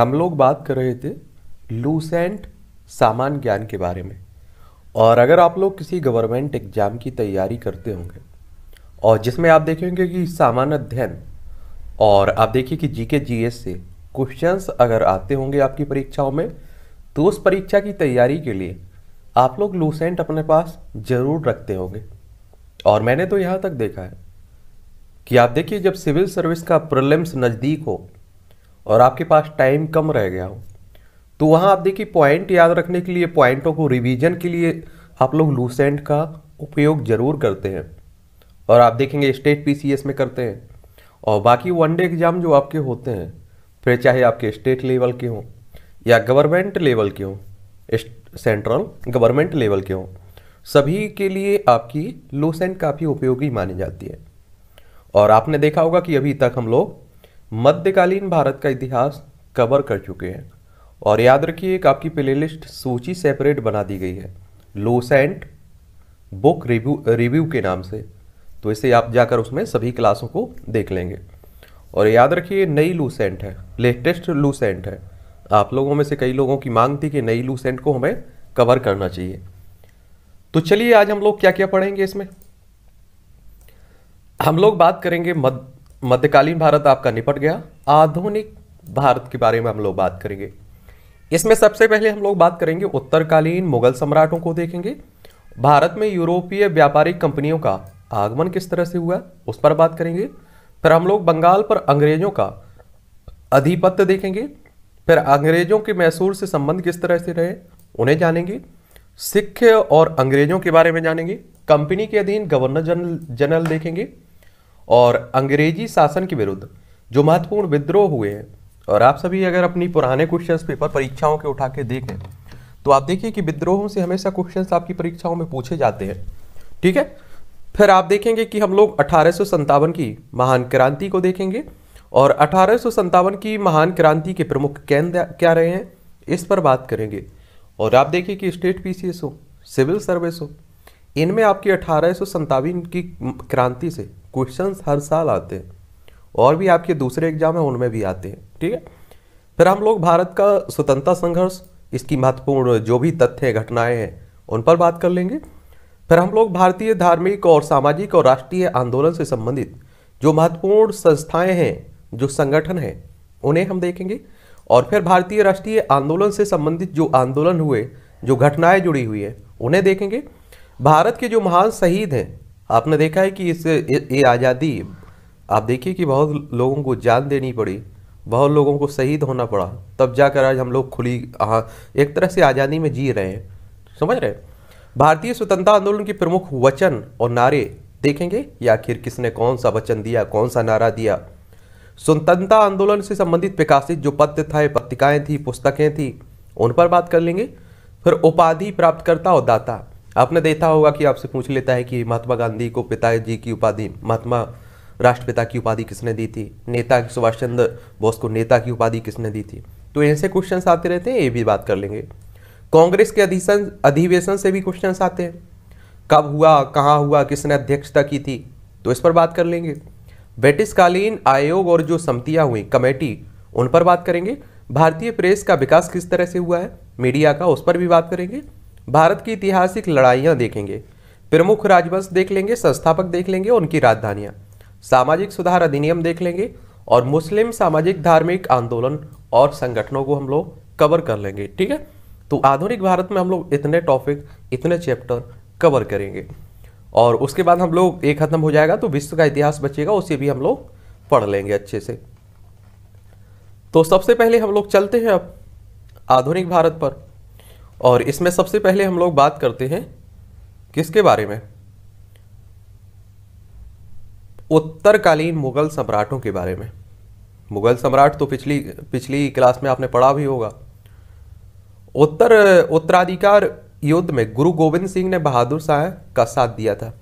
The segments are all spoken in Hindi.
हम लोग बात कर रहे थे लूसेंट सामान्य ज्ञान के बारे में और अगर आप लोग किसी गवर्नमेंट एग्ज़ाम की तैयारी करते होंगे और जिसमें आप देखेंगे कि सामान्य अध्ययन और आप देखिए कि जी के जी एस से क्वेश्चंस अगर आते होंगे आपकी परीक्षाओं में तो उस परीक्षा की तैयारी के लिए आप लोग लूसेंट अपने पास ज़रूर रखते होंगे और मैंने तो यहाँ तक देखा है कि आप देखिए जब सिविल सर्विस का प्रलिम्स नज़दीक हो और आपके पास टाइम कम रह गया हो तो वहाँ आप देखिए पॉइंट याद रखने के लिए पॉइंटों को रिवीजन के लिए आप लोग लूसेंट का उपयोग ज़रूर करते हैं और आप देखेंगे स्टेट पीसीएस में करते हैं और बाकी वनडे एग्ज़ाम जो आपके होते हैं फिर चाहे आपके स्टेट लेवल के हों या गवर्नमेंट लेवल के हों सेंट्रल गवर्नमेंट लेवल के हों सभी के लिए आपकी लूसेंट काफ़ी उपयोगी मानी जाती है और आपने देखा होगा कि अभी तक हम लोग मध्यकालीन भारत का इतिहास कवर कर चुके हैं और याद रखिए एक आपकी प्लेलिस्ट सूची सेपरेट बना दी गई है लोसेंट बुक रिव्यू रिव्यू के नाम से तो इसे आप जाकर उसमें सभी क्लासों को देख लेंगे और याद रखिए नई लूसेंट है लेटेस्ट लूसेंट है आप लोगों में से कई लोगों की मांग थी कि नई लूसेंट को हमें कवर करना चाहिए तो चलिए आज हम लोग क्या क्या पढ़ेंगे इसमें हम लोग बात करेंगे मध्य मध्यकालीन भारत आपका निपट गया आधुनिक भारत के बारे में हम लोग बात करेंगे इसमें सबसे पहले हम लोग बात करेंगे उत्तरकालीन मुगल सम्राटों को देखेंगे भारत में यूरोपीय व्यापारिक कंपनियों का आगमन किस तरह से हुआ उस पर बात करेंगे फिर हम लोग बंगाल पर अंग्रेजों का अधिपत्य देखेंगे फिर अंग्रेजों के मैसूर से संबंध किस तरह से रहे उन्हें जानेंगे सिख और अंग्रेजों के बारे में जानेंगे कंपनी के अधीन गवर्नर जनरल जनरल देखेंगे और अंग्रेजी शासन के विरुद्ध जो महत्वपूर्ण विद्रोह हुए हैं और आप सभी अगर अपनी पुराने क्वेश्चन पेपर परीक्षाओं के उठा के देखें तो आप देखिए कि विद्रोहों से हमेशा क्वेश्चन आपकी परीक्षाओं में पूछे जाते हैं ठीक है फिर आप देखेंगे कि हम लोग अठारह की महान क्रांति को देखेंगे और अठारह की महान क्रांति के प्रमुख केंद्र क्या रहे हैं इस पर बात करेंगे और आप देखिए कि स्टेट पी हो सिविल सर्विस हो इनमें आपकी अठारह की क्रांति से क्वेश्चंस हर साल आते हैं और भी आपके दूसरे एग्जाम हैं उनमें भी आते हैं ठीक है फिर हम लोग भारत का स्वतंत्रता संघर्ष इसकी महत्वपूर्ण जो भी तथ्य घटनाएं हैं उन पर बात कर लेंगे फिर हम लोग भारतीय धार्मिक और सामाजिक और राष्ट्रीय आंदोलन से संबंधित जो महत्वपूर्ण संस्थाएं हैं जो संगठन हैं उन्हें हम देखेंगे और फिर भारतीय राष्ट्रीय आंदोलन से संबंधित जो आंदोलन हुए जो घटनाएं जुड़ी हुई हैं उन्हें देखेंगे भारत के जो महान शहीद हैं आपने देखा है कि इस ये आज़ादी आप देखिए कि बहुत लोगों को जान देनी पड़ी बहुत लोगों को शहीद होना पड़ा तब जाकर आज हम लोग खुली हाँ एक तरह से आज़ादी में जी रहे हैं समझ रहे हैं भारतीय स्वतंत्रता आंदोलन के प्रमुख वचन और नारे देखेंगे या आखिर किसने कौन सा वचन दिया कौन सा नारा दिया स्वतंत्रता आंदोलन से संबंधित प्रकाशित जो पत्र था पत्रिकाएँ थी पुस्तकें थी उन पर बात कर लेंगे फिर उपाधि प्राप्तकर्ता और दाता आपने देखा होगा कि आपसे पूछ लेता है कि महात्मा गांधी को पिताजी की उपाधि महात्मा राष्ट्रपिता की उपाधि किसने दी थी नेता सुभाष चंद्र बोस को नेता की उपाधि किसने दी थी तो ऐसे क्वेश्चन आते रहते हैं ये भी बात कर लेंगे कांग्रेस के अधिशन अधिवेशन से भी क्वेश्चन आते हैं कब हुआ कहाँ हुआ किसने अध्यक्षता की थी तो इस पर बात कर लेंगे ब्रिटिशकालीन आयोग और जो समितियाँ हुई कमेटी उन पर बात करेंगे भारतीय प्रेस का विकास किस तरह से हुआ है मीडिया का उस पर भी बात करेंगे भारत की ऐतिहासिक लड़ाइयाँ देखेंगे प्रमुख राजवंश देख लेंगे संस्थापक देख लेंगे उनकी राजधानियाँ सामाजिक सुधार अधिनियम देख लेंगे और मुस्लिम सामाजिक धार्मिक आंदोलन और संगठनों को हम लोग कवर कर लेंगे ठीक है तो आधुनिक भारत में हम लोग इतने टॉपिक इतने चैप्टर कवर करेंगे और उसके बाद हम लोग एक खत्म हो जाएगा तो विश्व का इतिहास बचेगा उसे भी हम लोग पढ़ लेंगे अच्छे से तो सबसे पहले हम लोग चलते हैं अब आधुनिक भारत पर और इसमें सबसे पहले हम लोग बात करते हैं किसके बारे में उत्तरकालीन मुगल सम्राटों के बारे में मुगल सम्राट तो पिछली पिछली क्लास में आपने पढ़ा भी होगा उत्तर उत्तराधिकार युद्ध में गुरु गोविंद सिंह ने बहादुर शाह का साथ दिया था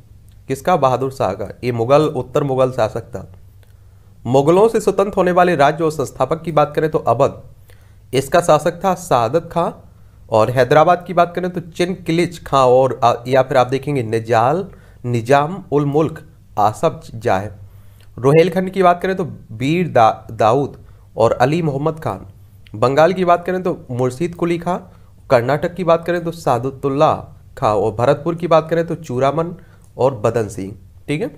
किसका बहादुर शाह का ये मुगल उत्तर मुगल शासक था मुगलों से स्वतंत्र होने वाले राज्य और संस्थापक की बात करें तो अवध इसका शासक था शहादत खां और हैदराबाद की बात करें तो चिन किलिच खां और या फिर आप देखेंगे निजाल निजाम उल मुल्क आसफ जाह रोहेलखंड की बात करें तो बीर दा, दाऊद और अली मोहम्मद खान बंगाल की बात करें तो मुर्शीद कुली खां कर्नाटक की बात करें तो सादुतुल्ला खां और भरतपुर की बात करें तो चूरामन और बदन सिंह ठीक है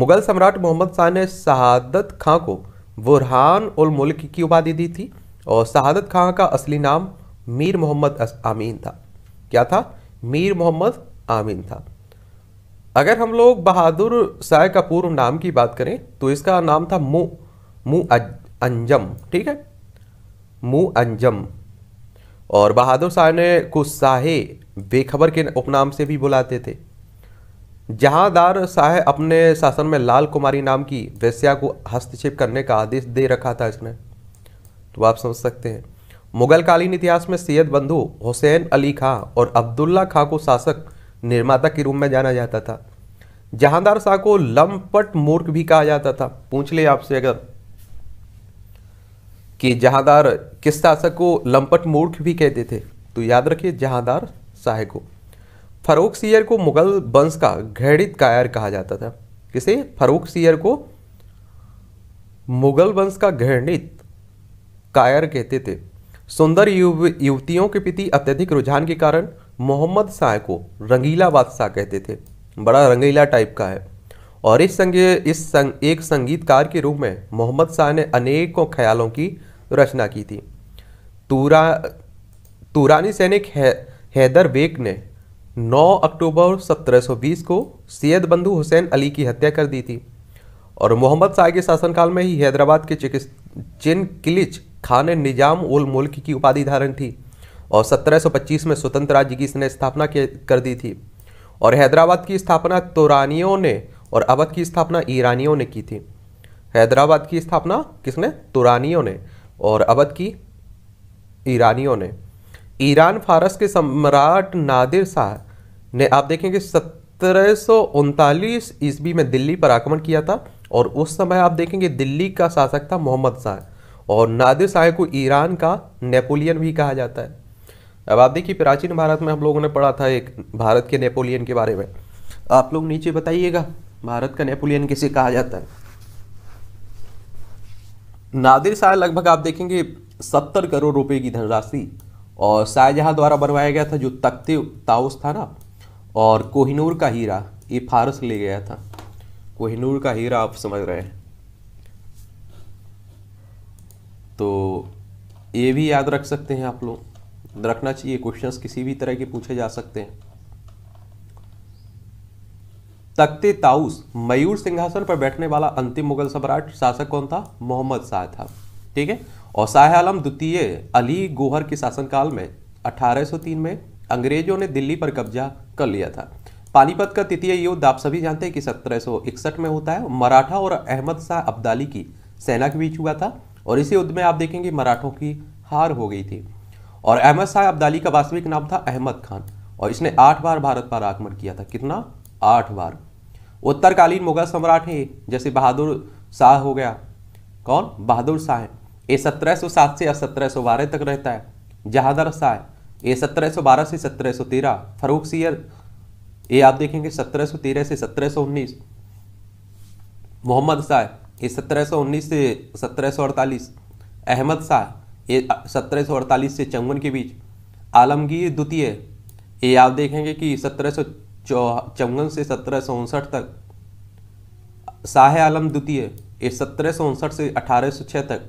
मुगल सम्राट मोहम्मद शाह ने शहादत खां को बुरहान उल मुल्क की उपाधि दी थी और शहादत खां का असली नाम मीर मोहम्मद आमीन था क्या था मीर मोहम्मद आमीन था अगर हम लोग बहादुर शाह का पूर्व नाम की बात करें तो इसका नाम था मु मु अंजम ठीक है मु अंजम और बहादुर शाह ने कुछ साहे बेखबर के उपनाम से भी बुलाते थे जहादार शाह अपने शासन में लाल कुमारी नाम की वैस्या को हस्तक्षेप करने का आदेश दे रखा था इसने तो आप समझ सकते हैं मुगलकालीन इतिहास में सैयद बंधु हुसैन अली खां और अब्दुल्ला खां को शासक निर्माता के रूप में जाना जाता था जहांदार शाह को लमपट मूर्ख भी कहा जाता था पूछ ले आपसे अगर कि जहांदार किस शासक को लमपट मूर्ख भी कहते थे तो याद रखिए जहांदार शाह को फरूख सियर को मुगल वंश का घृणित कायर कहा जाता था किसे फरूख सियर को मुगल वंश का घृणित कायर कहते थे सुंदर युव युवतियों के प्रति अत्यधिक रुझान के कारण मोहम्मद शाह को रंगीला बादशाह कहते थे बड़ा रंगीला टाइप का है और इस संग इस संग, एक संगीतकार के रूप में मोहम्मद शाह ने अनेकों ख्यालों की रचना की थी तूरा तुरानी सैनिक है, हैदर बेग ने 9 अक्टूबर 1720 को सैयद बंधु हुसैन अली की हत्या कर दी थी और मोहम्मद शाह के शासनकाल में ही हैदराबाद के जिन किलिच खान निजाम उल मुल्क की उपाधि धारण थी और 1725 में स्वतंत्र राज्य की इसने स्थापना कर दी थी और हैदराबाद की स्थापना तुरानियों ने और अवध की स्थापना ईरानियों ने की थी हैदराबाद की स्थापना किसने तुरानियों ने और अवध की ईरानियों ने ईरान फारस के सम्राट नादिर शाह ने आप देखेंगे सत्रह सौ ईस्वी में दिल्ली पर आक्रमण किया था और उस समय आप देखेंगे दिल्ली का शासक था मोहम्मद शाह और नादिर शाह को ईरान का नेपोलियन भी कहा जाता है अब आप देखिए प्राचीन भारत में हम लोगों ने पढ़ा था एक भारत के नेपोलियन के बारे में आप लोग नीचे बताइएगा भारत का नेपोलियन किसे कहा जाता है नादिर शाह लगभग आप देखेंगे सत्तर करोड़ रुपए की धनराशि और शाहजहां द्वारा बनवाया गया था जो तख्ते ताउस था ना और कोहिनूर का हीरा ये फारस ले गया था कोहिनूर का हीरा आप समझ रहे हैं तो ये भी याद रख सकते हैं आप लोग रखना चाहिए क्वेश्चंस किसी भी तरह के पूछे जा सकते हैं तख्ते ताउस मयूर सिंहासन पर बैठने वाला अंतिम मुगल सम्राट शासक कौन था मोहम्मद शाह था ठीक है और शाह आलम द्वितीय अली गोहर के शासनकाल में 1803 में अंग्रेजों ने दिल्ली पर कब्जा कर लिया था पानीपत का तृतीय युद्ध आप सभी जानते हैं कि सत्रह में होता है मराठा और अहमद शाह अब्दाली की सेना के बीच हुआ था और इसी युद्ध में आप देखेंगे मराठों की हार हो गई थी और अहमद शाह अब्दाली का वास्तविक नाम था अहमद खान और इसने आठ बार भारत पर आक्रमण किया था कितना आठ बार उत्तरकालीन मुगल सम्राट हैं जैसे बहादुर शाह हो गया कौन बहादुर शाह ये सात से बारह तक रहता है जहादर शाह ये बारह से सत्रह तेरह फरूख सियर ये आप देखेंगे 1713 से 1719 मोहम्मद शाह ये 1719 से 1748 अहमद शाह ये 1748 से चौवन के बीच आलमगीर द्वितीय ये आप देखेंगे कि सत्रह चौवन से सत्रह तक शाह आलम द्वितीय ये सत्रह से अठारह तक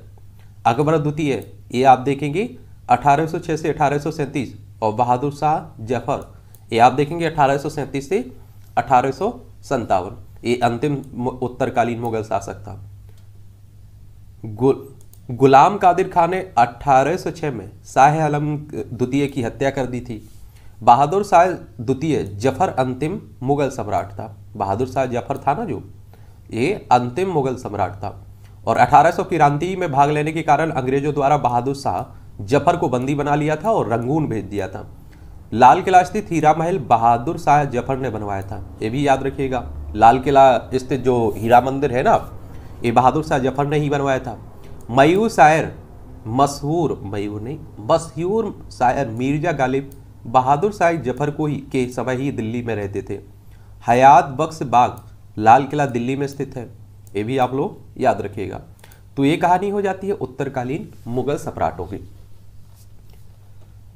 अकबर द्वितीय ये आप देखेंगे 1806 से अठारह और बहादुर शाह जफर ये आप देखेंगे अठारह से अठारह ये अंतिम उत्तरकालीन मुगल शासक था गु, गुलाम कादिर खान ने 1806 में शाह आलम द्वितीय की हत्या कर दी थी बहादुर शाह द्वितीय जफर अंतिम मुगल सम्राट था बहादुर शाह जफर था ना जो ये अंतिम मुगल सम्राट था और अठारह क्रांति में भाग लेने के कारण अंग्रेजों द्वारा बहादुर शाह जफर को बंदी बना लिया था और रंगून भेज दिया था लाल किला स्थित हीरा महल बहादुर शाह जफर ने बनवाया था ये भी याद रखिएगा लाल किला स्थित जो हीरा मंदिर है ना ये बहादुर शाह जफर ने ही बनवाया था मयूर शायर मशहूर मयूर नहीं मशहूर शायर मिर्जा गालिब बहादुर शाह जफर को ही के समय ही दिल्ली में रहते थे हयात बख्श बाग लाल किला दिल्ली में स्थित है ये भी आप लोग याद रखिएगा तो ये कहानी हो जाती है उत्तरकालीन मुगल सम्राटों की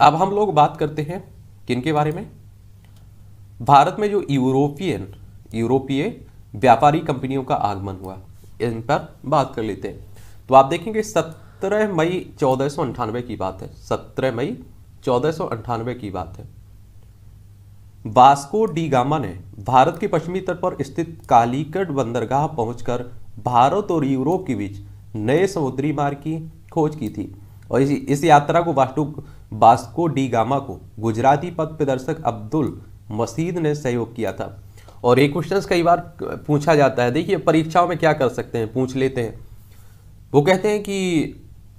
अब हम लोग बात करते हैं किन के बारे में भारत में जो यूरोपियन यूरोपीय व्यापारी कंपनियों का आगमन हुआ इन पर बात कर लेते हैं तो आप देखेंगे सत्रह मई चौदह की बात है सत्रह मई चौदह की बात है वास्को डी गामा ने भारत के पश्चिमी तट पर स्थित कालीकट बंदरगाह पहुंचकर भारत और यूरोप के बीच नए समुद्री मार्ग की खोज की थी और इस, इस यात्रा को वास्तु बास्को डी गामा को गुजराती पथ प्रदर्शक अब्दुल मसीद ने सहयोग किया था और ये क्वेश्चंस कई बार पूछा जाता है देखिए परीक्षाओं में क्या कर सकते हैं पूछ लेते हैं वो कहते हैं कि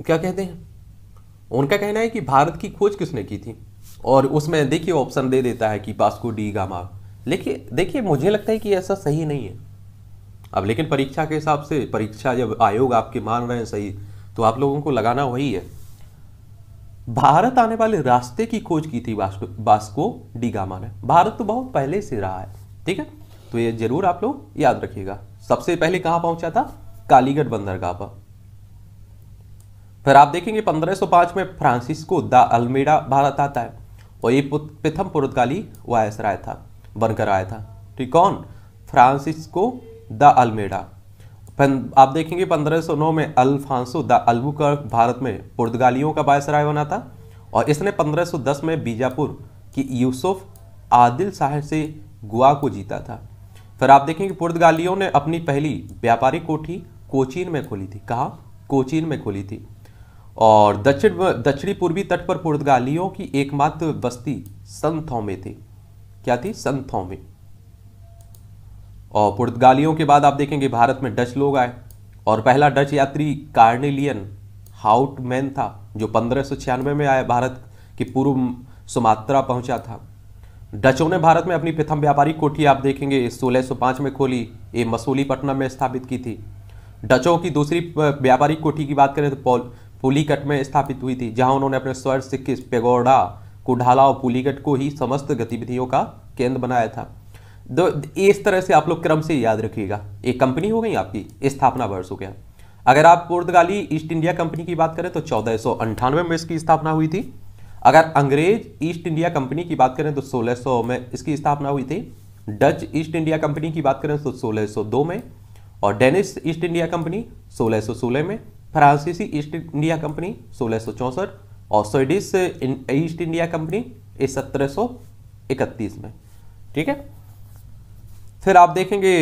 क्या कहते हैं उनका कहना है कि भारत की खोज किसने की थी और उसमें देखिए ऑप्शन दे देता है कि बास्को डी गामा लेकिन देखिए मुझे लगता है कि ऐसा सही नहीं है अब लेकिन परीक्षा के हिसाब से परीक्षा जब आयोग आपके मान रहे हैं सही तो आप लोगों को लगाना वही है भारत आने वाले रास्ते की खोज की थी वास्को डी डिगामा ने भारत तो बहुत पहले से रहा है ठीक है तो ये जरूर आप लोग याद रखिएगा सबसे पहले कहां पहुंचा था कालीगढ़ बंदरगाह पर फिर आप देखेंगे 1505 में फ्रांसिस्को द अल्मेडा भारत आता है और ये प्रथम पुर्तगाली वायसराय था बनकर आया था ठीक तो कौन फ्रांसिस्को द अल्मेडा आप देखेंगे 1509 में अल्फांसो द अल्बुकर भारत में पुर्तगालियों का बायसराय बना था और इसने 1510 में बीजापुर की यूसुफ आदिल शाह से गोवा को जीता था फिर आप देखेंगे पुर्तगालियों ने अपनी पहली व्यापारी कोठी कोचीन में खोली थी कहा कोचीन में खोली थी और दक्षिण दक्षिणी पूर्वी तट पर पुर्तगालियों की एकमात्र बस्ती में थी क्या थी में और पुर्तगालियों के बाद आप देखेंगे भारत में डच लोग आए और पहला डच यात्री कार्नेलियन हाउटमैन था जो पंद्रह में आया भारत की पूर्व सुमात्रा पहुंचा था डचों ने भारत में अपनी प्रथम व्यापारिक कोठी आप देखेंगे 1605 में खोली ये मसूलीपट्टनम में स्थापित की थी डचों की दूसरी व्यापारिक कोठी की बात करें तो पौल पुलीकट में स्थापित हुई थी जहां उन्होंने अपने स्वर्ण सिक्किस पेगोडा कुढाला और पुलीकट को ही समस्त गतिविधियों का केंद्र बनाया था दो इस तरह से आप लोग क्रम से याद रखिएगा एक कंपनी हो गई आपकी स्थापना वर्ष हो गया अगर आप पुर्तगाली ईस्ट इंडिया कंपनी की बात करें तो चौदह में इसकी स्थापना हुई थी अगर अंग्रेज ईस्ट इंडिया कंपनी की बात करें तो 1600 में इसकी स्थापना हुई थी डच ईस्ट इंडिया कंपनी की बात करें तो 1602 में और डेनिश ईस्ट इंडिया कंपनी 1616 में फ्रांसीसी ईस्ट इंडिया कंपनी सोलह और स्वीडिश ईस्ट इंडिया कंपनी सत्रह में ठीक है फिर आप देखेंगे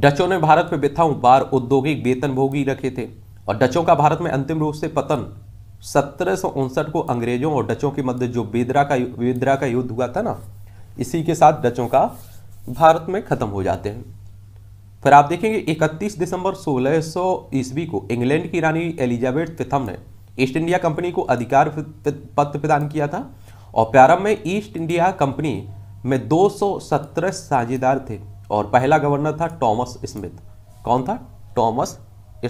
डचों ने भारत में बिथाऊ बार औद्योगिक वेतन भोगी रखे थे और डचों का भारत में अंतिम रूप से पतन सत्रह को अंग्रेजों और डचों के मध्य जो बेदरा का वेदरा का युद्ध हुआ था ना इसी के साथ डचों का भारत में खत्म हो जाते हैं फिर आप देखेंगे 31 दिसंबर 1600 सो ईस्वी को इंग्लैंड की रानी एलिजाबेथ प्रथम ने ईस्ट इंडिया कंपनी को अधिकार पत्र प्रदान किया था और प्रारंभ में ईस्ट इंडिया कंपनी में 217 साझेदार थे और पहला गवर्नर था टॉमस स्मिथ कौन था टॉमस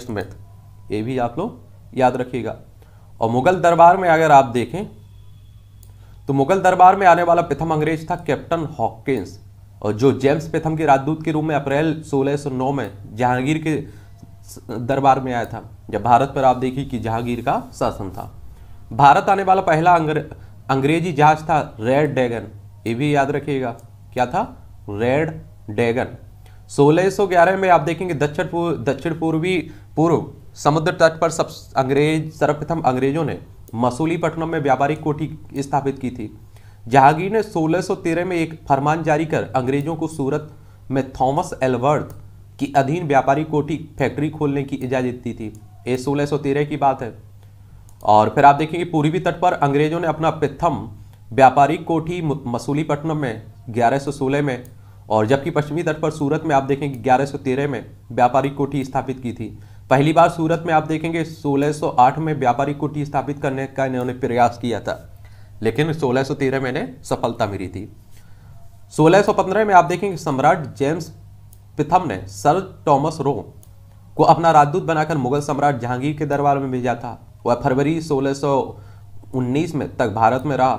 स्मिथ ये भी आप लोग याद रखिएगा और मुगल दरबार में अगर आप देखें तो मुगल दरबार में आने वाला प्रथम अंग्रेज था कैप्टन हॉकिंस और जो जेम्स प्रथम के राजदूत के रूप में अप्रैल 1609 में जहांगीर के दरबार में आया था जब भारत पर आप देखिए कि जहांगीर का शासन था भारत आने वाला पहला अंग्रेजी जहाज था रेड डैगन ये भी याद रखिएगा क्या था रेड डैगन 1611 में आप देखेंगे दक्षिण पूर्व दक्षिण पूर्वी पूर्व समुद्र तट पर सब अंग्रेज सर्वप्रथम अंग्रेजों ने मसूलीपट्टनम में व्यापारिक कोठी स्थापित की थी जहांगीर ने 1613 में एक फरमान जारी कर अंग्रेजों को सूरत में थॉमस एलवर्थ की अधीन व्यापारी कोठी फैक्ट्री खोलने की इजाज़त दी थी ये 1613 की बात है और फिर आप देखेंगे पूर्वी तट पर अंग्रेजों ने अपना प्रथम व्यापारिक कोठी मसूलीपट्टनम में ग्यारह में और जबकि पश्चिमी तट पर सूरत में आप देखेंगे ग्यारह में व्यापारिक कोठी स्थापित की थी पहली बार सूरत में आप देखेंगे 1608 में व्यापारिक कोठी स्थापित करने का इन्होंने प्रयास किया था लेकिन 1613 में इन्हें सफलता मिली थी 1615 में आप देखेंगे सम्राट जेम्स पिथम ने सर टॉमस रो को अपना राजदूत बनाकर मुगल सम्राट जहांगीर के दरबार में भेजा था वह फरवरी सोलह में तक भारत में रहा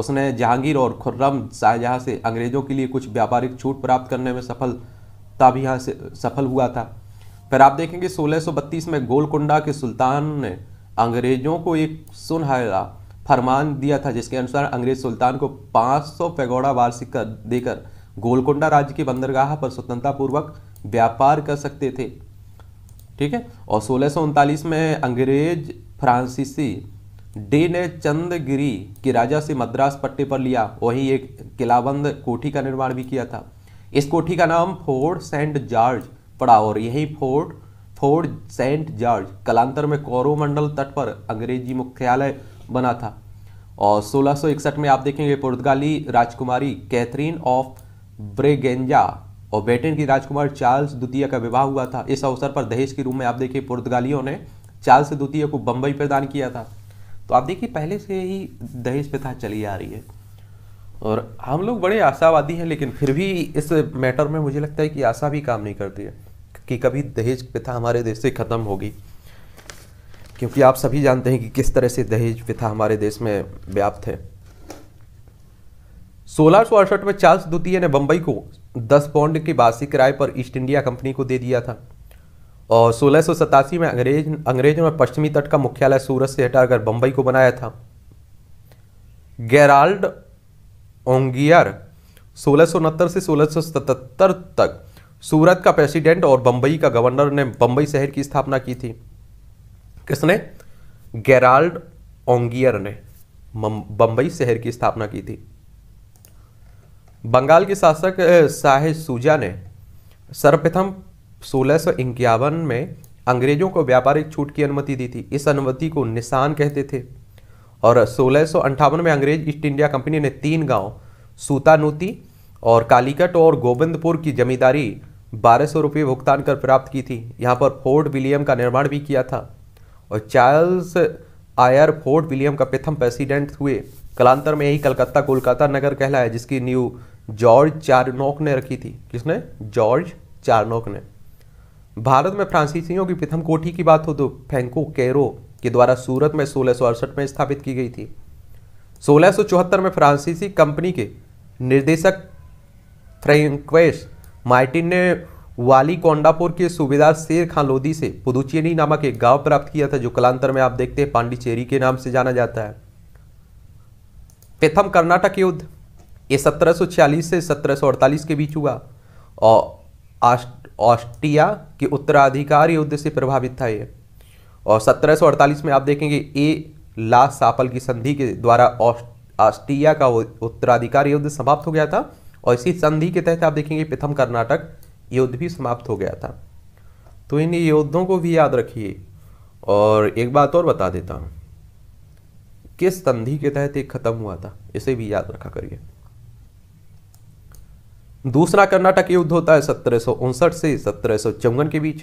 उसने जहांगीर और खुर्रम शाहजहाँ से अंग्रेज़ों के लिए कुछ व्यापारिक छूट प्राप्त करने में सफलता भी से सफल हुआ था फिर आप देखेंगे 1632 में गोलकुंडा के सुल्तान ने अंग्रेज़ों को एक सुनहरा फरमान दिया था जिसके अनुसार अंग्रेज सुल्तान को 500 पैगौड़ा वार्षिक कर देकर गोलकुंडा राज्य की बंदरगाह पर स्वतंत्रतापूर्वक व्यापार कर सकते थे ठीक है और सोलह में अंग्रेज फ्रांसीसी डे ने चंदगिरी के राजा से मद्रास पट्टे पर लिया वहीं एक किलाबंद कोठी का निर्माण भी किया था इस कोठी का नाम फोर्ट सेंट जॉर्ज पड़ा और यही फोर्ट फोर्ट सेंट जॉर्ज कलांतर में कौरोमंडल तट पर अंग्रेजी मुख्यालय बना था और 1661 में आप देखेंगे पुर्तगाली राजकुमारी कैथरीन ऑफ ब्रेगेंजा और ब्रिटेन की राजकुमार चार्ल्स द्वितीय का विवाह हुआ था इस अवसर पर दहेज के रूप में आप देखिए पुर्तगालियों ने चार्ल्स द्वितीय को बम्बई प्रदान किया था तो आप देखिए पहले से ही दहेज प्रथा चली आ रही है और हम लोग बड़े आशावादी हैं लेकिन फिर भी इस मैटर में मुझे लगता है कि आशा भी काम नहीं करती है कि कभी दहेज प्रथा हमारे देश से ख़त्म होगी क्योंकि आप सभी जानते हैं कि किस तरह से दहेज प्रथा हमारे देश में व्याप्त है सोलह सौ अड़सठ में चार्ल्स द्वितीय ने बम्बई को दस पौंड के वार्षिक किराए पर ईस्ट इंडिया कंपनी को दे दिया था और सोलह में अंग्रेज अंग्रेजों ने पश्चिमी तट का मुख्यालय सूरत से हटाकर बम्बई को बनाया था गैराल्ड ओंगियर सोलह से सोलह तक सूरत का प्रेसिडेंट और बम्बई का गवर्नर ने बम्बई शहर की स्थापना की थी किसने गैराल्ड ओंगियर ने बम्बई शहर की स्थापना की थी बंगाल के शासक शाह सूजा ने सर्वप्रथम सोलह में अंग्रेजों को व्यापारिक छूट की अनुमति दी थी इस अनुमति को निशान कहते थे और सोलह में अंग्रेज ईस्ट इंडिया कंपनी ने तीन गांव सूतानूती और कालीकट और गोविंदपुर की जमींदारी बारह सौ रुपये भुगतान कर प्राप्त की थी यहाँ पर फोर्ट विलियम का निर्माण भी किया था और चार्ल्स आयर फोर्ट विलियम का प्रथम प्रेसिडेंट हुए कलांतर में यही कलकत्ता कोलकाता नगर कहलाया जिसकी न्यू जॉर्ज चारनोक ने रखी थी किसने जॉर्ज चारनोक ने भारत में फ्रांसीसियों की प्रथम कोठी की बात हो तो फ्रेंको कैरो के द्वारा सूरत में सोलह में स्थापित की गई थी सोलह में फ्रांसीसी कंपनी के निर्देशक फ्रेंक्वेस मार्टिन ने वाली कोंडापुर के सूबेदार शेर खान लोधी से पुदुचेरी नामक एक गांव प्राप्त किया था जो कलांतर में आप देखते हैं पांडिचेरी के नाम से जाना जाता है प्रथम कर्नाटक युद्ध ये 1746 से 1748 के बीच हुआ और ऑस्ट्रिया के उत्तराधिकारी युद्ध से प्रभावित था ये और 1748 में आप देखेंगे ए ला सापल की संधि के द्वारा ऑस्ट्रिया का उत्तराधिकार युद्ध समाप्त हो गया था और इसी संधि के तहत आप देखेंगे प्रथम कर्नाटक युद्ध भी समाप्त हो गया था तो इन युद्धों को भी याद रखिए और एक बात और बता देता हूँ किस संधि के तहत ये खत्म हुआ था इसे भी याद रखा करिए दूसरा कर्नाटक युद्ध होता है सत्रह से सत्रह के बीच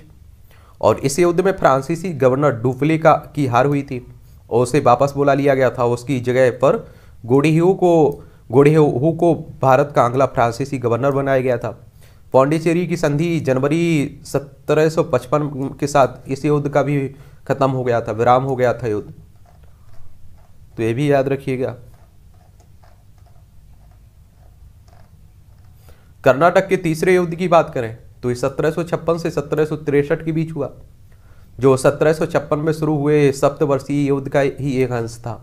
और इस युद्ध में फ्रांसीसी गवर्नर डुफले का की हार हुई थी और उसे वापस बुला लिया गया था उसकी जगह पर गोडीहू को गोडीहू को भारत का अगला फ्रांसीसी गवर्नर बनाया गया था पौंडीचेरी की संधि जनवरी 1755 के साथ इस युद्ध का भी खत्म हो गया था विराम हो गया था युद्ध तो ये भी याद रखिएगा कर्नाटक के तीसरे युद्ध की बात करें तो ये सत्रह से सत्रह के बीच हुआ जो सत्रह में शुरू हुए सप्तवर्षीय युद्ध का ही एक अंश था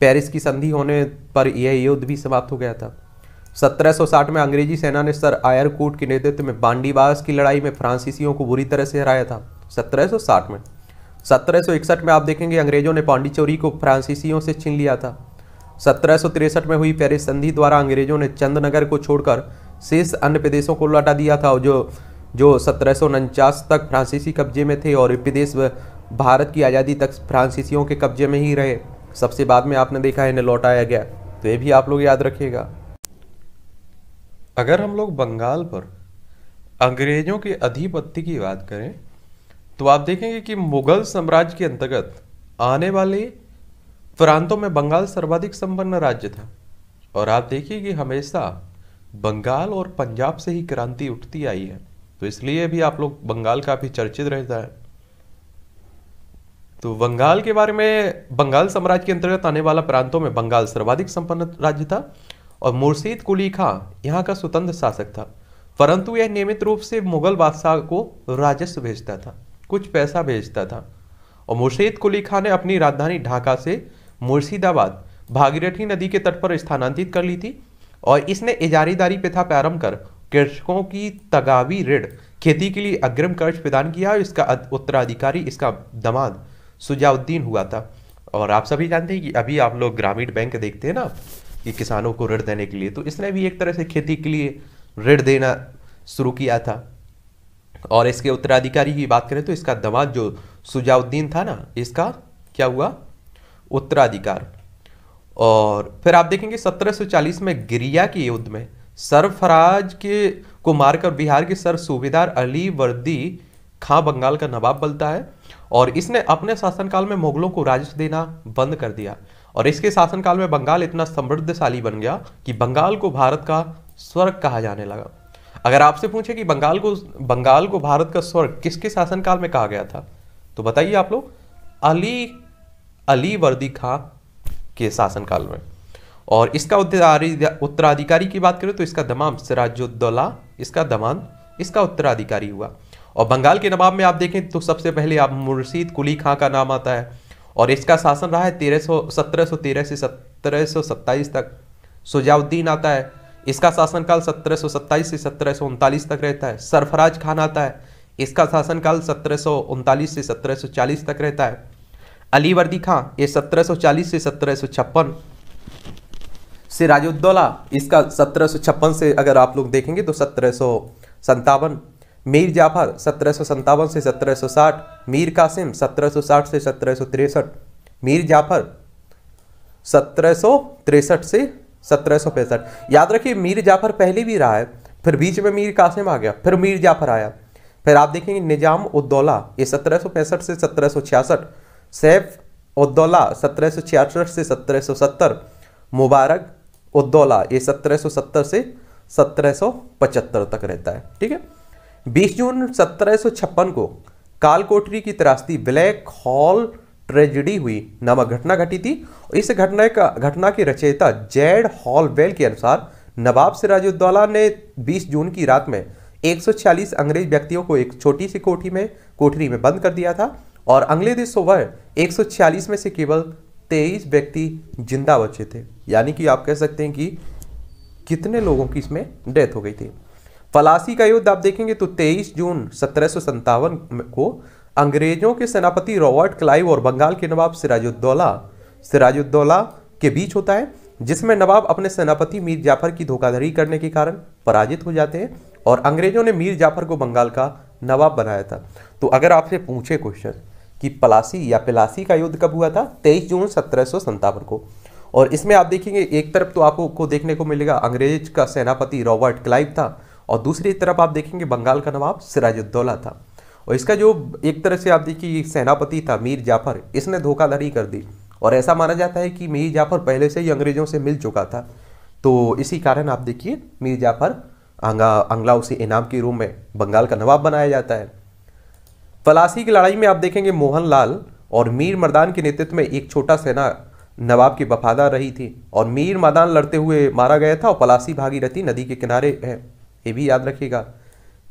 पेरिस की संधि होने पर यह युद्ध भी समाप्त हो गया था 1760 में अंग्रेजी सेना ने सर आयरकोट के नेतृत्व में बांडीबास की लड़ाई में फ्रांसीसियों को बुरी तरह से हराया था 1760 में 1761 में आप देखेंगे अंग्रेजों ने पांडिचोरी को फ्रांसीसियों से छीन लिया था सत्रह में हुई पेरिस संधि द्वारा अंग्रेजों ने चंदनगर को छोड़कर शेष अन्य प्रदेशों को लौटा दिया था और जो जो सत्रह तक फ्रांसीसी कब्जे में थे और प्रदेश भारत की आज़ादी तक फ्रांसीसियों के कब्जे में ही रहे सबसे बाद में आपने देखा है इन्हें लौटाया गया तो ये भी आप लोग याद रखिएगा अगर हम लोग बंगाल पर अंग्रेजों के अधिपत्य की बात करें तो आप देखेंगे कि मुगल साम्राज्य के अंतर्गत आने वाले प्रांतों में बंगाल सर्वाधिक संपन्न राज्य था और आप देखिए कि हमेशा बंगाल और पंजाब से ही क्रांति उठती आई है तो इसलिए भी आप लोग बंगाल काफ़ी चर्चित रहता है तो बंगाल के बारे में बंगाल साम्राज्य के अंतर्गत आने वाला प्रांतों में बंगाल सर्वाधिक संपन्न राज्य था और मुर्शीद कुली खां यहाँ का स्वतंत्र शासक था परंतु यह नियमित रूप से मुगल बादशाह को राजस्व भेजता था कुछ पैसा भेजता था और मुर्शीद कुली खां ने अपनी राजधानी ढाका से मुर्शिदाबाद भागीरथी नदी के तट पर स्थानांतरित कर ली थी और इसने इजारीदारी प्रथा प्रारंभ कर कृषकों की तगावी ऋण खेती के लिए अग्रिम कर्ज प्रदान किया और इसका उत्तराधिकारी इसका दमाद सुजाउद्दीन हुआ था और आप सभी जानते हैं कि अभी आप लोग ग्रामीण बैंक देखते हैं ना कि किसानों को ऋण देने के लिए तो इसने भी एक तरह से खेती के लिए ऋण देना शुरू किया था और इसके उत्तराधिकारी की बात करें तो इसका दमाद जो सुजाउद्दीन था ना इसका क्या हुआ उत्तराधिकार और फिर आप देखेंगे 1740 में गिरिया के युद्ध में सरफराज के को मारकर बिहार के सर सूबेदार अली वर्दी खां बंगाल का नवाब बनता है और इसने अपने शासनकाल में मुगलों को राजस्व देना बंद कर दिया और इसके शासनकाल में बंगाल इतना समृद्धशाली बन गया कि बंगाल को भारत का स्वर्ग कहा जाने लगा अगर आपसे पूछे कि बंगाल को बंगाल को भारत का स्वर्ग किसके शासनकाल में कहा गया था तो बताइए आप लोग अली अली वर्दी खां के शासनकाल में और इसका उत्तराधिकारी की बात करें तो इसका दमाम सिराजुद्दौला इसका दमान इसका उत्तराधिकारी हुआ और बंगाल के नवाब में आप देखें तो सबसे पहले आप मुर्शीद कुली खां का नाम आता है और इसका शासन रहा है तेरह सौ से सत्रह तक सुजाउद्दीन आता है इसका शासनकाल सत्रह से सत्रह तक रहता है सरफराज खान आता है इसका शासनकाल सत्रह से सत्रह तक रहता है अली वर्दी खां ये 1740 से सत्रह सिराजुद्दौला इसका सत्रह से अगर आप लोग देखेंगे तो सत्रह मीर जाफर सत्रह से सत्रह मीर कासिम 1760 से सत्रह मीर जाफर सत्रह से सत्रह याद रखिए मीर जाफर पहले भी रहा है फिर बीच में मीर कासिम आ गया फिर मीर जाफर आया फिर आप देखेंगे निजाम उद्दौला ये सत्रह से सत्रह सैफ उद्दौला सत्रह से 1770 मुबारक उद्दौला ये 1770 से 1775 तक रहता है ठीक है 20 जून सत्रह को कालकोटरी की त्रास्ती ब्लैक हॉल ट्रेजिडी हुई नामक घटना घटी थी इस घटना का घटना की रचयिता जेड हॉल वेल के अनुसार नवाब सिराजुद्दौला ने 20 जून की रात में 140 अंग्रेज व्यक्तियों को एक छोटी सी कोठी में कोठरी में बंद कर दिया था और अगले सुबह एक में से केवल 23 व्यक्ति जिंदा बचे थे यानी कि आप कह सकते हैं कि कितने लोगों की इसमें डेथ हो गई थी फलासी का युद्ध आप देखेंगे तो 23 जून सत्रह को अंग्रेजों के सेनापति रॉबर्ट क्लाइव और बंगाल के नवाब सिराजुद्दौला सिराजुद्दौला के बीच होता है जिसमें नवाब अपने सेनापति मीर जाफर की धोखाधड़ी करने के कारण पराजित हो जाते हैं और अंग्रेजों ने मीर जाफर को बंगाल का नवाब बनाया था तो अगर आपसे पूछे क्वेश्चन कि पलासी या पिलासी का युद्ध कब हुआ था तेईस जून सत्रह को और इसमें आप देखेंगे एक तरफ तो आपको देखने को मिलेगा अंग्रेज का सेनापति रॉबर्ट क्लाइव था और दूसरी तरफ आप देखेंगे बंगाल का नवाब सिराजुद्दौला था और इसका जो एक तरह से आप देखिए सेनापति था मीर जाफर इसने धोखाधड़ी कर दी और ऐसा माना जाता है कि मीर जाफर पहले से ही अंग्रेजों से मिल चुका था तो इसी कारण आप देखिए मीर जाफर आंगा अंगला उसी इनाम के रूप में बंगाल का नवाब बनाया जाता है पलासी की लड़ाई में आप देखेंगे मोहनलाल और मीर मर्दान के नेतृत्व में एक छोटा सेना नवाब की वफादार रही थी और मीर मैदान लड़ते हुए मारा गया था और पलासी भागीरथी नदी के किनारे है ये भी याद रखिएगा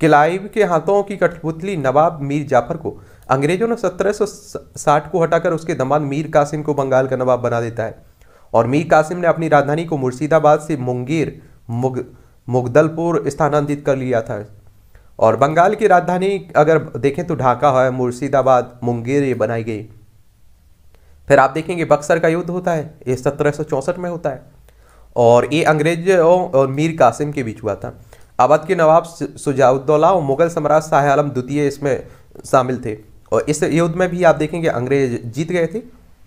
किलाइब के हाथों की कठपुतली नवाब मीर जाफर को अंग्रेजों ने 1760 को हटाकर उसके दमान मीर कासिम को बंगाल का नवाब बना देता है और मीर कासिम ने अपनी राजधानी को मुर्शिदाबाद से मुंगेर मुग मुगदलपुर स्थानांतरित कर लिया था और बंगाल की राजधानी अगर देखें तो ढाका है मुर्शिदाबाद मुंगेर ये बनाई गई फिर आप देखेंगे बक्सर का युद्ध होता है ये सत्रह में होता है और ये अंग्रेज और मीर कासिम के बीच हुआ था अवध के नवाब सुजाउद्दौला और मुगल सम्राट शाह आलम द्वितीय इसमें शामिल थे और इस युद्ध में भी आप देखेंगे अंग्रेज जीत गए थे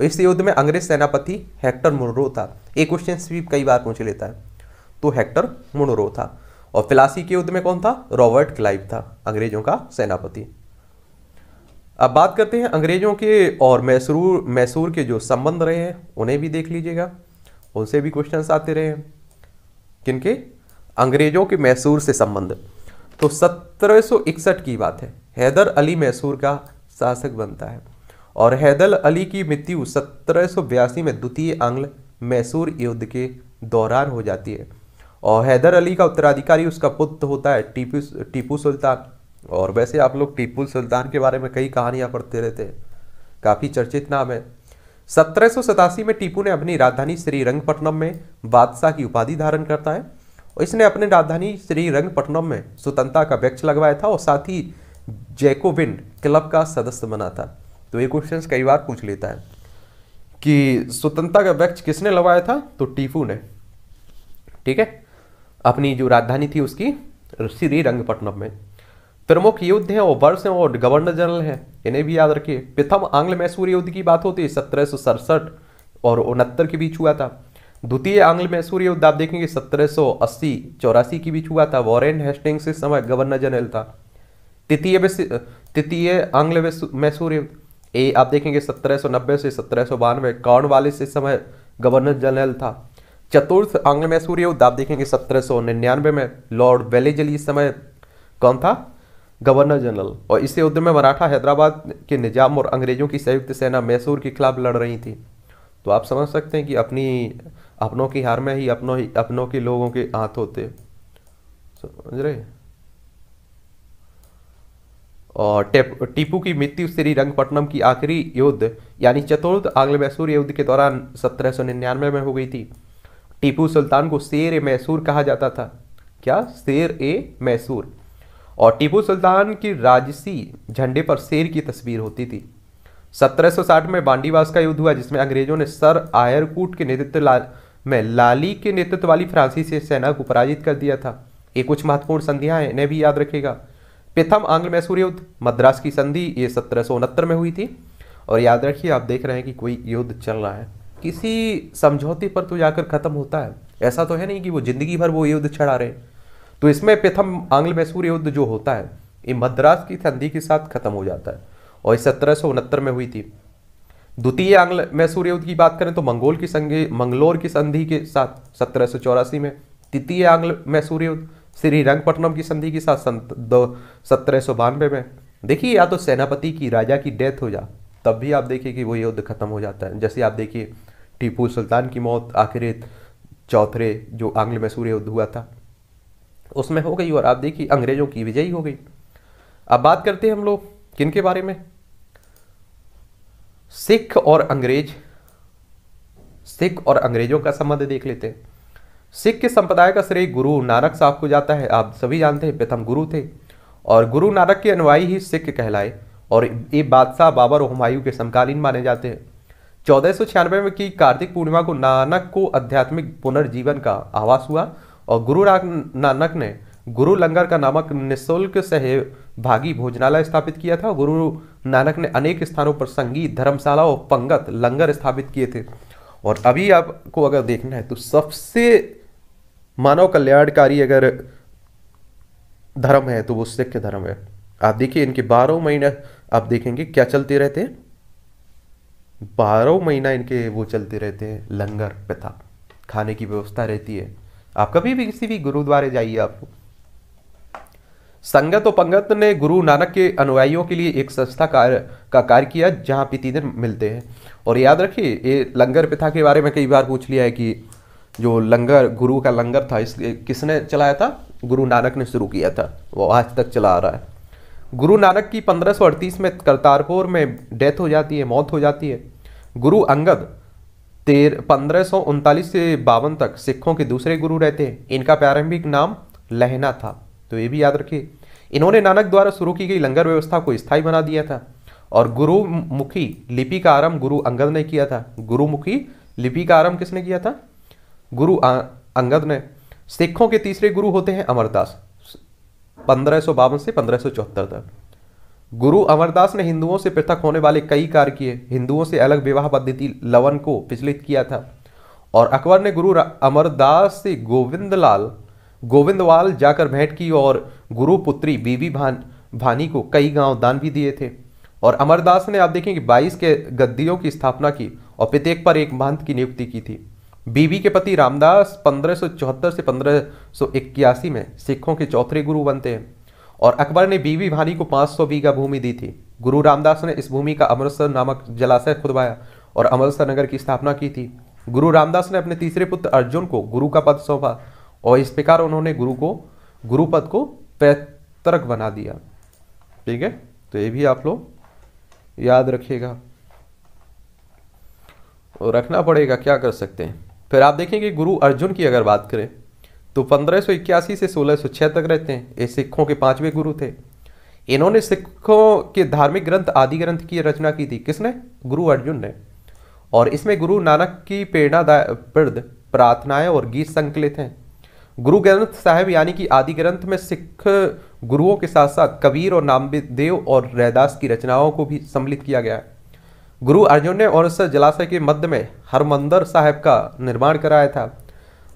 इस युद्ध में अंग्रेज सेनापति हेक्टर मुनरो था ये क्वेश्चन भी कई बार पूछ लेता है तो हेक्टर मुनरो था और फिलासी के युद्ध में कौन था रॉबर्ट क्लाइव था अंग्रेजों का सेनापति अब बात करते हैं अंग्रेजों के और मैसूर मैसूर के जो संबंध रहे हैं उन्हें भी देख लीजिएगा उनसे भी क्वेश्चंस आते रहे हैं किनके अंग्रेजों के मैसूर से संबंध तो 1761 की बात है हैदर अली मैसूर का शासक बनता है और हैदर अली की मृत्यु सत्रह में द्वितीय आंग्ल मैसूर युद्ध के दौरान हो जाती है और हैदर अली का उत्तराधिकारी उसका पुत्र होता है टीपू टीपू सुल्तान और वैसे आप लोग टीपू सुल्तान के बारे में कई कहानियाँ पढ़ते रहते हैं काफ़ी चर्चित नाम है सत्रह में टीपू ने अपनी राजधानी श्रीरंगपट्टनम में बादशाह की उपाधि धारण करता है और इसने अपने राजधानी श्रीरंगपट्टनम में स्वतंत्रता का वृक्ष लगवाया था और साथ ही जैकोविन क्लब का सदस्य बना था तो ये क्वेश्चन कई बार पूछ लेता है कि स्वतंत्रता का वृक्ष किसने लगवाया था तो टीपू ने ठीक है अपनी जो राजधानी थी उसकी श्री रंगपट्टनम में प्रमुख युद्ध हैं और वर्ष हैं और गवर्नर जनरल हैं इन्हें भी याद रखिए प्रथम आंग्ल मैसूर युद्ध की बात होती है सत्रह और उनहत्तर के बीच हुआ था द्वितीय आंग्ल मैसूर युद्ध आप देखेंगे सत्रह सौ अस्सी चौरासी के बीच हुआ था वॉरेन हेस्टिंग्स इस समय गवर्नर जनरल था तृतीय तृतीय आंग्ल मैसूर युद्ध ए आप देखेंगे सत्रह सौ नब्बे से सत्रह सौ बानवे वाले इस समय गवर्नर जनरल था चतुर्थ आंग्ल में सूर्य उदय आप देखेंगे सत्रह सौ निन्यानवे में लॉर्ड वेलेजली इस समय कौन था गवर्नर जनरल और इस युद्ध में मराठा हैदराबाद के निजाम और अंग्रेजों की संयुक्त सेना मैसूर के खिलाफ लड़ रही थी तो आप समझ सकते हैं कि अपनी अपनों की हार में ही अपनों ही अपनों के लोगों के हाथ होते समझ रहे और टेप टीपू की मृत्यु श्री रंगपट्टनम की आखिरी युद्ध यानी चतुर्थ आंग्ल मैसूर युद्ध के दौरान सत्रह में हो गई थी टीपू सुल्तान को शेर ए मैसूर कहा जाता था क्या शेर ए मैसूर और टीपू सुल्तान की राजसी झंडे पर शेर की तस्वीर होती थी 1760 में बांडीवास का युद्ध हुआ जिसमें अंग्रेजों ने सर आयरकूट के नेतृत्व ला, में लाली के नेतृत्व वाली फ्रांसीसी सेना को पराजित कर दिया था ये कुछ महत्वपूर्ण संधियां हैं इन्हें भी याद रखेगा प्रथम आंग्ल मैसूर युद्ध मद्रास की संधि ये सत्रह में हुई थी और याद रखिए आप देख रहे हैं कि कोई युद्ध चल रहा है किसी समझौते पर तो जाकर ख़त्म होता है ऐसा तो है नहीं कि वो ज़िंदगी भर वो युद्ध छड़ा रहे तो इसमें प्रथम आंग्ल मैसूर युद्ध जो होता है ये मद्रास की संधि के साथ ख़त्म हो जाता है और सत्रह में हुई थी द्वितीय आंग्ल मैसूर युद्ध की बात करें तो मंगोल की संधि मंगलोर की संधि के साथ सत्रह में तृतीय आंग्ल मैसूर युद्ध श्री रंगपट्टनम की संधि के साथ दो सत्रह सौ बानवे में देखिए या तो सेनापति की राजा की डेथ हो जा तब भी आप देखिए कि वो युद्ध खत्म हो जाता है जैसे आप देखिए टीपू सुल्तान की मौत आखिर चौथरे जो आंग्ल मैसूर युद्ध हुआ था उसमें हो गई और आप देखिए अंग्रेज़ों की विजयी हो गई अब बात करते हैं हम लोग किन के बारे में सिख और अंग्रेज सिख और अंग्रेजों का संबंध देख लेते हैं सिख के संप्रदाय का श्रेय गुरु नानक साहब को जाता है आप सभी जानते हैं प्रथम गुरु थे और गुरु नानक के अनुयायी ही सिख कहलाए और ये बादशाह बाबर और हुमायूं के समकालीन माने जाते हैं चौदह में की कार्तिक पूर्णिमा को नानक को आध्यात्मिक पुनर्जीवन का आवास हुआ और गुरु नानक ने गुरु लंगर का नामक निःशुल्क सहभागी भोजनालय स्थापित किया था गुरु नानक ने अनेक स्थानों पर संगीत धर्मशाला और पंगत लंगर स्थापित किए थे और अभी आपको अगर देखना है तो सबसे मानव कल्याणकारी अगर धर्म है तो वो सिख धर्म है आप देखिए इनके बारह महीने आप देखेंगे क्या चलते रहते हैं बारह महीना इनके वो चलते रहते हैं लंगर प्रथा खाने की व्यवस्था रहती है आप कभी भी किसी भी गुरुद्वारे जाइए आप संगत और पंगत ने गुरु नानक के अनुयायियों के लिए एक संस्था कार्य का कार्य किया जहाँ प्रतिदिन मिलते हैं और याद रखिए ये लंगर प्रथा के बारे में कई बार पूछ लिया है कि जो लंगर गुरु का लंगर था इसलिए किसने चलाया था गुरु नानक ने शुरू किया था वो आज तक चला आ रहा है गुरु नानक की पंद्रह में करतारपुर में डेथ हो जाती है मौत हो जाती है गुरु अंगद तेर पंद्रह सौ उनतालीस से बावन तक सिखों के दूसरे गुरु रहते हैं इनका प्रारंभिक नाम लहना था तो ये भी याद रखिए इन्होंने नानक द्वारा शुरू की गई लंगर व्यवस्था को स्थायी बना दिया था और गुरुमुखी लिपि का आरंभ गुरु अंगद ने किया था गुरुमुखी लिपि का आरंभ किसने किया था गुरु अंगद ने सिखों के तीसरे गुरु होते हैं अमरदास पंद्रह से पंद्रह तक गुरु अमरदास ने हिंदुओं से पृथक होने वाले कई कार्य किए हिंदुओं से अलग विवाह पद्धति लवन को विचलित किया था और अकबर ने गुरु अमरदास से गोविंदलाल गोविंदवाल जाकर भेंट की और गुरु पुत्री बीबी भान भानी को कई गांव दान भी दिए थे और अमरदास ने आप देखें कि बाईस के गद्दियों की स्थापना की और प्रत्येक पर एक महंत की नियुक्ति की थी बीबी के पति रामदास पंद्रह से पंद्रह में सिखों के चौथे गुरु बनते हैं और अकबर ने बीवी भानी को 500 बीघा भूमि दी थी गुरु रामदास ने इस भूमि का अमृतसर नामक जलाशय खुदवाया और अमृतसर नगर की स्थापना की थी गुरु रामदास ने अपने तीसरे पुत्र अर्जुन को गुरु का पद सौंपा और इस प्रकार उन्होंने गुरु को गुरु पद को पैतरक बना दिया ठीक है तो ये भी आप लोग याद रखिएगा रखना पड़ेगा क्या कर सकते हैं फिर आप देखेंगे गुरु अर्जुन की अगर बात करें तो पंद्रह से सोलह तक रहते हैं ये सिखों के पांचवें गुरु थे इन्होंने सिखों के धार्मिक ग्रंथ आदि ग्रंथ की रचना की थी किसने गुरु अर्जुन ने और इसमें गुरु नानक की प्रेरणादायप्रद प्रार्थनाएं और गीत संकलित हैं गुरु ग्रंथ साहिब यानी कि आदि ग्रंथ में सिख गुरुओं के साथ साथ कबीर और नामदेव और रैदास की रचनाओं को भी सम्मिलित किया गया है गुरु अर्जुन ने और जलाशय के मध्य में हरमंदर साहब का निर्माण कराया था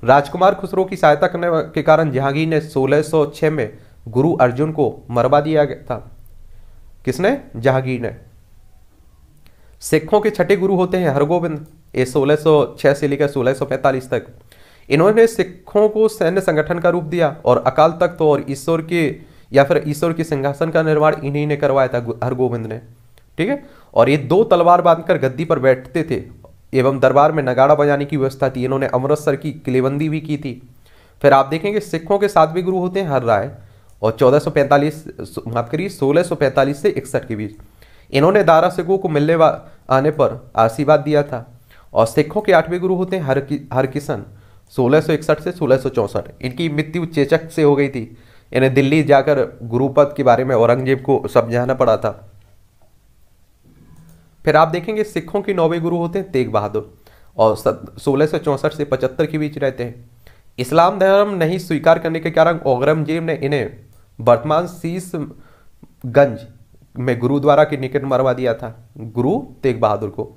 राजकुमार खुसरो की सहायता करने के कारण जहांगीर ने 1606 में गुरु अर्जुन को मरवा दिया था किसने जहांगीर ने सिखों के छठे गुरु होते हैं हरगोविंद ये 1606 से लेकर 1645 तक इन्होंने सिखों को सैन्य संगठन का रूप दिया और अकाल तक तो और ईश्वर के या फिर ईश्वर के सिंहासन का निर्माण इन्हीं ने करवाया था हरगोविंद ने ठीक है और ये दो तलवार बांधकर गद्दी पर बैठते थे एवं दरबार में नगाड़ा बजाने की व्यवस्था थी इन्होंने अमृतसर की किलेबंदी भी की थी फिर आप देखेंगे सिखों के साथ भी गुरु होते हैं हर राय और 1445 माफ करिए 1645 से इकसठ के बीच इन्होंने दारा सिखों को मिलने आने पर आशीर्वाद दिया था और सिखों के आठवें गुरु होते हैं हर कि, हर किशन सोलह से सोलह इनकी मृत्यु चेचक से हो गई थी इन्हें दिल्ली जाकर गुरुपद के बारे में औरंगजेब को समझाना पड़ा था फिर आप देखेंगे सिखों के नौवे गुरु होते हैं तेग बहादुर और सोलह सौ चौंसठ से पचहत्तर के बीच रहते हैं इस्लाम धर्म नहीं स्वीकार करने के कारण औरंगजेब ने इन्हें वर्तमान शीशगंज में गुरुद्वारा के निकट मरवा दिया था गुरु तेग बहादुर को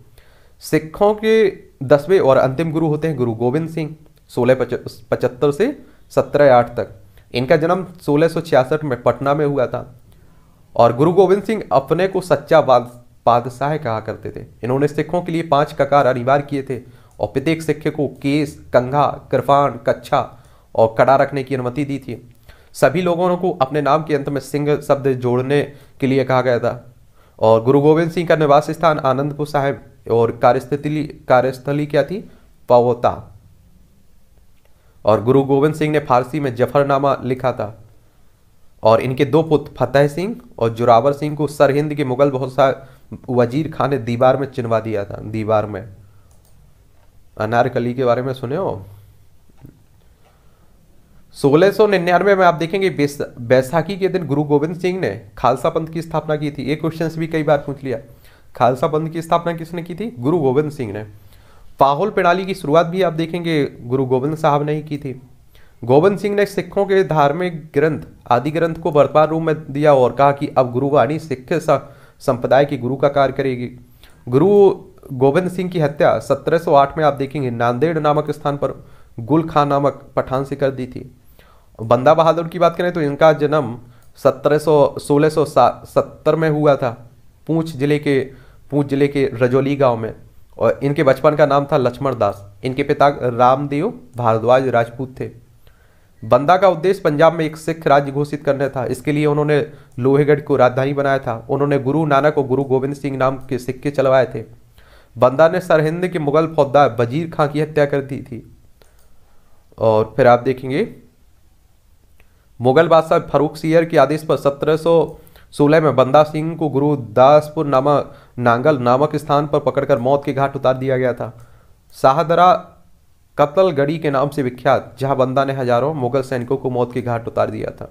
सिखों के दसवें और अंतिम गुरु होते हैं गुरु गोविंद सिंह सोलह पचहत्तर से सत्रह आठ तक इनका जन्म सोलह में पटना में हुआ था और गुरु गोविंद सिंह अपने को सच्चा पादशाह कहा करते थे इन्होंने सिखों के लिए पांच ककार अनिवार्य किए थे और प्रत्येक सिख को केस कंघा कृपाण कच्छा और कड़ा रखने की अनुमति दी थी सभी लोगों को अपने नाम के अंत में सिंह शब्द जोड़ने के लिए कहा गया था और गुरु गोविंद सिंह का निवास स्थान आनंदपुर साहिब और कार्यस्थली कार्यस्थली क्या थी पवोता और गुरु गोविंद सिंह ने फारसी में जफरनामा लिखा था और इनके दो पुत्र फतेह सिंह और जुरावर सिंह को सरहिंद के मुगल बहुत वजीर खान ने दीवार में चिनवा दिया था दीवार में अनारकली के बारे में सुने हो सोलह सौ निन्यानवे में आप देखेंगे बैसाखी के दिन गुरु गोविंद सिंह ने खालसा पंथ की स्थापना की थी ये क्वेश्चन भी कई बार पूछ लिया खालसा पंथ की स्थापना किसने की थी गुरु गोविंद सिंह ने पाहुल प्रणाली की शुरुआत भी आप देखेंगे गुरु गोविंद साहब ने ही की थी गोविंद सिंह ने सिखों के धार्मिक ग्रंथ आदि ग्रंथ को वर्तमान रूप में दिया और कहा कि अब गुरुवाणी सिख संप्रदाय के गुरु का कार्य करेगी गुरु गोविंद सिंह की हत्या 1708 में आप देखेंगे नांदेड़ नामक स्थान पर गुल खां नामक पठान से कर दी थी बंदा बहादुर की बात करें तो इनका जन्म सत्रह 1700 में हुआ था पूंछ जिले के पूंछ जिले के रजौली गांव में और इनके बचपन का नाम था लक्ष्मण दास इनके पिता रामदेव भारद्वाज राजपूत थे बंदा का उद्देश्य पंजाब में एक सिख राज्य घोषित करने था इसके लिए उन्होंने लोहेगढ़ को राजधानी बनाया था उन्होंने गुरु नानक और गुरु गोविंद सिंह नाम के सिक्के चलवाए थे बंदा ने सरहिंद के मुगल फौजदार वजीर खां की हत्या कर दी थी और फिर आप देखेंगे मुगल बादशाह फरूख सियर के आदेश पर 1716 में बंदा सिंह को गुरु दासपुर नामक नांगल नामक स्थान पर पकड़कर मौत के घाट उतार दिया गया था शाहदरा कत्ल गढ़ी के नाम से विख्यात जहां बंदा ने हजारों मुगल सैनिकों को मौत के घाट उतार दिया था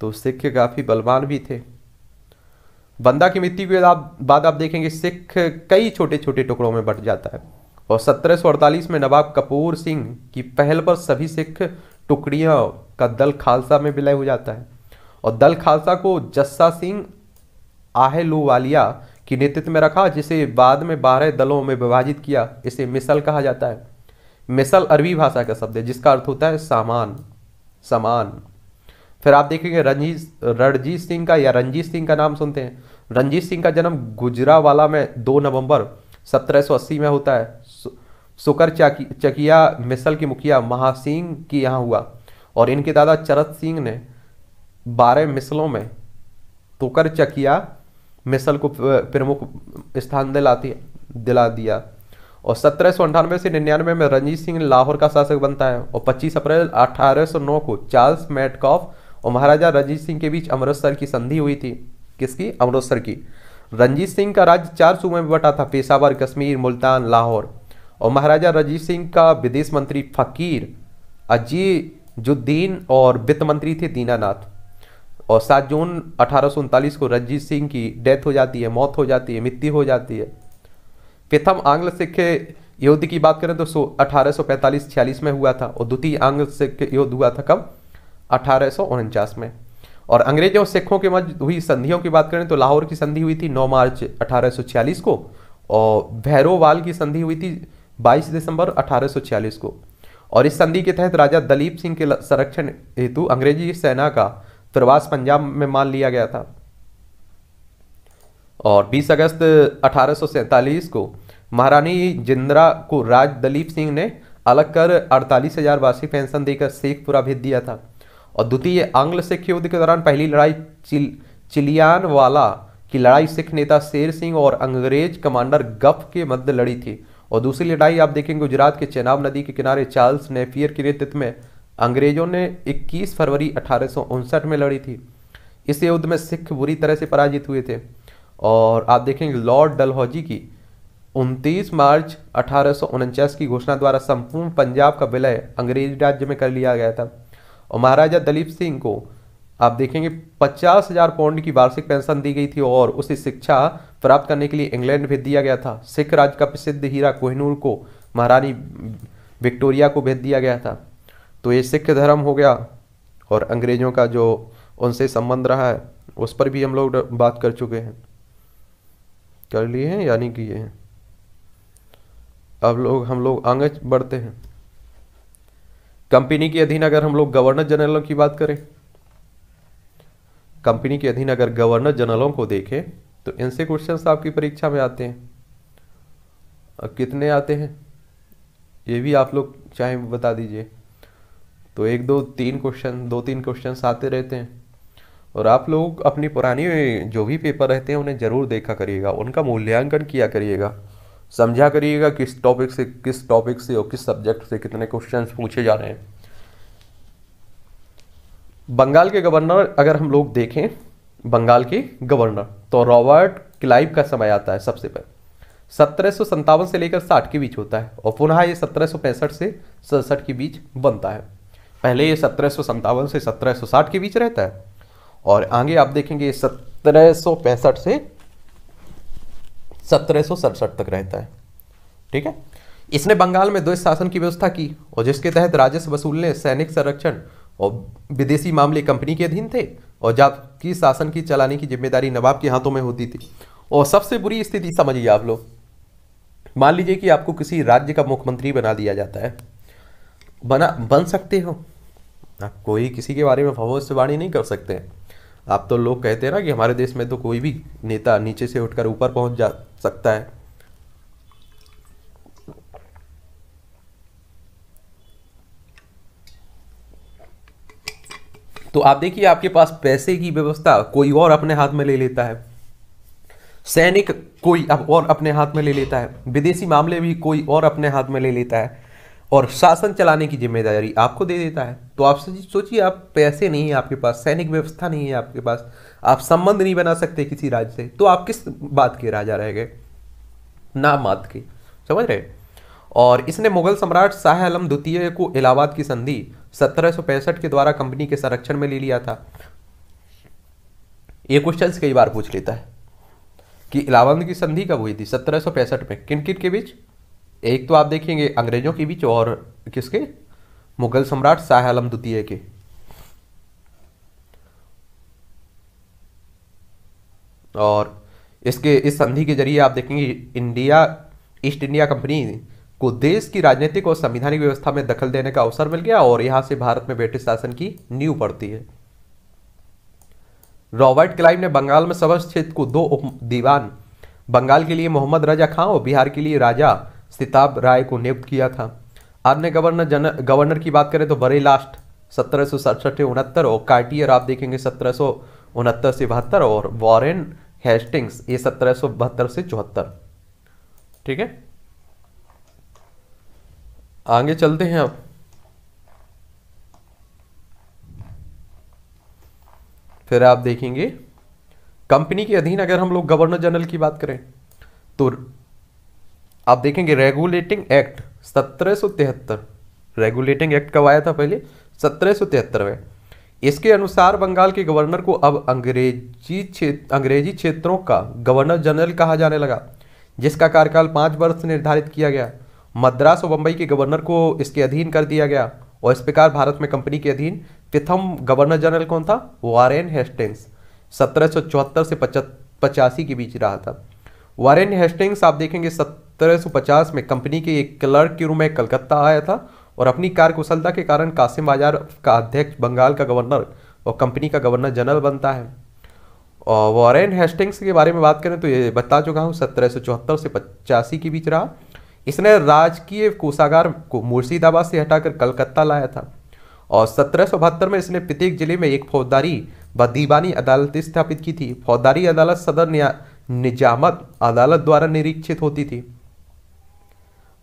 तो सिख काफ़ी बलवान भी थे बंदा की मृत्यु के बाद आप देखेंगे सिख कई छोटे छोटे टुकड़ों में बट जाता है और 1748 में नवाब कपूर सिंह की पहल पर सभी सिख टुकड़ियों का दल खालसा में विलय हो जाता है और दल खालसा को जस्सा सिंह वालिया के नेतृत्व में रखा जिसे बाद में बारह दलों में विभाजित किया इसे मिसल कहा जाता है मिसल अरबी भाषा का शब्द है जिसका अर्थ होता है सामान सामान फिर आप देखेंगे रंजीत रणजीत सिंह का या रंजीत सिंह का नाम सुनते हैं रंजीत सिंह का जन्म गुजरावाला में 2 नवंबर 1780 में होता है सुकर चकिया मिसल के मुखिया महासिंह की यहाँ हुआ और इनके दादा चरत सिंह ने बारह मिसलों में तुकर चकिया मिसल को प्रमुख स्थान दिलाती दिला दिया और सत्रह से निन्यानवे में रंजीत सिंह लाहौर का शासक बनता है और 25 अप्रैल अठारह को चार्ल्स मैटकॉफ और महाराजा रंजीत सिंह के बीच अमृतसर की संधि हुई थी किसकी अमृतसर की रंजीत सिंह का राज्य चार सूबे में बटा था पेशावर कश्मीर मुल्तान लाहौर और महाराजा रंजीत सिंह का विदेश मंत्री फकीर अजीजुद्दीन और वित्त मंत्री थे दीनानाथ और सात जून अठारह को रंजीत सिंह की डेथ हो जाती है मौत हो जाती है मृत्यु हो जाती है प्रथम आंग्ल सिख युद्ध की बात करें तो सो अठारह सौ में हुआ था और द्वितीय आंग्ल सिख युद्ध हुआ था कब अठारह में और अंग्रेजों सिखों के मध्य हुई संधियों की बात करें तो लाहौर की संधि हुई थी 9 मार्च 1846 को और भैरोवाल की संधि हुई थी 22 दिसंबर 1846 को और इस संधि के तहत राजा दलीप सिंह के संरक्षण हेतु अंग्रेजी सेना का प्रवास पंजाब में मान लिया गया था और 20 अगस्त अठारह को महारानी जिंद्रा को राज दलीप सिंह ने अलग कर अड़तालीस हजार वार्षिक पेंशन देकर शेखपुरा भेज दिया था और द्वितीय आंग्ल सिख युद्ध के दौरान पहली लड़ाई चिल चिलियानवाला की लड़ाई सिख नेता शेर सिंह और अंग्रेज कमांडर गफ के मध्य लड़ी थी और दूसरी लड़ाई आप देखेंगे गुजरात के चेनाब नदी के किनारे चार्ल्स नेफियर के नेतृत्व में अंग्रेजों ने 21 फरवरी अठारह में लड़ी थी इस युद्ध में सिख बुरी तरह से पराजित हुए थे और आप देखेंगे लॉर्ड डलहौजी की उनतीस मार्च अठारह की घोषणा द्वारा संपूर्ण पंजाब का विलय अंग्रेज राज्य में कर लिया गया था और महाराजा दलीप सिंह को आप देखेंगे पचास हजार पाउंड की वार्षिक पेंशन दी गई थी और उसे शिक्षा प्राप्त करने के लिए इंग्लैंड भेज दिया गया था सिख राज्य का प्रसिद्ध हीरा कोहिनूर को महारानी विक्टोरिया को भेज दिया गया था तो ये सिख धर्म हो गया और अंग्रेजों का जो उनसे संबंध रहा है उस पर भी हम लोग बात कर चुके हैं कर लिए हैं यानी कि किए हैं अब लोग हम लोग आगे बढ़ते हैं कंपनी के अधीन अगर हम लोग गवर्नर जनरलों की बात करें कंपनी के अधीन अगर गवर्नर जनरलों को देखें तो इनसे क्वेश्चन आपकी परीक्षा में आते हैं अब कितने आते हैं ये भी आप लोग चाहे बता दीजिए तो एक दो तीन क्वेश्चन दो तीन क्वेश्चन आते रहते हैं और आप लोग अपनी पुरानी जो भी पेपर रहते हैं उन्हें ज़रूर देखा करिएगा उनका मूल्यांकन किया करिएगा समझा करिएगा किस टॉपिक से किस टॉपिक से और किस सब्जेक्ट से कितने क्वेश्चन पूछे जा रहे हैं बंगाल के गवर्नर अगर हम लोग देखें बंगाल के गवर्नर तो रॉबर्ट क्लाइव का समय आता है सबसे पहले सत्रह से लेकर साठ के बीच होता है और पुनः ये सत्रह से सड़सठ के बीच बनता है पहले ये सत्रह से सत्रह के बीच रहता है और आगे आप देखेंगे सत्रह से सत्रह तक रहता है ठीक है इसने बंगाल में द्वित शासन की व्यवस्था की और जिसके तहत राजस्व वसूलने सैनिक संरक्षण और विदेशी मामले कंपनी के अधीन थे और जबकि शासन की चलाने की जिम्मेदारी नवाब के हाथों में होती थी और सबसे बुरी स्थिति समझिए आप लोग मान लीजिए कि आपको किसी राज्य का मुख्यमंत्री बना दिया जाता है बना बन सकते हो आप कोई किसी के बारे में भविष्यवाणी नहीं कर सकते हैं आप तो लोग कहते हैं ना कि हमारे देश में तो कोई भी नेता नीचे से उठकर ऊपर पहुंच जा सकता है तो आप देखिए आपके पास पैसे की व्यवस्था कोई और अपने हाथ में ले लेता है सैनिक कोई अब और अपने हाथ में ले लेता है विदेशी मामले भी कोई और अपने हाथ में ले लेता है और शासन चलाने की जिम्मेदारी आपको दे देता है तो आप सोचिए आप पैसे नहीं है आपके पास सैनिक व्यवस्था नहीं है आपके पास आप संबंध नहीं बना सकते किसी राज्य से तो आप किस बात के राजा रह गए ना मात के समझ रहे और इसने मुगल सम्राट शाह आलम द्वितीय को इलाहाबाद की संधि सत्रह के द्वारा कंपनी के संरक्षण में ले लिया था ये क्वेश्चन कई बार पूछ लेता है कि इलाहाबाद की संधि कब हुई थी सत्रह में किन किन के बीच एक तो आप देखेंगे अंग्रेजों के बीच और किसके मुगल सम्राट शाह आलम द्वितीय के और इसके इस संधि के जरिए आप देखेंगे इंडिया ईस्ट इंडिया कंपनी को देश की राजनीतिक और संविधानिक व्यवस्था में दखल देने का अवसर मिल गया और यहां से भारत में ब्रिटिश शासन की नींव पड़ती है रॉबर्ट क्लाइव ने बंगाल में सबस्थित क्षेत्र को दो दीवान बंगाल के लिए मोहम्मद रजा खां और बिहार के लिए राजा सिताब राय को नियुक्त किया था आपने गवर्नर जन गवर्नर की बात करें तो बरे लास्ट सत्रह सौ सड़सठ उनहत्तर और कार्टियर आप देखेंगे सत्रह सौ उनहत्तर से बहत्तर और वॉरेन हेस्टिंग्स ये सत्रह सौ बहत्तर से चौहत्तर ठीक है आगे चलते हैं अब फिर आप देखेंगे कंपनी के अधीन अगर हम लोग गवर्नर जनरल की बात करें तो आप देखेंगे रेगुलेटिंग एक्ट सत्रह रेगुलेटिंग एक्ट कब आया था पहले सत्रह में इसके अनुसार बंगाल के गवर्नर को अब अंग्रेजी क्षेत्र अंग्रेजी क्षेत्रों का गवर्नर जनरल कहा जाने लगा जिसका कार्यकाल पाँच वर्ष निर्धारित किया गया मद्रास और बम्बई के गवर्नर को इसके अधीन कर दिया गया और इस प्रकार भारत में कंपनी के अधीन प्रथम गवर्नर जनरल कौन था वारेन हेस्टिंग्स सत्रह से पचासी के बीच रहा था वारेन हेस्टिंग्स आप देखेंगे सत 1750 में कंपनी के एक क्लर्क के रूप में कलकत्ता आया था और अपनी कार्यकुशलता के कारण कासिम बाजार का अध्यक्ष बंगाल का गवर्नर और कंपनी का गवर्नर जनरल बनता है और वॉरेन हेस्टिंग्स के बारे में बात करें तो ये बता चुका हूँ सत्रह से पचासी के बीच रहा इसने राजकीय कोषागार को मुर्शिदाबाद से हटाकर कलकत्ता लाया था और सत्रह में इसने प्रत्येक जिले में एक फौजदारी व दीवानी अदालत स्थापित की थी फौजदारी अदालत सदर निजामत अदालत द्वारा निरीक्षित होती थी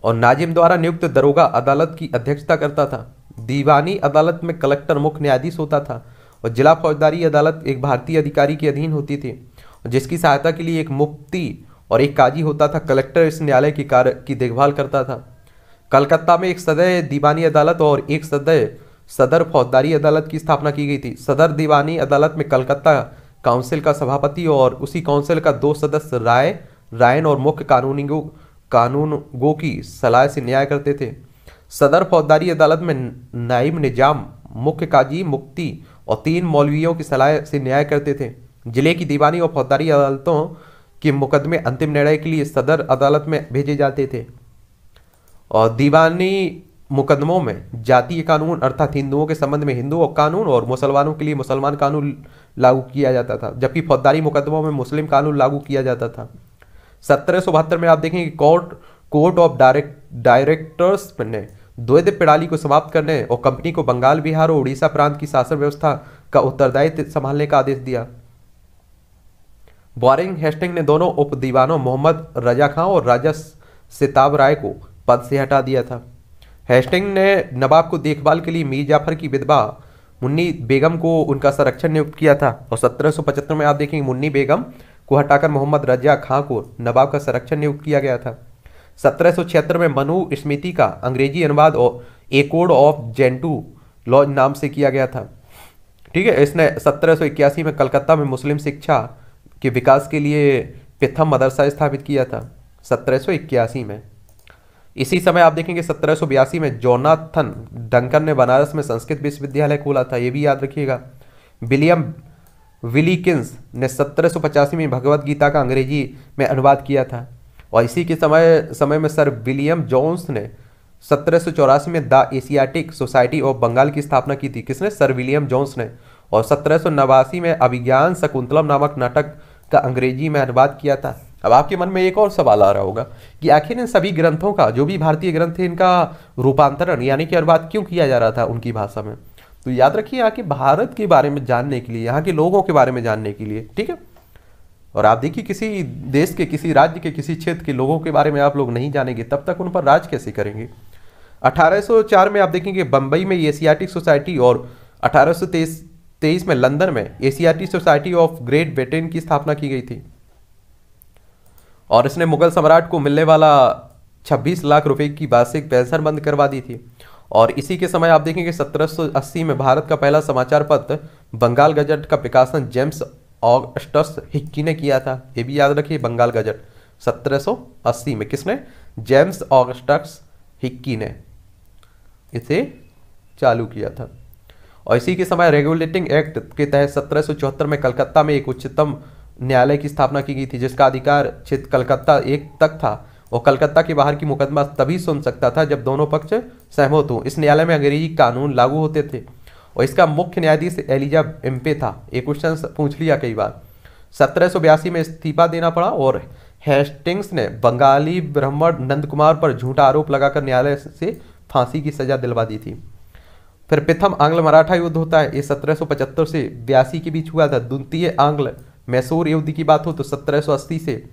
और नाजिम द्वारा नियुक्त दरोगा अदालत की अध्यक्षता करता था दीवानी अदालत में कलेक्टर मुख्य न्यायाधीश होता था और जिला फौजदारी अदालत एक भारतीय अधिकारी के अधीन होती थी जिसकी सहायता के लिए एक मुफ्ती और एक काजी होता था कलेक्टर इस न्यायालय की कार्य की देखभाल करता था कलकत्ता में एक सदय दीवानी अदालत और एक सदय सदर फौजदारी अदालत की स्थापना की गई थी सदर दीवानी अदालत में कलकत्ता काउंसिल का सभापति और उसी काउंसिल का दो सदस्य राय रायन और मुख्य कानूनी कानून गो की सलाह से न्याय करते थे सदर फौजदारी अदालत में नाइम निजाम मुख्य काजी मुक्ति और तीन मौलवियों की सलाह से न्याय करते थे जिले की दीवानी और फौजदारी अदालतों के मुकदमे अंतिम निर्णय के लिए सदर अदालत में भेजे जाते थे और दीवानी मुकदमों में जातीय कानून अर्थात हिंदुओं के संबंध में हिंदू और कानून और मुसलमानों के लिए मुसलमान कानून लागू किया जाता था जबकि फौजदारी मुकदमों में मुस्लिम कानून लागू किया जाता था सत्रह में आप देखेंगे court court of direct directors ने द्वैध प्रणाली को समाप्त करने और कंपनी को बंगाल बिहार और उड़ीसा प्रांत की शासन व्यवस्था का उत्तरदायित्व संभालने का आदेश दिया वॉरिंग हेस्टिंग ने दोनों उप दीवानों मोहम्मद रजा खां और राजा सिताब राय को पद से हटा दिया था हेस्टिंग ने नवाब को देखभाल के लिए मीर जाफर की विधवा मुन्नी बेगम को उनका संरक्षण नियुक्त किया था और 1775 में आप देखेंगे मुन्नी बेगम को हटाकर मोहम्मद रजा खां को नवाब का संरक्षण नियुक्त किया गया था सत्रह में मनु स्मृति का अंग्रेजी अनुवाद और एकोड ऑफ जेंटू लॉज नाम से किया गया था ठीक है इसने सत्रह में कलकत्ता में मुस्लिम शिक्षा के विकास के लिए प्रथम मदरसा स्थापित किया था सत्रह में इसी समय आप देखेंगे सत्रह में जोनाथन डंकन ने बनारस में संस्कृत विश्वविद्यालय खोला था ये भी याद रखिएगा विलियम विलीकिंस ने सत्रह में भगवत गीता का अंग्रेजी में अनुवाद किया था और इसी के समय समय में सर विलियम जोन्स ने सत्रह में the Asiatic society of Bengal की स्थापना की थी किसने सर विलियम जोन्स ने और सत्रह में अभिज्ञान शकुंतलम नामक नाटक का अंग्रेजी में अनुवाद किया था अब आपके मन में एक और सवाल आ रहा होगा कि आखिर इन सभी ग्रंथों का जो भी भारतीय ग्रंथ थे इनका रूपांतरण यानी कि अनुवाद क्यों किया जा रहा था उनकी भाषा में तो याद रखिए यहाँ के भारत के बारे में जानने के लिए यहाँ के लोगों के बारे में जानने के लिए ठीक है और आप देखिए किसी देश के किसी राज्य के किसी क्षेत्र के लोगों के बारे में आप लोग नहीं जानेंगे तब तक उन पर राज कैसे करेंगे 1804 में आप देखेंगे बम्बई में एशियाटिक सोसाइटी और अठारह तेईस में लंदन में Asiatic society of Great Britain की स्थापना की गई थी और इसने मुगल सम्राट को मिलने वाला 26 लाख रुपए की वार्षिक पेंशन बंद करवा दी थी और इसी के समय आप देखेंगे 1780 में भारत का पहला समाचार पत्र बंगाल गजट का प्रकाशन जेम्स ऑगस्टस हिक्की ने किया था ये भी याद रखिए बंगाल गजट 1780 में किसने जेम्स ऑगस्टस हिक्की ने इसे चालू किया था और इसी के समय रेगुलेटिंग एक्ट के तहत सत्रह में कलकत्ता में एक उच्चतम न्यायालय की स्थापना की गई थी जिसका अधिकार क्षेत्र कलकत्ता एक तक था और कलकत्ता के बाहर की मुकदमा तभी सुन सकता था जब दोनों पक्ष सहमत हूँ इस न्यायालय में अंग्रेजी कानून लागू होते थे और इसका मुख्य न्यायाधीश एलिजा एम्पे था ये क्वेश्चन पूछ लिया कई बार सत्रह में इस्तीफा देना पड़ा और हेस्टिंग्स ने बंगाली ब्राह्मण नंद कुमार पर झूठा आरोप लगाकर न्यायालय से फांसी की सजा दिलवा दी थी फिर प्रथम आंग्ल मराठा युद्ध होता है ये 1775 से बयासी के बीच हुआ था द्वितीय आंग्ल मैसूर युद्ध की बात हो तो 1780 से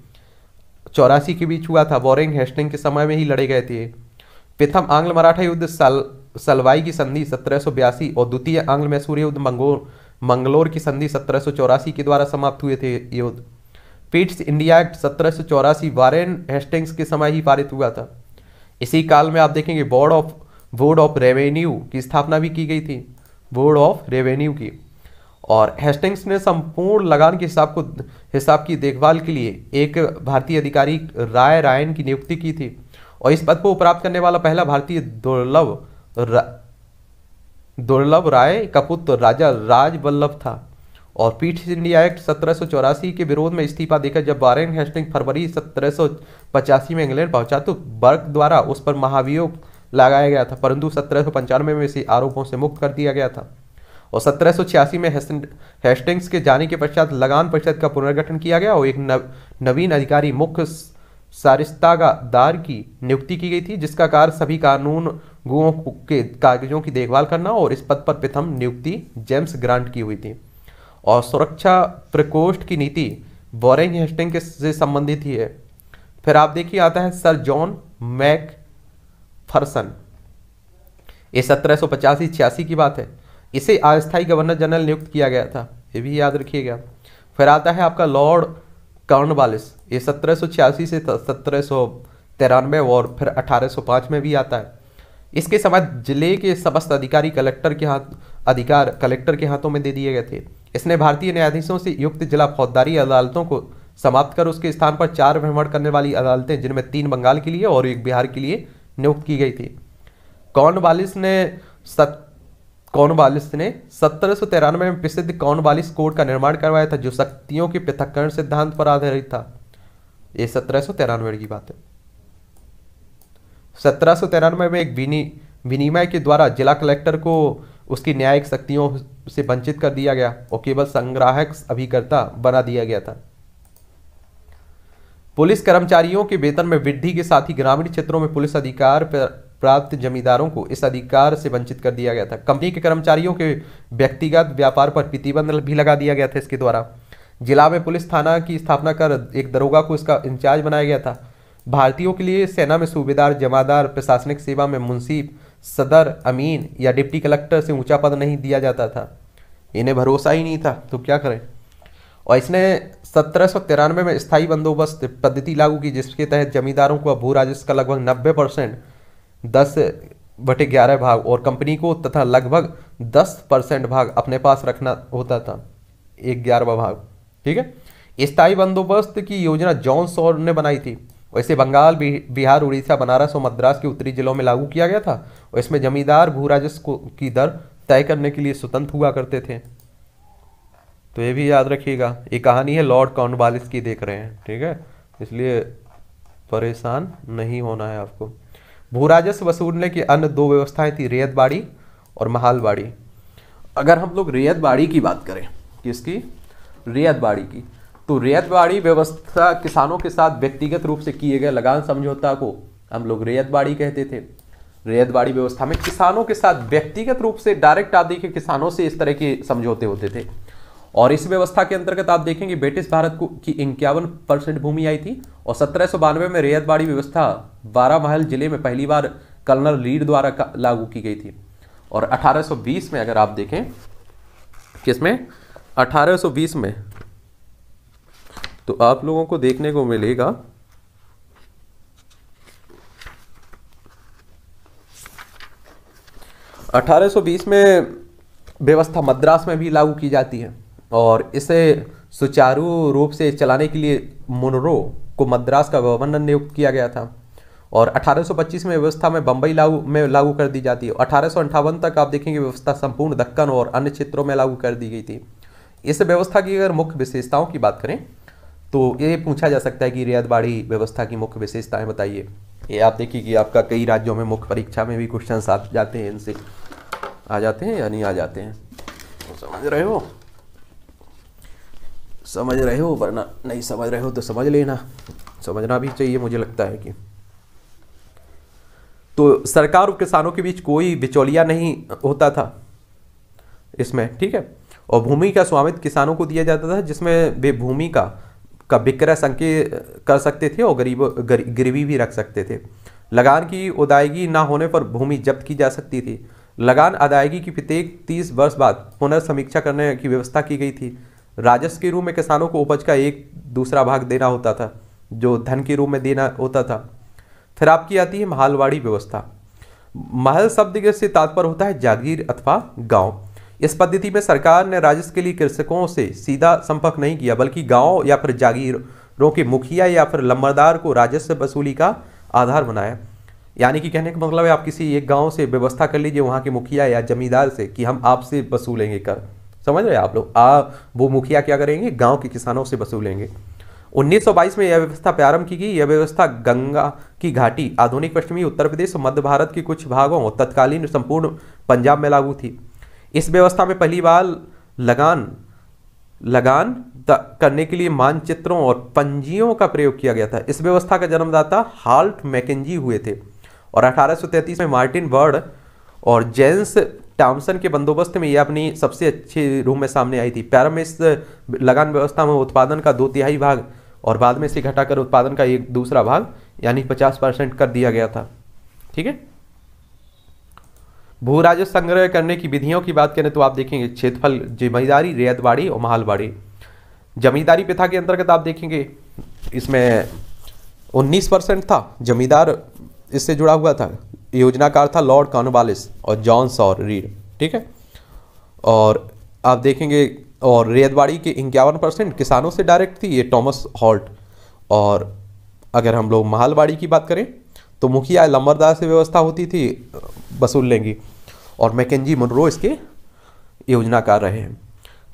चौरासी के बीच हुआ था वॉरिंग हेस्टिंग के समय में ही लड़े गए थे प्रथम आंग्ल मराठा युद्ध सल सलवाई की संधि सत्रह और द्वितीय आंग्ल मैसूर युद्ध मंगो मंगलोर की संधि सत्रह के द्वारा समाप्त हुए थे युद्ध पिट्स इंडिया एक्ट सत्रह वारेन हेस्टिंग्स के समय ही पारित हुआ था इसी काल में आप देखेंगे board of board of revenue की स्थापना भी की गई थी बोर्ड ऑफ रेवेन्यू की और हेस्टिंग्स ने संपूर्ण लगान के हिसाब को हिसाब की देखभाल के लिए एक भारतीय अधिकारी राय रायन की नियुक्ति की थी और इस पद को प्राप्त करने वाला पहला भारतीय दुर्लभ दुर्लभ राय पुत्र राजा राज था और पीठ इंडिया एक्ट सत्रह के विरोध में इस्तीफा देकर जब वारेन हेस्टिंग फरवरी सत्रह में इंग्लैंड पहुंचा तो बर्क द्वारा उस पर महाभियोग लगाया गया था परंतु सत्रह में इसे आरोपों से मुक्त कर दिया गया था और सत्रह में हेस्टिंग्स के जाने के पश्चात लगान परिषद का पुनर्गठन किया गया और एक नवीन अधिकारी मुख्य सारिस्तागा दार की नियुक्ति की गई थी जिसका कार्य सभी कानून गुओं के कागजों की देखभाल करना और इस पद पर प्रथम नियुक्ति जेम्स ग्रांट की हुई थी और सुरक्षा प्रकोष्ठ की नीति वॉरेंग हेस्टिंग के से संबंधित ही है फिर आप देखिए आता है सर जॉन मैक फर्सन ये सत्रह सौ पचासी छियासी की बात है इसे अस्थायी गवर्नर जनरल नियुक्त किया गया था ये भी याद रखिएगा फिर आता है आपका लॉर्ड कार्नवालिस ये सत्रह से सत्रह तिरानवे और फिर 1805 में भी आता है इसके समय जिले के समस्त अधिकारी कलेक्टर के हाथ अधिकार कलेक्टर के हाथों में दे दिए गए थे इसने भारतीय न्यायाधीशों से युक्त जिला फौजदारी अदालतों को समाप्त कर उसके स्थान पर चार भ्रमण करने वाली अदालतें जिनमें तीन बंगाल के लिए और एक बिहार के लिए नियुक्त की गई थी कॉर्नवालिस ने सत कौनवालिस ने सत्रह में प्रसिद्ध कौनवालिस कोड का निर्माण करवाया था जो शक्तियों के पृथककरण सिद्धांत पर आधारित था ये सत्रह की बात है सत्रह सौ तिरानवे में एक विनिमय के द्वारा जिला कलेक्टर को उसकी न्यायिक शक्तियों से वंचित कर दिया गया और केवल संग्राहक अभिकर्ता बना दिया गया था पुलिस कर्मचारियों के वेतन में वृद्धि के साथ ही ग्रामीण क्षेत्रों में पुलिस अधिकार प्राप्त जमींदारों को इस अधिकार से वंचित कर दिया गया था कंपनी के कर्मचारियों के व्यक्तिगत व्यापार पर प्रतिबंध भी लगा दिया गया था इसके द्वारा जिला में पुलिस थाना की स्थापना कर एक दरोगा को इसका इंचार्ज बनाया गया था भारतीयों के लिए सेना में सूबेदार जमादार प्रशासनिक सेवा में मुंशी सदर अमीन या डिप्टी कलेक्टर से ऊंचा पद नहीं दिया जाता था इन्हें भरोसा ही नहीं था तो क्या करें और इसने सत्रह में स्थायी बंदोबस्त पद्धति लागू की जिसके तहत जमींदारों को भू राजस्व का लगभग नब्बे परसेंट दस बटे ग्यारह भाग और कंपनी को तथा लगभग दस परसेंट भाग अपने पास रखना होता था एक ग्यारहवा भाग ठीक है स्थायी बंदोबस्त की योजना जॉन सौर ने बनाई थी वैसे बंगाल बिहार उड़ीसा बनारस और मद्रास के उत्तरी जिलों में लागू किया गया था और इसमें जमींदार भू राजस्व की दर तय करने के लिए स्वतंत्र हुआ करते थे तो ये भी याद रखिएगा ये कहानी है लॉर्ड कॉर्नवालिस की देख रहे हैं ठीक है इसलिए परेशान नहीं होना है आपको राजस्व वसूलने की अन्य दो व्यवस्थाएं थी बाड़ी और महालबाड़ी अगर हम लोग बाड़ी की बात करें किसकी बाड़ी की तो बाड़ी व्यवस्था किसानों के साथ व्यक्तिगत रूप से किए गए लगान समझौता को हम लोग बाड़ी कहते थे बाड़ी व्यवस्था में किसानों के साथ व्यक्तिगत रूप से डायरेक्ट आदि के किसानों से इस तरह के समझौते होते थे और इस व्यवस्था के अंतर्गत आप देखेंगे ब्रिटिश भारत को की इक्यावन परसेंट भूमि आई थी और सत्रह में बाड़ी व्यवस्था महल जिले में पहली बार कर्नल रीड द्वारा लागू की गई थी और 1820 में अगर आप देखें किसमें 1820 में तो आप लोगों को देखने को मिलेगा अठारह में व्यवस्था मद्रास में भी लागू की जाती है और इसे सुचारू रूप से चलाने के लिए मोनरो को मद्रास का गवर्नर नियुक्त किया गया था और 1825 में व्यवस्था में बम्बई लागू में लागू कर दी जाती है अठारह तक आप देखेंगे व्यवस्था संपूर्ण दक्कन और अन्य क्षेत्रों में लागू कर दी गई थी इस व्यवस्था की अगर मुख्य विशेषताओं की बात करें तो ये पूछा जा सकता है कि रियादबाड़ी व्यवस्था की मुख्य विशेषताएं बताइए ये आप देखिए कि आपका कई राज्यों में मुख्य परीक्षा में भी क्वेश्चन आ जाते हैं इनसे आ जाते हैं या नहीं आ जाते हैं समझ रहे हो समझ रहे हो वरना नहीं समझ रहे हो तो समझ लेना समझना भी चाहिए मुझे लगता है कि तो सरकार और किसानों के बीच कोई बिचौलिया नहीं होता था इसमें ठीक है और भूमि का स्वामित्व किसानों को दिया जाता था जिसमें वे भूमि का का विक्रय संकेत कर सकते थे और गरीब गरीबी भी रख सकते थे लगान की अदायगी ना होने पर भूमि जब्त की जा सकती थी लगान अदायगी की प्रत्येक 30 वर्ष बाद पुनर्समीक्षा करने की व्यवस्था की गई थी राजस्व के रूप में किसानों को उपज का एक दूसरा भाग देना होता था जो धन के रूप में देना होता था फिर आपकी आती है महलवाड़ी व्यवस्था महल शब्द से तात्पर्य होता है जागीर अथवा गांव इस पद्धति में सरकार ने राजस्व के लिए कृषकों से सीधा संपर्क नहीं किया बल्कि गांव या फिर जागीरों के मुखिया या फिर लंबरदार को राजस्व वसूली का आधार बनाया यानी कि कहने का मतलब है आप किसी एक गांव से व्यवस्था कर लीजिए वहाँ के मुखिया या जमींदार से कि हम आपसे वसूलेंगे कर समझ रहे आप लोग आ वो मुखिया क्या करेंगे गांव के किसानों से वसूलेंगे 1922 में यह व्यवस्था प्रारंभ की गई यह व्यवस्था गंगा की घाटी आधुनिक पश्चिमी उत्तर प्रदेश और मध्य भारत के कुछ भागों और तत्कालीन संपूर्ण पंजाब में लागू थी इस व्यवस्था में पहली बार लगान लगान करने के लिए मानचित्रों और पंजियों का प्रयोग किया गया था इस व्यवस्था का जन्मदाता हाल्ट मैकेजी हुए थे और अठारह में मार्टिन वर्ड और जेन्स टॉमसन के बंदोबस्त में यह अपनी सबसे अच्छी रूप में सामने आई थी प्यारा में लगान व्यवस्था में उत्पादन का दो तिहाई भाग और बाद में इसे घटाकर उत्पादन का एक दूसरा भाग यानी पचास परसेंट कर दिया गया था ठीक है भू राजस्व संग्रह करने की विधियों की बात करें तो आप देखेंगे क्षेत्रफल जमींदारी रेतवाड़ी और महालवाड़ी जमींदारी प्रथा के अंतर्गत आप देखेंगे इसमें 19 परसेंट था जमींदार इससे जुड़ा हुआ था योजनाकार था लॉर्ड कॉर्नवालिस और जॉन सॉर रीड ठीक है और आप देखेंगे और रेतवाड़ी के इक्यावन परसेंट किसानों से डायरेक्ट थी ये टॉमस हॉल्ट और अगर हम लोग महालवाड़ी की बात करें तो मुखिया लंबरदार से व्यवस्था होती थी वसूल लेंगी और मैकेजी मनरो इसके योजनाकार रहे हैं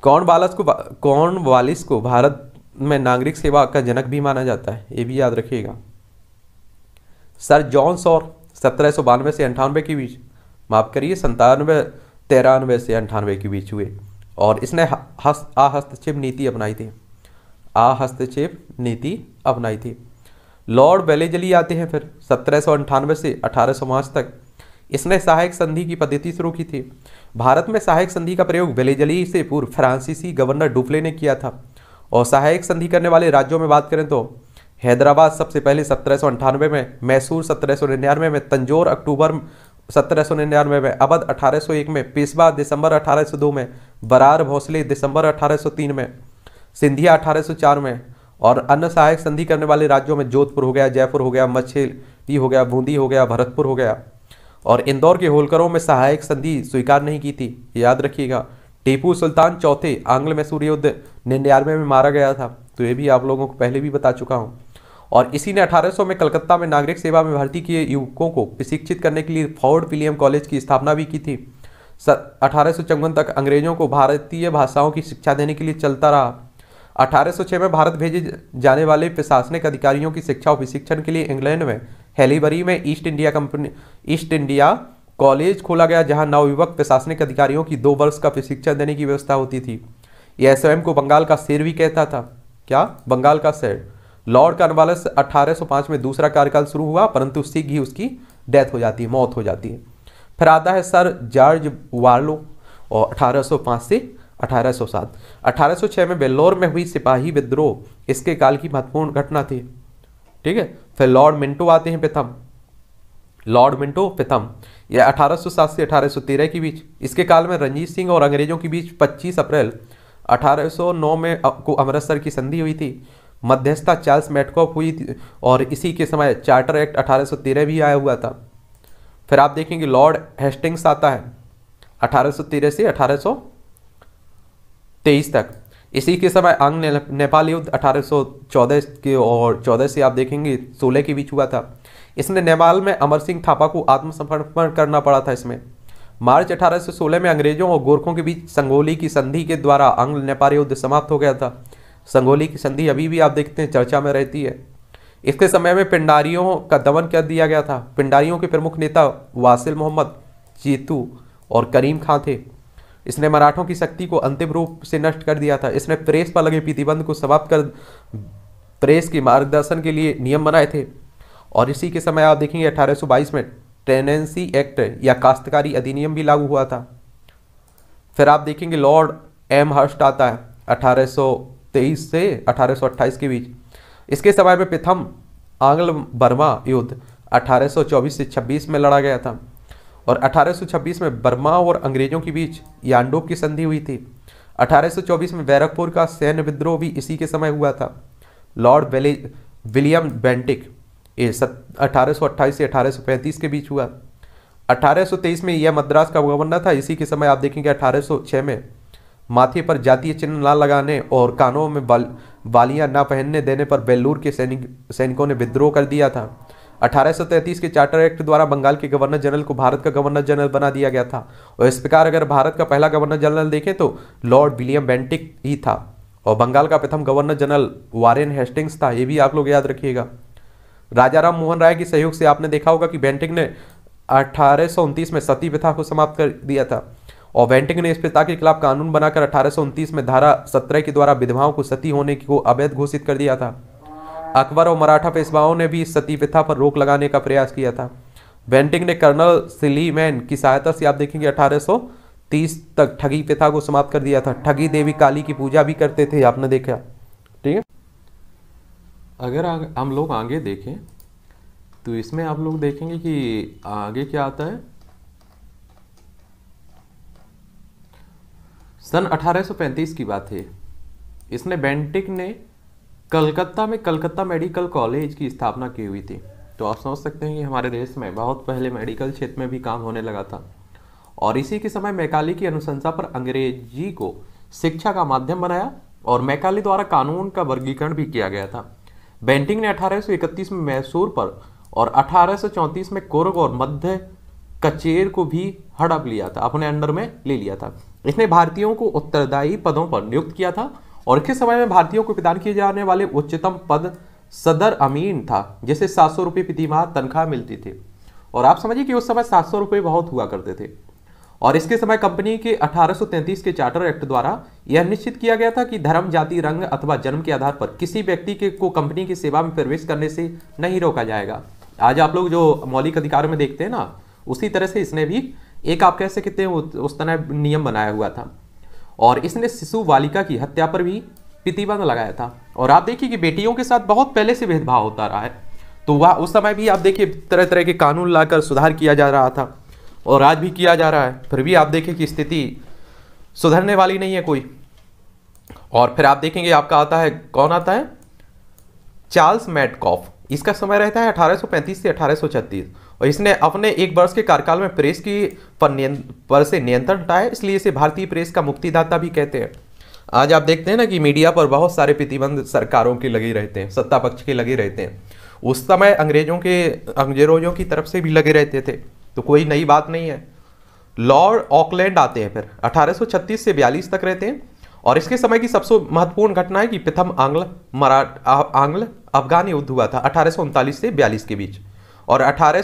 कौन बालस को कौन वालिस को भारत में नागरिक सेवा का जनक भी माना जाता है ये भी याद रखिएगा सर जॉन और सत्रह सौ बानवे से अंठानवे के बीच माफ़ करिए संतानवे तिरानवे से अंठानवे के बीच हुए और इसने हस्त नीति अपनाई थी आ हस्तक्षेप नीति अपनाई थी लॉर्ड बेलेजली आते हैं फिर सत्रह सौ अंठानवे से अठारह सौ तक इसने सहायक संधि की पद्धति शुरू की थी भारत में सहायक संधि का प्रयोग बेलेजली से पूर्व फ्रांसीसी गवर्नर डुफले ने किया था और सहायक संधि करने वाले राज्यों में बात करें तो हैदराबाद सबसे पहले सत्रह में मैसूर सत्रह में तंजोर अक्टूबर सत्रह में अवध 1801 में पेशवा दिसंबर 1802 में बरार भोसले दिसंबर 1803 में सिंधिया 1804 में और अन्य सहायक संधि करने वाले राज्यों में जोधपुर हो गया जयपुर हो गया मछेली हो गया बूंदी हो गया भरतपुर हो गया और इंदौर के होलकरों में सहायक संधि स्वीकार नहीं की थी याद रखिएगा टीपू सुल्तान चौथे आंग्ल में युद्ध निन्यानवे में मारा गया था तो ये भी आप लोगों को पहले भी बता चुका हूँ और इसी ने 1800 में कलकत्ता में नागरिक सेवा में भर्ती किए युवकों को प्रशिक्षित करने के लिए फोर्ड विलियम कॉलेज की स्थापना भी की थी अठारह तक अंग्रेजों को भारतीय भाषाओं की शिक्षा देने के लिए चलता रहा 1806 में भारत भेजे जाने वाले प्रशासनिक अधिकारियों की शिक्षा और प्रशिक्षण के लिए इंग्लैंड में हेलीबरी में east India company east India college खोला गया जहां नवयुवक प्रशासनिक अधिकारियों की दो वर्ष का प्रशिक्षण देने की व्यवस्था होती थी यह स्वयं को बंगाल का शेर भी कहता था क्या बंगाल का शेर लॉर्ड कार्नवालस 1805 में दूसरा कार्यकाल शुरू हुआ परंतु शीघ्र ही उसकी डेथ हो जाती है मौत हो जाती है फिर आता है सर जॉर्ज वार्लो और 1805 से 1807 1806 में बेल्लोर में हुई सिपाही विद्रोह इसके काल की महत्वपूर्ण घटना थी ठीक है फिर लॉर्ड मिंटो आते हैं प्रथम लॉर्ड मिंटो प्रथम यह 1807 से 1813 के बीच इसके काल में रंजीत सिंह और अंग्रेजों के बीच 25 अप्रैल 1809 में को अमृतसर की संधि हुई थी मध्यस्थता चार्ल्स मेटकॉफ हुई थी और इसी के समय चार्टर एक्ट 1813 भी आया हुआ था फिर आप देखेंगे लॉर्ड हेस्टिंग्स आता है अठारह से 1823 तक इसी के समय अंग ने, नेपाल युद्ध 1814 के और 14 से आप देखेंगे सोलह के बीच हुआ था इसने नेपाल में अमर सिंह थापा को आत्मसमर्पण करना पड़ा था इसमें मार्च 1816 में अंग्रेजों और गोरखों के बीच संगोली की संधि के द्वारा अंग नेपाल युद्ध समाप्त हो गया था संगोली की संधि अभी भी आप देखते हैं चर्चा में रहती है इसके समय में पिंडारियों का दमन कर दिया गया था पिंडारियों के प्रमुख नेता वासिल मोहम्मद चीतू और करीम खां थे इसने मराठों की शक्ति को अंतिम रूप से नष्ट कर दिया था इसने प्रेस पर लगे प्रतिबंध को समाप्त कर प्रेस के मार्गदर्शन के लिए नियम बनाए थे और इसी के समय आप देखेंगे 1822 में टेनेंसी एक्ट या काश्तकारी अधिनियम भी लागू हुआ था फिर आप देखेंगे लॉर्ड एम हर्स्ट आता है अठारह तेईस से अठारह के बीच इसके समय में प्रथम आंग्ल बर्मा युद्ध 1824 से 26 में लड़ा गया था और 1826 में बर्मा और अंग्रेजों के बीच यांडो की संधि हुई थी 1824 में बैरकपुर का सैन्य विद्रोह भी इसी के समय हुआ था लॉर्ड विलियम बेंटिक ये अठारह से अठारह के बीच हुआ 1823 में यह मद्रास का गवर्नर था इसी के समय आप देखेंगे 1806 में माथे पर जातीय चिन्ह न लगाने और कानों में बाल बालियां न पहनने देने पर बेलूर के सैनिक सैनिकों ने विद्रोह कर दिया था 1833 के चार्टर एक्ट द्वारा बंगाल के गवर्नर जनरल को भारत का गवर्नर जनरल बना दिया गया था और इस प्रकार अगर भारत का पहला गवर्नर जनरल देखें तो लॉर्ड विलियम बेंटिक ही था और बंगाल का प्रथम गवर्नर जनरल वारेन हेस्टिंग्स था ये भी आप लोग याद रखिएगा राजा राम मोहन राय के सहयोग से आपने देखा होगा कि बेंटिक ने अठारह में सती प्रथा को समाप्त कर दिया था और वेंटिंग ने इस पिता के खिलाफ कानून बनाकर अठारह में धारा सत्रह के द्वारा विधवाओं को सती होने को अवैध घोषित कर दिया था अकबर और मराठा पेशवाओं ने भी सती प्रथा पर रोक लगाने का प्रयास किया था वेंटिंग ने कर्नल सिलीमैन की सहायता से आप देखेंगे 1830 तक ठगी प्रथा को समाप्त कर दिया था ठगी देवी काली की पूजा भी करते थे आपने देखा ठीक है अगर हम लोग आगे देखें तो इसमें आप लोग देखेंगे कि आगे क्या आता है सन 1835 की बात है इसने बेंटिक ने कलकत्ता में कलकत्ता मेडिकल कॉलेज की स्थापना की हुई थी तो आप समझ सकते हैं कि हमारे देश में बहुत पहले मेडिकल क्षेत्र में भी काम होने लगा था और इसी के समय मैकाली की अनुशंसा पर अंग्रेजी को शिक्षा का माध्यम बनाया और मैकाली द्वारा कानून का वर्गीकरण भी किया गया था बेंटिंग ने 1831 में मैसूर पर और 1834 में कोरग और मध्य कचेर को भी हड़प लिया था अपने अंडर में ले लिया था इसने भारतीयों को उत्तरदायी पदों पर नियुक्त किया था और के समय में भारतीयों को प्रदान किए जाने वाले उच्चतम पद सदर अमीन था जिसे सात सौ रुपये प्रतिमाह तनख्वाह मिलती थी और आप समझिए कि उस समय सात सौ रुपये बहुत हुआ करते थे और इसके समय कंपनी के 1833 के चार्टर एक्ट द्वारा यह निश्चित किया गया था कि धर्म जाति रंग अथवा जन्म के आधार पर किसी व्यक्ति के को कंपनी की सेवा में प्रवेश करने से नहीं रोका जाएगा आज आप लोग जो मौलिक अधिकारों में देखते हैं ना उसी तरह से इसने भी एक आप कह सकते हैं उस तरह नियम बनाया हुआ था और इसने शिशु बालिका की हत्या पर भी प्रतिबंध लगाया था और आप देखिए कि बेटियों के साथ बहुत पहले से भेदभाव होता रहा है तो वह उस समय भी आप देखिए तरह तरह के कानून लाकर सुधार किया जा रहा था और आज भी किया जा रहा है फिर भी आप देखें कि स्थिति सुधरने वाली नहीं है कोई और फिर आप देखेंगे आपका आता है कौन आता है चार्ल्स मैटकॉफ इसका समय रहता है 1835 से 1836 और इसने अपने एक वर्ष के कार्यकाल में प्रेस की पर पर से नियंत्रण हटाया इसलिए इसे भारतीय प्रेस का मुक्तिदाता भी कहते हैं आज आप देखते हैं ना कि मीडिया पर बहुत सारे प्रतिबंध सरकारों के लगे रहते हैं सत्ता पक्ष के लगे रहते हैं उस समय अंग्रेजों के अंग्रेजों की तरफ से भी लगे रहते थे तो कोई नई बात नहीं है लॉर्ड ऑकलैंड आते हैं फिर 1836 से 42 तक रहते हैं और इसके समय की सबसे महत्वपूर्ण घटना है कि प्रथम आंग्ल मराठ आंग्ल अफगान युद्ध हुआ था अठारह से बयालीस के बीच और अठारह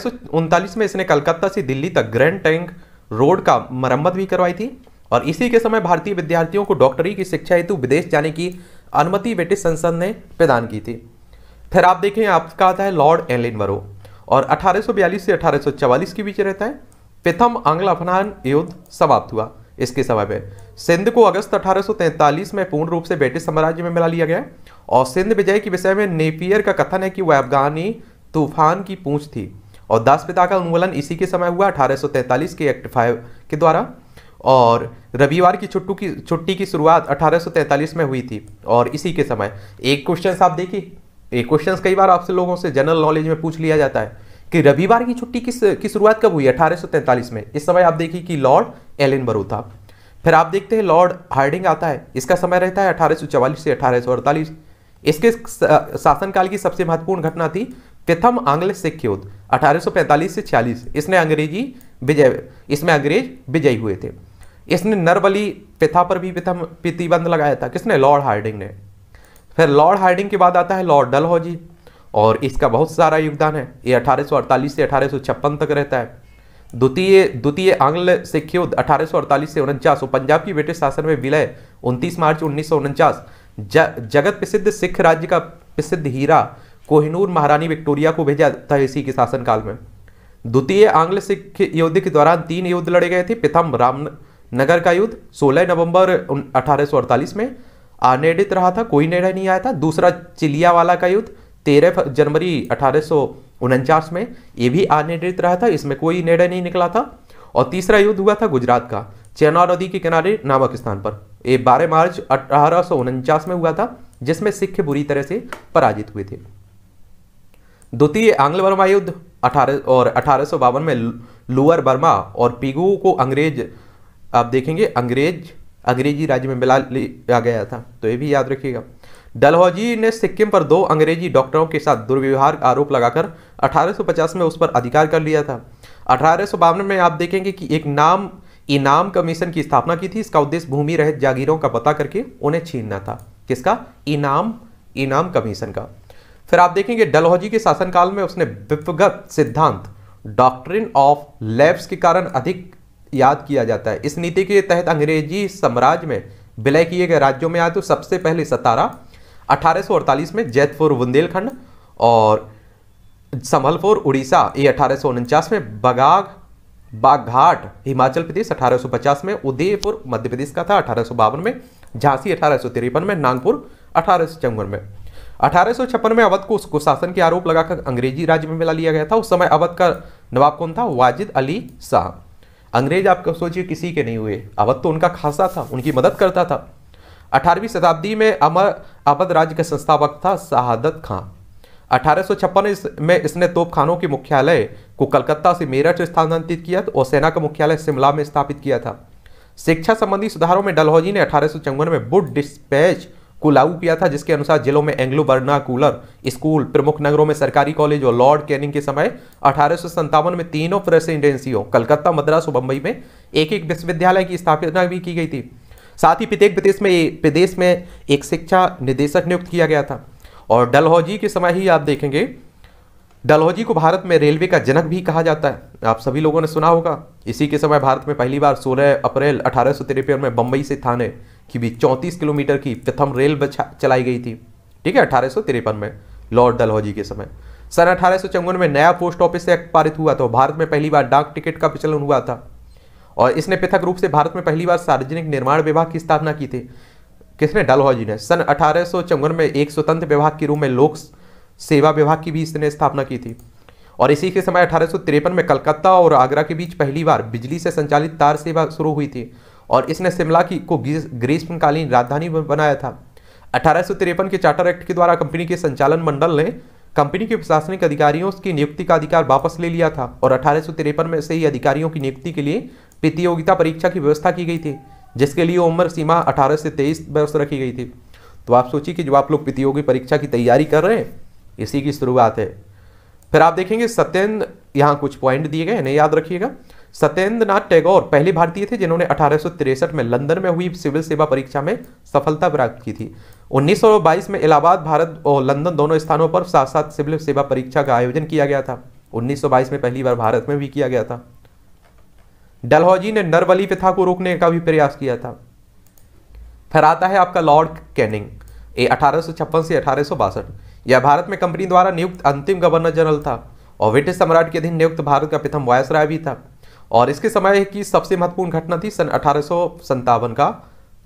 में इसने कलकत्ता से दिल्ली तक ग्रैंड टैंक रोड का मरम्मत भी करवाई थी और इसी के समय भारतीय विद्यार्थियों को डॉक्टरी की शिक्षा हेतु विदेश जाने की अनुमति ब्रिटिश संसद ने प्रदान की थी फिर आप देखें आपका आता है लॉर्ड एलिनवरो और 1842 से 1844 के बीच रहता है प्रथम आंग्ल अफनान युद्ध समाप्त हुआ इसके समय पर सिंध को अगस्त 1843 में पूर्ण रूप से ब्रिटिश साम्राज्य में मिला लिया गया और सिंध विजय के विषय में नेपियर का कथन है कि वह अफगानी तूफान की पूंछ थी और दास पिता का उन्मूलन इसी के समय हुआ 1843 के एक्ट फाइव के द्वारा और रविवार की छुट्टू की छुट्टी की शुरुआत 1843 में हुई थी और इसी के समय एक क्वेश्चन आप देखिए एक क्वेश्चन कई बार आपसे लोगों से जनरल नॉलेज में पूछ लिया जाता है कि रविवार की छुट्टी किस की शुरुआत कब हुई अठारह में इस समय आप देखिए कि लॉर्ड एलिन बरू था फिर आप देखते हैं लॉर्ड हार्डिंग आता है इसका समय रहता है अठारह से अठारह इसके शासनकाल की सबसे महत्वपूर्ण घटना थी प्रथम आंग्ल सिख युद्ध अठारह से छियालीस इसने अंग्रेजी विजय इसमें अंग्रेज विजयी हुए थे इसने नरबली प्रथा पर भी प्रथम प्रतिबंध लगाया था किसने लॉर्ड हार्डिंग ने फिर लॉर्ड हार्डिंग के बाद आता है लॉर्ड डलहौजी और इसका बहुत सारा योगदान है ये 1848 से अठारह तक रहता है द्वितीय द्वितीय आंग्ल सिख युद्ध अठारह से उनचास और पंजाब की ब्रिटिश शासन में विलय 29 मार्च उन्नीस जगत प्रसिद्ध सिख राज्य का प्रसिद्ध हीरा कोहिनूर महारानी विक्टोरिया को भेजा था इसी के शासनकाल में द्वितीय आंग्ल सिख युद्ध के दौरान तीन युद्ध लड़े गए थे प्रथम रामनगर का युद्ध 16 नवंबर 1848 में अनिर्णित रहा था कोई निर्णय नहीं आया था दूसरा चिलियावाला का युद्ध 13 जनवरी अठारह में ये भी अनिर्णित रहा था इसमें कोई निर्णय नहीं निकला था और तीसरा युद्ध हुआ था गुजरात का चेना नदी के किनारे नामक स्थान पर ये बारह मार्च अठारह में हुआ था जिसमें सिख बुरी तरह से पराजित हुए थे द्वितीय आंग्ल बर्मा युद्ध अठारह और अठारह में लुअर बर्मा और पिगू को अंग्रेज आप देखेंगे अंग्रेज अंग्रेजी राज्य में मिला लिया गया था तो ये भी याद रखिएगा डलहौजी ने सिक्किम पर दो अंग्रेजी डॉक्टरों के साथ दुर्व्यवहार आरोप लगाकर 1850 में उस पर अधिकार कर लिया था अठारह में आप देखेंगे कि एक नाम इनाम कमीशन की स्थापना की थी इसका उद्देश्य भूमि रहित जागीरों का पता करके उन्हें छीनना था किसका इनाम इनाम कमीशन का फिर आप देखेंगे डलहौजी के शासनकाल में उसने विपगत सिद्धांत डॉक्ट्रिन ऑफ लैब्स के कारण अधिक याद किया जाता है इस नीति के तहत अंग्रेजी साम्राज्य में विलय किए गए राज्यों में आए तो सबसे पहले सतारा 1848 में जैतपुर बुंदेलखंड और संभलपुर उड़ीसा ये अठारह में बगाग बाघाट हिमाचल प्रदेश 1850 में उदयपुर मध्य प्रदेश का था अठारह में झांसी अठारह में नागपुर अठारह में 1856 में अवध को कुशासन के आरोप लगाकर अंग्रेजी राज्य में मिला लिया गया था उस समय अवध का नवाब कौन था वाजिद अली शाह अंग्रेज आप सोचिए किसी के नहीं हुए अवध तो उनका खासा था उनकी मदद करता था अठारहवीं शताब्दी में अमर अवध राज्य का संस्थापक था शहादत खां अठारह में इसने तोप खानों के मुख्यालय को कलकत्ता से मेरठ स्थानांतरित किया और सेना का मुख्यालय शिमला में स्थापित किया था शिक्षा संबंधी सुधारों में डलहौजी ने अठारह में बुड डिस्पैच को लागू किया था जिसके अनुसार जिलों में एंग्लो वर्नाकुलर स्कूल प्रमुख नगरों में सरकारी कॉलेज और लॉर्ड कैनिंग के समय अठारह में तीनों प्रेसिडेंसियों कलकत्ता मद्रास और बम्बई में एक एक विश्वविद्यालय की स्थापना भी की गई थी साथ ही प्रत्येक प्रदेश में प्रदेश में एक शिक्षा निदेशक नियुक्त किया गया था और डलहौजी के समय ही आप देखेंगे डलहौजी को भारत में रेलवे का जनक भी कहा जाता है आप सभी लोगों ने सुना होगा इसी के समय भारत में पहली बार 16 अप्रैल अठारह में बम्बई से थाने कि भी चौंतीस किलोमीटर की प्रथम रेल चलाई गई थी ठीक है अठारह में लॉर्ड डलहौजी के समय सन अठारह में नया पोस्ट ऑफिस से पारित हुआ था तो भारत में पहली बार डाक टिकट का प्रचलन हुआ था और इसने पृथक रूप से भारत में पहली बार सार्वजनिक निर्माण विभाग की स्थापना की थी किसने डलहौजी ने सन अठारह में एक स्वतंत्र विभाग के रूप में लोक सेवा विभाग की भी इसने स्थापना की थी और इसी के समय अठारह में कलकत्ता और आगरा के बीच पहली बार बिजली से संचालित तार सेवा शुरू हुई थी और इसने शिमला की को ग्रीष्मकालीन राजधानी बनाया था अठारह के चार्टर एक्ट के द्वारा कंपनी के संचालन मंडल ने कंपनी के प्रशासनिक अधिकारियों की नियुक्ति का अधिकार वापस ले लिया था और अठारह में से ही अधिकारियों की नियुक्ति के लिए प्रतियोगिता परीक्षा की व्यवस्था की गई थी जिसके लिए उम्र सीमा 18 से 23 वर्ष रखी गई थी तो आप सोचिए कि जो आप लोग प्रतियोगी परीक्षा की तैयारी कर रहे हैं इसी की शुरुआत है फिर आप देखेंगे सत्येंद्र यहाँ कुछ पॉइंट दिए गए नहीं याद रखिएगा सत्येंद्रनाथ टैगोर पहले भारतीय थे जिन्होंने अठारह में लंदन में हुई सिविल सेवा परीक्षा में सफलता प्राप्त की थी 1922 में इलाहाबाद भारत और लंदन दोनों स्थानों पर साथ साथ सिविल सेवा परीक्षा का आयोजन किया गया था 1922 में पहली बार भारत में भी किया गया था डलहौजी ने नरबली प्रथा को रोकने का भी प्रयास किया था फिर आता है आपका लॉर्ड कैनिंग ये अठारह से अठारह यह भारत में कंपनी द्वारा नियुक्त अंतिम गवर्नर जनरल था और ब्रिटिश सम्राट के अधीन नियुक्त भारत का प्रथम वायसराय भी था और इसके समय की सबसे महत्वपूर्ण घटना थी सन अठारह का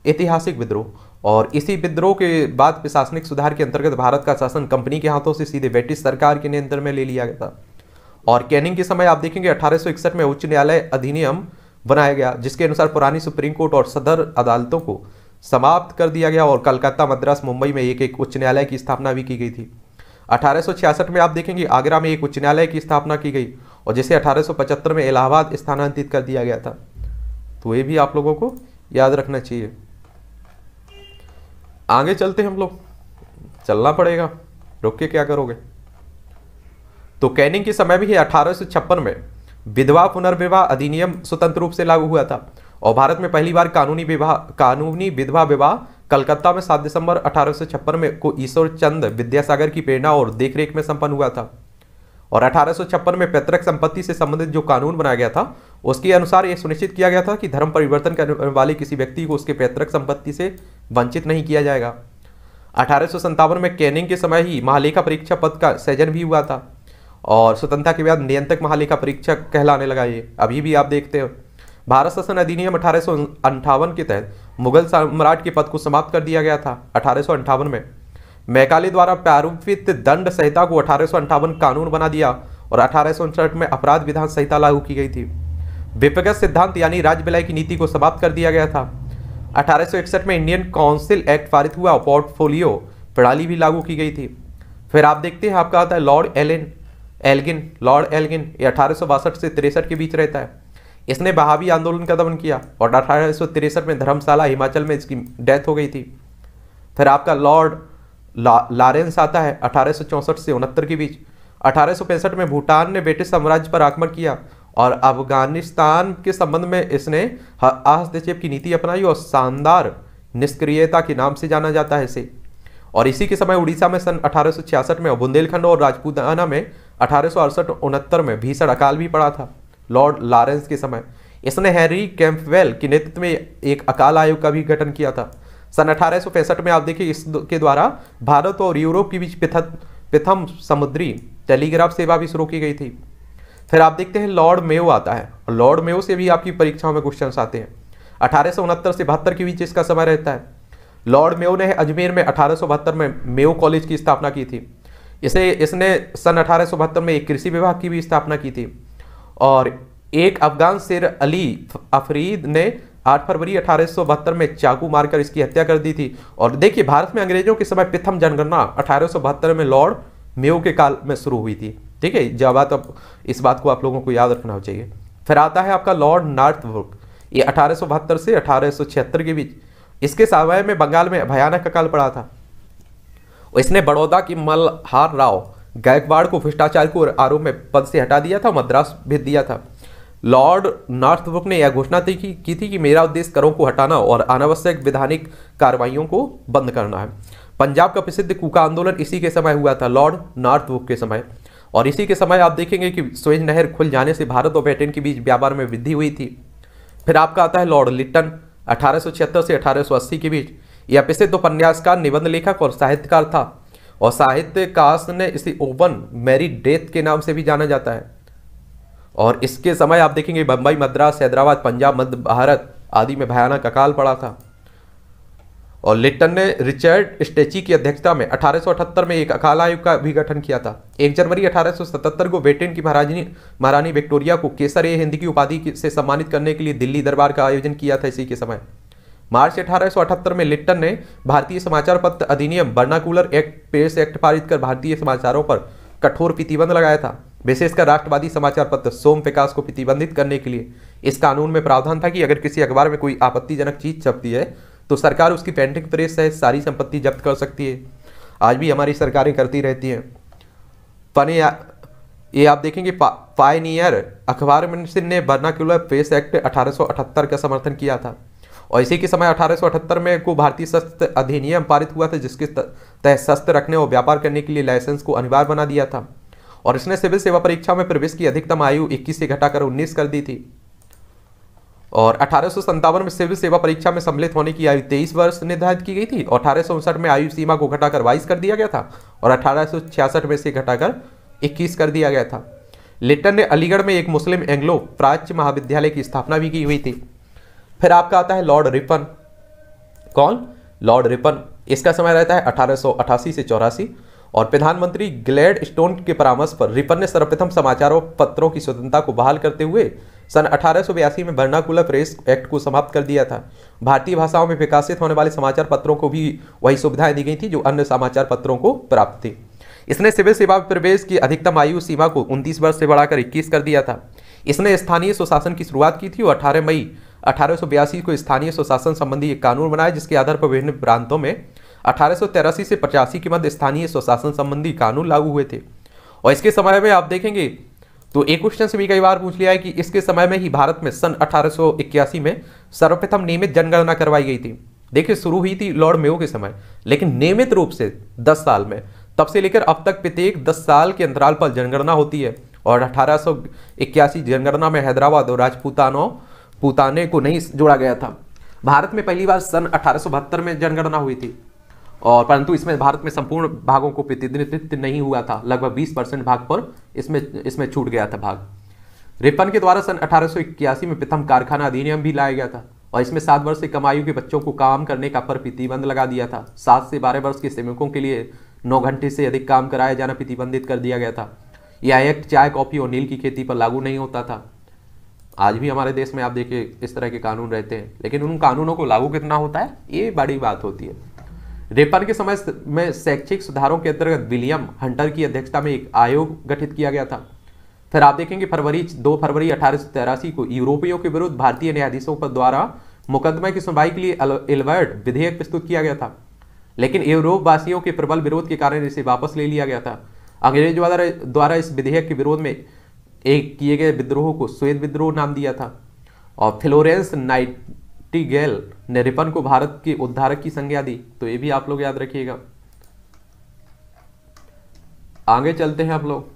ऐतिहासिक विद्रोह और इसी विद्रोह के बाद प्रशासनिक सुधार के अंतर्गत भारत का शासन कंपनी के हाथों से सीधे ब्रिटिश सरकार के नियंत्रण में ले लिया गया था और कैनिंग के समय आप देखेंगे अठारह में उच्च न्यायालय अधिनियम बनाया गया जिसके अनुसार पुरानी सुप्रीम कोर्ट और सदर अदालतों को समाप्त कर दिया गया और कलकत्ता मद्रास मुंबई में एक एक उच्च न्यायालय की स्थापना भी की गई थी अठारह में आप देखेंगे आगरा में एक उच्च न्यायालय की स्थापना की गई और जिसे 1875 में इलाहाबाद स्थानांतरित कर दिया गया था तो ये भी आप लोगों को याद रखना चाहिए आगे चलते हम लोग चलना पड़ेगा रुक के क्या करोगे तो कैनिंग के समय भी है अठारह में विधवा पुनर्विवाह अधिनियम स्वतंत्र रूप से लागू हुआ था और भारत में पहली बार कानूनी विवाह कानूनी विधवा विवाह कलकत्ता में 7 दिसंबर अठारह में को ईश्वर चंद विद्यासागर की प्रेरणा और देखरेख में संपन्न हुआ था और अठारह में पैतृक संपत्ति से संबंधित जो कानून बनाया गया था उसके अनुसार यह सुनिश्चित किया गया था कि धर्म परिवर्तन करने वाले किसी व्यक्ति को उसके पैतृक संपत्ति से वंचित नहीं किया जाएगा अठारह में कैनिंग के समय ही महालेखा परीक्षा पद का सृजन भी हुआ था और स्वतंत्रता के बाद नियंत्रक महालेखा परीक्षक कहलाने लगा ये अभी भी आप देखते हो भारत शासन अधिनियम अठारह के तहत मुगल सम्राट के पद को समाप्त कर दिया गया था अठारह में मैकाले द्वारा प्रारूपित दंड संहिता को अठारह कानून बना दिया और अठारह में अपराध विधान संहिता लागू की गई थी विपगत सिद्धांत यानी राज्य विलय की नीति को समाप्त कर दिया गया था अठारह में इंडियन काउंसिल एक्ट पारित हुआ पोर्टफोलियो प्रणाली भी लागू की गई थी फिर आप देखते हैं आपका आता है lord Elgin Elgin lord Elgin ये अठारह से तिरसठ के बीच रहता है इसने बहावी आंदोलन का दमन किया और अठारह में धर्मशाला हिमाचल में इसकी डेथ हो गई थी फिर आपका लॉर्ड ला, लारेंस आता है अठारह से उनहत्तर के बीच अठारह में भूटान ने ब्रिटिश साम्राज्य पर आक्रमण किया और अफगानिस्तान के संबंध में इसने हस्तक्षेप की नीति अपनाई और शानदार निष्क्रियता के नाम से जाना जाता है इसे और इसी के समय उड़ीसा में सन 1866 में बुंदेलखंड और राजपूताना में अठारह में भीषण अकाल भी पड़ा था लॉर्ड लॉरेंस के समय इसने हैरी कैंपवेल के नेतृत्व में एक अकाल आयोग का भी गठन किया था सन अठारह में आप देखिए इसके द्वारा भारत और यूरोप के बीच प्रथम प्रथम समुद्री टेलीग्राफ सेवा भी शुरू की गई थी फिर आप देखते हैं लॉर्ड मेयो आता है और लॉर्ड मेयो से भी आपकी परीक्षाओं में क्वेश्चन आते हैं अठारह से बहत्तर के बीच इसका समय रहता है लॉर्ड मेयो ने अजमेर में अठारह में मेयो कॉलेज की स्थापना की थी इसे इसने सन अठारह में एक कृषि विभाग की भी स्थापना की थी और एक अफगान शेर अली अफरीद ने 8 फरवरी अठारह में चाकू मारकर इसकी हत्या कर दी थी और देखिए भारत में अंग्रेजों के समय प्रथम जनगणना अठारह में लॉर्ड मेयो के काल में शुरू हुई थी ठीक है जब बात अब इस बात को आप लोगों को याद रखना चाहिए फिर आता है आपका लॉर्ड वर्क ये अठारह से अठारह के बीच इसके समय में बंगाल में भयानक काल पड़ा था इसने बड़ौदा की मल्हार राव गायकवाड़ को भ्रष्टाचार को आरोप में पद से हटा दिया था मद्रास भेज दिया था लॉर्ड नॉर्थबुक ने यह घोषणा की, की थी कि मेरा उद्देश्य करों को हटाना और अनावश्यक विधानिक कार्रवाइयों को बंद करना है पंजाब का प्रसिद्ध कूका आंदोलन इसी के समय हुआ था लॉर्ड नॉर्थबुक के समय और इसी के समय आप देखेंगे कि स्वेज नहर खुल जाने से भारत और ब्रिटेन के बीच व्यापार में वृद्धि हुई थी फिर आपका आता है लॉर्ड लिट्टन अठारह से अठारह के बीच यह प्रसिद्ध उपन्यासकार निबंध लेखक और साहित्यकार था और साहित्यकार ने इसे ओवन मैरी डेथ के नाम से भी जाना जाता है और इसके समय आप देखेंगे बम्बई मद्रास हैदराबाद पंजाब मध्य भारत आदि में भयानक अकाल पड़ा था और लिट्टन ने रिचर्ड स्टेची की अध्यक्षता में 1878 में एक अकाल आयोग का भी गठन किया था एक जनवरी 1877 को ब्रिटेन की महाराजनी महारानी विक्टोरिया को केसर ए हिंदी की उपाधि से सम्मानित करने के लिए दिल्ली दरबार का आयोजन किया था इसी के समय मार्च 1878 में लिट्टन ने भारतीय समाचार पत्र अधिनियम बर्नाकुलर एक्ट पेश एक्ट पारित कर भारतीय समाचारों पर कठोर प्रतिबंध लगाया था विशेषकर राष्ट्रवादी समाचार पत्र सोम विकास को प्रतिबंधित करने के लिए इस कानून में प्रावधान था कि अगर किसी अखबार में कोई आपत्तिजनक चीज छपती है तो सरकार उसकी पेंटिंग प्रेस सहित सारी संपत्ति जब्त कर सकती है आज भी हमारी सरकारें करती रहती हैं फनी ये आप देखेंगे पाइनियर अखबार मिनिस्टर ने वर्नाक्यूलर प्रेस एक्ट 1878 का समर्थन किया था और इसी के समय 1878 में को भारतीय शस्त्र अधिनियम पारित हुआ था जिसके तहत शस्त्र रखने और व्यापार करने के लिए लाइसेंस को अनिवार्य बना दिया था और इसने सिविल सेवा परीक्षा में प्रवेश की अधिकतम आयु 21 से घटाकर 19 कर दी थी और अठारह में सिविल सेवा परीक्षा में सम्मिलित होने की आयु 23 वर्ष निर्धारित की गई थी और अठारह में आयु सीमा को घटाकर 22 कर दिया गया था और अठारह में से घटाकर 21 कर दिया गया था लिट्टन ने अलीगढ़ में एक मुस्लिम एंग्लो प्राच्य महाविद्यालय की स्थापना भी की हुई थी फिर आपका आता है लॉर्ड रिपन कौन लॉर्ड रिपन इसका समय रहता है अठारह से चौरासी और प्रधानमंत्री ग्लेड स्टोन के परामर्श पर रिपन ने सर्वप्रथम समाचारों पत्रों की स्वतंत्रता को बहाल करते हुए सन अठारह में बर्नाकुला प्रेस एक्ट को समाप्त कर दिया था भारतीय भाषाओं में विकासित होने वाले समाचार पत्रों को भी वही सुविधाएं दी गई थी जो अन्य समाचार पत्रों को प्राप्त थी इसने सिविल सेवा प्रवेश की अधिकतम आयु सीमा को 29 वर्ष से बढ़ाकर 21 कर दिया था इसने स्थानीय स्वशासन की शुरुआत की थी और अठारह मई अठारह को स्थानीय स्वशासन संबंधी एक कानून बनाया जिसके आधार पर विभिन्न प्रांतों में अठारह से पचासी के मध्य स्थानीय स्वशासन संबंधी कानून लागू हुए थे और इसके समय में आप देखेंगे तो एक क्वेश्चन से भी कई बार पूछ लिया है कि इसके समय में ही भारत में सन अठारह में सर्वप्रथम नियमित जनगणना करवाई गई थी देखिए शुरू हुई थी लॉर्ड मेयो के समय लेकिन नियमित रूप से 10 साल में तब से लेकर अब तक प्रत्येक 10 साल के अंतराल पर जनगणना होती है और अठारह जनगणना में हैदराबाद और राजपूतानो पुताने को नहीं जोड़ा गया था भारत में पहली बार सन अठारह में जनगणना हुई थी और परंतु इसमें भारत में संपूर्ण भागों को प्रतिनिधित्व नहीं हुआ था लगभग 20 परसेंट भाग पर इसमें इसमें छूट गया था भाग रिपन के द्वारा सन अठारह में प्रथम कारखाना अधिनियम भी लाया गया था और इसमें सात वर्ष से कम आयु के बच्चों को काम करने का पर प्रतिबंध लगा दिया था सात से बारह वर्ष के श्रमिकों के लिए नौ घंटे से अधिक काम कराया जाना प्रतिबंधित कर दिया गया था यह एक्ट चाय कॉफी और नील की खेती पर लागू नहीं होता था आज भी हमारे देश में आप देखिए इस तरह के कानून रहते हैं लेकिन उन कानूनों को लागू कितना होता है ये बड़ी बात होती है रेपर के समय में शैक्षिक सुधारों के अंतर्गत विलियम हंटर की अध्यक्षता में एक आयोग गठित किया गया था फिर आप देखेंगे फरवरी दो फरवरी अठारह को यूरोपियों के विरुद्ध भारतीय न्यायाधीशों पर द्वारा मुकदमे की सुनवाई के लिए एलवर्ट विधेयक प्रस्तुत किया गया था लेकिन यूरोप वासियों के प्रबल विरोध के कारण इसे वापस ले लिया गया था अंग्रेज द्वारा इस विधेयक के विरोध में एक किए गए विद्रोह को स्वेद विद्रोह नाम दिया था और फ्लोरेंस नाइट टी गेल ने रिपन को भारत के उद्धारक की संज्ञा दी तो ये भी आप लोग याद रखिएगा आगे चलते हैं आप लोग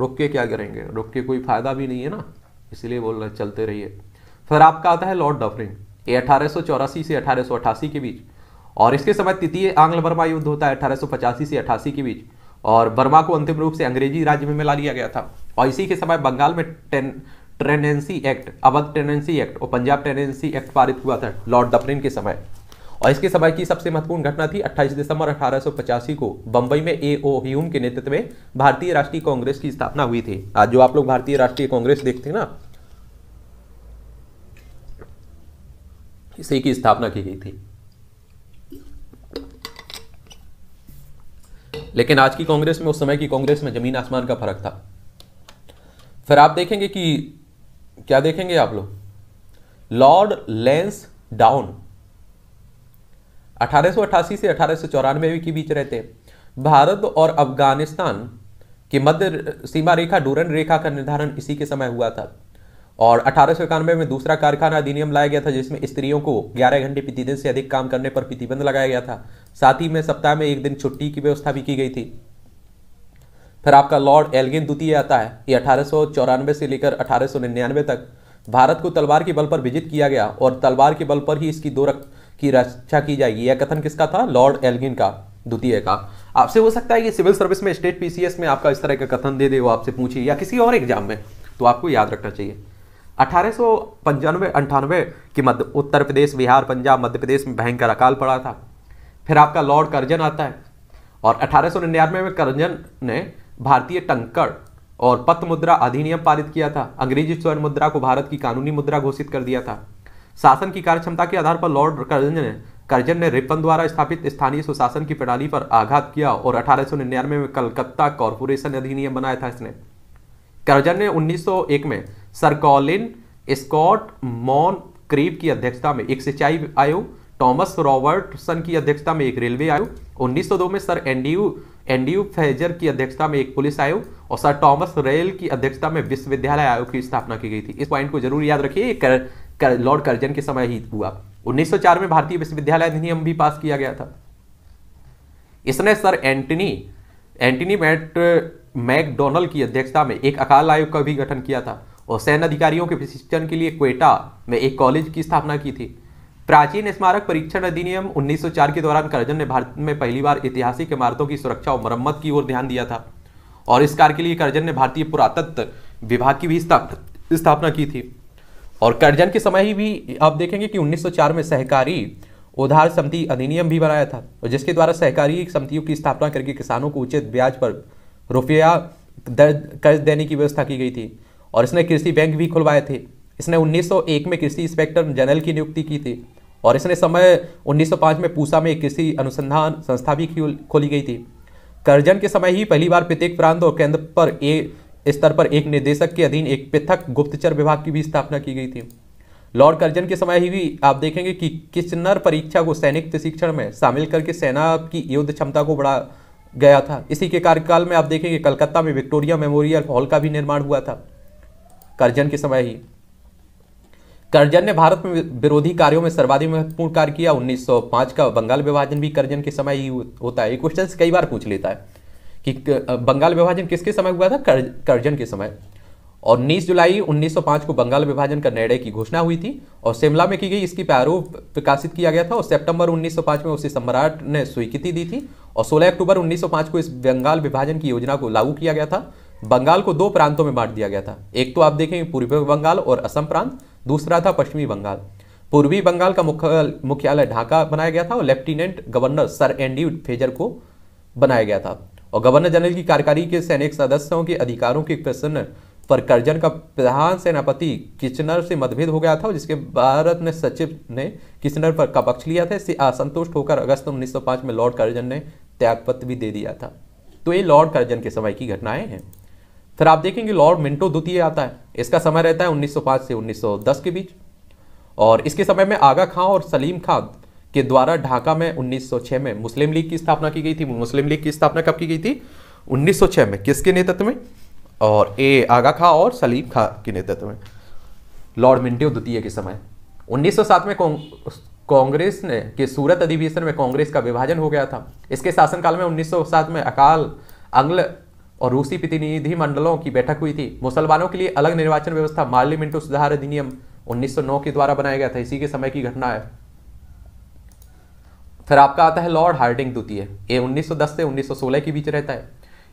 रुक के क्या करेंगे रुक के कोई फायदा भी नहीं है ना इसलिए बोल रहे चलते रहिए फिर आपका आता है लॉर्ड डफरिन ये अठारह से अठारह के बीच और इसके समय तृतीय आंग्ल बर्मा युद्ध होता है अठारह से अठासी के बीच और बर्मा को अंतिम रूप से अंग्रेजी राज्य में मिला लिया गया था और इसी के समय बंगाल में ten tenancy act Awadh tenancy act और पंजाब टेनेंसी एक्ट पारित हुआ था लॉर्ड डफरिन के समय और इसके समय की सबसे महत्वपूर्ण घटना थी 28 दिसंबर अठारह को बंबई में ए ओ ह्यूम के नेतृत्व में भारतीय राष्ट्रीय कांग्रेस की स्थापना हुई थी आज जो आप लोग भारतीय राष्ट्रीय कांग्रेस देखते हैं ना इसी की स्थापना की गई थी लेकिन आज की कांग्रेस में उस समय की कांग्रेस में जमीन आसमान का फर्क था फिर आप देखेंगे कि क्या देखेंगे आप लोग लॉर्ड लेंस डाउन 1888 से अठारह में के बीच रहते हैं भारत और अफगानिस्तान की मध्य सीमा रेखा डूरन रेखा का निर्धारण इसी के समय हुआ था और अठारह में दूसरा कारखाना अधिनियम लाया गया था जिसमें स्त्रियों को 11 घंटे प्रतिदिन से अधिक काम करने पर प्रतिबंध लगाया गया था साथ ही में सप्ताह में एक दिन छुट्टी की व्यवस्था भी की गई थी फिर आपका लॉर्ड एल्गिन द्वितीय आता है ये अठारह से लेकर अठारह तक भारत को तलवार के बल पर विजित किया गया और तलवार के बल पर ही इसकी दो रख की रक्षा की जाएगी यह कथन किसका था लॉर्ड एल्गिन का द्वितीय का आपसे हो सकता है कि सिविल सर्विस में स्टेट पीसीएस में आपका इस तरह का कथन दे दे वो आपसे पूछे या किसी और एग्जाम में तो आपको याद रखना चाहिए अठारह सौ पंचानवे अंठानवे के मध्य उत्तर प्रदेश बिहार पंजाब मध्य प्रदेश में भयंकर अकाल पड़ा था फिर आपका लॉर्ड करजन आता है और अठारह में करजन ने भारतीय टंकड़ और पत मुद्रा अधिनियम पारित किया था अंग्रेजी स्वर्ण मुद्रा को भारत की कानूनी मुद्रा घोषित कर दिया था शासन की कार्यक्षमता के आधार पर लॉर्ड कर्जन ने कर्जन ने रिपन द्वारा स्थापित स्थानीय सुशासन की प्रणाली पर आघात किया और अठारह में कलकत्ता कॉरपोरेशन अधिनियम बनाया था इसने कर्जन ने 1901 में sir Colin Scott Moncrieff की अध्यक्षता में एक सिंचाई आयोग टॉमस रॉबर्टसन की अध्यक्षता में एक रेलवे आयोग 1902 में सर एंड्रयू एनडीयू फेजर की अध्यक्षता में एक पुलिस आयोग और सर टॉमस रेल की अध्यक्षता में विश्वविद्यालय आयोग की स्थापना की गई थी इस पॉइंट को जरूर याद रखिए कर, कर, लॉर्ड कर्जन के समय ही हुआ 1904 में भारतीय विश्वविद्यालय अधिनियम भी पास किया गया था इसने sir Antony Antony Matt MacDonnell की अध्यक्षता में एक अकाल आयोग का भी गठन किया था और सैन्य अधिकारियों के प्रशिक्षण के लिए क्वेटा में एक कॉलेज की स्थापना की थी प्राचीन स्मारक परीक्षण अधिनियम 1904 के दौरान करजन ने भारत में पहली बार ऐतिहासिक इमारतों की सुरक्षा और मरम्मत की ओर ध्यान दिया था और इस कार्य के लिए करजन ने भारतीय पुरातत्व विभाग की भी स्थापना की थी और करजन के समय ही भी आप देखेंगे कि 1904 में सहकारी उधार समिति अधिनियम भी बनाया था और जिसके द्वारा सहकारी समितियों की स्थापना करके किसानों को उचित ब्याज पर रुपया कर्ज देने की व्यवस्था की गई थी और इसने कृषि बैंक भी खुलवाए थे इसने 1901 में कृषि इंस्पेक्टर जनरल की नियुक्ति की थी और इसने समय 1905 में पूसा में कृषि अनुसंधान संस्था भी खोली गई थी कर्जन के समय ही पहली बार प्रत्येक प्रांत और केंद्र पर ए स्तर पर एक निर्देशक के अधीन एक पृथक गुप्तचर विभाग की भी स्थापना की गई थी लॉर्ड कर्जन के समय ही भी आप देखेंगे कि किचनर परीक्षा को सैनिक प्रशिक्षण में शामिल करके सेना की युद्ध क्षमता को बढ़ा गया था इसी के कार्यकाल में आप देखेंगे कलकत्ता में विक्टोरिया मेमोरियल हॉल का भी निर्माण हुआ था कर्जन के समय ही करजन ने भारत में विरोधी कार्यों में सर्वाधिक महत्वपूर्ण कार्य किया 1905 का बंगाल विभाजन भी करजन के समय ही होता है ये क्वेश्चन कई बार पूछ लेता है कि बंगाल विभाजन किसके समय हुआ था कर, करजन के समय और 19 जुलाई 1905 को बंगाल विभाजन का निर्णय की घोषणा हुई थी और शिमला में की गई इसकी प्रारूप प्रकाशित किया गया था और सितंबर 1905 में उसे सम्राट ने स्वीकृति दी थी और 16 अक्टूबर 1905 को इस बंगाल विभाजन की योजना को लागू किया गया था बंगाल को दो प्रांतों में बांट दिया गया था एक तो आप देखेंगे पूर्वी बंगाल और असम प्रांत दूसरा था पश्चिमी बंगाल पूर्वी बंगाल का मुख्यालय ढाका बनाया गया था और lieutenant governor sir Andy Fraser को बनाया गया था और गवर्नर जनरल की कार्यकारी के सैनिक सदस्यों के अधिकारों के प्रसन्न पर करजन का प्रधान सेनापति किचनर से मतभेद हो गया था जिसके भारत ने सचिव ने किचनर पर का पक्ष लिया था इससे असंतुष्ट होकर अगस्त 1905 में लॉर्ड करजन ने त्यागपत्र भी दे दिया था तो ये लॉर्ड करजन के समय की घटनाएं हैं फिर आप देखेंगे लॉर्ड मिंटो द्वितीय आता है इसका समय रहता है 1905 से 1910 के बीच और इसके समय में आगा खां और सलीम खां के द्वारा ढाका में 1906 में मुस्लिम लीग की स्थापना की गई थी मुस्लिम लीग की स्थापना कब की गई थी 1906 में किसके नेतृत्व में और ए आगा खां और सलीम खां के नेतृत्व में लॉर्ड मिंटो द्वितीय के समय 1907 में कांग्रेस ने के सूरत अधिवेशन में कांग्रेस का विभाजन हो गया था इसके शासनकाल में उन्नीस में अकाल अंग्ल और रूसी प्रतिनिधि मंडलों की बैठक हुई थी मुसलमानों के लिए अलग निर्वाचन व्यवस्था मार्लिमेंटो सुधार अधिनियम 1909 के द्वारा बनाया गया था इसी के समय की घटना है फिर आपका आता है लॉर्ड हार्डिंग द्वितीय ये 1910 से 1916 के बीच रहता है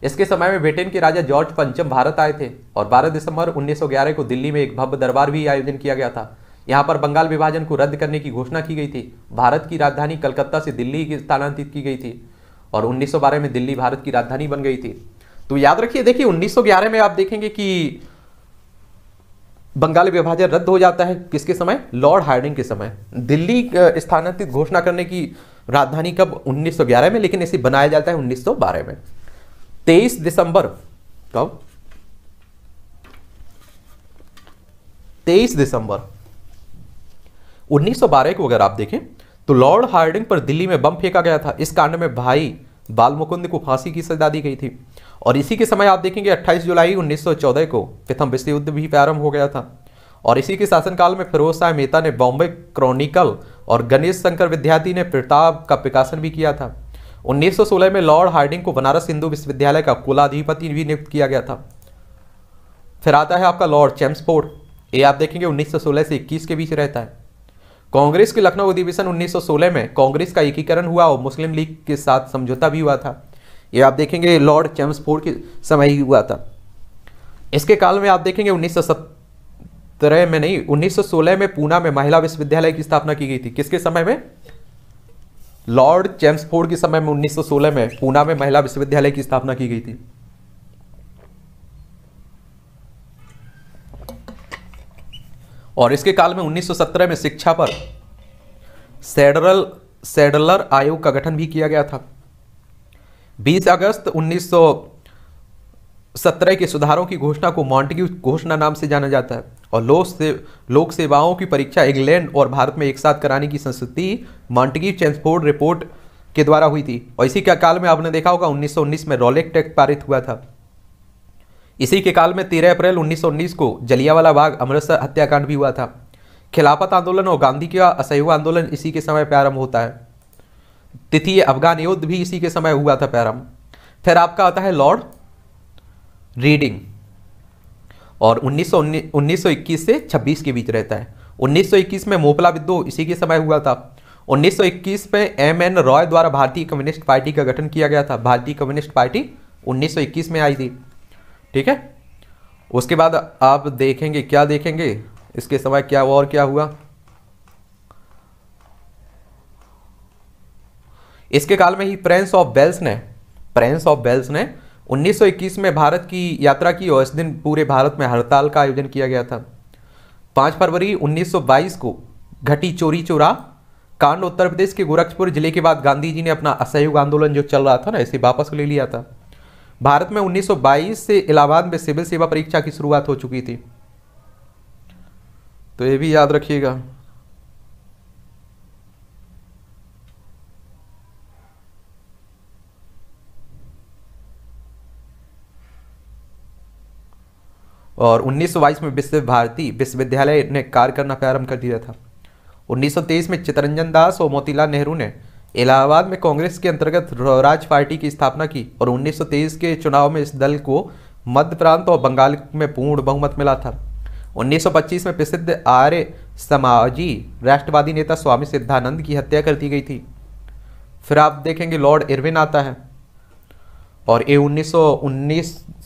इसके समय में ब्रिटेन के राजा जॉर्ज पंचम भारत आए थे और बारह दिसंबर ग्यारह को दिल्ली में एक भव्य दरबार भी आयोजन किया गया था यहाँ पर बंगाल विभाजन को रद्द करने की घोषणा की गई थी भारत की राजधानी कलकत्ता से दिल्ली स्थानांतरित की गई थी और 1912 में दिल्ली भारत की राजधानी बन गई थी तो याद रखिए देखिए 1911 में आप देखेंगे कि बंगाल विभाजन रद्द हो जाता है किसके समय लॉर्ड हार्डिंग के समय दिल्ली स्थानांतरित घोषणा करने की राजधानी कब 1911 में लेकिन इसे बनाया जाता है 1912 में 23 दिसंबर कब 23 दिसंबर 1912 को अगर आप देखें तो लॉर्ड हार्डिंग पर दिल्ली में बम फेंका गया था इस कांड में भाई बाल मुकुंद को फांसी की सजा दी गई थी और इसी के समय आप देखेंगे 28 जुलाई 1914 को प्रथम विश्व युद्ध भी प्रारंभ हो गया था और इसी के शासनकाल में फिरोज शाह मेहता ने बॉम्बे क्रॉनिकल और गणेश शंकर विद्यार्थी ने प्रताप का प्रकाशन भी किया था 1916 में लॉर्ड हार्डिंग को बनारस हिंदू विश्वविद्यालय का कुलाधिपति भी नियुक्त किया गया था फिर आता है आपका लॉर्ड चैम्सफोर्ड ये आप देखेंगे उन्नीस से इक्कीस के बीच रहता है कांग्रेस के लखनऊ अधिवेशन 1916 में कांग्रेस का एकीकरण हुआ और मुस्लिम लीग के साथ समझौता भी हुआ था ये आप देखेंगे लॉर्ड चैम्सफोर्ड के समय ही हुआ था इसके काल में आप देखेंगे उन्नीस सत्रह में नहीं 1916 में पूना में महिला विश्वविद्यालय की स्थापना की गई थी किसके समय में लॉर्ड चैम्सफोर्ड के समय में 1916 में पूना में महिला विश्वविद्यालय की स्थापना की गई थी और इसके काल में 1917 में शिक्षा पर सेडरल सेडलर आयोग का गठन भी किया गया था 20 अगस्त 1917 के सुधारों की घोषणा को मॉन्टग्यू घोषणा नाम से जाना जाता है और लोक से लोक सेवाओं की परीक्षा इंग्लैंड और भारत में एक साथ कराने की संस्कृति मॉन्टगी चेंसफोर्ड रिपोर्ट के द्वारा हुई थी और इसी के काल में आपने देखा होगा 1919 में रॉलेक टैक्ट पारित हुआ था इसी के काल में 13 अप्रैल 1919 को जलियावाला बाग अमृतसर हत्याकांड भी हुआ था खिलाफत आंदोलन और गांधी का असहयोग आंदोलन इसी के समय प्रारंभ होता है तिथि अफगान युद्ध भी इसी के समय हुआ था पैरम फिर आपका आता है लॉर्ड रीडिंग और 1919 1921 से 26 के बीच रहता है 1921 में मोपला विद्रोह इसी के समय हुआ था 1921 में एम एन रॉय द्वारा भारतीय कम्युनिस्ट पार्टी का गठन किया गया था भारतीय कम्युनिस्ट पार्टी 1921 में आई थी ठीक है उसके बाद आप देखेंगे क्या देखेंगे इसके समय क्या और क्या हुआ इसके काल में ही प्रिंस ऑफ वेल्स ने प्रिंस ऑफ वेल्स ने 1921 में भारत की यात्रा की और इस दिन पूरे भारत में हड़ताल का आयोजन किया गया था 5 फरवरी 1922 को घटी चोरी चोरा कांड उत्तर प्रदेश के गोरखपुर जिले के बाद गांधी जी ने अपना असहयोग आंदोलन जो चल रहा था ना इसे वापस ले लिया था भारत में 1922 से इलाहाबाद में सिविल सेवा परीक्षा की शुरुआत हो चुकी थी तो ये भी याद रखिएगा और 1922 में विश्व भारती विश्वविद्यालय ने कार्य करना प्रारंभ कर दिया था 1923 में चितरंजन दास और मोतीलाल नेहरू ने इलाहाबाद में कांग्रेस के अंतर्गत राज पार्टी की स्थापना की और 1923 के चुनाव में इस दल को मध्य प्रांत और बंगाल में पूर्ण बहुमत मिला था 1925 में प्रसिद्ध आर्य समाजी राष्ट्रवादी नेता स्वामी सिद्धानंद की हत्या कर दी गई थी फिर आप देखेंगे लॉर्ड इरविन आता है और ये उन्नीस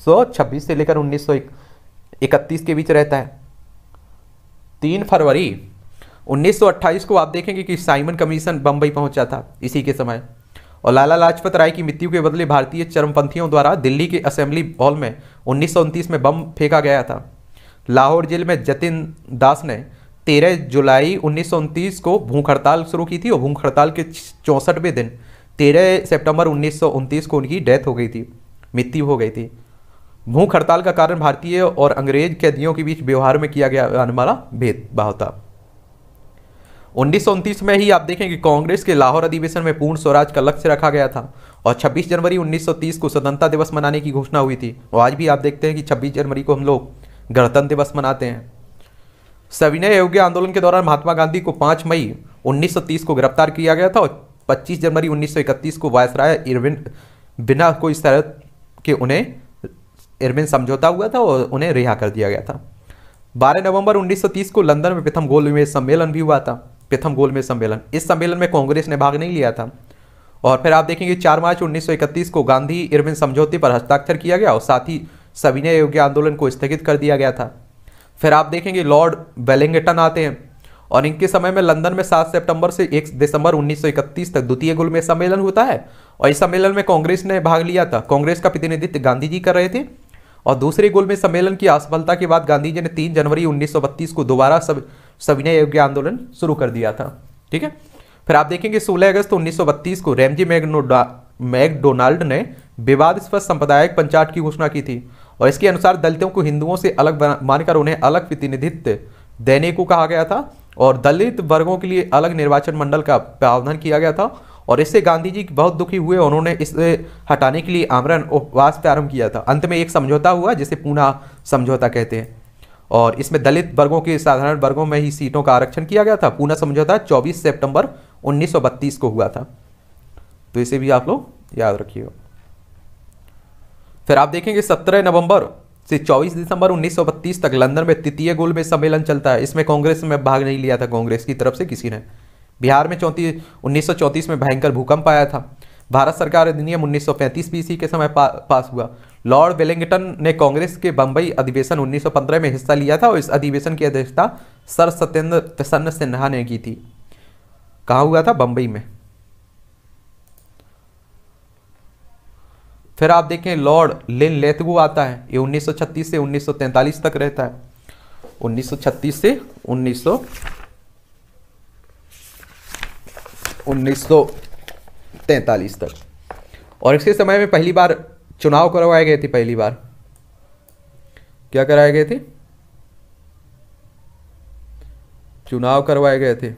1926 से लेकर उन्नीस इकतीस के बीच रहता है तीन फरवरी 1928 को आप देखेंगे कि साइमन कमीशन बम्बई पहुंचा था इसी के समय और लाला लाजपत राय की मृत्यु के बदले भारतीय चरमपंथियों द्वारा दिल्ली के असेंबली हॉल में उन्नीस में बम फेंका गया था लाहौर जेल में जतिन दास ने 13 जुलाई उन्नीस को भूख हड़ताल शुरू की थी और भूख हड़ताल के चौंसठवें दिन 13 सितंबर उन्नीस को उनकी डेथ हो गई थी मृत्यु हो गई थी भूख हड़ताल का कारण भारतीय और अंग्रेज कैदियों के बीच व्यवहार में किया गया आने वाला भेदभाव था उन्नीस में ही आप देखें कि कांग्रेस के लाहौर अधिवेशन में पूर्ण स्वराज का लक्ष्य रखा गया था और 26 जनवरी 1930 को स्वतंत्रता दिवस मनाने की घोषणा हुई थी और आज भी आप देखते हैं कि 26 जनवरी को हम लोग गणतंत्र दिवस मनाते हैं सविनय योग्य आंदोलन के दौरान महात्मा गांधी को 5 मई 1930 को गिरफ्तार किया गया था और पच्चीस जनवरी उन्नीस को वायसराय इरविन बिना कोई शरत के उन्हें इरविन समझौता हुआ था और उन्हें रिहा कर दिया गया था 12 नवंबर 1930 को लंदन में प्रथम गोलमेज सम्मेलन भी हुआ था प्रथम गोलमेज सम्मेलन इस सम्मेलन में कांग्रेस ने भाग नहीं लिया था और फिर आप देखेंगे 4 मार्च 1931 को गांधी इरविन समझौते पर हस्ताक्षर किया गया और साथ ही सविनय योग्य आंदोलन को स्थगित कर दिया गया था फिर आप देखेंगे लॉर्ड वेलिंगटन आते हैं और इनके समय में लंदन में 7 सितंबर से 1 दिसंबर 1931 तक द्वितीय गोलमेज सम्मेलन होता है और इस सम्मेलन में कांग्रेस ने भाग लिया था कांग्रेस का प्रतिनिधित्व गांधी जी कर रहे थे और दूसरे गोल में सम्मेलन की असफलता के बाद गांधी जी ने तीन जनवरी 1932 को दोबारा सब सविनय योग्य आंदोलन शुरू कर दिया था ठीक है फिर आप देखेंगे 16 अगस्त 1932 को रेमजी मैगनोडा मैकडोनाल्ड ने विवादास्पद संप्रदायिक पंचायत की घोषणा की थी और इसके अनुसार दलितों को हिंदुओं से अलग मानकर उन्हें अलग प्रतिनिधित्व देने को कहा गया था और दलित वर्गों के लिए अलग निर्वाचन मंडल का प्रावधान किया गया था और इससे गांधी जी बहुत दुखी हुए उन्होंने इसे हटाने के लिए आमरण उपवास प्रारंभ किया था अंत में एक समझौता हुआ जिसे पूना समझौता कहते हैं और इसमें दलित वर्गों के साधारण वर्गों में ही सीटों का आरक्षण किया गया था पूना समझौता 24 सितंबर 1932 को हुआ था तो इसे भी आप लोग याद रखिएगा फिर आप देखेंगे 17 नवंबर से 24 दिसंबर 1932 तक लंदन में तृतीय गोलमेज सम्मेलन चलता है इसमें कांग्रेस में भाग नहीं लिया था कांग्रेस की तरफ से किसी ने बिहार में चौंतीस उन्नीस में भयंकर भूकंप आया था भारत सरकार अधिनियम 1935 बीसी के समय पा, पास हुआ लॉर्ड वेलिंगटन ने कांग्रेस के बंबई अधिवेशन 1915 में हिस्सा लिया था और इस अधिवेशन की अध्यक्षता सर सत्येंद्र प्रसन्न सिन्हा ने की थी कहा हुआ था बंबई में फिर आप देखें लॉर्ड लिन लेथगु आता है ये 1936 से 1943 तक रहता है 1936 से 19 उन्नीस तक और इसके समय में पहली बार चुनाव करवाए गए थे पहली बार क्या कराए गए थे चुनाव करवाए गए थे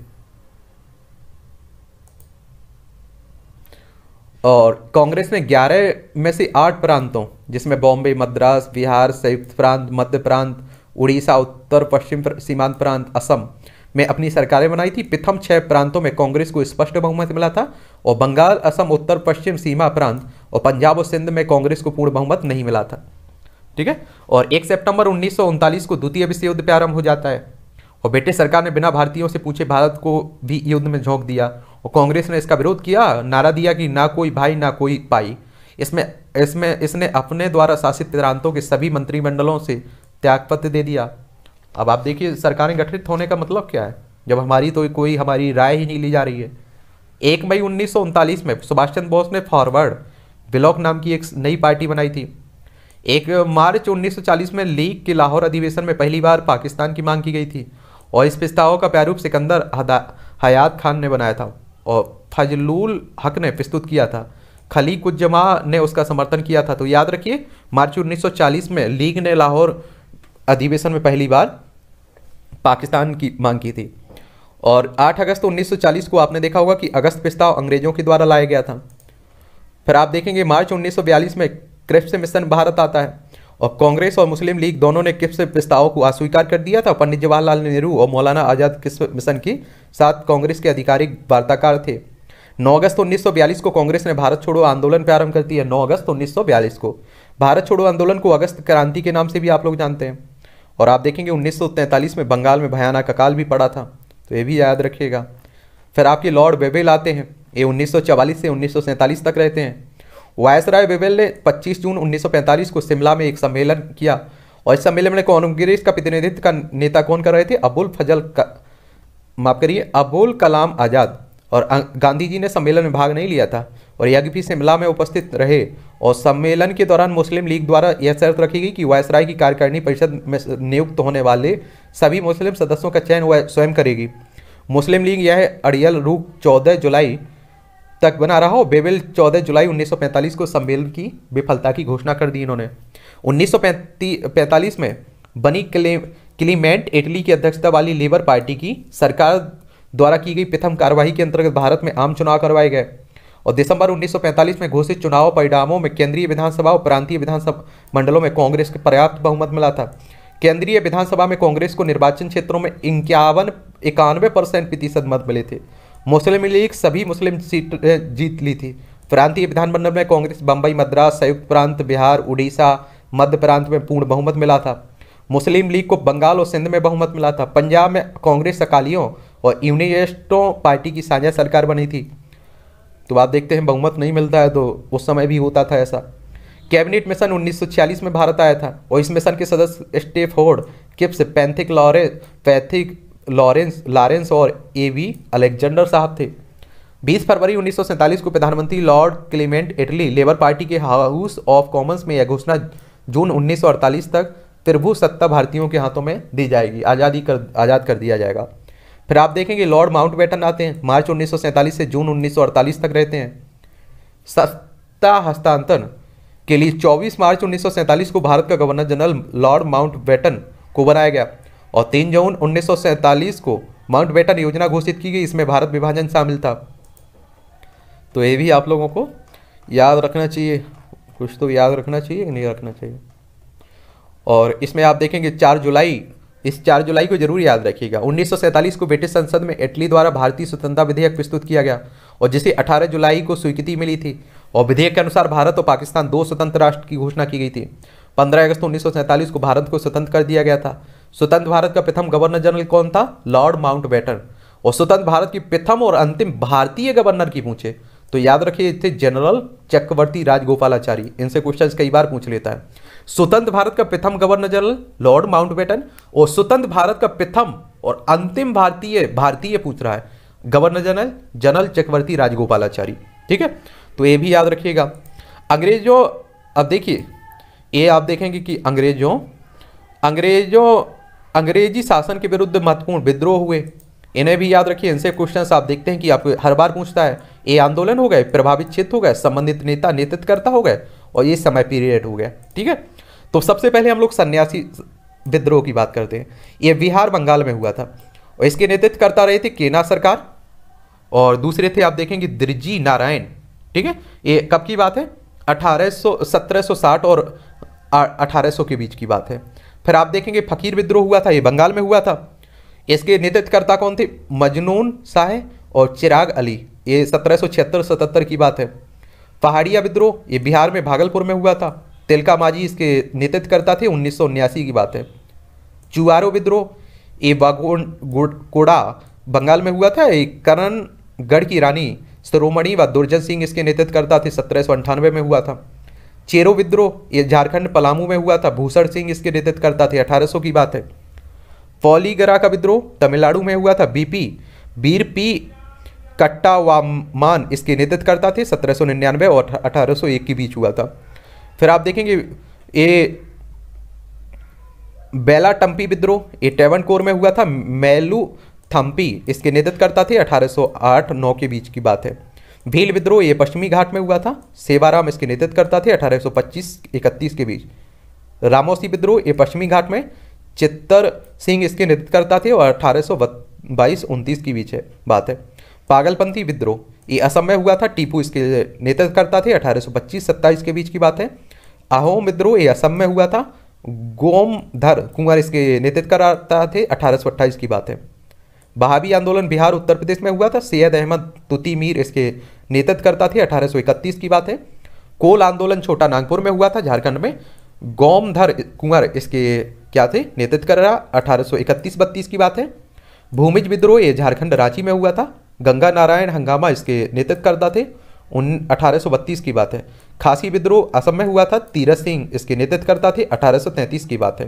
और कांग्रेस ने 11 में से 8 प्रांतों जिसमें बॉम्बे मद्रास बिहार संयुक्त प्रांत मध्य प्रांत उड़ीसा उत्तर पश्चिम सीमांत प्रांत असम में अपनी सरकारें बनाई थी प्रथम छह प्रांतों में कांग्रेस को स्पष्ट बहुमत मिला था और बंगाल असम उत्तर पश्चिम सीमा प्रांत और पंजाब और सिंध में कांग्रेस को पूर्ण बहुमत नहीं मिला था ठीक है और एक सितंबर उन्नीस को द्वितीय विश्व युद्ध प्रारंभ हो जाता है और ब्रिटिश सरकार ने बिना भारतीयों से पूछे भारत को भी युद्ध में झोंक दिया और कांग्रेस ने इसका विरोध किया नारा दिया कि ना कोई भाई ना कोई पाई इसमें इसमें इसने अपने द्वारा शासित प्रांतों के सभी मंत्रिमंडलों से त्यागपत्र दे दिया अब आप देखिए सरकारें गठित होने का मतलब क्या है जब हमारी तो कोई हमारी राय ही नहीं ली जा रही है एक मई उन्नीस में सुभाष चंद्र बोस ने फॉरवर्ड ब्लॉक नाम की एक नई पार्टी बनाई थी एक मार्च 1940 में लीग के लाहौर अधिवेशन में पहली बार पाकिस्तान की मांग की गई थी और इस प्रस्ताव का प्रारूप सिकंदर हयात खान ने बनाया था और फजलूल हक ने प्रस्तुत किया था खली कुजमा ने उसका समर्थन किया था तो याद रखिए मार्च 1940 में लीग ने लाहौर अधिवेशन में पहली बार पाकिस्तान की मांग की थी और 8 अगस्त 1940 को आपने देखा होगा कि अगस्त प्रस्ताव अंग्रेजों के द्वारा लाया गया था फिर आप देखेंगे मार्च 1942 में क्रिप्स मिशन भारत आता है और कांग्रेस और मुस्लिम लीग दोनों ने क्रिप्स प्रस्ताव को अस्वीकार कर दिया था पंडित जवाहरलाल नेहरू और मौलाना आज़ाद किप्स मिशन की साथ कांग्रेस के आधिकारिक वार्ताकार थे नौ अगस्त उन्नीस को कांग्रेस ने भारत छोड़ो आंदोलन प्रारंभ कर दिया नौ अगस्त उन्नीस को भारत छोड़ो आंदोलन को अगस्त क्रांति के नाम से भी आप लोग जानते हैं और आप देखेंगे उन्नीस में बंगाल में भयानक अकाल भी पड़ा था तो ये भी याद रखिएगा फिर आपके लॉर्ड बेबेल आते हैं ये 1944 से उन्नीस तक रहते हैं वायसराय बेबेल ने 25 जून 1945 को शिमला में एक सम्मेलन किया और इस सम्मेलन में कांग्रेस का प्रतिनिधित्व का नेता कौन कर रहे थे अबुल फजल का माफ करिए अबुल कलाम आज़ाद और अं, गांधी जी ने सम्मेलन में भाग नहीं लिया था और यज्ञपी शिमला में उपस्थित रहे और सम्मेलन के दौरान मुस्लिम लीग द्वारा यह शर्त रखी गई कि वायसराय की कार्यकारिणी परिषद में नियुक्त होने वाले सभी मुस्लिम सदस्यों का चयन स्वयं करेगी मुस्लिम लीग यह अड़ियल रूप चौदह जुलाई तक बना रहा हो बेबिल 14 जुलाई 1945 को सम्मेलन की विफलता की घोषणा कर दी इन्होंने 1945 में बनी क्लीमेंट इटली की अध्यक्षता वाली लेबर पार्टी की सरकार द्वारा की गई प्रथम कार्यवाही के अंतर्गत भारत में आम चुनाव करवाए गए और दिसंबर 1945 में घोषित चुनाव परिणामों में केंद्रीय विधानसभा और प्रांतीय विधानसभा मंडलों में कांग्रेस के पर्याप्त बहुमत मिला था केंद्रीय विधानसभा में कांग्रेस को निर्वाचन क्षेत्रों में इक्यावन इक्यानवे परसेंट प्रतिशत मत मिले थे मुस्लिम लीग सभी मुस्लिम सीट जीत ली थी प्रांतीय विधानमंडल में कांग्रेस बम्बई मद्रास संयुक्त प्रांत बिहार उड़ीसा मध्य प्रांत में पूर्ण बहुमत मिला था मुस्लिम लीग को बंगाल और सिंध में बहुमत मिला था पंजाब में कांग्रेस अकालियों और यूनियस्टों पार्टी की साझा सरकार बनी थी तो आप देखते हैं बहुमत नहीं मिलता है तो उस समय भी होता था ऐसा कैबिनेट मिशन उन्नीस में भारत आया था और इस मिशन के सदस्य होर्ड Cripps Pethick Lawrence Pethick Lawrence Lawrence और ए वी अलेक्जेंडर साहब थे 20 फरवरी 1947 को प्रधानमंत्री lord Clement Attlee Labour party के हाउस ऑफ कॉमन्स में यह घोषणा जून 1948 तक त्रिभु सत्ता भारतीयों के हाथों में दी जाएगी आज़ादी कर आज़ाद कर दिया जाएगा फिर आप देखेंगे लॉर्ड माउंटबेटन आते हैं मार्च उन्नीस से जून 1948 तक रहते हैं सत्ता हस्तांतरण के लिए 24 मार्च 1947 को भारत का गवर्नर जनरल लॉर्ड माउंटबेटन को बनाया गया और 3 जून उन्नीस को माउंटबेटन योजना घोषित की गई इसमें भारत विभाजन शामिल था तो ये भी आप लोगों को याद रखना चाहिए कुछ तो याद रखना चाहिए नहीं रखना चाहिए और इसमें आप देखेंगे चार जुलाई इस चार जुलाई को जरूर याद रखिएगा 1947 को ब्रिटिश संसद में इटली द्वारा भारतीय स्वतंत्रता विधेयक प्रस्तुत किया गया और जिसे 18 जुलाई को स्वीकृति मिली थी और विधेयक के अनुसार भारत और पाकिस्तान दो स्वतंत्र राष्ट्र की घोषणा की गई थी 15 अगस्त उन्नीस को भारत को स्वतंत्र कर दिया गया था स्वतंत्र भारत का प्रथम गवर्नर जनरल कौन था लॉर्ड माउंट और स्वतंत्र भारत की प्रथम और अंतिम भारतीय गवर्नर की पूछे तो याद रखिए थे जनरल चक्रवर्ती राजगोपालाचारी इनसे क्वेश्चन कई बार पूछ लेता है स्वतंत्र भारत का प्रथम गवर्नर जनरल लॉर्ड माउंटबेटन और स्वतंत्र भारत का प्रथम और अंतिम भारतीय भारतीय पूछ रहा है governor general general Chakravarti Rajagopalachari ठीक है तो ये भी याद रखिएगा अंग्रेजों अब देखिए ये आप देखेंगे कि अंग्रेजों अंग्रेजों अंग्रेजी शासन के विरुद्ध महत्वपूर्ण विद्रोह हुए इन्हें भी याद रखिए इनसे क्वेश्चन आप देखते हैं कि आपको हर बार पूछता है ये आंदोलन हो गए प्रभावित क्षेत्र हो गए संबंधित नेता नेतृत्व करता हो गए और ये समय पीरियड हो गया ठीक है तो सबसे पहले हम लोग सन्यासी विद्रोह की बात करते हैं ये बिहार बंगाल में हुआ था और इसके नेतृत्व करता रहे थे केना सरकार और दूसरे थे आप देखेंगे द्रिजी नारायण ठीक है ये कब की बात है 1800 1760 और 1800 के बीच की बात है फिर आप देखेंगे फकीर विद्रोह हुआ था ये बंगाल में हुआ था इसके नेतृत्वकर्ता कौन थे मजनून शाह और चिराग अली ये सत्रह सौ की बात है पहाड़िया विद्रोह ये बिहार में भागलपुर में हुआ था तिलका माझी इसके नेतृत्व करता थे उन्नीस की बात है चुआरो विद्रोह ये वागोन कोड़ा बंगाल में हुआ था एक करणगढ़ की रानी सरोमणि व दुर्जन सिंह इसके नेतृत्व करता थे सत्रह में हुआ था चेरो विद्रोह ये झारखंड पलामू में हुआ था भूषण सिंह इसके नेतृत्व करता थे 1800 की बात है पौलीगरा का विद्रोह तमिलनाडु में हुआ था बीपी बीर पी कट्टावामान इसके नेतृत्व करता थे सत्रह और अठारह के बीच हुआ था फिर आप देखेंगे ये बेला टम्पी विद्रोह ये टेवन कोर में हुआ था मेलू थम्पी इसके नेतृत्व करता थे 1808 नौ के बीच की बात है भील विद्रोह ये पश्चिमी घाट में हुआ था सेवाराम इसके नेतृत्व करता थे 1825-31 के बीच रामोसी विद्रोह ये पश्चिमी घाट में चित्तर सिंह इसके नेतृत्व करता थे और अठारह सौ की बीच है बात है पागलपंथी विद्रोह ये असम में हुआ था टीपू इसके नेतृत्व करता थे अठारह सौ के बीच की बात है अहोम विद्रोह ये असम में हुआ था गोमधर कुंवर इसके नेतृत्व कराता थे अठारह की बात है बहावी आंदोलन बिहार उत्तर प्रदेश में हुआ था सैयद अहमद तुती मीर इसके नेतृत्व करता थे अठारह की बात है कोल आंदोलन छोटा नागपुर में हुआ था झारखंड में गोमधर कुंवर इसके क्या थे नेतृत्व कर रहा अठारह इकतीस बत्तीस की बात है भूमिज विद्रोह ये झारखंड रांची में हुआ था गंगा नारायण हंगामा इसके नेतृत्व करता थे उन अठारह की बात है खासी विद्रोह असम में हुआ था तीरथ सिंह इसके नेतृत्व करता थे 1833 की बात है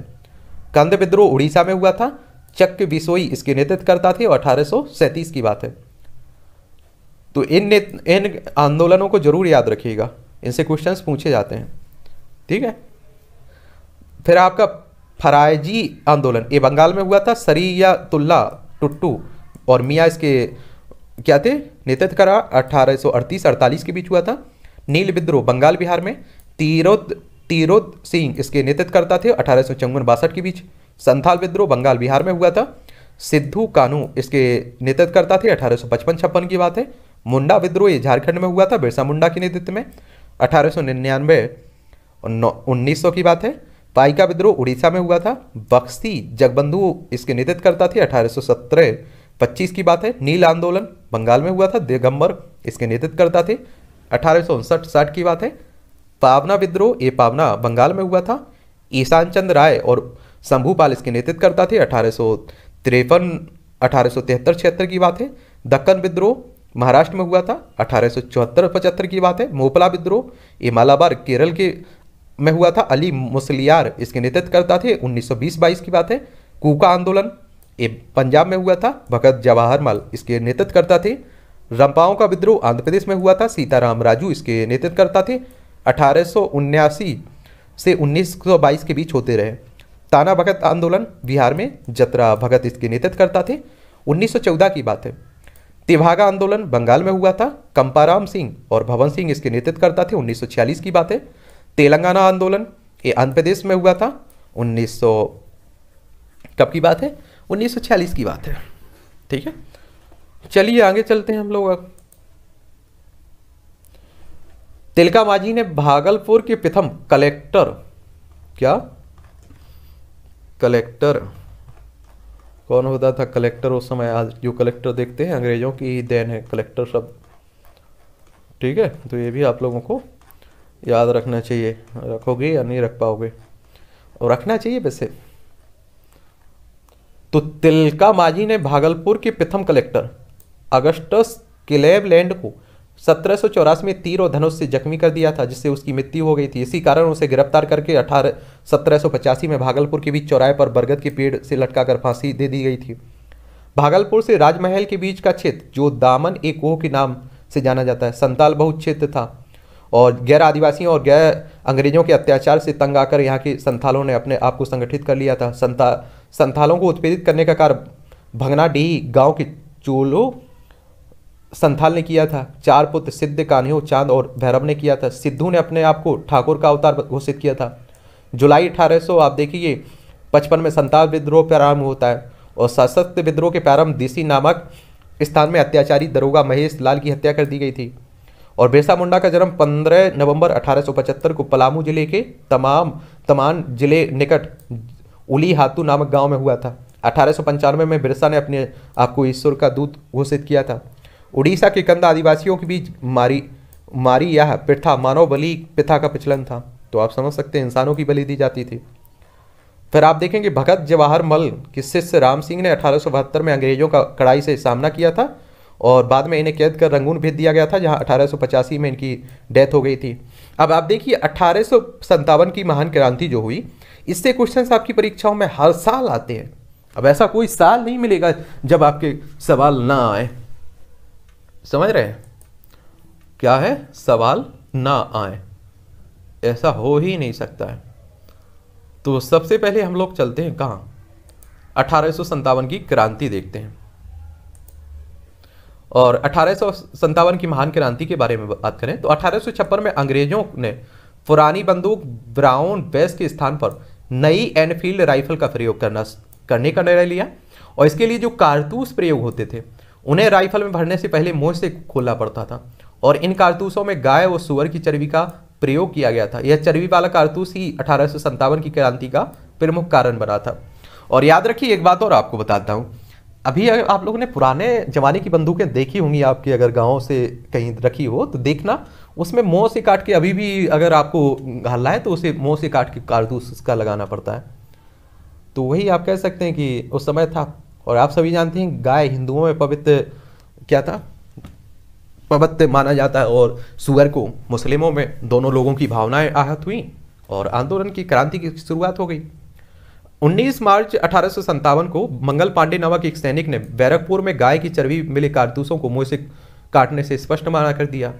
कंद विद्रोह उड़ीसा में हुआ था चक बिसोई इसके नेतृत्व करता थे और अठारह की बात है तो इन इन आंदोलनों को जरूर याद रखिएगा इनसे क्वेश्चंस पूछे जाते हैं ठीक है फिर आपका फरायजी आंदोलन ये बंगाल में हुआ था सरी या तुल्ला टुट्टू और मियाँ इसके क्या थे नेतृत्व करा अठारह सौ के बीच हुआ था नील विद्रोह बंगाल बिहार में तीरोद तीरोद सिंह इसके करता थे अठारह सौ के बीच संथाल विद्रोह बंगाल बिहार में हुआ था सिद्धू कानू इसके नेतृत्व करता थे अठारह सौ पचपन छप्पन की बात है मुंडा विद्रोह ये झारखंड में हुआ था बिरसा मुंडा के नेतृत्व में अठारह सौ निन्यानवे उन्नीस सौ की बात है पाइका विद्रोह उड़ीसा में हुआ था बक्सी जगबंधु इसके नेतृत्व करता थे अठारह सौ सत्रह 25 की बात है नील आंदोलन बंगाल में हुआ था दिगंबर इसके नेतृत्व करता थे अठारह साठ की बात है पावना विद्रोह ये पावना बंगाल में हुआ था ईशान चंद राय और शंभूपाल इसके नेतृत्व करता थे अठारह सौ तिरपन अठारह सौ तिहत्तर छिहत्तर की बात है दक्कन विद्रोह महाराष्ट्र में हुआ था अठारह सौ चौहत्तर पचहत्तर की बात है मोपला विद्रोह ये मालाबार केरल के में हुआ था अली मुसलियार इसके नेतृत्व करता थे 1920-22 की बात है कूका आंदोलन ये पंजाब में हुआ था भगत जवाहरलाल इसके नेतृत्व करता थे रंपाओं का विद्रोह आंध्र प्रदेश में हुआ था सीताराम राजू इसके नेतृत्व करता थे अठारह से 1922 के बीच होते रहे ताना भगत आंदोलन बिहार में जतरा भगत इसके नेतृत्व करता थे 1914 की बात है तिभागा आंदोलन बंगाल में हुआ था कंपाराम सिंह और भवन सिंह इसके नेतृत्व करता थे 1946 की बात है तेलंगाना आंदोलन ये आंध्र प्रदेश में हुआ था 1900 कब की बात है 1946 की बात है ठीक है चलिए आगे चलते हैं हम लोग अब तिलका माझी ने भागलपुर के प्रथम कलेक्टर क्या कलेक्टर कौन होता था कलेक्टर उस समय आज जो कलेक्टर देखते हैं अंग्रेजों की ही देन है कलेक्टर शब्द ठीक है तो ये भी आप लोगों को याद रखना चाहिए रखोगे या नहीं रख पाओगे और रखना चाहिए वैसे तो तिलका माझी ने भागलपुर के प्रथम कलेक्टर अगस्टस क्लेवलैंड को सत्रह में तीर और धनुष से जख्मी कर दिया था जिससे उसकी मृत्यु हो गई थी इसी कारण उसे गिरफ्तार करके अठारह सत्रह में भागलपुर के बीच चौराहे पर बरगद के पेड़ से लटकाकर फांसी दे दी गई थी भागलपुर से राजमहल के बीच का क्षेत्र जो दामन ए कोह के नाम से जाना जाता है संताल बहुत क्षेत्र था और गैर आदिवासियों और गैर अंग्रेजों के अत्याचार से तंग आकर यहाँ के संथालों ने अपने आप को संगठित कर लिया था संता संथालों को उत्पीड़ित करने का कार्य भंगनाडीह गांव के चोलो संथाल ने किया था चार पुत्र सिद्ध कान्हो चांद और भैरव ने किया था सिद्धू ने अपने आप को ठाकुर का अवतार घोषित किया था जुलाई अठारह आप देखिए पचपन में संताल विद्रोह प्रारंभ होता है और सशस्त्र विद्रोह के प्रारंभ देसी नामक स्थान में अत्याचारी दरोगा महेश लाल की हत्या कर दी गई थी और बिरसा मुंडा का जन्म 15 नवंबर 1875 को पलामू जिले के तमाम तमान जिले निकट उली हातू नामक गांव में हुआ था अठारह में बिरसा ने अपने आप को ईश्वर का दूत घोषित किया था उड़ीसा के कंदा आदिवासियों के बीच मारी मारी यह प्रथा मानव बलि प्रथा का प्रचलन था तो आप समझ सकते हैं इंसानों की बलि दी जाती थी फिर आप देखेंगे भगत जवाहर मल के शिष्य राम सिंह ने अठारह में अंग्रेजों का कड़ाई से सामना किया था और बाद में इन्हें कैद कर रंगून भेज दिया गया था जहां अठारह में इनकी डेथ हो गई थी अब आप देखिए अठारह की महान क्रांति जो हुई इससे क्वेश्चन आपकी परीक्षाओं में हर साल आते हैं अब ऐसा कोई साल नहीं मिलेगा जब आपके सवाल ना आए समझ रहे हैं क्या है सवाल ना आए ऐसा हो ही नहीं सकता है तो सबसे पहले हम लोग चलते हैं कहाँ अठारह की क्रांति देखते हैं और अठारह की महान क्रांति के बारे में बात करें तो अठारह में अंग्रेजों ने पुरानी बंदूक ब्राउन बेस के स्थान पर नई एनफील्ड राइफल का प्रयोग करना करने का निर्णय लिया और इसके लिए जो कारतूस प्रयोग होते थे उन्हें राइफल में भरने से पहले मुँह से खोलना पड़ता था और इन कारतूसों में गाय और सुअर की चर्बी का प्रयोग किया गया था यह चर्बी वाला कारतूस ही अठारह की क्रांति का प्रमुख कारण बना था और याद रखिए एक बात और आपको बताता हूँ अभी अगर आप लोगों ने पुराने ज़माने की बंदूकें देखी होंगी आपकी अगर गाँव से कहीं रखी हो तो देखना उसमें मोह से काट के अभी भी अगर आपको हल्ला है तो उसे मोह से काट के कारतूस उसका लगाना पड़ता है तो वही आप कह सकते हैं कि उस समय था और आप सभी जानते हैं गाय हिंदुओं में पवित्र क्या था पवित्र माना जाता है और सुअर को मुस्लिमों में दोनों लोगों की भावनाएं आहत हुई और आंदोलन की क्रांति की शुरुआत हो गई 19 मार्च अठारह को मंगल पांडे नामक एक सैनिक ने बैरकपुर में गाय की चर्बी मिले कारतूसों को मुँह से काटने से स्पष्ट माना कर दिया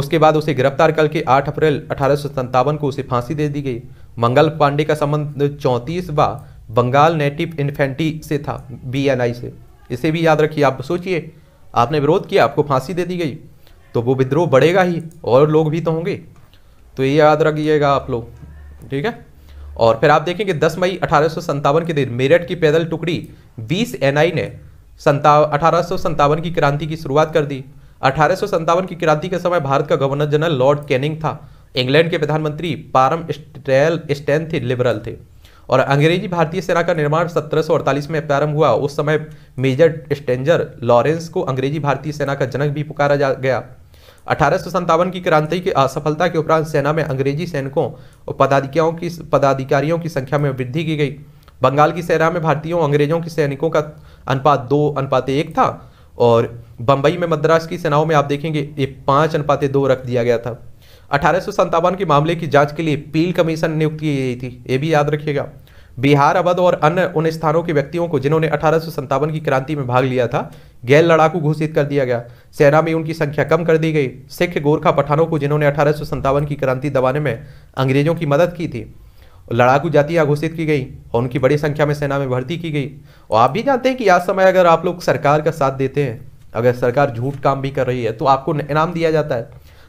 उसके बाद उसे गिरफ्तार करके 8 अप्रैल अठारह को उसे फांसी दे दी गई मंगल पांडे का संबंध चौंतीसवा बंगाल नेटिव इन्फेंट्री से था बी से इसे भी याद रखिए आप सोचिए आपने विरोध किया आपको फांसी दे दी गई तो वो विद्रोह बढ़ेगा ही और लोग भी तो होंगे तो ये याद रखिएगा आप लोग ठीक है और फिर आप देखेंगे 10 मई अठारह के दिन मेरठ की पैदल टुकड़ी 20 एनआई ने संता अठारह की क्रांति की शुरुआत कर दी अठारह की क्रांति के समय भारत का गवर्नर जनरल लॉर्ड कैनिंग था इंग्लैंड के प्रधानमंत्री पारम स्टेल स्टैन थे लिबरल थे और अंग्रेजी भारतीय सेना का निर्माण 1748 में प्रारंभ हुआ उस समय मेजर स्टेंजर लॉरेंस को अंग्रेजी भारतीय सेना का जनक भी पुकारा जा गया अठारह की क्रांति की असफलता के उपरांत सेना में अंग्रेजी सैनिकों और पदाधिकारियों की पदाधिकारियों की संख्या में वृद्धि की गई बंगाल की सेना में भारतीयों अंग्रेजों के सैनिकों का अनुपात दो अनुपात एक था और बम्बई में मद्रास की सेनाओं में आप देखेंगे ये पाँच अनुपातें दो रख दिया गया था अठारह के मामले की जांच के लिए पील कमीशन नियुक्त की गई थी ये भी याद रखिएगा बिहार अवध और अन्य उन स्थानों के व्यक्तियों को जिन्होंने अठारह की क्रांति में भाग लिया था गैर लड़ाकू घोषित कर दिया गया सेना में उनकी संख्या कम कर दी गई सिख गोरखा पठानों को जिन्होंने अठारह की क्रांति दबाने में अंग्रेजों की मदद की थी लड़ाकू जातियाँ घोषित की गई और उनकी बड़ी संख्या में सेना में भर्ती की गई और आप भी जानते हैं कि आज समय अगर आप लोग सरकार का साथ देते हैं अगर सरकार झूठ काम भी कर रही है तो आपको इनाम दिया जाता है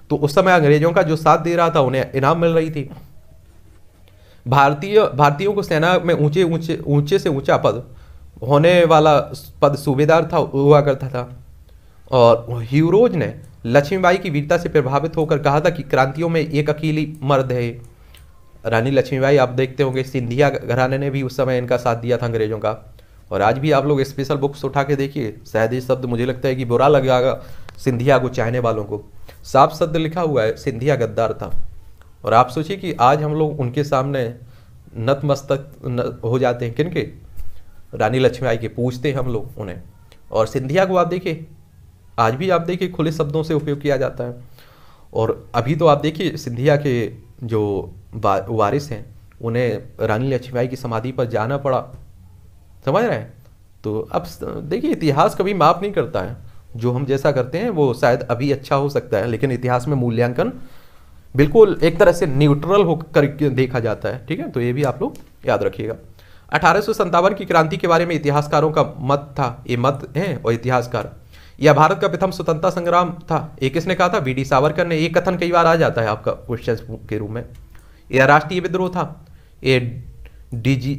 तो उस समय अंग्रेजों का जो साथ दे रहा था उन्हें इनाम मिल रही थी भारतीय भारतीयों को सेना में ऊंचे ऊंचे ऊंचे से ऊंचा पद होने वाला पद सूबेदार था हुआ करता था और हीरोज ने लक्ष्मीबाई की वीरता से प्रभावित होकर कहा था कि क्रांतियों में एक अकेली मर्द है रानी लक्ष्मीबाई आप देखते होंगे सिंधिया घराने ने भी उस समय इनका साथ दिया था अंग्रेजों का और आज भी आप लोग स्पेशल बुक्स उठा के देखिए शायद ये शब्द मुझे लगता है कि बुरा लगेगा सिंधिया को चाहने वालों को साफ शब्द लिखा हुआ है सिंधिया गद्दार था और आप सोचिए कि आज हम लोग उनके सामने नतमस्तक हो जाते हैं किनके रानी लक्ष्मीबाई के पूछते हैं हम लोग उन्हें और सिंधिया को आप देखिए आज भी आप देखिए खुले शब्दों से उपयोग किया जाता है और अभी तो आप देखिए सिंधिया के जो वारिस हैं उन्हें रानी लक्ष्मीबाई की समाधि पर जाना पड़ा समझ रहे हैं तो अब देखिए इतिहास कभी माफ नहीं करता है जो हम जैसा करते हैं वो शायद अभी अच्छा हो सकता है लेकिन इतिहास में मूल्यांकन बिल्कुल एक तरह से न्यूट्रल होकर देखा जाता है ठीक है तो ये भी आप लोग याद रखिएगा अठारह की क्रांति के बारे में इतिहासकारों का मत था ये मत है और इतिहासकार यह भारत का प्रथम स्वतंत्रता संग्राम था ये किसने कहा था वी डी सावरकर ने ये कथन कई बार आ जाता है आपका क्वेश्चन के रूप में यह राष्ट्रीय विद्रोह था ये डिजी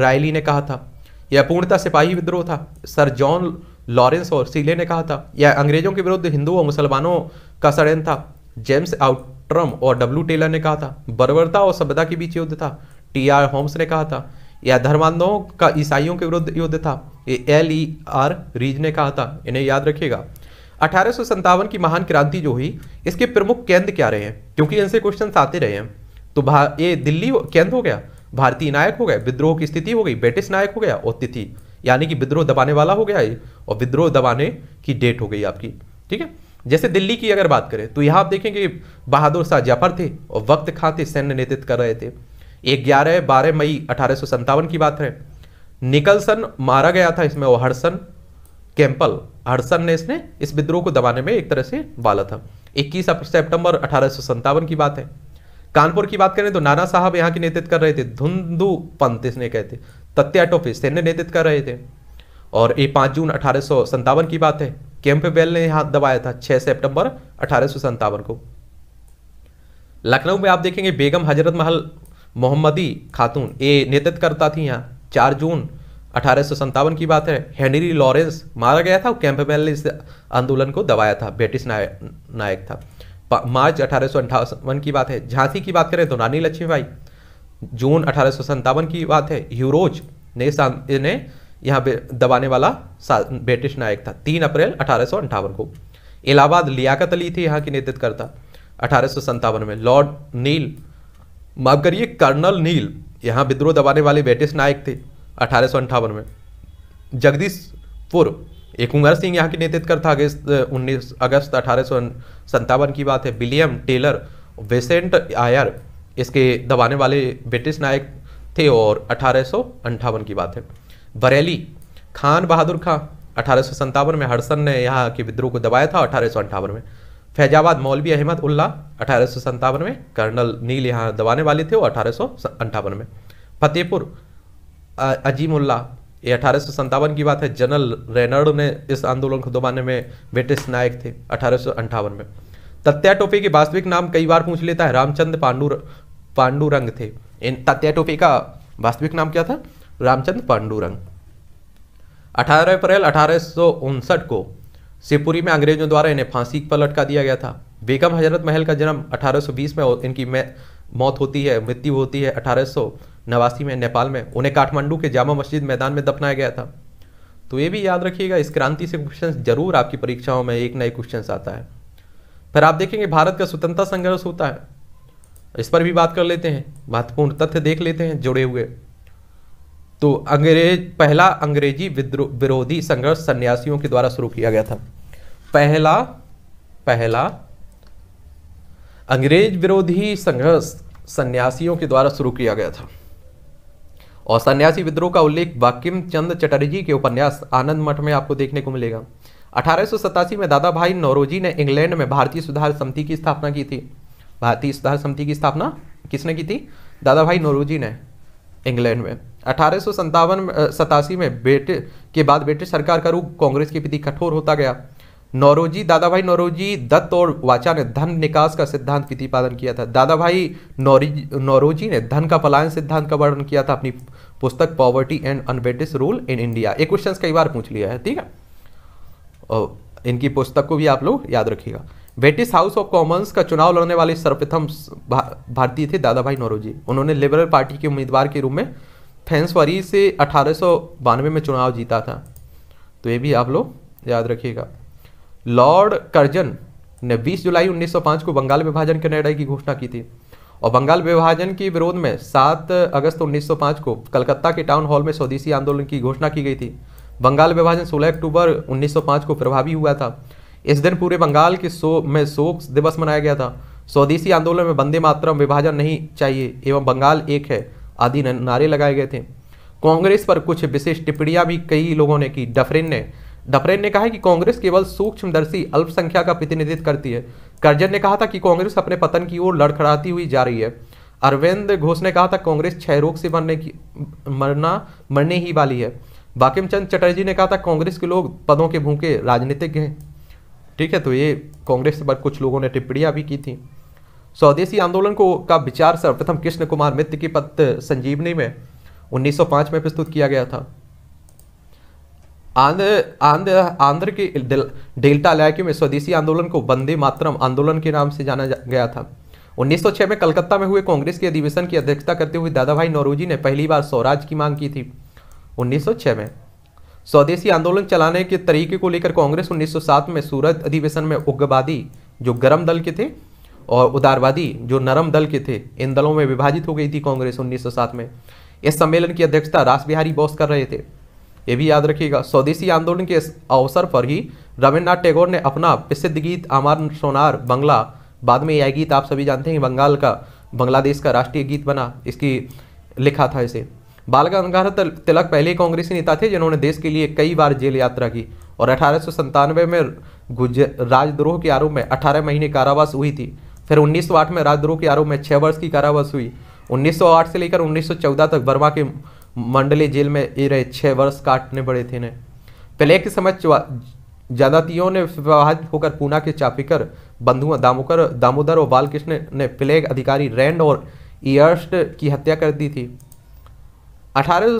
रायली ने कहा था यह पूर्णता सिपाही विद्रोह था सर जॉन लॉरेंस और सीले ने कहा था यह अंग्रेजों के विरुद्ध हिंदुओं और मुसलमानों का षडयंत्र था जेम्स आउट्रम और डब्ल्यू टेलर ने कहा था बर्बरता और सभ्यता के बीच युद्ध था टी आर होम्स ने कहा था यह धर्मांधों का ईसाइयों के विरुद्ध युद्ध था ये एल ई आर रीज ने कहा था इन्हें याद रखिएगा अठारह की महान क्रांति जो हुई इसके प्रमुख केंद्र क्या रहे हैं क्योंकि इनसे क्वेश्चन आते रहे हैं तो ये दिल्ली केंद्र हो गया भारतीय नायक हो गए विद्रोह की स्थिति हो गई ब्रिटिश नायक हो गया और तिथि यानी कि विद्रोह दबाने वाला हो गया ये और विद्रोह दबाने की डेट हो गई आपकी ठीक है जैसे दिल्ली की अगर बात करें तो यहाँ आप देखेंगे बहादुर शाह जफर थे और वक्त खां थे सैन्य नेतृत्व कर रहे थे एक ग्यारह बारह मई अठारह की बात है निकलसन मारा गया था इसमें और हरसन कैंपल हर्सन ने इसने इस विद्रोह को दबाने में एक तरह से वाला था 21 सितंबर अठारह की बात है कानपुर की बात करें तो नाना साहब यहाँ के नेतृत्व कर रहे थे धुंधु पंत इसने कहे थे तत्या टोपे सैन्य नेतृत्व कर रहे थे और ये पाँच जून अठारह की बात है कैंप कैंपबेल ने यहाँ दबाया था 6 सितंबर अठारह को लखनऊ में आप देखेंगे बेगम हजरत महल मोहम्मदी खातून ये नेतृत्व करता थी यहाँ चार जून अठारह की बात है हेनरी लॉरेंस मारा गया था कैंप कैंपबेल ने इस आंदोलन को दबाया था ब्रिटिश नायक नायक था मार्च अठारह की बात है झांसी की बात करें तो रानी लक्ष्मीबाई जून अठारह की बात है यूरोज ने ने यहाँ दबाने वाला ब्रिटिश नायक था तीन अप्रैल अठारह को इलाहाबाद लियाकत अली थी यहाँ की नेतृत्व करता अठारह में लॉर्ड नील माफ करिए कर्नल नील यहाँ विद्रोह दबाने वाले ब्रिटिश नायक थे अठारह में जगदीशपुर एकुंगर सिंह यहाँ की नेतृत्व था अगस्त उन्नीस अगस्त अठारह की बात है विलियम टेलर वेसेंट आयर इसके दबाने वाले ब्रिटिश नायक थे और अठारह की बात है बरेली खान बहादुर खां अठारह में हरसन ने यहाँ के विद्रोह को दबाया था अठारह में फैजाबाद मौलवी अहमद उल्ला अठारह में कर्नल नील यहाँ दबाने वाले थे और अठारह में फतेहपुर अजीमुल्ला ये अठारह की बात है जनरल रेनर्ड ने इस आंदोलन को दबाने में ब्रिटिश नायक थे अठारह में तत्या टोपी के वास्तविक नाम कई बार पूछ लेता है रामचंद्र पांडू पांडुरंग थे इन तत्या टोपी का वास्तविक नाम क्या था रामचंद्र पांडुरंग 18 अप्रैल अठारह को शिवपुरी में अंग्रेजों द्वारा इन्हें फांसी पर लटका दिया गया था बेगम हजरत महल का जन्म 1820 में इनकी मौत होती है मृत्यु होती है अठारह नवासी में नेपाल में उन्हें काठमांडू के जामा मस्जिद मैदान में दफनाया गया था तो ये भी याद रखिएगा इस क्रांति से क्वेश्चन जरूर आपकी परीक्षाओं में एक नए क्वेश्चन आता है फिर आप देखेंगे भारत का स्वतंत्रता संघर्ष होता है इस पर भी बात कर लेते हैं महत्वपूर्ण तथ्य देख लेते हैं जुड़े हुए तो अंग्रेज पहला अंग्रेजी विरोधी संघर्ष सन्यासियों के द्वारा शुरू किया गया था पहला पहला अंग्रेज विरोधी संघर्ष सन्यासियों के द्वारा शुरू किया गया था और सन्यासी विद्रोह का उल्लेख बाकिम चंद चटर्जी के उपन्यास आनंद मठ में आपको देखने को मिलेगा अठारह में दादा भाई नौरोजी ने इंग्लैंड में भारतीय सुधार समिति की स्थापना की थी भारतीय सुधार समिति की स्थापना किसने की थी दादा भाई नौरोजी ने इंग्लैंड में अठारह सौ में बेटे के बाद ब्रिटिश सरकार का रूप कांग्रेस के प्रति कठोर होता गया नौरोजी दादा भाई नौरोजी दत्त और वाचा ने धन निकास का सिद्धांत प्रतिपादन किया था दादा भाई नौरोजी ने धन का पलायन सिद्धांत का वर्णन किया था अपनी पुस्तक poverty and unBritish rule in India एक क्वेश्चन कई बार पूछ लिया है ठीक है और इनकी पुस्तक को भी आप लोग याद रखिएगा ब्रिटिश हाउस ऑफ कॉमन्स का चुनाव लड़ने वाले सर्वप्रथम भारतीय थे दादा भाई नौरोजी उन्होंने लिबरल पार्टी के उम्मीदवार के रूप में फैंसवरी से अठारह में चुनाव जीता था तो ये भी आप लोग याद रखिएगा लॉर्ड कर्जन ने 20 जुलाई 1905 को बंगाल विभाजन के निर्णय की घोषणा की थी और बंगाल विभाजन के विरोध में 7 अगस्त 1905 को कलकत्ता के टाउन हॉल में स्वदेशी आंदोलन की घोषणा की गई थी बंगाल विभाजन 16 अक्टूबर 1905 को प्रभावी हुआ था इस दिन पूरे बंगाल के सो में शोक दिवस मनाया गया था स्वदेशी आंदोलन में वंदे मातरम विभाजन नहीं चाहिए एवं बंगाल एक है आदि नारे लगाए गए थे कांग्रेस पर कुछ विशेष टिप्पणियां भी कई लोगों ने की डफरिन ने डपरेन ने कहा कि कांग्रेस केवल सूक्ष्मदर्शी अल्पसंख्या का प्रतिनिधित्व करती है करजन ने कहा था कि कांग्रेस अपने पतन की ओर लड़खड़ाती हुई जा रही है अरविंद घोष ने कहा था कांग्रेस क्षय रोग से मरने की मरना मरने ही वाली है बाकिम चंद चटर्जी ने कहा था कांग्रेस के लोग पदों के भूखे राजनीतिक हैं ठीक है तो ये कांग्रेस पर कुछ लोगों ने टिप्पणियां भी की थी स्वदेशी आंदोलन को का विचार सर्वप्रथम कृष्ण कुमार मित्र की पत्र संजीवनी में 1905 में प्रस्तुत किया गया था आंध्र आंध्र आंध्र के डेल्टा इलाके में स्वदेशी आंदोलन को वंदे मातरम आंदोलन के नाम से जाना जा, गया था 1906 में कलकत्ता में हुए कांग्रेस के अधिवेशन की अध्यक्षता करते हुए दादा भाई नौरोजी ने पहली बार स्वराज की मांग की थी 1906 में स्वदेशी आंदोलन चलाने के तरीके को लेकर कांग्रेस 1907 में सूरत अधिवेशन में उग्रवादी जो गर्म दल के थे और उदारवादी जो नरम दल के थे इन दलों में विभाजित हो गई थी कांग्रेस उन्नीस में इस सम्मेलन की अध्यक्षता रास बिहारी बोस कर रहे थे ये भी याद रखिएगा स्वदेशी आंदोलन के अवसर पर ही रविन्द्रनाथ टैगोर ने अपना प्रसिद्ध गीत अमर सोनार बंगला बाद में यह गीत आप सभी जानते हैं बंगाल का बांग्लादेश का राष्ट्रीय गीत बना इसकी लिखा था इसे बाल गंगाधर तिलक पहले कांग्रेसी नेता थे जिन्होंने देश के लिए कई बार जेल यात्रा की और अठारह में राजद्रोह के आरोप में 18 महीने कारावास हुई थी फिर 1908 में राजद्रोह के आरोप में छः वर्ष की कारावास हुई 1908 से लेकर 1914 तक वर्मा के मंडली जेल में ये रहे छः वर्ष काटने पड़े थे इन्हें पहले के समय जादातियों ने विवाहित होकर पूना के चापीकर बंधुआ दामोकर दामोदर और बालकृष्ण ने प्लेग अधिकारी रैंड और ईयर्स्ट की हत्या कर दी थी अठारह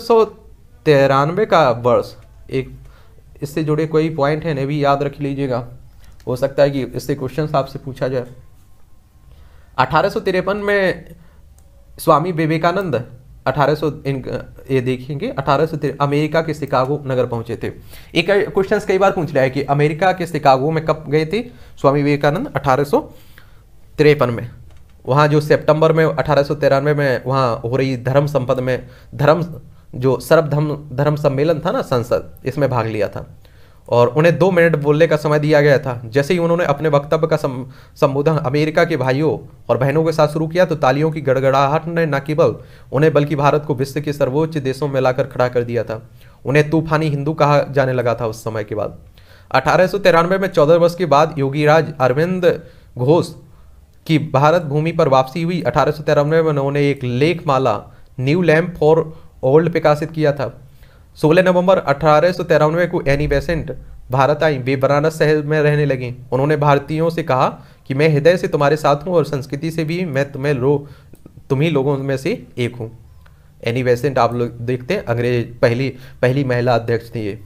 का वर्ष एक इससे जुड़े कोई पॉइंट है ने भी याद रख लीजिएगा हो सकता है कि इससे क्वेश्चन आपसे पूछा जाए अठारह में स्वामी विवेकानंद अठारह ये देखेंगे अठारह अमेरिका के शिकागो नगर पहुंचे थे एक क्वेश्चन कई बार पूछ लिया है कि अमेरिका के शिकागो में कब गए थे स्वामी विवेकानंद अठारह में वहाँ जो सितंबर में अठारह में वहाँ हो रही धर्म संपद में धर्म जो सर्वधर्म धर्म सम्मेलन था ना संसद इसमें भाग लिया था और उन्हें दो मिनट बोलने का समय दिया गया था जैसे ही उन्होंने अपने वक्तव्य का संबोधन अमेरिका के भाइयों और बहनों के साथ शुरू किया तो तालियों की गड़गड़ाहट ने न केवल उन्हें बल्कि भारत को विश्व के सर्वोच्च देशों में लाकर खड़ा कर दिया था उन्हें तूफानी हिंदू कहा जाने लगा था उस समय के बाद अठारह में चौदह वर्ष के बाद योगीराज अरविंद घोष की भारत भूमि पर वापसी हुई अठारह में उन्होंने एक लेखमाला न्यू लैम्प फॉर ओल्ड प्रकाशित किया था सोलह नवंबर अठारह को एनी बेसेंट भारत आई वे बनारस शहर में रहने लगी उन्होंने भारतीयों से कहा कि मैं हृदय से तुम्हारे साथ हूँ और संस्कृति से भी मैं तुम्हें लो तुम ही लोगों में से एक हूँ एनी बेसेंट आप लोग देखते हैं अंग्रेज पहली पहली महिला अध्यक्ष थी ये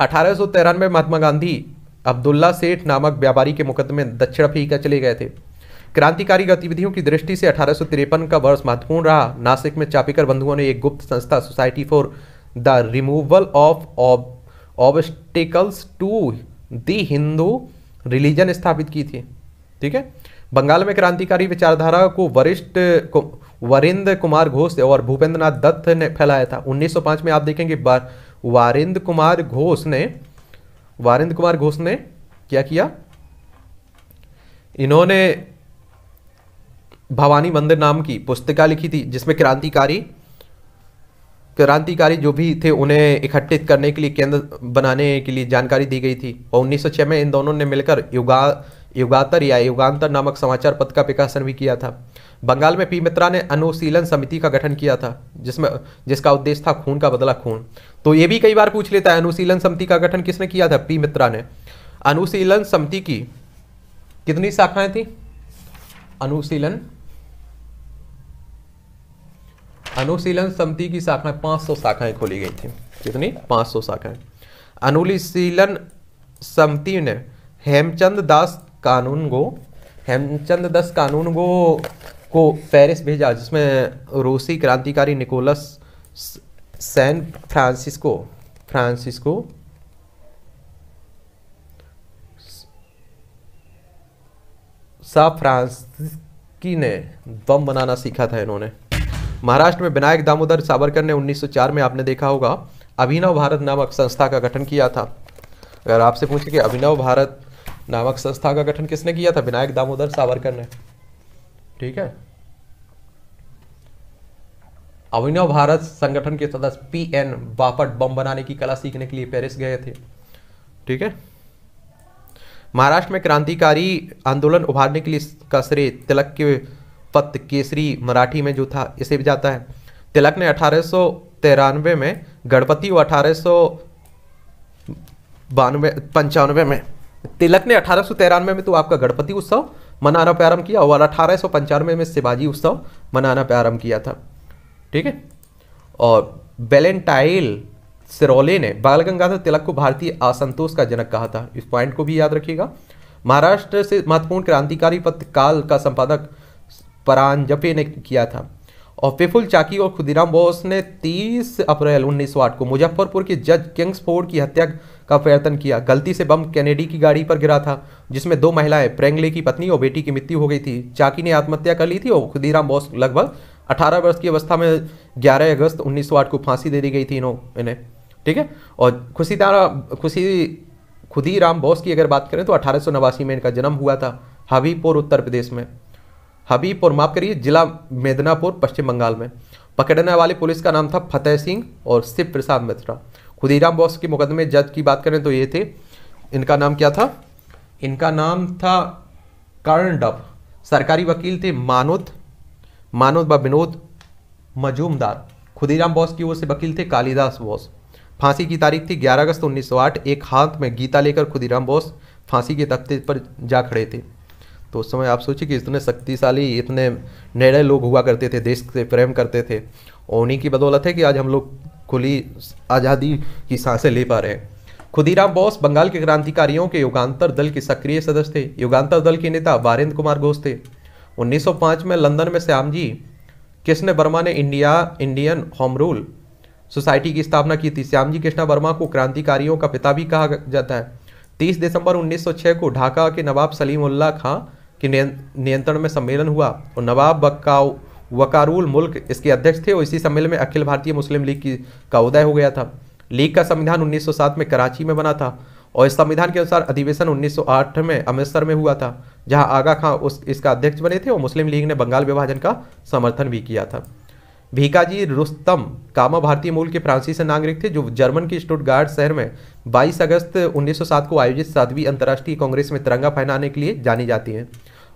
अठारह में महात्मा गांधी अब्दुल्ला सेठ नामक व्यापारी के मुकदमे दक्षिण अफ्रीका चले गए थे क्रांतिकारी गतिविधियों की दृष्टि से अठारह का वर्ष महत्वपूर्ण रहा नासिक में चापीकर बंधुओं ने एक गुप्त संस्था society for the removal of obstacles to the Hindu religion स्थापित की थी ठीक है बंगाल में क्रांतिकारी विचारधारा को वरिष्ठ कु, वरिंद कुमार घोष और भूपेंद्र नाथ दत्त ने फैलाया था 1905 में आप देखेंगे वारिंद कुमार घोष ने वारिंद कुमार घोष ने क्या किया इन्होंने भवानी मंदिर नाम की पुस्तिका लिखी थी जिसमें क्रांतिकारी क्रांतिकारी जो भी थे उन्हें इकट्ठित करने के लिए केंद्र बनाने के लिए जानकारी दी गई थी और 1906 में इन दोनों ने मिलकर युगा युगातर या युगांतर नामक समाचार पत्र का प्रकाशन भी किया था बंगाल में पी मित्रा ने अनुशीलन समिति का गठन किया था जिसमें जिसका उद्देश्य था खून का बदला खून तो ये भी कई बार पूछ लेता है अनुशीलन समिति का गठन किसने किया था पी मित्रा ने अनुशीलन समिति की कितनी शाखाएं थी अनुशीलन अनुशीलन समिति की शाखा पाँच सौ शाखाएँ खोली गई थी कितनी पाँच सौ शाखाएँ अनुशीलन समिति ने हेमचंद दास कानून को हेमचंद दास कानून को को पेरिस भेजा जिसमें रूसी क्रांतिकारी निकोलस सैन फ्रांसिस्को फ्रांसिस्को सा फ्रांस की ने बम बनाना सीखा था इन्होंने महाराष्ट्र में विनायक दामोदर सावरकर ने 1904 में आपने देखा होगा अभिनव भारत नामक संस्था का गठन किया था अगर आपसे पूछे कि अभिनव भारत नामक संस्था का गठन किसने किया था विनायक दामोदर सावरकर ने ठीक है अभिनव भारत संगठन के सदस्य पी एन बापट बम बनाने की कला सीखने के लिए पेरिस गए थे ठीक है महाराष्ट्र में क्रांतिकारी आंदोलन उभारने के लिए का श्रेय तिलक के पत केसरी मराठी में जो था इसे भी जाता है तिलक ने अठारह में गणपति और अठारह बानवे पंचानवे में तिलक ने अठारह में तो आपका गणपति उत्सव मनाना प्रारंभ किया और अठारह में शिवाजी उत्सव मनाना प्रारंभ किया था ठीक है और बेलेंटाइल सिरोले ने बाल गंगाधर तिलक को भारतीय असंतोष का जनक कहा था इस पॉइंट को भी याद रखिएगा महाराष्ट्र से महत्वपूर्ण क्रांतिकारी पत्रकाल का संपादक परान जपे ने किया था और पेफुल चाकी और खुदीराम बोस ने 30 अप्रैल उन्नीस को मुजफ्फरपुर के जज किंग्सफोर्ड की हत्या का प्रयत्न किया गलती से बम कैनेडी की गाड़ी पर गिरा था जिसमें दो महिलाएं प्रेंगले की पत्नी और बेटी की मृत्यु हो गई थी चाकी ने आत्महत्या कर ली थी और खुदीराम बोस लगभग 18 वर्ष की अवस्था में 11 अगस्त उन्नीस को फांसी दे दी गई थी इन्हें ठीक है और खुशी खुशी खुदीराम बोस की अगर बात करें तो अठारह में इनका जन्म हुआ था हबीपुर उत्तर प्रदेश में हबीबपुर माफ करिए जिला मेदनापुर पश्चिम बंगाल में पकड़ने वाली पुलिस का नाम था फतेह सिंह और शिव प्रसाद मिश्रा खुदीराम बोस के मुकदमे जज की बात करें तो ये थे इनका नाम क्या था इनका नाम था कर्ण डब सरकारी वकील थे मानोद मानोद विनोद मजूमदार खुदीराम बोस की ओर से वकील थे कालिदास बोस फांसी की तारीख थी 11 अगस्त 1908 एक हाथ में गीता लेकर खुदीराम बोस फांसी के तख्ते पर जा खड़े थे तो उस समय आप सोचिए कि इतने शक्तिशाली इतने निर्णय लोग हुआ करते थे देश से प्रेम करते थे और उन्हीं की बदौलत है कि आज हम लोग खुली आज़ादी की सांसें ले पा रहे हैं खुदीराम बोस बंगाल के क्रांतिकारियों के युगांतर दल के सक्रिय सदस्य थे युगांतर दल के नेता वारेंद्र कुमार घोष थे 1905 में लंदन में श्याम जी कृष्ण वर्मा ने India Indian home rule society की स्थापना की थी श्यामजी कृष्णा वर्मा को क्रांतिकारियों का पिता भी कहा जाता है 30 दिसंबर 1906 को ढाका के नवाब सलीम उल्ला खां के नियंत्रण में सम्मेलन हुआ और नवाब बकाउ वकारुल मुल्क इसके अध्यक्ष थे और इसी सम्मेलन में अखिल भारतीय मुस्लिम लीग की का उदय हो गया था लीग का संविधान 1907 में कराची में बना था और इस संविधान के अनुसार अधिवेशन 1908 में अमृतसर में हुआ था जहां आगा खां उस इसका अध्यक्ष बने थे और मुस्लिम लीग ने बंगाल विभाजन का समर्थन भी किया था भीकाजी रुस्तम कामा भारतीय मूल के फ्रांसीसी नागरिक थे जो जर्मन के स्टुटगार्ड शहर में 22 अगस्त 1907 को आयोजित सातवीं अंतर्राष्ट्रीय कांग्रेस में तिरंगा फहराने के लिए जानी जाती हैं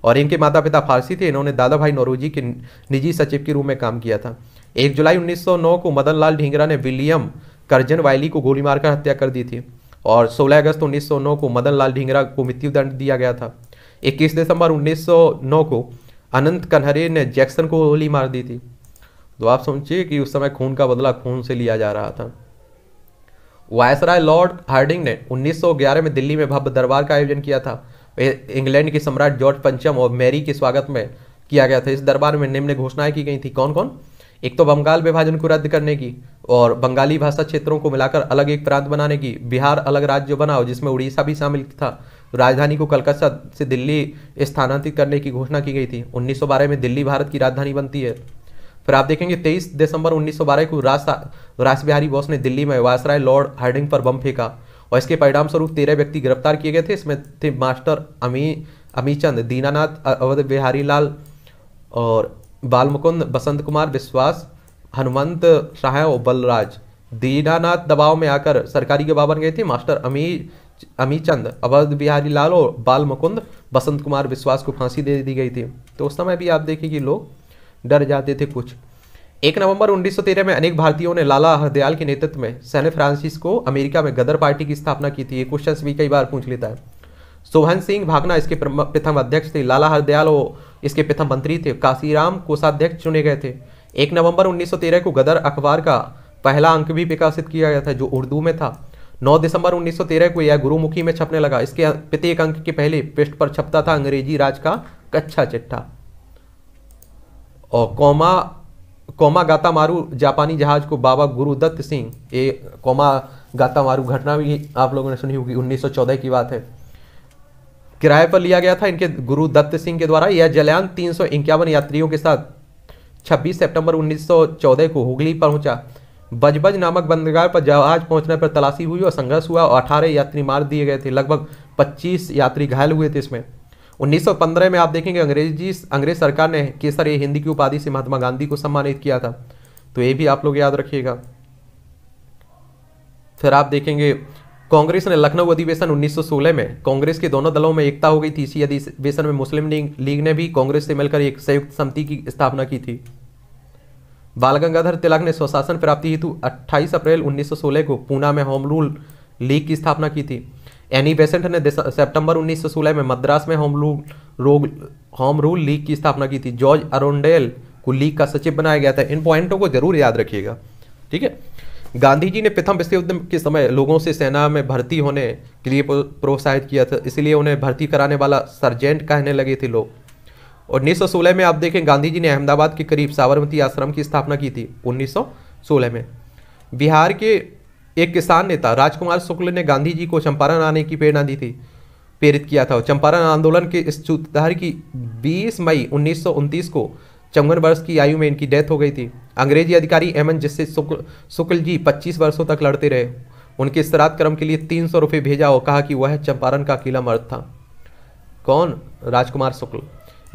और इनके माता पिता फारसी थे इन्होंने दादा भाई नौरोजी के निजी सचिव के रूप में काम किया था एक जुलाई 1909 को मदन लाल ढींगरा ने विलियम करजन वायली को गोली मारकर हत्या कर दी थी और 16 अगस्त 1909 को मदन लाल ढींगरा को मृत्यु दंड दिया गया था 21 दिसंबर 1909 को अनंत कन्हरे ने जैक्सन को गोली मार दी थी तो आप सोचिए कि उस समय खून का बदला खून से लिया जा रहा था वायसराय लॉर्ड हार्डिंग ने 1911 में दिल्ली में भव्य दरबार का आयोजन किया था इंग्लैंड के सम्राट जॉर्ज पंचम और मैरी के स्वागत में किया गया था इस दरबार में निम्न घोषणाएं की गई थी कौन कौन एक तो बंगाल विभाजन को रद्द करने की और बंगाली भाषा क्षेत्रों को मिलाकर अलग एक प्रांत बनाने की बिहार अलग राज्य बनाओ जिसमें उड़ीसा भी शामिल था राजधानी को कलकत्ता से दिल्ली स्थानांतरित करने की घोषणा की गई थी 1912 में दिल्ली भारत की राजधानी बनती है फिर आप देखेंगे तेईस दिसंबर 1912 को राज बिहारी बोस ने दिल्ली में वायसराय लॉर्ड हार्डिंग पर बम फेंका और इसके परिणाम स्वरूप तेरह व्यक्ति गिरफ्तार किए गए थे इसमें थे मास्टर अमी अमीचंद दीनानाथ अवध बिहारी लाल और बालमुकुंद बसंत कुमार विश्वास हनुमंत शाह और बलराज दीनानाथ दबाव में आकर सरकारी के बन गए थे मास्टर अमी अमीचंद अवध बिहारी लाल और बाल मुकुंद बसंत कुमार विश्वास को फांसी दे दी गई थी तो उस समय भी आप देखिए कि लोग डर जाते थे कुछ एक नवंबर 1913 में अनेक भारतीयों ने लाला हरदयाल के नेतृत्व में सैन फ्रांसिस्को अमेरिका में गदर पार्टी की स्थापना की थी ये क्वेश्चन भी कई बार पूछ लेता है सोहन सिंह भागना इसके प्रथम अध्यक्ष थे लाला हरदयाल वो इसके प्रथम मंत्री थे काशीराम कोषाध्यक्ष चुने गए थे एक नवंबर 1913 को गदर अखबार का पहला अंक भी प्रकाशित किया गया था जो उर्दू में था नौ दिसंबर उन्नीस को यह गुरुमुखी में छपने लगा इसके प्रत्येक अंक के पहले पृष्ठ पर छपता था अंग्रेजी राज का कच्छा चिट्ठा और कौमा कोमा गातामारू जापानी जहाज को बाबा गुरुदत्त सिंह ये कोमा गातामारू घटना भी आप लोगों ने सुनी होगी 1914 की बात है किराए पर लिया गया था इनके गुरुदत्त सिंह के द्वारा यह जलयान तीन यात्रियों के साथ 26 सितंबर 1914 को हुगली पहुंचा बजबज नामक बंदरगाह पर जहाज पहुंचने पर तलाशी हुई और संघर्ष हुआ और अठारह यात्री मार दिए गए थे लगभग 25 यात्री घायल हुए थे इसमें 1915 में आप देखेंगे अंग्रेजी अंग्रेज सरकार ने केसर ए हिंदी की उपाधि से महात्मा गांधी को सम्मानित किया था तो ये भी आप लोग याद रखिएगा फिर आप देखेंगे कांग्रेस ने लखनऊ अधिवेशन 1916 में कांग्रेस के दोनों दलों में एकता हो गई थी इसी अधिवेशन में मुस्लिम लीग ने भी कांग्रेस से मिलकर एक संयुक्त समिति की स्थापना की थी बाल गंगाधर तिलक ने स्वशासन प्राप्ति हेतु 28 अप्रैल 1916 को पूना में होम रूल लीग की स्थापना की थी एनी बेसेंट ने सितंबर 1916 में मद्रास में होम रूल रोग होम रूल लीग की स्थापना की थी जॉर्ज अरोंडेल को लीग का सचिव बनाया गया था इन पॉइंटों को जरूर याद रखिएगा ठीक है गांधी जी ने प्रथम विश्व युद्ध के समय लोगों से सेना में भर्ती होने के लिए प्रोत्साहित किया था इसीलिए उन्हें भर्ती कराने वाला सर्जेंट कहने लगे थे लोग और सोलह में आप देखें गांधी जी ने अहमदाबाद के करीब साबरमती आश्रम की स्थापना की थी सोलह में बिहार के एक किसान नेता राजकुमार शुक्ल ने गांधी जी को चंपारण आने की प्रेरणा दी थी प्रेरित किया था चंपारण आंदोलन के इस सूत्रधार की 20 मई उन्नीस को चौवन वर्ष की आयु में इनकी डेथ हो गई थी अंग्रेजी अधिकारी एमन जिससे शुक्ल शुक्ल जी पच्चीस वर्षों तक लड़ते रहे उनके श्राद्ध क्रम के लिए तीन सौ रुपये भेजा और कहा कि वह चंपारण का किला मर्द था कौन राजकुमार शुक्ल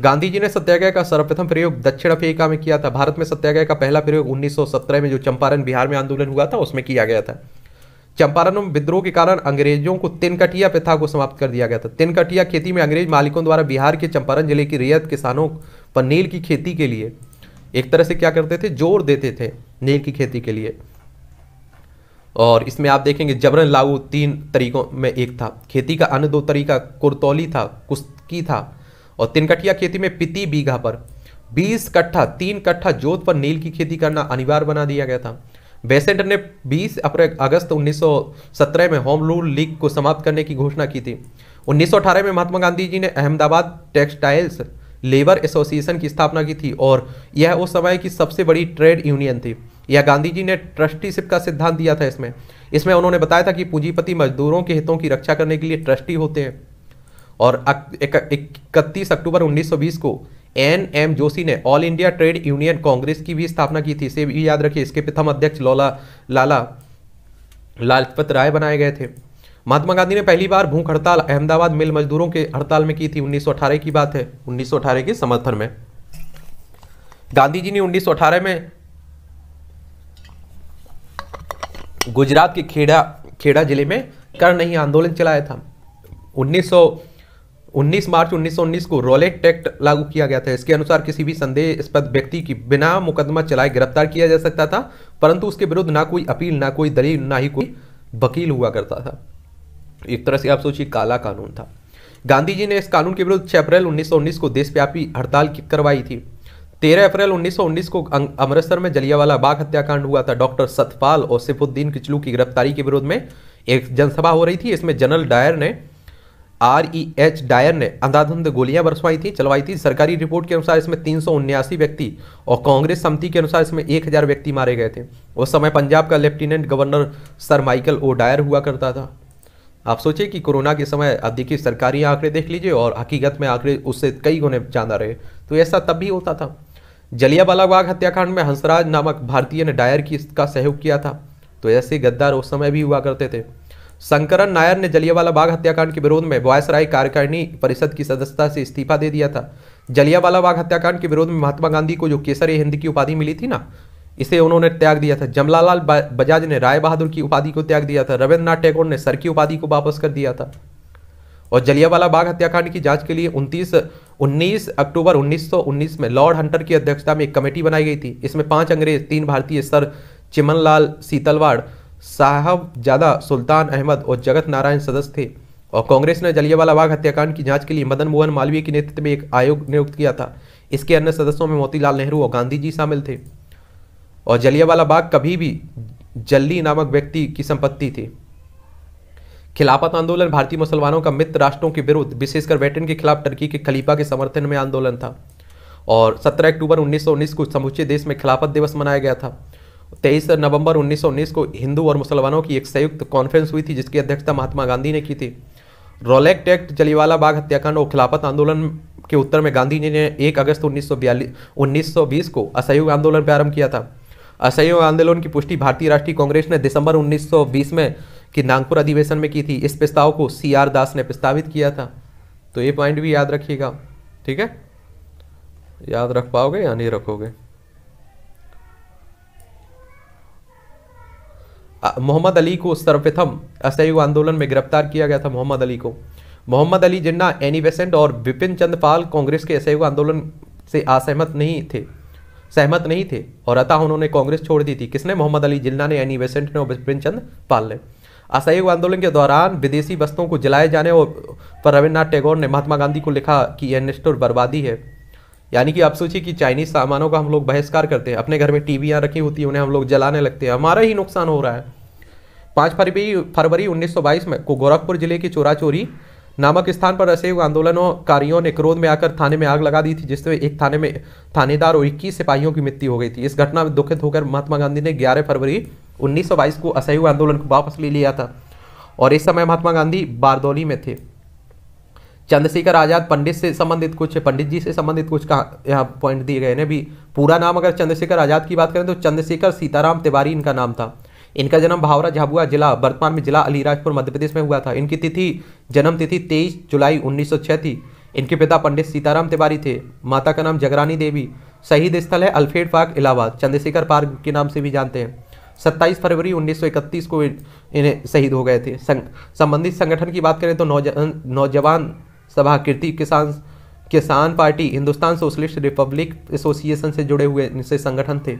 गांधी जी ने सत्याग्रह का सर्वप्रथम प्रयोग दक्षिण अफ्रीका में किया था भारत में सत्याग्रह का पहला प्रयोग 1917 में जो चंपारण बिहार में आंदोलन हुआ था उसमें किया गया था चंपारण में विद्रोह के कारण अंग्रेजों को तिनकटिया प्रथा को समाप्त कर दिया गया था तिनकटिया खेती में अंग्रेज मालिकों द्वारा बिहार के चंपारण जिले की रियत किसानों पर नील की खेती के लिए एक तरह से क्या करते थे जोर देते थे नील की खेती के लिए और इसमें आप देखेंगे जबरन लागू तीन तरीकों में एक था खेती का अन्य दो तरीका कुर्तौली था कुश्ती था और तीन कठिया खेती में प्रति बीघा पर 20 कट्ठा तीन कट्ठा जोत पर नील की खेती करना अनिवार्य बना दिया गया था बेसेंटर ने 20 अप्रैल अगस्त 1917 में होम रूल लीग को समाप्त करने की घोषणा की थी 1918 में महात्मा गांधी जी ने अहमदाबाद टेक्सटाइल्स लेबर एसोसिएशन की स्थापना की थी और यह उस समय की सबसे बड़ी ट्रेड यूनियन थी यह गांधी जी ने ट्रस्टीशिप का सिद्धांत दिया था इसमें इसमें उन्होंने बताया था कि पूंजीपति मजदूरों के हितों की रक्षा करने के लिए ट्रस्टी होते हैं और इकतीस अक्टूबर 1920 को एन एम जोशी ने all India trade union congress की भी स्थापना की थी इसे भी याद रखिए इसके प्रथम अध्यक्ष लौला लाला लाजपत राय बनाए गए थे महात्मा गांधी ने पहली बार भूख हड़ताल अहमदाबाद मिल मजदूरों के हड़ताल में की थी 1918 की बात है 1918 के समर्थन में गांधी जी ने 1918 में गुजरात के खेड़ा खेड़ा जिले में कर नहीं आंदोलन चलाया था उन्नीस 19 मार्च 1919 को रोलेट एक्ट लागू किया गया था इसके अनुसार किसी भी संदेहास्पद व्यक्ति की बिना मुकदमा चलाए गिरफ्तार किया जा सकता था परंतु उसके विरुद्ध ना कोई अपील ना कोई दलील ना ही कोई वकील हुआ करता था एक तरह से आप सोचिए काला कानून था गांधी जी ने इस कानून के विरुद्ध 6 अप्रैल 1919 को देशव्यापी हड़ताल करवाई थी 13 अप्रैल 1919 को अं- अमृतसर में जलियावाला बाग हत्याकांड हुआ था डॉक्टर सतपाल और सिफुद्दीन किचलू की गिरफ्तारी के विरोध में एक जनसभा हो रही थी इसमें जनरल डायर ने आर ई एच डायर ने अंधाधुंध गोलियां बरसवाई थी चलवाई थी सरकारी रिपोर्ट के अनुसार इसमें तीन व्यक्ति और कांग्रेस समिति के अनुसार इसमें एक हजार व्यक्ति मारे गए थे उस समय पंजाब का lieutenant governor sir Michael O Dwyer हुआ करता था आप सोचिए कि कोरोना के समय अब देखिए सरकारी आंकड़े देख लीजिए और हकीकत में आंकड़े उससे कई गुने चांदा रहे तो ऐसा तब भी होता था जलियाबाला बाग हत्याकांड में हंसराज नामक भारतीय ने डायर की का सहयोग किया था तो ऐसे गद्दार उस समय भी हुआ करते थे शंकरन नायर ने जलियावाला बाग हत्याकांड के विरोध में वायसराय कार्यकारिणी परिषद की सदस्यता से इस्तीफा दे दिया था जलियावाला बाग हत्याकांड के विरोध में महात्मा गांधी को जो केसर हिंद की उपाधि मिली थी ना इसे उन्होंने त्याग दिया था जमलालाल बजाज ने राय बहादुर की उपाधि को त्याग दिया था रविन्द्रनाथ टैगोर ने सर की उपाधि को वापस कर दिया था और जलियावाला बाग हत्याकांड की जांच के लिए 29 19 अक्टूबर 1919 में लॉर्ड हंटर की अध्यक्षता में एक कमेटी बनाई गई थी इसमें पांच अंग्रेज तीन भारतीय सर चिमनलाल सीतलवाड़ साहब ज़्यादा सुल्तान अहमद और जगत नारायण सदस्य थे और कांग्रेस ने जलियावाला बाग हत्याकांड की जांच के लिए मदन मोहन मालवीय के नेतृत्व में एक आयोग नियुक्त किया था इसके अन्य सदस्यों में मोतीलाल नेहरू और गांधी जी शामिल थे और जलियावाला बाग कभी भी जल्ली नामक व्यक्ति की संपत्ति थी खिलाफत आंदोलन भारतीय मुसलमानों का मित्र राष्ट्रों के विरुद्ध विशेषकर ब्रिटेन के खिलाफ टर्की के खलीफा के समर्थन में आंदोलन था और 17 अक्टूबर 1919 को समूचे देश में खिलाफत दिवस मनाया गया था तेईस नवंबर 1919 को हिंदू और मुसलमानों की एक संयुक्त कॉन्फ्रेंस हुई थी जिसकी अध्यक्षता महात्मा गांधी ने की थी रोलेक्ट एक्ट जलीवाला बाग हत्याकांड और खिलाफत आंदोलन के उत्तर में गांधी जी ने एक अगस्त उन्नीस सौ को असहयोग आंदोलन प्रारंभ किया था असहयोग आंदोलन की पुष्टि भारतीय राष्ट्रीय कांग्रेस ने दिसंबर 1920 में कि नागपुर अधिवेशन में की थी इस प्रस्ताव को सी आर दास ने प्रस्तावित किया था तो ये पॉइंट भी याद रखिएगा ठीक है याद रख पाओगे या नहीं रखोगे मोहम्मद अली को सर्वप्रथम असहयोग आंदोलन में गिरफ्तार किया गया था मोहम्मद अली को मोहम्मद अली जिन्ना एनी बेसेंट और विपिन चंद पाल कांग्रेस के असहयोग आंदोलन से असहमत नहीं थे सहमत नहीं थे और अतः उन्होंने कांग्रेस छोड़ दी थी किसने मोहम्मद अली जिन्ना ने एनी बेसेंट ने और विपिन चंद पाल ने असहयोग आंदोलन के दौरान विदेशी वस्तुओं को जलाए जाने और पर रविन्द्रनाथ टैगोर ने महात्मा गांधी को लिखा कि यह निष्ठुर बर्बादी है यानी कि आप सोचिए कि चाइनीज सामानों का हम लोग बहिष्कार करते हैं अपने घर में टीवियाँ रखी होती हैं उन्हें हम लोग जलाने लगते हैं हमारा ही नुकसान हो रहा है पाँच फरवरी फरवरी उन्नीस में को गोरखपुर जिले की चोरा चोरी नामक स्थान पर रसे हुए आंदोलनकारियों ने क्रोध में आकर थाने में आग लगा दी थी जिसमें एक थाने में थानेदार और इक्कीस सिपाहियों की मृत्यु हो गई थी इस घटना में दुखित होकर महात्मा गांधी ने 11 फरवरी 1922 को असहयोग आंदोलन को वापस ले लिया था और इस समय महात्मा गांधी बारदौली में थे चंद्रशेखर आजाद पंडित से संबंधित कुछ पंडित जी से संबंधित कुछ कहा यहाँ पॉइंट दिए गए ने भी पूरा नाम अगर चंद्रशेखर आजाद की बात करें तो चंद्रशेखर सीताराम तिवारी इनका नाम था इनका जन्म भावरा झाबुआ जिला वर्तमान में जिला अलीराजपुर मध्य प्रदेश में हुआ था इनकी तिथि जन्म तिथि तेईस जुलाई उन्नीस थी इनके पिता पंडित सीताराम तिवारी थे माता का नाम जगरानी देवी शहीद स्थल है अल्फेड पार्क इलाहाबाद चंद्रशेखर पार्क के नाम से भी जानते हैं 27 फरवरी 1931 को इन्हें शहीद हो गए थे संबंधित संगठन की बात करें तो नौजवान नौजवान सभा कृति किसान किसान party Hindustan socialist republic association से जुड़े हुए इनसे संगठन थे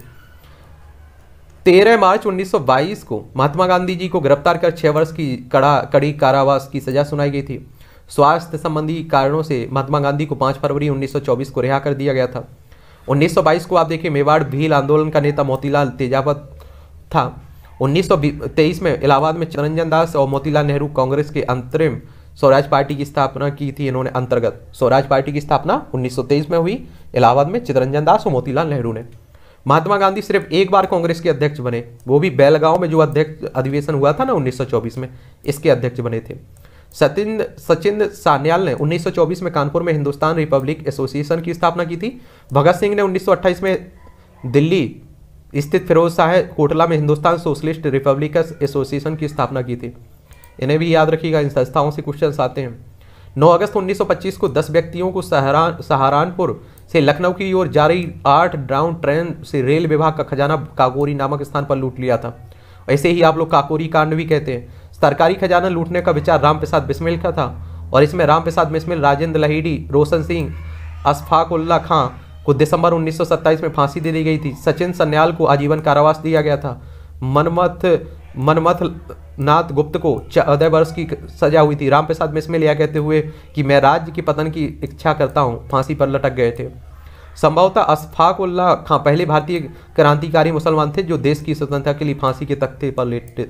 तेरह मार्च 1922 को महात्मा गांधी जी को गिरफ्तार कर छह वर्ष की कड़ा कड़ी कारावास की सजा सुनाई गई थी स्वास्थ्य संबंधी कारणों से महात्मा गांधी को 5 फरवरी 1924 को रिहा कर दिया गया था 1922 को आप देखिए मेवाड़ भील आंदोलन का नेता मोतीलाल तेजावत था 1923 में इलाहाबाद में चरंजन दास और मोतीलाल नेहरू कांग्रेस के अंतरिम स्वराज पार्टी की स्थापना की थी इन्होंने अंतर्गत स्वराज पार्टी की स्थापना 1923 में हुई इलाहाबाद में चितरंजन दास और मोतीलाल नेहरू ने महात्मा गांधी सिर्फ एक बार कांग्रेस के अध्यक्ष बने वो भी बेलगांव में जो अध्यक्ष अधिवेशन हुआ था ना 1924 में इसके अध्यक्ष बने थे सचिन सचिन सान्याल ने 1924 में कानपुर में हिंदुस्तान रिपब्लिक एसोसिएशन की स्थापना की थी भगत सिंह ने 1928 में दिल्ली स्थित फिरोज शाह कोटला में हिंदुस्तान सोशलिस्ट रिपब्लिक एसोसिएशन की स्थापना की थी इन्हें भी याद रखिएगा इन संस्थाओं से क्वेश्चन आते हैं 9 अगस्त 1925 को 10 व्यक्तियों को सहारान सहारानपुर से लखनऊ की ओर जारी आठ ड्राउन ट्रेन से रेल विभाग का खजाना काकोरी नामक स्थान पर लूट लिया था ऐसे ही आप लोग काकोरी कांड भी कहते हैं सरकारी खजाना लूटने का विचार राम प्रसाद बिस्मिल का था और इसमें राम प्रसाद बिस्मिल राजेंद्र लहीडी रोशन सिंह अशफाकुल्ला खां को दिसंबर उन्नीस में फांसी दे दी गई थी सचिन सन्याल को आजीवन कारावास दिया गया था मनमथ मनमथ नाथ गुप्त को चौदह वर्ष की सजा हुई थी राम प्रसाद मिश्र में लिया कहते हुए कि मैं राज्य की पतन की इच्छा करता हूँ फांसी पर लटक गए थे संभवतः अशफाक उल्ला खां पहले भारतीय क्रांतिकारी मुसलमान थे जो देश की स्वतंत्रता के लिए फांसी के तख्ते पर लेटे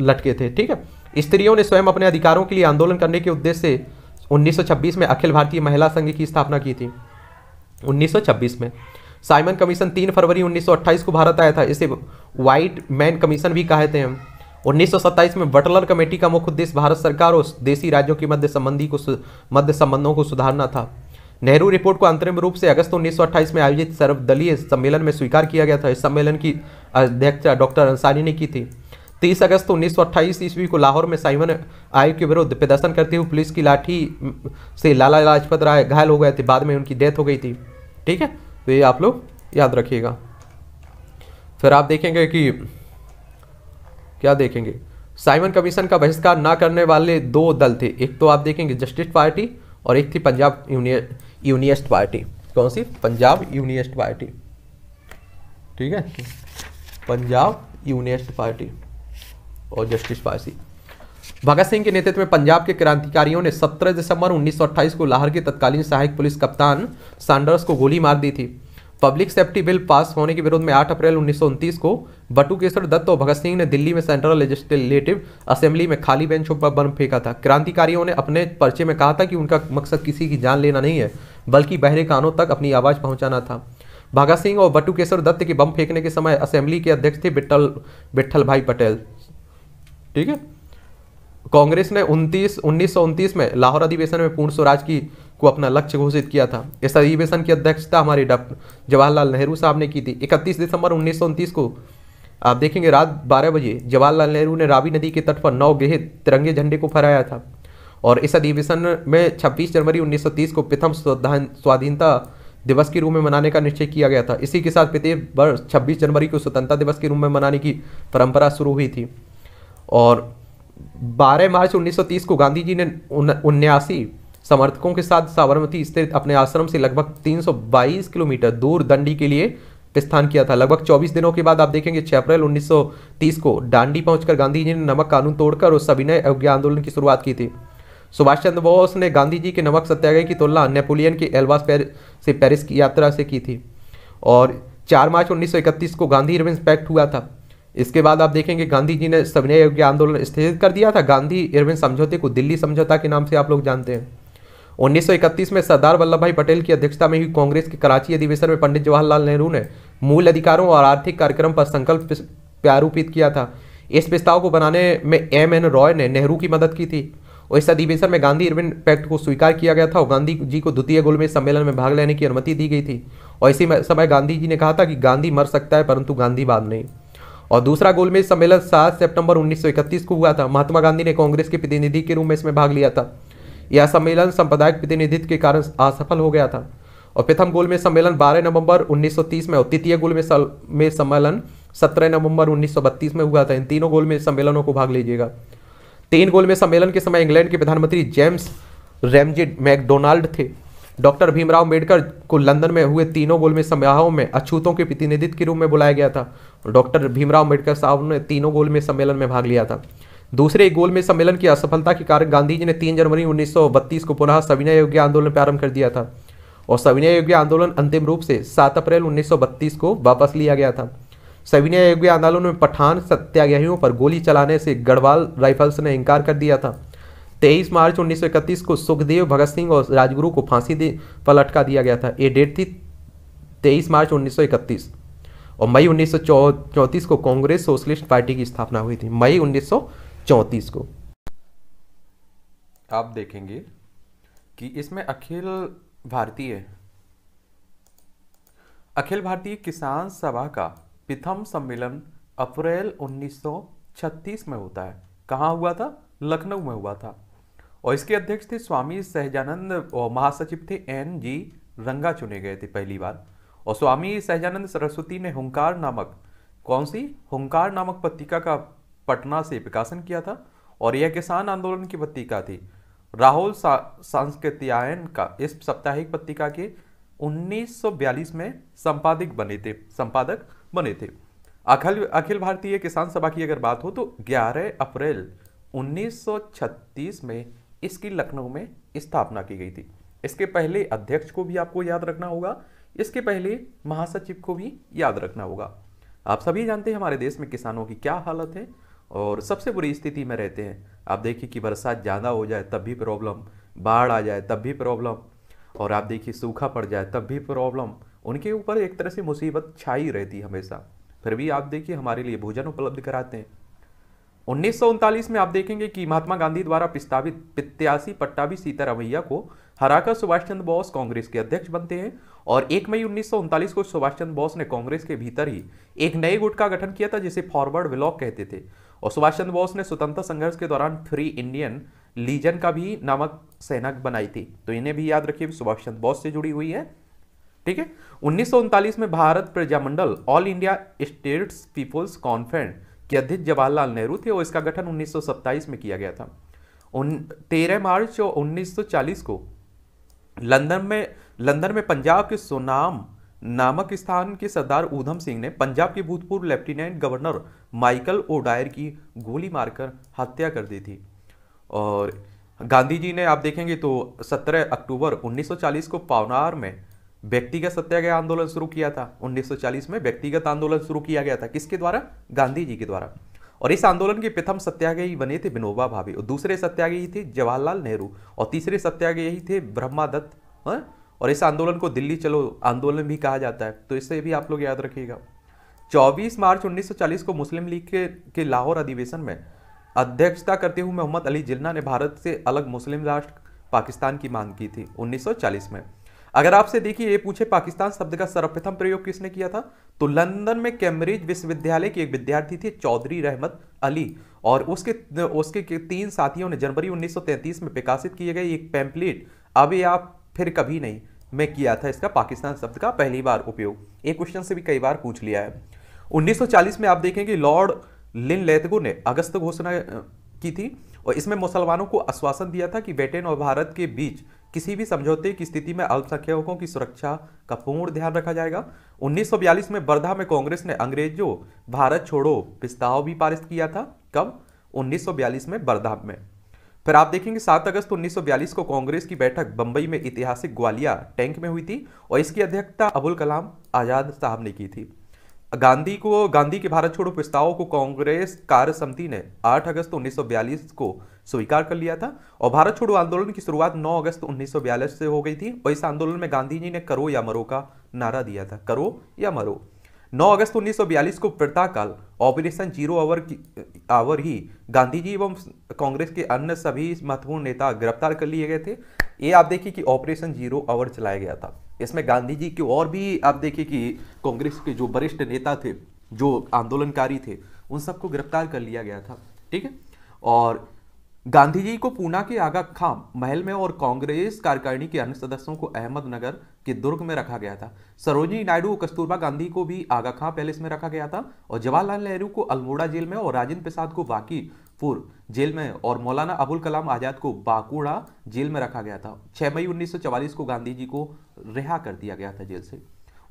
लटके थे ठीक है स्त्रियों ने स्वयं अपने अधिकारों के लिए आंदोलन करने के उद्देश्य से 1926 में अखिल भारतीय महिला संघ की स्थापना की थी 1926 में साइमन कमीशन 3 फरवरी 1928 को भारत आया था इसे वाइट मैन कमीशन भी कहते हैं उन्नीस में बटलर कमेटी का मुख्य उद्देश्य भारत सरकार और देशी राज्यों की मध्य संबंधी को मध्य संबंधों को सुधारना था नेहरू रिपोर्ट को अंतरिम रूप से अगस्त 1928 में आयोजित सर्वदलीय सम्मेलन में स्वीकार किया गया था इस सम्मेलन की अध्यक्षता डॉक्टर अंसारी ने की थी 30 अगस्त 1928 ईस्वी को लाहौर में साइमन आयोग के विरुद्ध प्रदर्शन करते हुए पुलिस की लाठी से लाला लाजपत राय घायल हो गए थे बाद में उनकी डेथ हो गई थी ठीक है तो ये आप लोग याद रखिएगा फिर आप देखेंगे कि क्या देखेंगे साइमन कमीशन का बहिष्कार ना करने वाले दो दल थे एक तो आप देखेंगे जस्टिस पार्टी और एक थी पंजाब यूनियस्ट पार्टी कौन सी पंजाब यूनियस्ट पार्टी ठीक है पंजाब यूनियस्ट पार्टी और जस्टिस पार्टी भगत सिंह के नेतृत्व में पंजाब के क्रांतिकारियों ने 17 दिसंबर 1928 को लाहौर के तत्कालीन सहायक पुलिस कप्तान सैंडर्स को गोली मार दी थी पब्लिक सेफ्टी बिल पास होने के विरोध में 8 अप्रैल उन्नीस को बटू केसर दत्त और भगत सिंह ने दिल्ली में सेंट्रल लेजिस्लेटिव असेंबली में खाली बेंचों पर बम फेंका था क्रांतिकारियों ने अपने पर्चे में कहा था कि उनका मकसद किसी की जान लेना नहीं है बल्कि बहरे कानों तक अपनी आवाज़ पहुंचाना था भगत सिंह और बटू केसर दत्त के बम फेंकने के समय असेंबली के अध्यक्ष थे बिट्टल बिट्ठल भाई पटेल ठीक है कांग्रेस ने उनतीस उन्नीस में लाहौर अधिवेशन में पूर्ण स्वराज की को अपना लक्ष्य घोषित किया था इस अधिवेशन की अध्यक्षता हमारे डॉक्टर जवाहरलाल नेहरू साहब ने की थी इकतीस दिसंबर उन्नीस को आप देखेंगे रात बारह बजे जवाहरलाल नेहरू ने रावी नदी के तट पर नौ गहित तिरंगे झंडे को फहराया था और इस अधिवेशन में 26 जनवरी 1930 को प्रथम स्वाधीनता दिवस के रूप में मनाने का निश्चय किया गया था इसी के साथ प्रत्येक वर्ष छब्बीस जनवरी को स्वतंत्रता दिवस के रूप में मनाने की परंपरा शुरू हुई थी और 12 मार्च 1930 को गांधी जी ने उन्यासी समर्थकों के साथ साबरमती स्थित अपने आश्रम से लगभग 322 किलोमीटर दूर दंडी के लिए प्रस्थान किया था लगभग 24 दिनों के बाद आप देखेंगे 6 अप्रैल 1930 को डांडी पहुंचकर गांधी जी ने नमक कानून तोड़कर और सविनय अवज्ञा आंदोलन की शुरुआत की थी सुभाष चंद्र बोस ने गांधी जी के नमक सत्याग्रह की तुलना नेपोलियन के एलवास से पेरिस की यात्रा से की थी और चार मार्च 1931 को गांधी इरविन पैक्ट हुआ था इसके बाद आप देखेंगे गांधी जी ने सविनय अवज्ञा आंदोलन स्थगित कर दिया था गांधी इरविन समझौते को दिल्ली समझौता के नाम से आप लोग जानते हैं 1931 में सरदार वल्लभ भाई पटेल की अध्यक्षता में हुई कांग्रेस के कराची अधिवेशन में पंडित जवाहरलाल नेहरू ने मूल अधिकारों और आर्थिक कार्यक्रम पर संकल्प प्रारूपित किया था इस प्रस्ताव को बनाने में एम एन रॉय ने नेहरू की मदद की थी और इस अधिवेशन में गांधी इरविन पैक्ट को स्वीकार किया गया था और गांधी जी को द्वितीय गोलमेज सम्मेलन में भाग लेने की अनुमति दी गई थी और इसी समय गांधी जी ने कहा था कि गांधी मर सकता है परंतु बाद नहीं और दूसरा गोलमेज सम्मेलन सात सितंबर 1931 को हुआ था महात्मा गांधी ने कांग्रेस के प्रतिनिधि के रूप में इसमें भाग लिया था यह सम्मेलन संप्रदायिक प्रतिनिधित्व के कारण असफल हो गया था और प्रथम गोल में सम्मेलन 12 नवंबर 1930 में और तृतीय गोल में सल, में सम्मेलन 17 नवंबर 1932 में हुआ था इन तीनों गोल में सम्मेलनों को भाग लीजिएगा तीन गोल में सम्मेलन के समय इंग्लैंड के प्रधानमंत्री जेम्स रेमजे मैकडोनाल्ड थे डॉक्टर भीमराव अम्बेडकर को लंदन में हुए तीनों गोल में समारोहों में अछूतों के प्रतिनिधित्व के रूप में बुलाया गया था डॉक्टर भीमराव अम्बेडकर साहब ने तीनों गोल में सम्मेलन में भाग लिया था दूसरे गोल में सम्मेलन की असफलता के कारण गांधी जी ने तीन जनवरी 1932 को पुनः सविनय योग्य आंदोलन प्रारंभ कर दिया था और सविनय योग्य आंदोलन अंतिम रूप से 7 अप्रैल 1932 को वापस लिया गया था सविनय योग्य आंदोलन में पठान सत्याग्रहियों पर गोली चलाने से गढ़वाल राइफल्स ने इनकार कर दिया था तेईस मार्च उन्नीस को सुखदेव भगत सिंह और राजगुरु को फांसी पर लटका दिया गया था ये डेट थी तेईस मार्च उन्नीस और मई उन्नीस को कांग्रेस सोशलिस्ट पार्टी की स्थापना हुई थी मई उन्नीस चौंतीस को आप देखेंगे कि इसमें अखिल भारतीय अखिल भारतीय किसान सभा का प्रथम सम्मेलन अप्रैल 1936 में होता है कहाँ हुआ था लखनऊ में हुआ था और इसके अध्यक्ष थे स्वामी सहजानंद और महासचिव थे एन जी रंगा चुने गए थे पहली बार और स्वामी सहजानंद सरस्वती ने हुंकार नामक कौन सी हुंकार नामक पत्रिका का पटना से प्रकाशन किया था और यह किसान आंदोलन की पत्रिका थी राहुल सांस्कृतियायन का इस साप्ताहिक पत्रिका के 1942 में संपादक बने थे संपादक बने थे अखिल अखिल भारतीय किसान सभा की अगर बात हो तो 11 अप्रैल 1936 में इसकी लखनऊ में स्थापना की गई थी इसके पहले अध्यक्ष को भी आपको याद रखना होगा इसके पहले महासचिव को भी याद रखना होगा आप सभी जानते हैं हमारे देश में किसानों की क्या हालत है और सबसे बुरी स्थिति में रहते हैं आप देखिए कि बरसात ज़्यादा हो जाए तब भी प्रॉब्लम बाढ़ आ जाए तब भी प्रॉब्लम और आप देखिए सूखा पड़ जाए तब भी प्रॉब्लम उनके ऊपर एक तरह से मुसीबत छाई रहती है हमेशा फिर भी आप देखिए हमारे लिए भोजन उपलब्ध कराते हैं उन्नीस में आप देखेंगे कि महात्मा गांधी द्वारा प्रस्तावित प्रत्याशी पट्टाभी सीतारामैया को हराकर सुभाष चंद्र बोस कांग्रेस के अध्यक्ष बनते हैं और एक मई उन्नीस को सुभाष चंद्र बोस ने कांग्रेस के भीतर ही एक नए गुट का गठन किया था जिसे फॉरवर्ड ब्लॉक कहते थे और सुभाष चंद्र बोस ने स्वतंत्र संघर्ष के दौरान फ्री इंडियन लीजन का भी नामक सेना बनाई थी तो इन्हें भी याद रखिए सुभाष चंद्र बोस से जुड़ी हुई है ठीक है उन्नीस में Bharat Prajamandal all India states people's conference के अध्यक्ष जवाहरलाल नेहरू थे और इसका गठन उन्नीस में किया गया था उन तेरह मार्च 1940 को लंदन में लंदन में पंजाब के सोनाम नामक स्थान के सरदार ऊधम सिंह ने पंजाब के भूतपूर्व लेफ्टिनेंट गवर्नर माइकल ओडायर की गोली मारकर हत्या कर दी थी और गांधी जी ने आप देखेंगे तो 17 अक्टूबर 1940 को पावनार में व्यक्तिगत सत्याग्रह आंदोलन शुरू किया था 1940 में व्यक्तिगत आंदोलन शुरू किया गया था किसके द्वारा गांधी जी के द्वारा और इस आंदोलन के प्रथम सत्याग्रही बने थे विनोबा भावे और दूसरे सत्याग्रही थे जवाहरलाल नेहरू और तीसरे सत्याग्रही थे ब्रह्मा दत्त हाँ? और इस आंदोलन को दिल्ली चलो आंदोलन भी कहा जाता है तो इसे भी आप लोग याद रखिएगा 24 मार्च 1940 को मुस्लिम लीग के, के लाहौर अधिवेशन में अध्यक्षता करते हुए मोहम्मद अली जिन्ना ने भारत से अलग मुस्लिम राष्ट्र पाकिस्तान की मांग की थी 1940 में अगर आपसे देखिए ये पूछे पाकिस्तान शब्द का सर्वप्रथम प्रयोग किसने किया था तो लंदन में कैम्ब्रिज विश्वविद्यालय के एक विद्यार्थी थे चौधरी रहमत अली और उसके उसके तीन साथियों ने जनवरी 1933 में प्रकाशित किए गए एक पैम्पलेट अब आप फिर कभी नहीं मैं किया था इसका पाकिस्तान शब्द का पहली बार उपयोग एक क्वेश्चन से भी कई बार पूछ लिया है 1940 में आप देखेंगे लॉर्ड लिन लेतगो ने अगस्त घोषणा की थी और इसमें मुसलमानों को आश्वासन दिया था कि ब्रिटेन और भारत के बीच किसी भी समझौते की स्थिति में अल्पसंख्यकों की सुरक्षा का पूर्ण ध्यान रखा जाएगा 1942 में बर्धा में कांग्रेस ने अंग्रेजों भारत छोड़ो प्रस्ताव भी पारित किया था कब 1942 में बर्धा में फिर आप देखेंगे सात अगस्त 1942 को कांग्रेस की बैठक बंबई में ऐतिहासिक ग्वालिया टैंक में हुई थी और इसकी अध्यक्षता अबुल कलाम आज़ाद साहब ने की थी गांधी को गांधी के भारत छोड़ो प्रस्ताव को कांग्रेस कार्य समिति ने 8 अगस्त 1942 को स्वीकार कर लिया था और भारत छोड़ो आंदोलन की शुरुआत 9 अगस्त 1942 से हो गई थी और इस आंदोलन में गांधी जी ने करो या मरो का नारा दिया था करो या मरो 9 अगस्त 1942 को काल ऑपरेशन जीरो आवर की आवर ही गांधी जी एवं कांग्रेस के अन्य सभी महत्वपूर्ण नेता गिरफ्तार कर लिए गए थे ये आप देखिए कि ऑपरेशन जीरो आवर चलाया गया था इसमें गांधी जी के और भी आप देखिए कि कांग्रेस के जो वरिष्ठ नेता थे जो आंदोलनकारी थे उन सबको गिरफ्तार कर लिया गया था ठीक है और गांधी जी को पूना के आगा खां महल में और कांग्रेस कार्यकारिणी के अन्य सदस्यों को अहमदनगर के दुर्ग में रखा गया था सरोजनी नायडू और कस्तूरबा गांधी को भी आगा खां पैलेस में रखा गया था और जवाहरलाल नेहरू को अल्मोड़ा जेल में और राजेंद्र प्रसाद को वाकीपुर जेल में और मौलाना अबुल कलाम आजाद को बाकुड़ा जेल में रखा गया था छह मई उन्नीस को गांधी जी को रिहा कर दिया गया था जेल से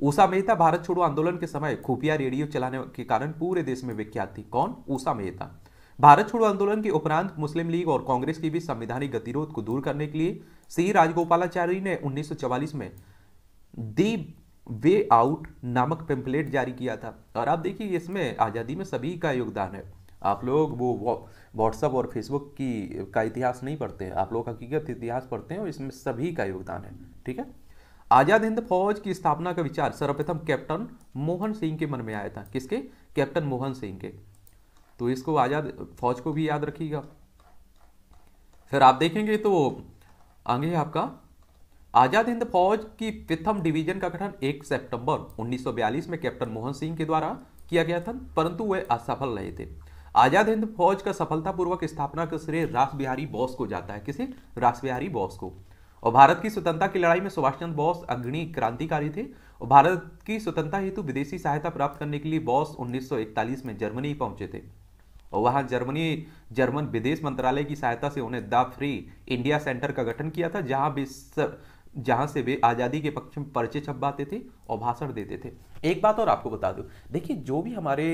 ऊषा मेहता भारत छोड़ो आंदोलन के समय खुफिया रेडियो चलाने के कारण पूरे देश में विख्यात थी कौन ऊषा मेहता भारत छोड़ो आंदोलन के उपरांत मुस्लिम लीग और कांग्रेस के बीच संवैधानिक गतिरोध को दूर करने के लिए सी राजगोपालाचारी ने 1944 में दी वे आउट नामक पेम्पलेट जारी किया था और आप देखिए इसमें आज़ादी में सभी का योगदान है आप लोग वो व्हाट्सअप और फेसबुक की का इतिहास नहीं पढ़ते हैं आप लोग हकीकत इतिहास पढ़ते हैं और इसमें सभी का योगदान है ठीक है आज़ाद हिंद फौज की स्थापना का विचार सर्वप्रथम कैप्टन मोहन सिंह के मन में आया था किसके कैप्टन मोहन सिंह के तो इसको आज़ाद फौज को भी याद रखिएगा फिर आप देखेंगे तो आगे आपका आज़ाद हिंद फौज की प्रथम डिवीजन का गठन 1 सितंबर 1942 में कैप्टन मोहन सिंह के द्वारा किया गया था परंतु वे असफल रहे थे आज़ाद हिंद फौज का सफलतापूर्वक स्थापना का श्रेय रास बिहारी बोस को जाता है किसे रास बिहारी बोस को और भारत की स्वतंत्रता की लड़ाई में सुभाष चंद्र बोस अग्नि क्रांतिकारी थे और भारत की स्वतंत्रता हेतु विदेशी सहायता प्राप्त करने के लिए बॉस 1941 में जर्मनी पहुंचे थे और वहाँ जर्मनी जर्मन विदेश मंत्रालय की सहायता से उन्हें द फ्री इंडिया सेंटर का गठन किया था जहाँ भी जहाँ से वे आज़ादी के पक्ष में पर्चे छपवाते थे और भाषण देते थे एक बात और आपको बता दूँ देखिए जो भी हमारे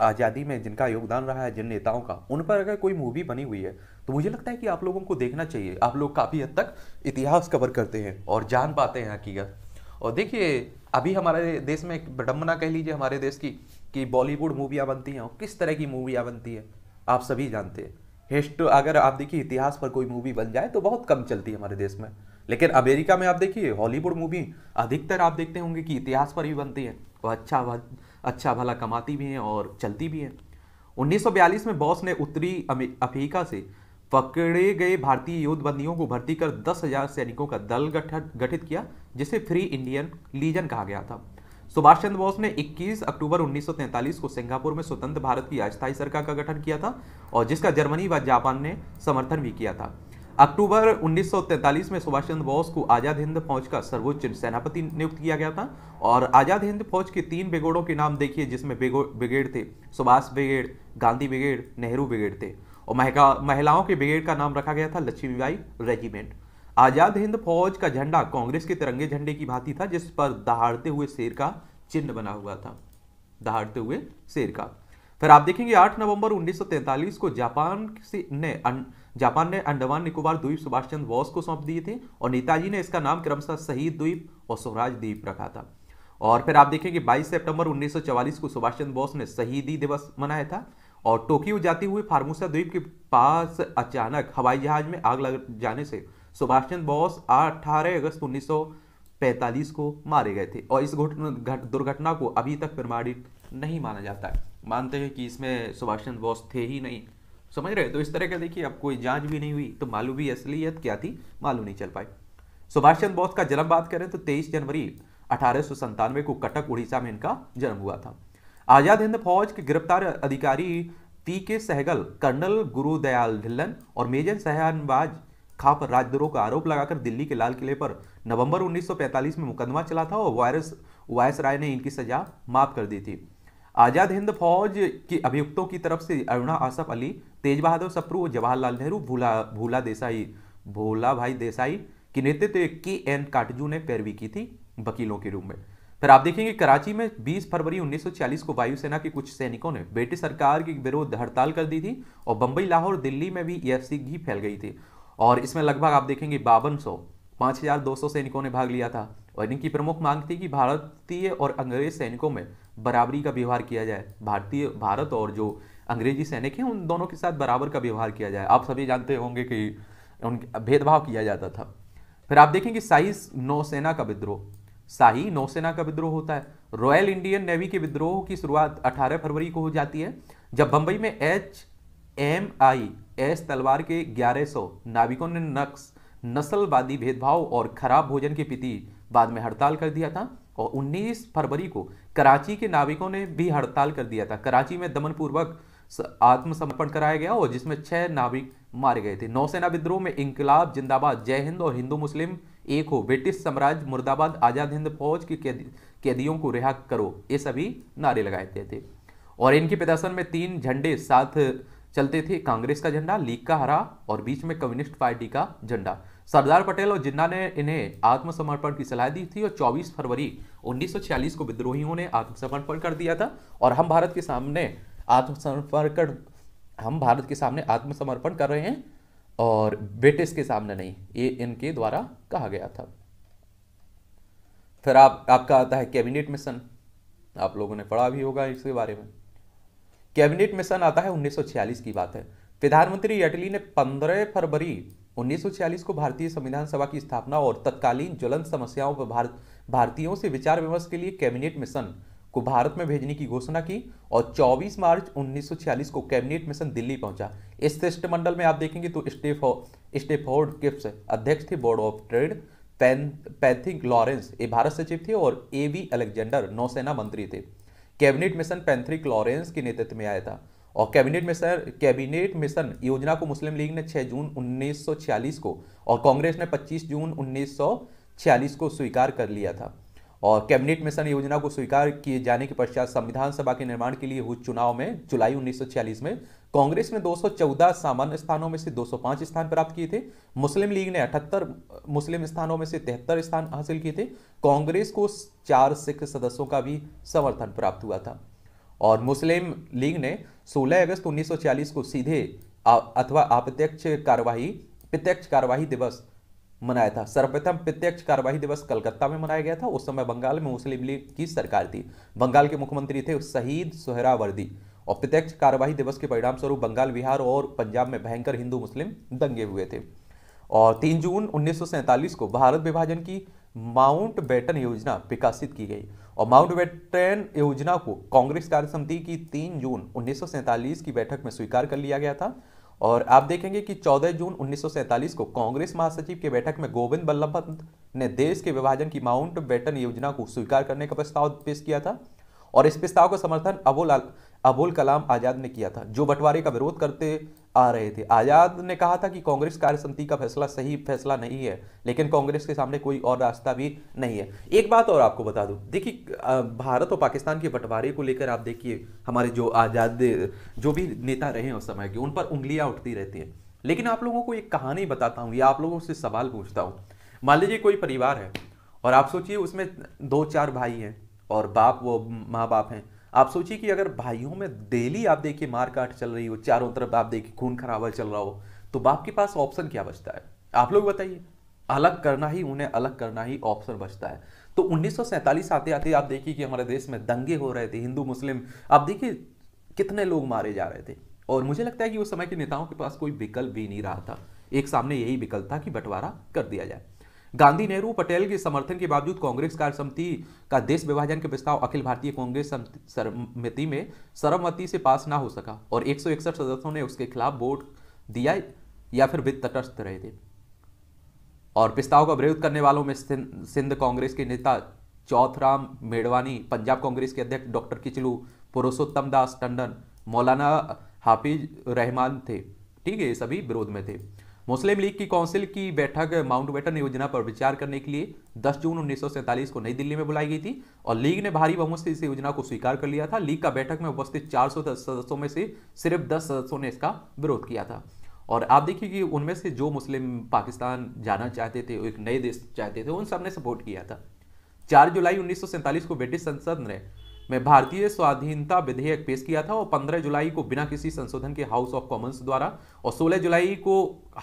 आज़ादी में जिनका योगदान रहा है जिन नेताओं का उन पर अगर कोई मूवी बनी हुई है तो मुझे लगता है कि आप लोगों को देखना चाहिए आप लोग काफ़ी हद तक इतिहास कवर करते हैं और जान पाते हैं हकीकत और देखिए अभी हमारे देश में एक विडम्बना कह लीजिए हमारे देश की कि बॉलीवुड मूवियाँ बनती हैं और किस तरह की मूवियाँ बनती हैं आप सभी जानते हैं हिस्ट अगर आप देखिए इतिहास पर कोई मूवी बन जाए तो बहुत कम चलती है हमारे देश में लेकिन अमेरिका में आप देखिए हॉलीवुड मूवी अधिकतर आप देखते होंगे कि इतिहास पर ही बनती है वो अच्छा अच्छा भला कमाती भी हैं और चलती भी हैं 1942 में बॉस ने उत्तरी अफ्रीका से पकड़े गए भारतीय युद्ध बंदियों को भर्ती कर दस सैनिकों का दल गठित किया जिसे फ्री इंडियन लीजन कहा गया था सुभाष चंद्र बोस ने 21 अक्टूबर 1943 को सिंगापुर में स्वतंत्र भारत की अस्थायी सरकार का गठन किया था और जिसका जर्मनी व जापान ने समर्थन भी किया था अक्टूबर 1943 में सुभाष चंद्र बोस को आज़ाद हिंद फौज का सर्वोच्च सेनापति नियुक्त किया गया था और आज़ाद हिंद फौज के तीन ब्रिगेडों के नाम देखिए जिसमें ब्रिगेड थे Subhash brigade Gandhi brigade Nehru brigade थे और महिलाओं के ब्रिगेड का नाम रखा गया था लक्ष्मीबाई रेजिमेंट आजाद हिंद फौज का झंडा कांग्रेस के तिरंगे झंडे की भांति था जिस पर दहाड़ते हुए शेर का चिन्ह बना हुआ था दहाड़ते हुए शेर का फिर आप देखेंगे 8 नवंबर 1943 को जापान से ने जापान ने अंडमान निकोबार द्वीप सुभाष चंद्र बोस को सौंप दिए थे और नेताजी ने इसका नाम क्रमशः शहीद द्वीप और स्वराज द्वीप रखा था और फिर आप देखेंगे 22 सितंबर 1944 को सुभाष चंद्र बोस ने शहीदी दिवस मनाया था और टोक्यो जाते हुए फार्मूसा द्वीप के पास अचानक हवाई जहाज में आग लग जाने से सुभाष चंद्र बोस अठारह अगस्त 1945 को मारे गए थे और इस दुर्घटना को अभी तक प्रमाणित नहीं माना जाता है मानते हैं कि इसमें सुभाष चंद्र बोस थे ही नहीं समझ रहे तो इस तरह का देखिए अब कोई जांच भी नहीं हुई तो मालूम भी असलियत क्या थी मालूम नहीं चल पाई सुभाष चंद्र बोस का जन्म बात करें तो 23 जनवरी अठारह को कटक उड़ीसा में इनका जन्म हुआ था आजाद हिंद फौज के गिरफ्तार अधिकारी टी के सहगल कर्नल गुरुदयाल ढिल्लन और मेजर सहनबाज खा पर राजद्रोह का आरोप लगाकर दिल्ली के लाल किले पर नवंबर 1945 में मुकदमा चला था और वायरस वायस राय ने इनकी सजा माफ कर दी थी आज़ाद हिंद फौज के अभियुक्तों की तरफ से अरुणा आसफ अली तेज बहादुर सप्रू जवाहरलाल नेहरू भूला भूला देसाई भोला भाई देसाई के नेतृत्व के एन काटजू ने पैरवी की थी वकीलों के रूप में फिर आप देखेंगे कराची में 20 फरवरी 1940 को वायुसेना के कुछ सैनिकों ने ब्रिटिश सरकार के विरोध हड़ताल कर दी थी और बंबई लाहौर दिल्ली में भी एफ घी फैल गई थी और इसमें लगभग आप देखेंगे बावन सौ पाँच हज़ार दो सौ सैनिकों ने भाग लिया था और इनकी प्रमुख मांग थी कि भारतीय और अंग्रेज सैनिकों में बराबरी का व्यवहार किया जाए भारतीय भारत और जो अंग्रेजी सैनिक हैं उन दोनों के साथ बराबर का व्यवहार किया जाए आप सभी जानते होंगे कि उन भेदभाव किया जाता था फिर आप देखेंगे शाही नौसेना का विद्रोह शाही नौसेना का विद्रोह होता है रॉयल इंडियन नेवी के विद्रोह की शुरुआत 18 फरवरी को हो जाती है जब बम्बई में एच एम आई एस तलवार के 1100 नाविकों ने नक्स नस्लवादी भेदभाव और खराब भोजन के प्रति बाद में हड़ताल कर दिया था और 19 फरवरी को कराची के नाविकों ने भी हड़ताल कर दिया था कराची में दमनपूर्वक आत्मसमर्पण कराया गया और जिसमें छह नाविक मारे गए थे नौसेना विद्रोह में इंकलाब जिंदाबाद जय हिंद और हिंदू मुस्लिम एक हो ब्रिटिश साम्राज्य मुर्दाबाद आजाद हिंद फौज के कैदियों को रिहा करो ये सभी नारे लगाए गए थे और इनके प्रदर्शन में तीन झंडे साथ चलते थे कांग्रेस का झंडा लीग का हरा और बीच में कम्युनिस्ट पार्टी का झंडा सरदार पटेल और जिन्ना ने इन्हें आत्मसमर्पण की सलाह दी थी और 24 फरवरी 1946 को विद्रोहियों ने आत्मसमर्पण कर दिया था और हम भारत के सामने आत्मसमर्पण कर हम भारत के सामने आत्मसमर्पण कर रहे हैं और ब्रिटिश के सामने नहीं ये इनके द्वारा कहा गया था फिर आप आपका आता है कैबिनेट मिशन आप लोगों ने पढ़ा भी होगा इसके बारे में कैबिनेट मिशन आता है 1946 की बात है प्रधानमंत्री अटली ने 15 फरवरी 1946 को भारतीय संविधान सभा की स्थापना और तत्कालीन ज्वलंत समस्याओं पर भारत भारतीयों से विचार विमर्श के लिए कैबिनेट मिशन को भारत में भेजने की घोषणा की और 24 मार्च 1946 को कैबिनेट मिशन दिल्ली पहुंचा इस शिष्टमंडल में आप देखेंगे तो स्टेफोर्ड किप्स अध्यक्ष थे board of trade Pethick Lawrence ये भारत सचिव थे और ए वी अलेक्जेंडर नौसेना मंत्री थे कैबिनेट मिशन पैंथ्रिक लॉरेंस के नेतृत्व में आया था और कैबिनेट मिशन कैबिनेट मिशन योजना को मुस्लिम लीग ने 6 जून 1946 को और कांग्रेस ने 25 जून 1946 को स्वीकार कर लिया था और कैबिनेट मिशन योजना को स्वीकार किए जाने के पश्चात संविधान सभा के निर्माण के लिए हुए चुनाव में जुलाई 1946 में कांग्रेस ने 214 सामान्य स्थानों में से 205 स्थान प्राप्त किए थे मुस्लिम लीग ने 78 मुस्लिम स्थानों में से तिहत्तर स्थान हासिल किए थे कांग्रेस को चार सिख सदस्यों का भी समर्थन प्राप्त हुआ था और मुस्लिम लीग ने 16 अगस्त 1940 को सीधे अथवा अप्रत्यक्ष कार्यवाही प्रत्यक्ष कार्यवाही दिवस मनाया था सर्वप्रथम प्रत्यक्ष कार्यवाही दिवस कलकत्ता में मनाया गया था उस समय बंगाल में मुस्लिम लीग की सरकार थी बंगाल के मुख्यमंत्री थे शहीद सोहरावर्दी और प्रत्यक्ष कार्यवाही दिवस के परिणाम स्वरूप बंगाल बिहार और पंजाब में भयंकर हिंदू मुस्लिम दंगे हुए थे और 3 जून 1947 को भारत विभाजन की माउंट बेटन योजना विकसित की गई और माउंट बेटन योजना को कांग्रेस कार्य समिति की 3 जून 1947 की बैठक में स्वीकार कर लिया गया था और आप देखेंगे कि 14 जून उन्नीस को कांग्रेस महासचिव की बैठक में गोविंद वल्लभ पंत ने देश के विभाजन की माउंट बेटन योजना को स्वीकार करने का प्रस्ताव पेश किया था और इस प्रस्ताव का समर्थन अबुल अबुल कलाम आज़ाद ने किया था जो बंटवारे का विरोध करते आ रहे थे आज़ाद ने कहा था कि कांग्रेस कार्य समिति का फैसला सही फैसला नहीं है लेकिन कांग्रेस के सामने कोई और रास्ता भी नहीं है एक बात और आपको बता दूं देखिए भारत और पाकिस्तान के बंटवारे को लेकर आप देखिए हमारे जो आज़ाद जो भी नेता रहे हैं उस समय के उन पर उंगलियाँ उठती रहती हैं लेकिन आप लोगों को एक कहानी बताता हूँ या आप लोगों से सवाल पूछता हूँ मान लीजिए कोई परिवार है और आप सोचिए उसमें दो चार भाई हैं और बाप वो माँ बाप हैं आप सोचिए कि अगर भाइयों में डेली आप देखिए मारकाट चल रही हो चारों तरफ आप देखिए खून खराबा चल रहा हो तो बाप के पास ऑप्शन क्या बचता है आप लोग बताइए अलग करना ही उन्हें अलग करना ही ऑप्शन बचता है तो उन्नीस आते आते आप देखिए कि हमारे देश में दंगे हो रहे थे हिंदू मुस्लिम आप देखिए कितने लोग मारे जा रहे थे और मुझे लगता है कि उस समय के नेताओं के पास कोई विकल्प भी नहीं रहा था एक सामने यही विकल्प था कि बंटवारा कर दिया जाए गांधी नेहरू पटेल के समर्थन के बावजूद कांग्रेस कार्य समिति का देश विभाजन के प्रस्ताव अखिल भारतीय कांग्रेस समिति में सर्वमति से पास ना हो सका और एक सदस्यों ने उसके खिलाफ वोट दिया या फिर वित्त तटस्थ रहे थे और प्रस्ताव का विरोध करने वालों में सिंध कांग्रेस के नेता चौथराम मेडवानी पंजाब कांग्रेस के अध्यक्ष डॉक्टर किचलू पुरुषोत्तम दास टंडन मौलाना हाफिज रहमान थे ठीक है ये सभी विरोध में थे मुस्लिम लीग की काउंसिल की बैठक बेटन योजना पर विचार करने के लिए 10 जून उन्नीस को नई दिल्ली में बुलाई गई थी और लीग ने भारी बहुमत से इस योजना को स्वीकार कर लिया था लीग का बैठक में उपस्थित चार सदस्यों में से सिर्फ 10 सदस्यों ने इसका विरोध किया था और आप देखिए कि उनमें से जो मुस्लिम पाकिस्तान जाना चाहते थे एक नए देश चाहते थे उन सब ने सपोर्ट किया था चार जुलाई उन्नीस को ब्रिटिश संसद ने में भारतीय स्वाधीनता विधेयक पेश किया था और 15 जुलाई को बिना किसी संशोधन के हाउस ऑफ कॉमन्स द्वारा और 16 जुलाई को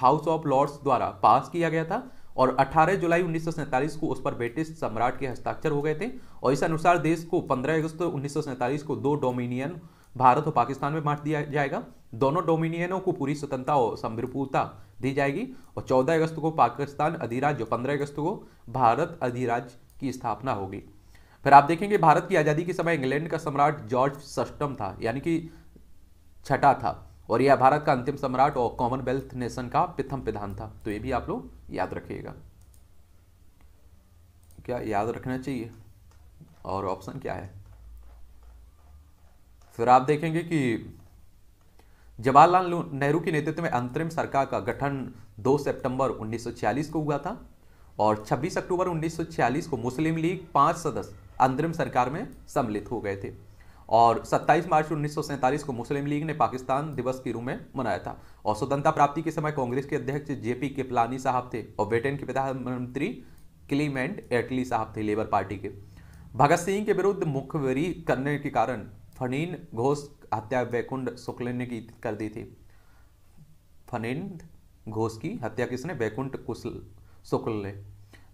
हाउस ऑफ लॉर्ड्स द्वारा पास किया गया था और 18 जुलाई उन्नीस को उस पर ब्रिटिश सम्राट के हस्ताक्षर हो गए थे और इस अनुसार देश को 15 अगस्त उन्नीस को दो डोमिनियन भारत और पाकिस्तान में बांट दिया जाएगा दोनों डोमिनियनों को पूरी स्वतंत्रता और संप्रभुता दी जाएगी और 14 अगस्त को पाकिस्तान अधिराज और 15 अगस्त को भारत अधिराज की स्थापना होगी फिर आप देखेंगे भारत की आज़ादी के समय इंग्लैंड का सम्राट जॉर्ज सष्टम था यानी कि छठा था और यह भारत का अंतिम सम्राट और कॉमनवेल्थ नेशन का प्रथम प्रधान था तो ये भी आप लोग याद रखिएगा क्या याद रखना चाहिए और ऑप्शन क्या है फिर आप देखेंगे कि जवाहरलाल नेहरू के नेतृत्व में अंतरिम सरकार का गठन 2 सितंबर 1946 को हुआ था और 26 अक्टूबर 1946 को मुस्लिम लीग पांच सदस्य अंतरिम सरकार में सम्मिलित हो गए थे और 27 मार्च उन्नीस को मुस्लिम लीग ने पाकिस्तान दिवस के रूप में मनाया था और स्वतंत्रता प्राप्ति के समय कांग्रेस के अध्यक्ष जेपी केपलानी साहब थे और ब्रिटेन के प्रधानमंत्री क्लीमेंट एटली साहब थे लेबर पार्टी के भगत सिंह के विरुद्ध मुखबरी करने के कारण फनीन घोष हत्या वैकुंड शुक्ल ने की कर दी थी फनीन घोष की हत्या किसने वैकुंठ कुशल शुक्ल ने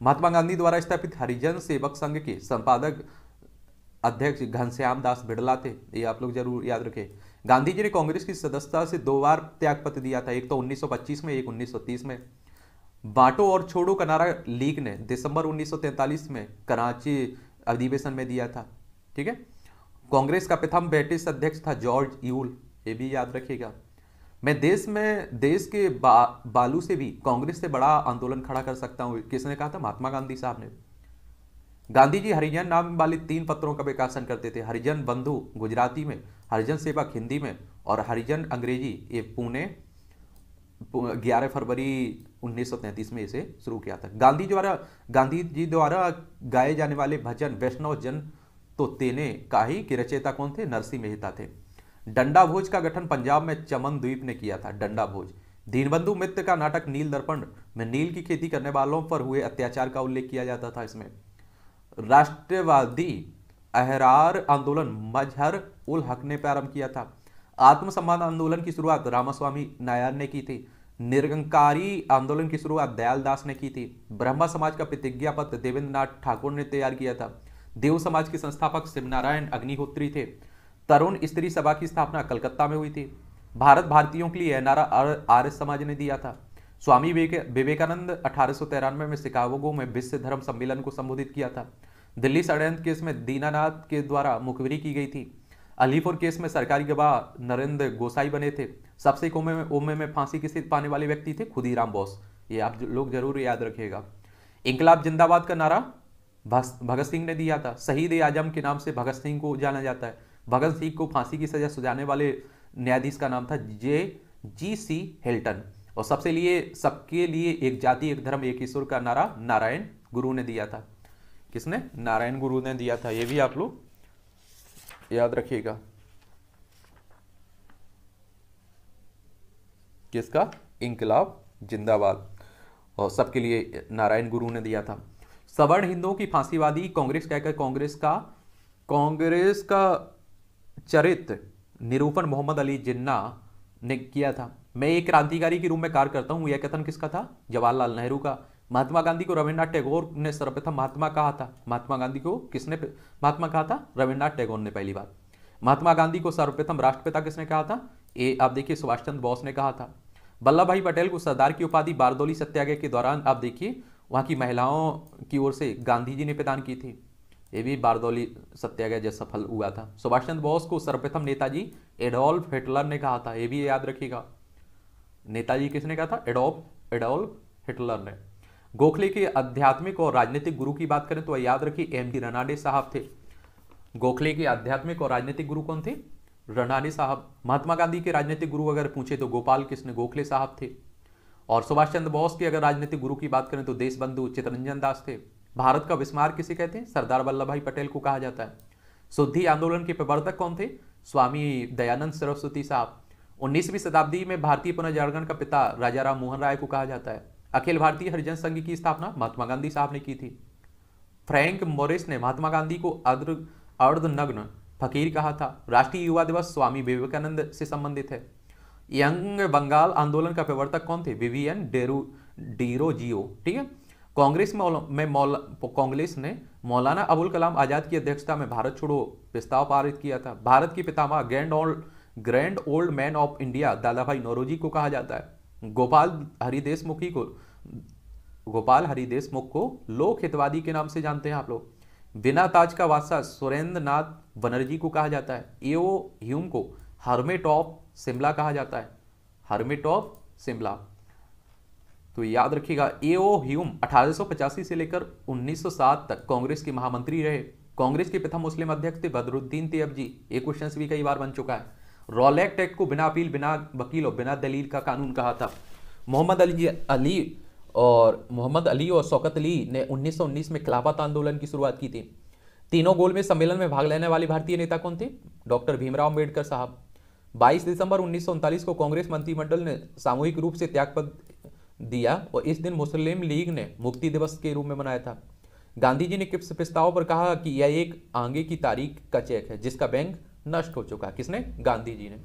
महात्मा गांधी द्वारा स्थापित हरिजन सेवक संघ के संपादक अध्यक्ष घनश्याम दास बिड़ला थे ये आप लोग जरूर याद रखें गांधी जी ने कांग्रेस की सदस्यता से दो बार त्यागपत्र दिया था एक तो 1925 में एक 1930 में बांटो और छोड़ो का नारा लीग ने दिसंबर 1943 में कराची अधिवेशन में दिया था ठीक है कांग्रेस का प्रथम ब्रिटिश अध्यक्ष था जॉर्ज यूल ये भी याद रखिएगा मैं देश में देश के बा, बालू से भी कांग्रेस से बड़ा आंदोलन खड़ा कर सकता हूँ किसने कहा था महात्मा गांधी साहब ने गांधी जी हरिजन नाम वाले तीन पत्रों का विकासन करते थे हरिजन बंधु गुजराती में हरिजन सेवक हिंदी में और हरिजन अंग्रेजी ये पुणे 11 फरवरी 1933 में इसे शुरू किया था गांधी द्वारा गांधी जी द्वारा गाए जाने वाले भजन वैष्णव जन तो तेने का ही कि रचेता कौन थे नरसिंह मेहता थे डंडा भोज का गठन पंजाब में चमन द्वीप ने किया था डंडा भोज दीनबंधु मित्र का नाटक नील दर्पण में नील की खेती करने वालों पर हुए अत्याचार का उल्लेख किया जाता था इसमें राष्ट्रवादी अहरार आंदोलन मजहर उल हक ने प्रारंभ किया था आत्मसम्मान आंदोलन की शुरुआत रामास्वामी नायर ने की थी निरंकारी आंदोलन की शुरुआत दयाल दास ने की थी ब्रह्मा समाज का प्रतिज्ञा पत्र देवेंद्र नाथ ठाकुर ने तैयार किया था देव समाज के संस्थापक शिवनारायण अग्निहोत्री थे तरुण स्त्री सभा की स्थापना कलकत्ता में हुई थी भारत भारतीयों के लिए नारा एस समाज ने दिया था स्वामी विवेकानंद अठारह में, में शिकागो में विश्व धर्म सम्मेलन को संबोधित किया था दिल्ली षडयंत्र केस में दीनानाथ के द्वारा मुखबिरी की गई थी अलीपुर केस में सरकारी गवाह नरेंद्र गोसाई बने थे सबसे उम्र में उम्र में फांसी की सिद्ध पाने वाले व्यक्ति थे खुदी राम बोस ये आप लोग जरूर याद रखिएगा इंकलाब जिंदाबाद का नारा भगत सिंह ने दिया था शहीद आजम के नाम से भगत सिंह को जाना जाता है भगत सिंह को फांसी की सजा सुझाने वाले न्यायाधीश का नाम था जे जी सी हेल्टन और सबसे लिए सबके लिए एक जाति एक धर्म एक ईश्वर का नारा नारायण गुरु ने दिया था किसने नारायण गुरु ने दिया था ये भी आप लोग याद रखिएगा किसका इंकलाब जिंदाबाद और सबके लिए नारायण गुरु ने दिया था सवर्ण हिंदुओं की फांसीवादी कांग्रेस कहकर कांग्रेस का कांग्रेस का चरित निरूपण मोहम्मद अली जिन्ना ने किया था मैं एक क्रांतिकारी के रूप में कार्य करता हूँ यह कथन किसका था जवाहरलाल नेहरू का महात्मा गांधी को रविन्द्रनाथ टैगोर ने सर्वप्रथम महात्मा कहा था महात्मा गांधी को किसने महात्मा कहा था रविन्द्रनाथ टैगोर ने पहली बार महात्मा गांधी को सर्वप्रथम राष्ट्रपिता किसने कहा था ये आप देखिए सुभाष चंद्र बोस ने कहा था वल्लभ भाई पटेल को सरदार की उपाधि बारदोली सत्याग्रह के दौरान आप देखिए वहाँ की महिलाओं की ओर से गांधी जी ने प्रदान की थी ये भी बारदौली सत्याग्रह जैसा सफल हुआ था सुभाष चंद्र बोस को सर्वप्रथम नेताजी एडोल्फ हिटलर ने कहा था ये भी याद रखिएगा नेताजी किसने कहा था एडोल्फ एडोल्फ हिटलर ने गोखले के आध्यात्मिक और राजनीतिक गुरु की बात करें तो याद रखिए एम डी रनाडे साहब थे गोखले के आध्यात्मिक और राजनीतिक गुरु कौन थे रनाडे साहब महात्मा गांधी के राजनीतिक गुरु अगर पूछे तो गोपाल कृष्ण गोखले साहब थे और सुभाष चंद्र बोस के अगर राजनीतिक गुरु की बात करें तो देशबंधु चितरंजन दास थे भारत का विस्मार किसे कहते हैं सरदार वल्लभ भाई पटेल को कहा जाता है शुद्धि आंदोलन के प्रवर्तक कौन थे स्वामी दयानंद सरस्वती साहब उन्नीसवीं शताब्दी में भारतीय पुनर्जागरण का पिता राजा राम मोहन राय को कहा जाता है अखिल भारतीय हरिजन संघ की स्थापना महात्मा गांधी साहब ने की थी फ्रैंक मोरिस ने महात्मा गांधी को अर्ध अर्धनग्न फकीर कहा था राष्ट्रीय युवा दिवस स्वामी विवेकानंद से संबंधित है यंग बंगाल आंदोलन का प्रवर्तक कौन थे विवियन डेरू डीरो जियो ठीक है कांग्रेस में मौला कांग्रेस ने मौलाना अबुल कलाम आज़ाद की अध्यक्षता में भारत छोड़ो प्रस्ताव पारित किया था भारत की पितामा grand old grand old man of India दादा भाई नौरोजी को कहा जाता है गोपाल हरिदेशमुखी को गोपाल हरिदेशमुख को लोक हितवादी के नाम से जानते हैं आप लोग बिना ताज का बादशाह सुरेंद्र नाथ बनर्जी को कहा जाता है एओ ह्यूम को हर्मेट ऑफ शिमला कहा जाता है हर्मेट ऑफ शिमला तो याद रखिएगा ए ओ ह्यूम अठारह से लेकर 1907 तक कांग्रेस के महामंत्री रहे कांग्रेस के प्रथम मुस्लिम अध्यक्ष थे बदरुद्दीन तेब जी ये क्वेश्चन भी कई बार बन चुका है रॉलेक्ट एक्ट को बिना अपील बिना वकील और बिना दलील का कानून कहा था मोहम्मद अली अली और मोहम्मद अली और शौकत अली ने 1919 में खिलाफत आंदोलन की शुरुआत की थी तीनों गोल में सम्मेलन में भाग लेने वाले भारतीय नेता कौन थे डॉक्टर भीमराव अम्बेडकर साहब 22 दिसंबर उन्नीस को कांग्रेस मंत्रिमंडल ने सामूहिक रूप से त्यागपत्र दिया और इस दिन मुस्लिम लीग ने मुक्ति दिवस के रूप में मनाया था गांधी जी ने किस प्रस्ताव पर कहा कि यह एक आगे की तारीख का चेक है जिसका बैंक नष्ट हो चुका किसने गांधी जी ने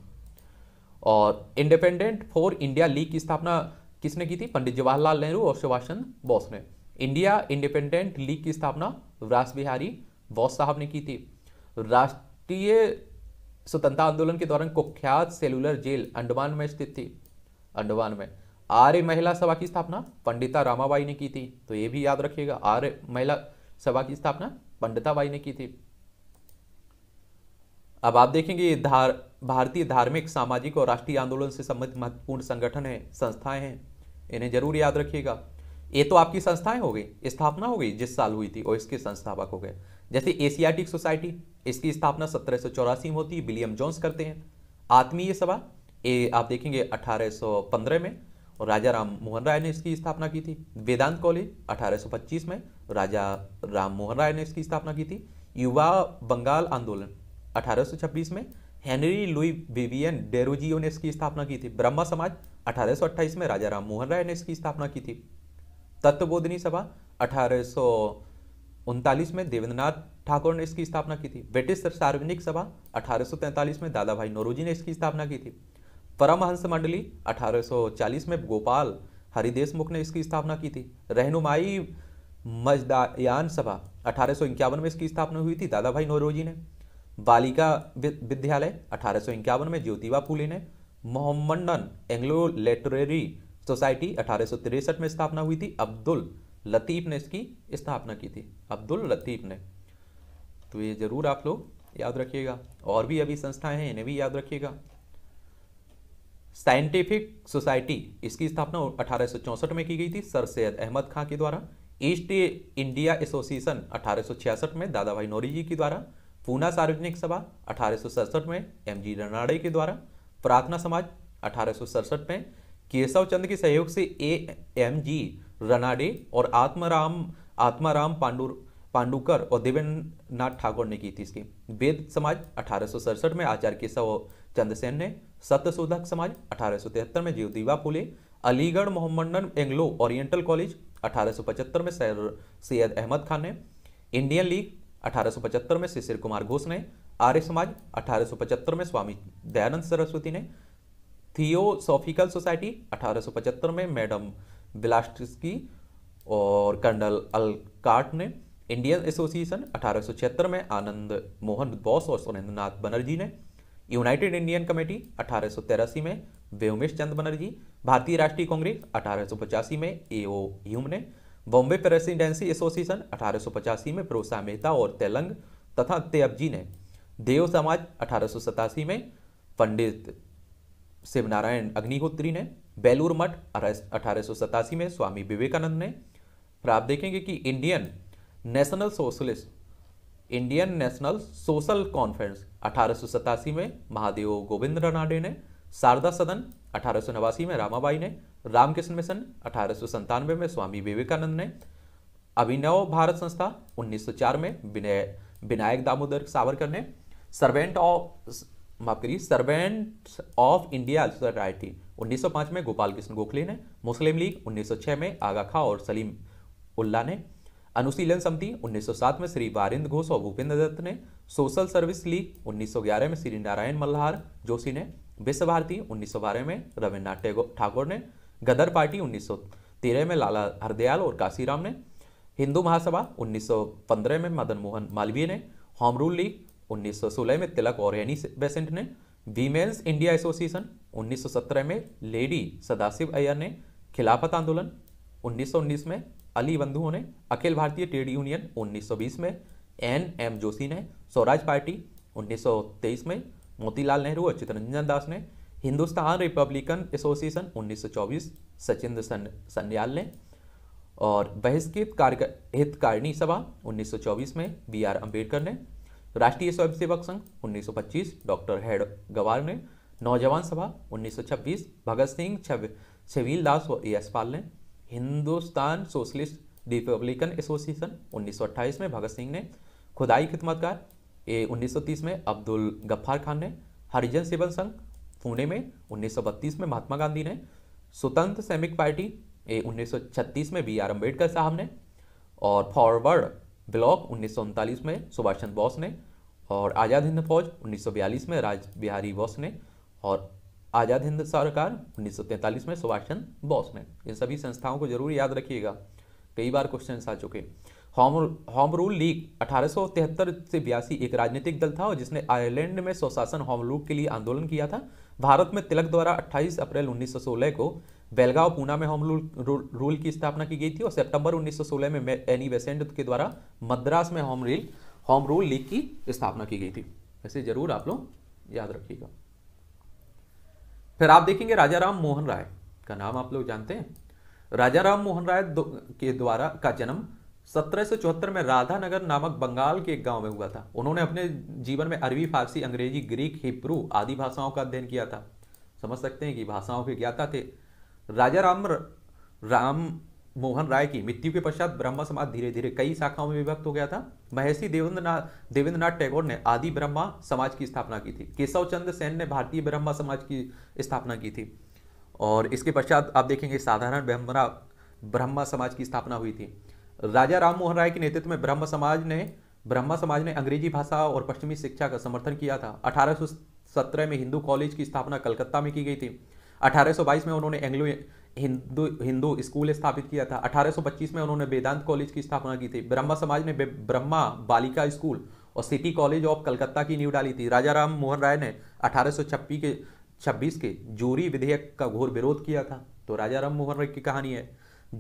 और इंडिपेंडेंट फॉर इंडिया लीग की स्थापना किसने की थी पंडित जवाहरलाल नेहरू और सुभाष चंद्र बोस ने इंडिया इंडिपेंडेंट लीग की स्थापना रास बिहारी बोस साहब ने की थी राष्ट्रीय स्वतंत्रता आंदोलन के दौरान कुख्यात सेलुलर जेल अंडमान में स्थित थी अंडमान में आर्य महिला सभा की स्थापना पंडिता रामाबाई ने की थी तो ये भी याद रखिएगा आर्य महिला सभा की स्थापना पंडिताबाई ने की थी अब आप देखेंगे धार भारतीय धार्मिक सामाजिक और राष्ट्रीय आंदोलन से संबंधित महत्वपूर्ण संगठन है संस्थाएं हैं इन्हें जरूर याद रखिएगा ये तो आपकी संस्थाएं हो गई स्थापना हो गई जिस साल हुई थी और इसके संस्थापक हो गए जैसे एशियाटिक सोसाइटी इसकी स्थापना सत्रह में होती है विलियम जोन्स करते हैं आत्मीय सभा ये आप देखेंगे 1815 में और राजा राम मोहन राय ने इसकी स्थापना की थी वेदांत कॉलेज 1825 में राजा राम मोहन राय ने इसकी स्थापना की थी युवा बंगाल आंदोलन 1826 में हेनरी लुई विवियन डेरोजियो ने इसकी स्थापना की थी ब्रह्मा समाज 1828 में राजा राम मोहन राय ने इसकी स्थापना की थी तत्वबोधनी सभा अठारह में देवेंद्रनाथ ठाकुर ने इसकी स्थापना की थी ब्रिटिश सार्वजनिक सभा अठारह में दादा भाई नौरोजी ने इसकी स्थापना की थी परमहंस मंडली 1840 में गोपाल हरिदेशमुख ने इसकी स्थापना की थी रहनुमाई मजदायान सभा अठारह में इसकी स्थापना हुई थी दादा भाई नोरोजी ने बालिका विद्यालय अठारह में ज्योतिबा फूले ने मोहम्मडन एंग्लो लेटरेरी सोसाइटी अठारह में स्थापना हुई थी अब्दुल लतीफ़ ने इसकी स्थापना की थी अब्दुल लतीफ़ ने तो ये ज़रूर आप लोग याद रखिएगा और भी अभी संस्थाएं हैं इन्हें भी याद रखिएगा साइंटिफिक सोसाइटी इसकी स्थापना अठारह में की गई थी सर सैयद अहमद खां के द्वारा ईस्ट इंडिया एसोसिएशन 1866 में दादा भाई नौरी जी के द्वारा पूना सार्वजनिक सभा अठारह में एम जी रनाड़े के द्वारा प्रार्थना समाज अठारह में केशव चंद के सहयोग से ए एम जी रनाडे और आत्माराम आत्माराम पांडु पांडुकर और देवेंद्र नाथ ठाकुर ने की थी इसकी वेद समाज अठारह में आचार्य केशव चंद्रसेन ने सत्य शोधक समाज अठारह में Jyotiba Phule Aligarh Mohammedan Anglo Oriental College 1875 में सैयद अहमद खान ने इंडियन लीग 1875 में शिशिर कुमार घोष ने आर्य समाज 1875 में स्वामी दयानंद सरस्वती ने थियोसॉफिकल सोसाइटी 1875 में मैडम बिलास्टिस्की और कर्नल अलकाट ने इंडियन एसोसिएशन छिहत्तर में आनंद मोहन बोस और सुरेंद्र नाथ बनर्जी ने यूनाइटेड इंडियन कमेटी अठारह में व्योमेश चंद बनर्जी भारतीय राष्ट्रीय कांग्रेस अठारह में ए ओ ह्यूम ने बॉम्बे प्रेसिडेंसी एसोसिएशन अठारह में प्रोसा मेहता और तेलंग तथा तेबजी ने देव समाज अठारह में पंडित शिवनारायण अग्निहोत्री ने बेलूर मठ अठारह में स्वामी विवेकानंद ने फिर आप देखेंगे कि Indian National Socialist Indian National Social Conference अठारह में महादेव गोविंद रनाडे ने शारदा सदन अठारह में रामाबाई ने रामकृष्ण मिशन अठारह में स्वामी विवेकानंद ने अभिनव भारत संस्था 1904 में विनय विनायक दामोदर सावरकर ने सर्वेंट ऑफ माफ करिए सर्वेंट ऑफ इंडिया सोसाइटी 1905 में गोपाल कृष्ण गोखले ने मुस्लिम लीग 1906 में आगा खा और सलीम उल्ला ने अनुशीलन समिति 1907 में श्री वारिंद घोष और भूपेंद्र दत्त ने सोशल सर्विस लीग 1911 में श्री नारायण मल्हार जोशी ने विश्व भारती उन्नीस में रविन्द्रनाथ ठाकुर ने गदर पार्टी 1913 में लाला हरदयाल और काशीराम ने हिंदू महासभा 1915 में मदन मोहन मालवीय ने होम रूल लीग उन्नीस में तिलक और एनी बेसेंट ने वीमेन्स इंडिया एसोसिएशन उन्नीस में लेडी सदाशिव अय्यर ने खिलाफत आंदोलन 1919 में अली बंधुओं ने अखिल भारतीय ट्रेड यूनियन 1920 में एन एम जोशी ने स्वराज पार्टी 1923 में मोतीलाल नेहरू और चित्तरंजन दास ने हिंदुस्तान रिपब्लिकन एसोसिएशन 1924 सौ चौबीस सन्याल ने और बहिष्कृत हितकारिणी सभा 1924 में बी आर अम्बेडकर ने राष्ट्रीय स्वयंसेवक संघ 1925 डॉक्टर हेड गवार ने नौजवान सभा 1926 भगत सिंह छवील दास और ए एस पाल ने हिंदुस्तान सोशलिस्ट रिपब्लिकन एसोसिएशन 1928 में भगत सिंह ने खुदाई खिदमतकार ए 1930 में अब्दुल गफ्फार खान ने हरिजन सेवन संघ पुणे में 1932 में महात्मा गांधी ने स्वतंत्र सैनिक पार्टी ए 1936 में बी आर अम्बेडकर साहब ने और फॉरवर्ड ब्लॉक उन्नीस में सुभाष चंद्र बोस ने और आज़ाद हिंद फौज उन्नीस में राज बिहारी बोस ने और आज़ाद हिंद सरकार उन्नीस में सुभाष चंद्र बोस ने इन सभी संस्थाओं को जरूर याद रखिएगा कई बार क्वेश्चन आ चुके होम रूल लीग अठारह से बयासी एक राजनीतिक दल था और जिसने आयरलैंड में स्वशासन होम रूल के लिए आंदोलन किया था भारत में तिलक द्वारा 28 अप्रैल 1916 को बेलगांव पूना में होम रूल रूल की स्थापना की गई थी और सितंबर 1916 में एनी बेसेंट के द्वारा मद्रास में home rule home rule league की स्थापना की गई थी ऐसे जरूर आप लोग याद रखिएगा फिर आप देखेंगे राजा राम मोहन राय का नाम आप लोग जानते हैं राजा राम मोहन राय के द्वारा का जन्म सत्रह में राधानगर नामक बंगाल के एक गांव में हुआ था उन्होंने अपने जीवन में अरबी फारसी अंग्रेजी ग्रीक हिब्रू आदि भाषाओं का अध्ययन किया था समझ सकते हैं कि भाषाओं के ज्ञाता थे राजा राम राम मोहन राय की मृत्यु के पश्चात ब्रह्मा समाज धीरे धीरे कई शाखाओं में विभक्त हो गया था महर्षि देवेंद्रनाथ देवेंद्रनाथ टैगोर ने आदि ब्रह्मा समाज की स्थापना की थी केशव चंद्र सेन ने भारतीय ब्रह्मा समाज की स्थापना की थी और इसके पश्चात आप देखेंगे साधारण ब्रह्मरा ब्रह्मा समाज की स्थापना हुई थी राजा राम मोहन राय के नेतृत्व में ब्रह्म समाज ने ब्रह्मा समाज ने अंग्रेजी भाषा और पश्चिमी शिक्षा का समर्थन किया था अठारह में हिंदू कॉलेज की स्थापना कलकत्ता में की गई थी 1822 में उन्होंने एंग्लो हिंदू हिंदू स्कूल स्थापित किया था 1825 में उन्होंने वेदांत कॉलेज की स्थापना की थी ब्रह्मा समाज ने ब्रह्मा बालिका स्कूल और सिटी कॉलेज ऑफ कलकत्ता की नींव डाली थी राजा राम मोहन राय ने अठारह के छब्बीस के जूरी विधेयक का घोर विरोध किया था तो राजा राम मोहन राय की कहानी है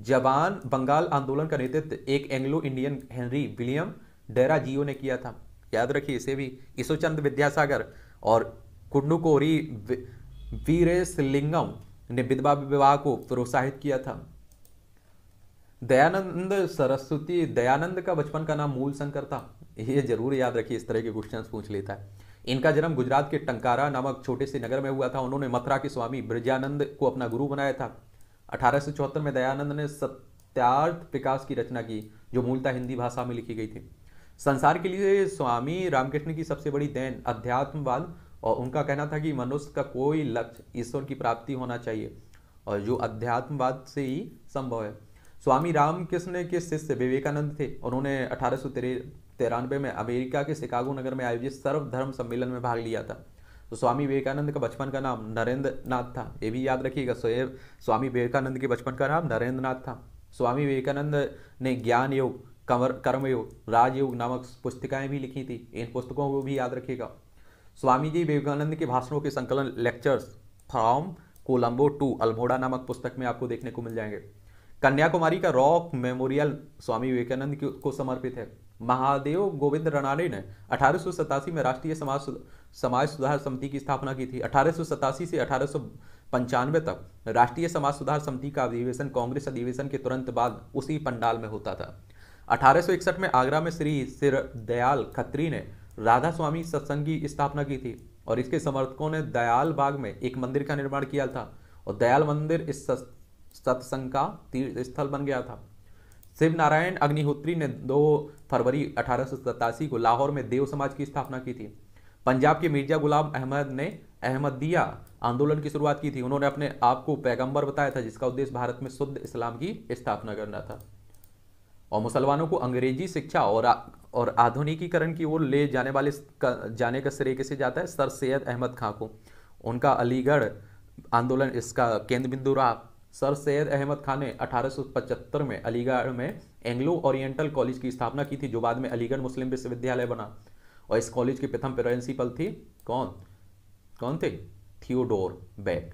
जवान बंगाल आंदोलन का नेतृत्व एक Anglo Indian Henry William Derozio ने किया था याद रखिए इसे भी ईशोचंद विद्यासागर और कुंडुकोरी वीरेश लिंगम ने विधवा विवाह को प्रोत्साहित किया था दयानंद सरस्वती दयानंद का बचपन का नाम मूल शंकर था ये जरूर याद रखिए इस तरह के क्वेश्चन पूछ लेता है इनका जन्म गुजरात के टंकारा नामक छोटे से नगर में हुआ था उन्होंने मथुरा के स्वामी ब्रजानंद को अपना गुरु बनाया था अठारह में दयानंद ने सत्यार्थ विकास की रचना की जो मूलतः हिंदी भाषा में लिखी गई थी संसार के लिए स्वामी रामकृष्ण की सबसे बड़ी देन अध्यात्मवाद और उनका कहना था कि मनुष्य का कोई लक्ष्य ईश्वर की प्राप्ति होना चाहिए और जो अध्यात्मवाद से ही संभव है स्वामी रामकृष्ण के शिष्य विवेकानंद थे उन्होंने अठारह में अमेरिका के शिकागो नगर में आयोजित सर्वधर्म सम्मेलन में भाग लिया था तो स्वामी विवेकानंद का बचपन का नाम नरेंद्र नाथ था ये भी याद रखिएगा स्वयं स्वामी विवेकानंद के बचपन का नाम नरेंद्र नाथ था स्वामी विवेकानंद ने ज्ञान योग कर्मयोग राजयोग नामक पुस्तिकाएं भी लिखी थी इन पुस्तकों को भी याद रखिएगा स्वामी जी विवेकानंद के भाषणों के संकलन lectures from Colombo to Almora नामक पुस्तक में आपको देखने को मिल जाएंगे कन्याकुमारी का रॉक मेमोरियल स्वामी विवेकानंद को समर्पित है महादेव गोविंद रनाडे ने अठारह में राष्ट्रीय समाज समाज सुधार समिति की स्थापना की थी अठारह से अठारह तक राष्ट्रीय समाज सुधार समिति का अधिवेशन कांग्रेस अधिवेशन के तुरंत बाद उसी पंडाल में होता था अठारह में आगरा में श्री सिर दयाल खत्री ने राधा स्वामी सत्संग की स्थापना की थी और इसके समर्थकों ने दयाल बाग में एक मंदिर का निर्माण किया था और दयाल मंदिर इस सत्संग का तीर्थ स्थल बन गया था शिव नारायण अग्निहोत्री ने 2 फरवरी अठारह को लाहौर में देव समाज की स्थापना की थी पंजाब के मिर्जा गुलाम अहमद ने अहमदिया आंदोलन की शुरुआत की थी उन्होंने अपने आप को पैगंबर बताया था जिसका उद्देश्य भारत में शुद्ध इस्लाम की स्थापना करना था और मुसलमानों को अंग्रेजी शिक्षा और और आधुनिकीकरण की ओर ले जाने वाले जाने का श्रेय किसे जाता है सर सैयद अहमद खां को उनका अलीगढ़ आंदोलन इसका केंद्र बिंदु रहा सर सैयद अहमद खान ने 1875 में अलीगढ़ में एंग्लो ओरिएंटल कॉलेज की स्थापना की थी जो बाद में अलीगढ़ मुस्लिम विश्वविद्यालय बना और इस कॉलेज के प्रथम प्रिंसिपल थी कौन कौन थे थियोडोर बैक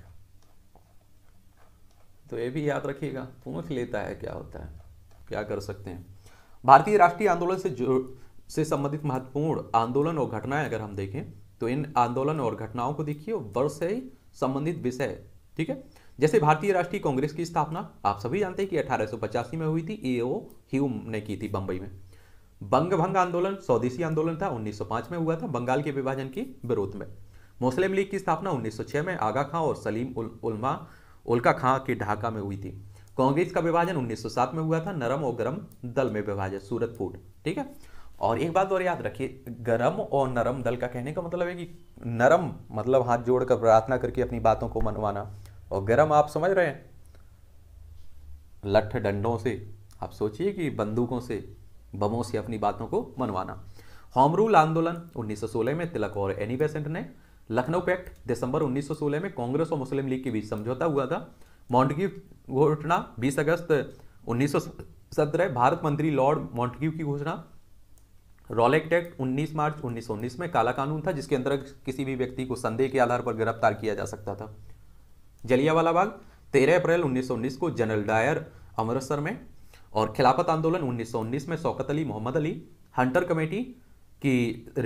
तो ये भी याद रखिएगा पूछ लेता है क्या होता है क्या कर सकते हैं भारतीय राष्ट्रीय आंदोलन से से संबंधित महत्वपूर्ण आंदोलन और घटनाएं अगर हम देखें तो इन आंदोलन और घटनाओं को देखिए वर्ष से संबंधित विषय ठीक है जैसे भारतीय राष्ट्रीय कांग्रेस की स्थापना आप सभी जानते हैं कि अठारह में हुई थी ए ओ ह्यूम ने की थी बंबई में बंग भंग आंदोलन स्वदेशी आंदोलन था 1905 में हुआ था बंगाल के विभाजन के विरोध में मुस्लिम लीग की स्थापना 1906 में आगा खां और सलीम उल, उल्मा उल्का खां के ढाका में हुई थी कांग्रेस का विभाजन 1907 में हुआ था नरम और गरम दल में विभाजन सूरत फूड ठीक है और एक बात और याद रखिए गरम और नरम दल का कहने का मतलब है कि नरम मतलब हाथ जोड़कर प्रार्थना करके अपनी बातों को मनवाना और गरम आप समझ रहे हैं लठ डंडों से आप सोचिए कि बंदूकों से बमों से अपनी बातों को मनवाना होम आंदोलन 1916 में तिलक और एनी बेसेंट ने लखनऊ पैक्ट दिसंबर 1916 में कांग्रेस और मुस्लिम लीग के बीच समझौता हुआ था मॉन्टग्यू घोषणा 20 अगस्त 1917 भारत मंत्री लॉर्ड मॉन्टग्यू की घोषणा रॉलेक्ट एक्ट 19 मार्च 1919 में काला कानून था जिसके अंतर्गत किसी भी व्यक्ति को संदेह के आधार पर गिरफ्तार किया जा सकता था जलियावाला बाग 13 अप्रैल 1919 को जनरल डायर अमृतसर में और खिलाफत आंदोलन 1919 में शौकत अली मोहम्मद अली हंटर कमेटी की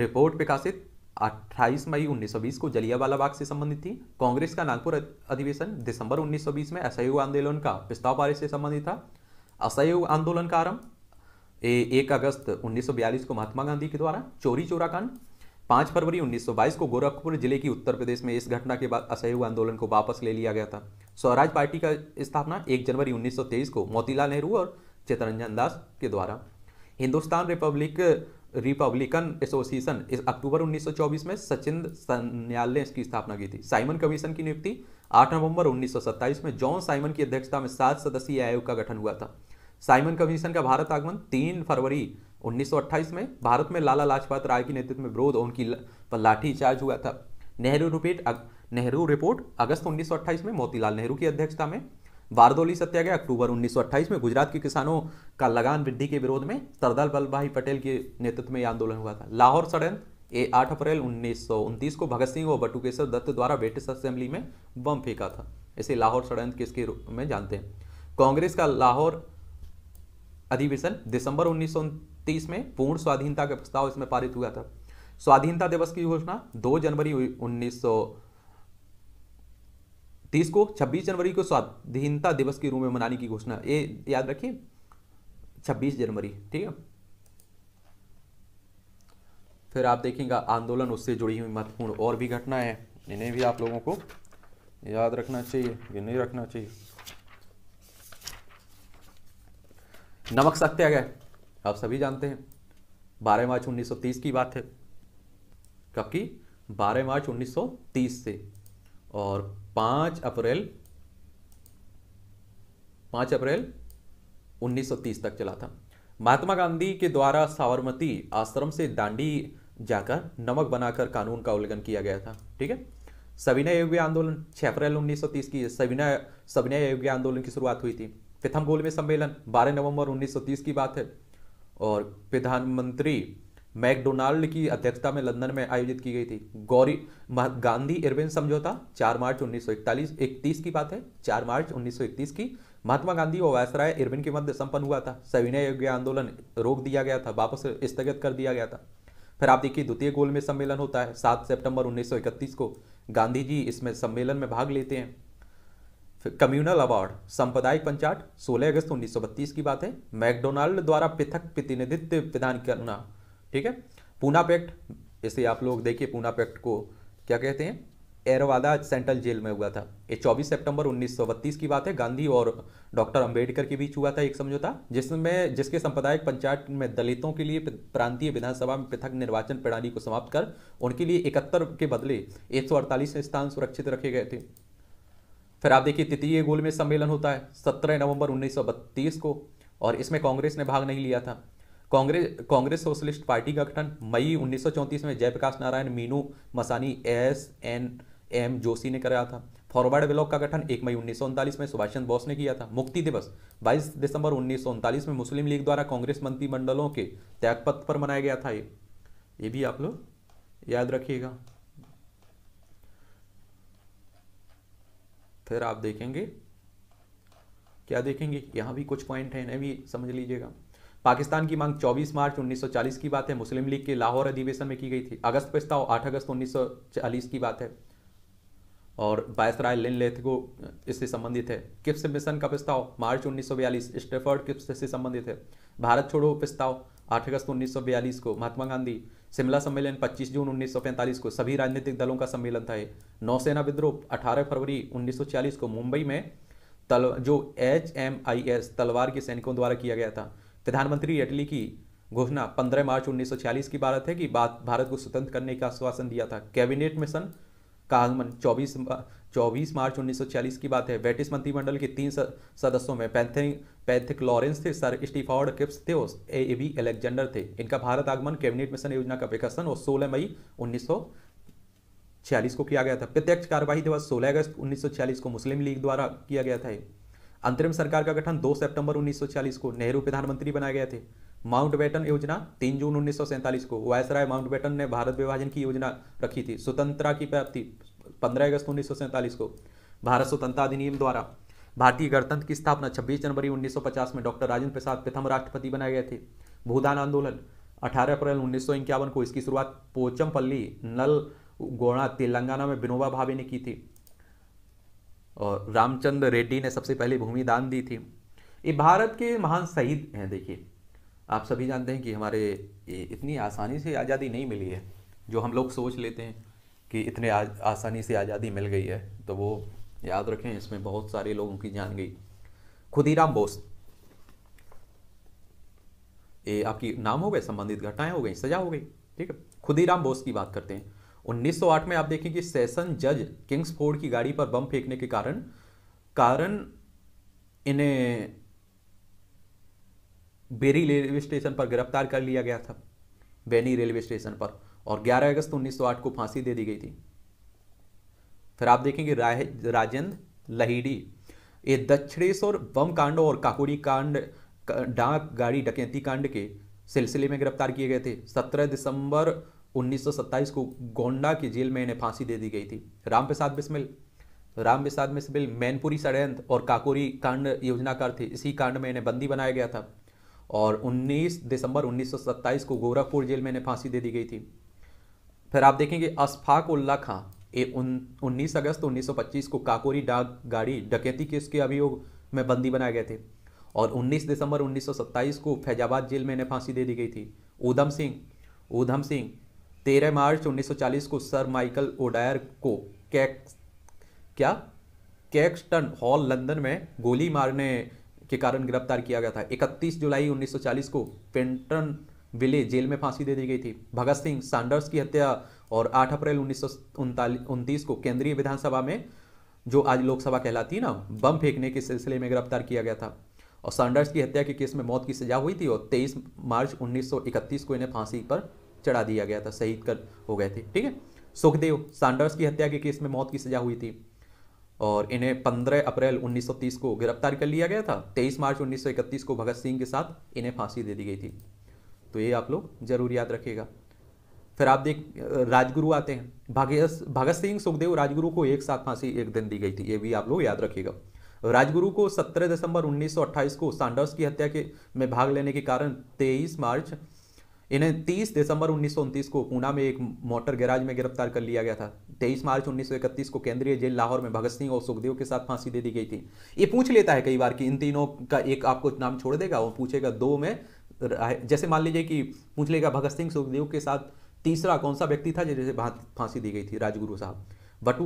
रिपोर्ट प्रकाशित 28 मई 1920 को जलियावाला बाग से संबंधित थी कांग्रेस का नागपुर अधिवेशन दिसंबर 1920 में असहयोग आंदोलन का प्रस्ताव पारित से संबंधित था असहयोग आंदोलन का आरंभ एक अगस्त 1942 को महात्मा गांधी के द्वारा चोरी चोरा कांड पाँच फरवरी 1922 को गोरखपुर जिले की उत्तर प्रदेश में इस घटना के बाद असहयोग आंदोलन को वापस ले लिया गया था स्वराज पार्टी का स्थापना एक जनवरी उन्नीस को मोतीलाल नेहरू और चितरंजन दास के द्वारा हिंदुस्तान रिपब्लिक रिपब्लिकन एसोसिएशन इस अक्टूबर 1924 में सचिन सन्याल ने इसकी स्थापना की थी साइमन कमीशन की नियुक्ति 8 नवंबर 1927 में जॉन साइमन की अध्यक्षता में सात सदस्यीय आयोग का गठन हुआ था साइमन कमीशन का भारत आगमन 3 फरवरी 1928 में भारत में लाला लाजपत राय के नेतृत्व में विरोध और उनकी पर लाठीचार्ज हुआ था नेहरू रिपीट नेहरू रिपोर्ट अगस्त उन्नीस में मोतीलाल नेहरू की अध्यक्षता में बारदोली सत्याग्रह अक्टूबर 1928 में गुजरात के किसानों का लगान वृद्धि के विरोध में सरदार वल्लभ भाई पटेल के नेतृत्व में आंदोलन हुआ था लाहौर सड़न ए आठ अप्रैल उन्नीस को भगत सिंह और बटुकेश्वर दत्त द्वारा ब्रिटिश असेंबली में बम फेंका था इसे लाहौर षडयंत्र किसके रूप में जानते हैं कांग्रेस का लाहौर अधिवेशन दिसंबर उन्नीस में पूर्ण स्वाधीनता का प्रस्ताव इसमें पारित हुआ था स्वाधीनता दिवस की घोषणा 2 जनवरी उन्नीस देश को 26 जनवरी को स्वाधीनता दिवस के रूप में मनाने की घोषणा ये याद रखिए 26 जनवरी ठीक है फिर आप देखेंगे आंदोलन उससे जुड़ी हुई महत्वपूर्ण और भी घटनाएं हैं इन्हें भी आप लोगों को याद रखना चाहिए इन्हें रखना चाहिए नमक सत्याग्रह आप सभी जानते हैं 12 मार्च 1930 की बात है कब की 12 मार्च 1930 से और पांच अप्रैल पांच अप्रैल 1930 तक चला था महात्मा गांधी के द्वारा साबरमती आश्रम से दांडी जाकर नमक बनाकर कानून का उल्लंघन किया गया था ठीक है सविनय योग्य आंदोलन 6 अप्रैल 1930 की सविनय सविनय योग्य आंदोलन की शुरुआत हुई थी प्रथम गोलमेज सम्मेलन 12 नवंबर 1930 की बात है और प्रधानमंत्री मैकडोनाल्ड की अध्यक्षता में लंदन में आयोजित की गई थी गौरी गांधी इरविन समझौता 4 मार्च 1941 31 की बात है 4 मार्च 1931 की महात्मा गांधी और वायसराय इरविन के मध्य संपन्न हुआ था सविनय योग्य आंदोलन रोक दिया गया था वापस स्थगित कर दिया गया था फिर आप देखिए द्वितीय गोल में सम्मेलन होता है सात सेप्टेम्बर उन्नीस को गांधी जी इसमें सम्मेलन में भाग लेते हैं कम्युनल अवार्ड सांप्रदायिक पंचायत 16 अगस्त 1932 की बात है मैकडोनाल्ड द्वारा पृथक प्रतिनिधित्व प्रदान करना ठीक है पूना पैक्ट जैसे आप लोग देखिए पूना पैक्ट को क्या कहते हैं एरवादा सेंट्रल जेल में हुआ था ये 24 सितंबर 1932 की बात है गांधी और डॉक्टर अंबेडकर के बीच हुआ था एक समझौता जिसमें जिसके सांप्रदायिक पंचायत में दलितों के लिए प्रांतीय विधानसभा में पृथक निर्वाचन प्रणाली को समाप्त कर उनके लिए इकहत्तर के बदले एक स्थान सुरक्षित रखे गए थे फिर आप देखिए तृतीय गोल में सम्मेलन होता है सत्रह नवंबर उन्नीस को और इसमें कांग्रेस ने भाग नहीं लिया था कांग्रेस कांग्रेस सोशलिस्ट पार्टी का गठन मई 1934 में Jayaprakash Narayan Minoo Masani S N M Joshi ने कराया था फॉरवर्ड ब्लॉक का गठन 1 मई उन्नीस में सुभाष चंद्र बोस ने किया था मुक्ति दिवस 22 दिसंबर उन्नीस में मुस्लिम लीग द्वारा कांग्रेस मंत्रिमंडलों के त्यागपत्र पर मनाया गया था ये ये भी आप लोग याद रखिएगा फिर आप देखेंगे क्या देखेंगे यहाँ भी कुछ पॉइंट है इन्हें भी समझ लीजिएगा पाकिस्तान की मांग 24 मार्च 1940 की बात है मुस्लिम लीग के लाहौर अधिवेशन में की गई थी अगस्त प्रस्ताव 8 अगस्त 1940 की बात है और राय लिन लेथगो इससे संबंधित है किप्स मिशन का प्रस्ताव मार्च 1942 स्टेफर्ड किप्स से संबंधित है भारत छोड़ो प्रस्ताव 8 अगस्त 1942 को महात्मा गांधी शिमला सम्मेलन 25 जून 1945 को सभी राजनीतिक दलों का सम्मेलन था नौसेना विद्रोह 18 फरवरी 1940 को मुंबई में तल जो एच एम आई एस तलवार के सैनिकों द्वारा किया गया था प्रधानमंत्री अटली की घोषणा 15 मार्च 1946 की भारत है कि बात भारत को स्वतंत्र करने का आश्वासन दिया था कैबिनेट मिशन का आगमन चौबीस चौबीस मार्च 1940 की बात है ब्रिटिश मंत्रिमंडल के तीन सदस्यों में पैंथिक पैथिक लॉरेंस थे सर स्टीफॉर्ड किप्स थे और ए बी एलेक्जेंडर थे इनका भारत आगमन कैबिनेट मिशन योजना का विकसन और सोलह मई छियालीस को किया गया था प्रत्यक्ष कार्यवाही दिवस 16 अगस्त 1946 को मुस्लिम लीग द्वारा किया गया था अंतरिम सरकार का गठन 2 सितंबर 1940 को नेहरू प्रधानमंत्री बनाए गए थे माउंटबेटन योजना 3 जून उन्नीस को वायसराय माउंटबेटन ने भारत विभाजन की योजना रखी थी स्वतंत्रता की प्राप्ति 15 अगस्त उन्नीस को भारत स्वतंत्रता अधिनियम द्वारा भारतीय गणतंत्र की स्थापना 26 जनवरी 1950 में डॉक्टर राजेंद्र प्रसाद प्रथम राष्ट्रपति बनाए गए थे भूदान आंदोलन अठारह अप्रैल उन्नीस को इसकी शुरुआत पोचमपल्ली नल गोणा तेलंगाना में विनोबा भावे ने की थी और रामचंद्र रेड्डी ने सबसे पहले भूमि दान दी थी ये भारत के महान शहीद हैं देखिए आप सभी जानते हैं कि हमारे इतनी आसानी से आज़ादी नहीं मिली है जो हम लोग सोच लेते हैं कि इतने आसानी से आज़ादी मिल गई है तो वो याद रखें इसमें बहुत सारे लोगों की जान गई खुदीराम बोस ये आपकी नाम हो गए संबंधित घटनाएं हो गई सजा हो गई ठीक है खुदीराम बोस की बात करते हैं 1908 में आप देखें कि सेशन जज फोर्ड की गाड़ी पर बम फेंकने के कारण कारण इन्हें बेरी रेलवे स्टेशन पर गिरफ्तार कर लिया गया था बेनी रेलवे स्टेशन पर और 11 अगस्त 1908 को फांसी दे दी गई थी फिर आप देखेंगे राजेंद्र लहिड़ी ये दक्षिणेश्वर बम कांड और काकोड़ी कांड डाक गाड़ी डकैती कांड के सिलसिले में गिरफ्तार किए गए थे 17 दिसंबर 1927 को गोंडा की जेल में इन्हें फांसी दे दी गई थी राम प्रसाद बिस्मिल राम प्रसाद बिस्मिल मैनपुरी षडयंत्र और काकोरी कांड योजनाकार थे इसी कांड में इन्हें बंदी बनाया गया था और 19 दिसंबर 1927 को गोरखपुर जेल में इन्हें फांसी दे दी गई थी फिर आप देखेंगे अशफाक उल्ला खां ए उन्नीस अगस्त उन्नीस को काकोरी डाक गाड़ी डकैती केस के अभियोग में बंदी बनाए गए थे और 19 दिसंबर 1927 को फैजाबाद जेल में इन्हें फांसी दे दी गई थी ऊधम सिंह ऊधम सिंह तेरह मार्च 1940 को सर माइकल ओडायर को कैक क्या कैक्सटन हॉल लंदन में गोली मारने के कारण गिरफ्तार किया गया था 31 जुलाई 1940 को पेंटन विले जेल में फांसी दे दी गई थी भगत सिंह सांडर्स की हत्या और 8 अप्रैल उन्नीस को केंद्रीय विधानसभा में जो आज लोकसभा कहलाती है ना बम फेंकने के सिलसिले में गिरफ्तार किया गया था और सांडर्स की हत्या के केस में मौत की सजा हुई थी और 23 मार्च 1931 को इन्हें फांसी पर चढ़ा दिया गया था शहीद कर हो गए थे ठीक है सुखदेव सांडर्स की हत्या के केस में मौत की सजा हुई थी और इन्हें 15 अप्रैल 1930 को गिरफ्तार कर लिया गया था 23 मार्च 1931 को भगत सिंह के साथ इन्हें फांसी दे दी गई थी तो ये आप लोग जरूर याद रखिएगा फिर आप देख राजगुरु आते हैं भगत सिंह सुखदेव राजगुरु को एक साथ फांसी एक दिन दी गई थी ये भी आप लोग याद रखिएगा राजगुरु को 17 दिसंबर 1928 को सांडर्स की हत्या के में भाग लेने के कारण 23 मार्च इन्हें 30 दिसंबर उन्नीस को पूना में एक मोटर गैराज में गिरफ्तार कर लिया गया था 23 मार्च उन्नीस को केंद्रीय जेल लाहौर में भगत सिंह और सुखदेव के साथ फांसी दे दी गई थी ये पूछ लेता है कई बार कि इन तीनों का एक आपको नाम छोड़ देगा वो पूछेगा दो में जैसे मान लीजिए कि पूछ लेगा भगत सिंह सुखदेव के साथ तीसरा कौन सा व्यक्ति था जिसे फांसी दी गई थी राजगुरु साहब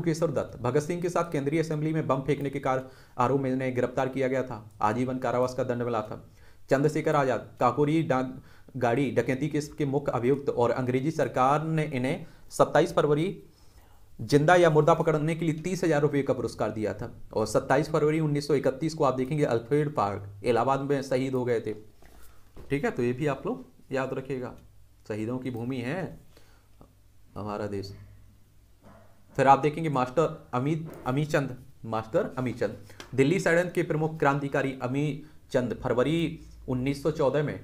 केसर दत्त भगत सिंह के साथ केंद्रीय असेंबली में बम फेंकने के कार आरोप में गिरफ्तार किया गया था आजीवन कारावास का दंड मिला था चंद्रशेखर आजाद काकोरी गाड़ी डकैती केस के मुख्य अभियुक्त और अंग्रेजी सरकार ने इन्हें 27 फरवरी जिंदा या मुर्दा पकड़ने के लिए तीस हजार रुपये का पुरस्कार दिया था और 27 फरवरी 1931 को आप देखेंगे अल्फ्रेड पार्क इलाहाबाद में शहीद हो गए थे ठीक है तो ये भी आप लोग याद रखिएगा शहीदों की भूमि है हमारा देश फिर आप देखेंगे मास्टर अमित अमित चंद मास्टर अमी चंद दिल्ली सड़न के प्रमुख क्रांतिकारी अमी चंद फरवरी 1914 में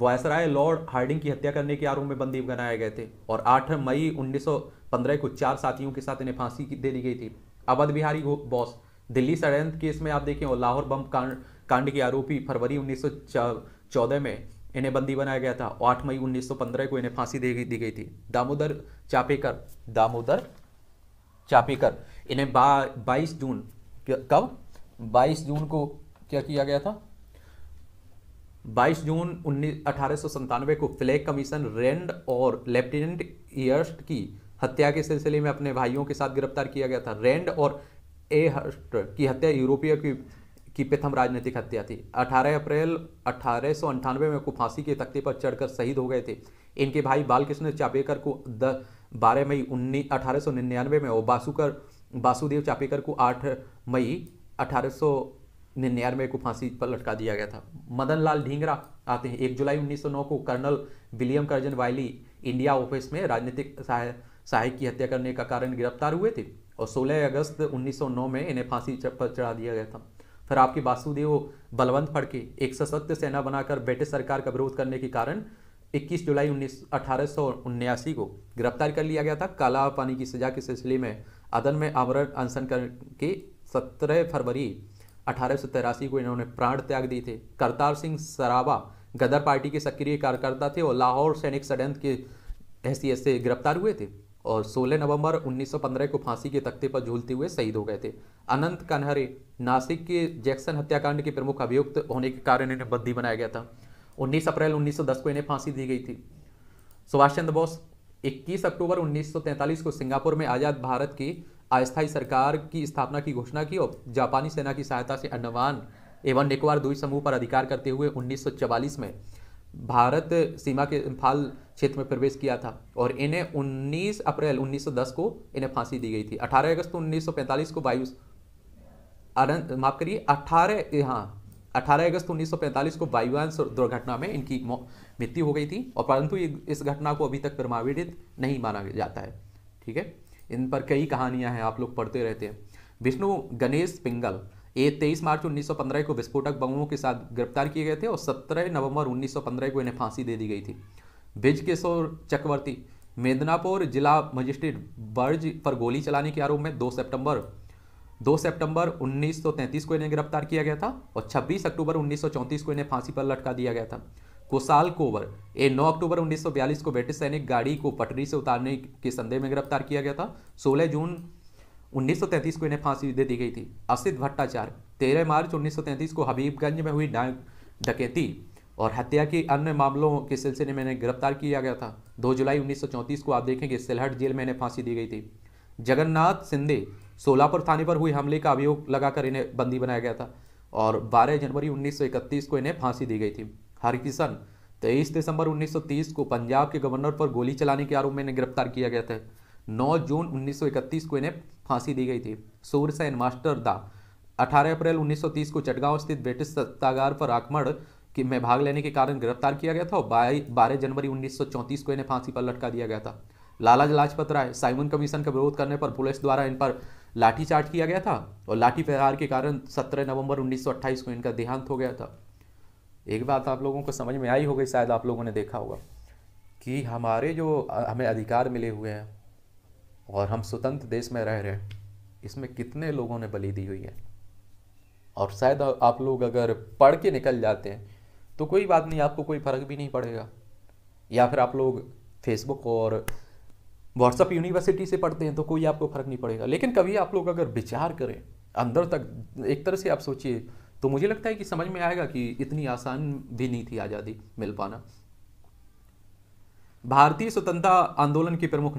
वायसराय लॉर्ड हार्डिंग की हत्या करने के आरोप में बंदी बनाए गए थे और 8 मई 1915 को चार साथियों के साथ इन्हें फांसी दे दी गई थी अवध बिहारी बॉस दिल्ली षडयंत्र केस में आप देखें और लाहौर बम कांड कांड के आरोपी फरवरी उन्नीस में इन्हें बंदी बनाया गया था और आठ मई 1915 को इन्हें फांसी दे दी गई थी दामोदर चापेकर दामोदर चापेकर इन्हें बाईस 22 जून कब 22 जून को क्या किया गया था 22 जून उन्नीस अठारह को फ्लैग कमीशन रेंड और लेफ्टिनेंट एयर्स्ट की हत्या के सिलसिले में अपने भाइयों के साथ गिरफ्तार किया गया था रेंड और ए हर्स्ट की हत्या यूरोपीय की की प्रथम राजनीतिक हत्या थी 18 अप्रैल अठारह में को फांसी के तख्ते पर चढ़कर शहीद हो गए थे इनके भाई बालकृष्ण चापेकर को द बारह मई उन्नीस अठारह में और बासुकर वासुदेव चापेकर को आठ मई अठारह निन्यानवे को फांसी पर लटका दिया गया था मदन लाल ढींगरा आते हैं एक जुलाई 1909 को colonel William Curzon Wyllie India Office में राजनीतिक सहायक की हत्या करने का कारण गिरफ्तार हुए थे और 16 अगस्त 1909 में इन्हें फांसी पर चढ़ा दिया गया था फिर आपके वासुदेव बलवंत फड़के एक सशक्त सेना बनाकर ब्रिटिश सरकार का विरोध करने के कारण 21 जुलाई उन्नीस अठारह को गिरफ्तार कर लिया गया था काला पानी की सजा के सिलसिले में अदन में आवरण अनशन करके सत्रह फरवरी अठारह को इन्होंने प्राण त्याग दिए थे करतार सिंह सराबा गदर पार्टी के सक्रिय कार्यकर्ता थे और लाहौर सैनिक षडयंत्र के हैसियत से गिरफ्तार हुए थे और 16 नवंबर 1915 को फांसी के तख्ते पर झूलते हुए शहीद हो गए थे अनंत कन्हरे नासिक के जैक्सन हत्याकांड के प्रमुख अभियुक्त होने के कारण इन्हें बद्दी बनाया गया था 19 अप्रैल 1910 को इन्हें फांसी दी गई थी सुभाष चंद्र बोस 21 अक्टूबर 1943 को सिंगापुर में आज़ाद भारत की अस्थायी सरकार की स्थापना की घोषणा की और जापानी सेना की सहायता से अंडमान एवं निकोबार द्वीप समूह पर अधिकार करते हुए 1944 में भारत सीमा के इम्फाल क्षेत्र में प्रवेश किया था और इन्हें 19 अप्रैल 1910 को इन्हें फांसी दी गई थी 18 अगस्त 1945 को वायु माफ करिए 18 हाँ 18 अगस्त 1945 को वायुवान दुर्घटना में इनकी मृत्यु हो गई थी और परंतु इस घटना को अभी तक प्रमावित नहीं माना जाता है ठीक है इन पर कई कहानियां हैं आप लोग पढ़ते रहते हैं विष्णु गणेश पिंगल ये तेईस मार्च 1915 को विस्फोटक बमों के साथ गिरफ्तार किए गए थे और 17 नवंबर 1915 को इन्हें फांसी दे दी गई थी ब्रिज किशोर चक्रवर्ती मेदनापुर जिला मजिस्ट्रेट बर्ज पर गोली चलाने के आरोप में 2 सितंबर 2 सितंबर 1933 को इन्हें गिरफ्तार किया गया था और 26 अक्टूबर 1934 को इन्हें फांसी पर लटका दिया गया था कुशाल कोवर ए 9 अक्टूबर 1942 को ब्रिटिश सैनिक गाड़ी को पटरी से उतारने के संदेह में गिरफ्तार किया गया था 16 जून 1933 को इन्हें फांसी दे दी गई थी असित भट्टाचार्य 13 मार्च 1933 को हबीबगंज में हुई डाक डकैती और हत्या के अन्य मामलों के सिलसिले में इन्हें गिरफ्तार किया गया था 2 जुलाई 1934 को आप देखेंगे सिलहट जेल में इन्हें फांसी दी गई थी जगन्नाथ सिंधे सोलापुर थाने पर हुए हमले का अभियोग लगाकर इन्हें बंदी बनाया गया था और 12 जनवरी 1931 को इन्हें फांसी दी गई थी हरकिशन तेईस दिसंबर 1930 को पंजाब के गवर्नर पर गोली चलाने के आरोप में इन्हें गिरफ्तार किया गया था 9 जून 1931 को इन्हें फांसी दी गई थी सूरसेन मास्टर दा 18 अप्रैल 1930 को चटगांव स्थित ब्रिटिश सत्तागार पर आक्रमण में भाग लेने के कारण गिरफ्तार किया गया था और बारह जनवरी उन्नीस को इन्हें फांसी पर लटका दिया गया था लाला लाजपत राय साइमन कमीशन का विरोध करने पर पुलिस द्वारा इन पर लाठीचार्ज किया गया था और लाठी प्रहार के कारण 17 नवंबर 1928 को इनका देहांत हो गया था एक बात आप लोगों को समझ में आई होगी शायद आप लोगों ने देखा होगा कि हमारे जो हमें अधिकार मिले हुए हैं और हम स्वतंत्र देश में रह रहे हैं इसमें कितने लोगों ने बलि दी हुई है और शायद आप लोग अगर पढ़ के निकल जाते हैं तो कोई बात नहीं आपको कोई फ़र्क भी नहीं पड़ेगा या फिर आप लोग फेसबुक और व्हाट्सअप यूनिवर्सिटी से पढ़ते हैं तो कोई आपको फ़र्क नहीं पड़ेगा लेकिन कभी आप लोग अगर विचार करें अंदर तक एक तरह से आप सोचिए तो मुझे लगता है कि समझ में आएगा कि इतनी आसान भी नहीं थी आज़ादी मिल पाना भारतीय स्वतंत्रता आंदोलन के प्रमुख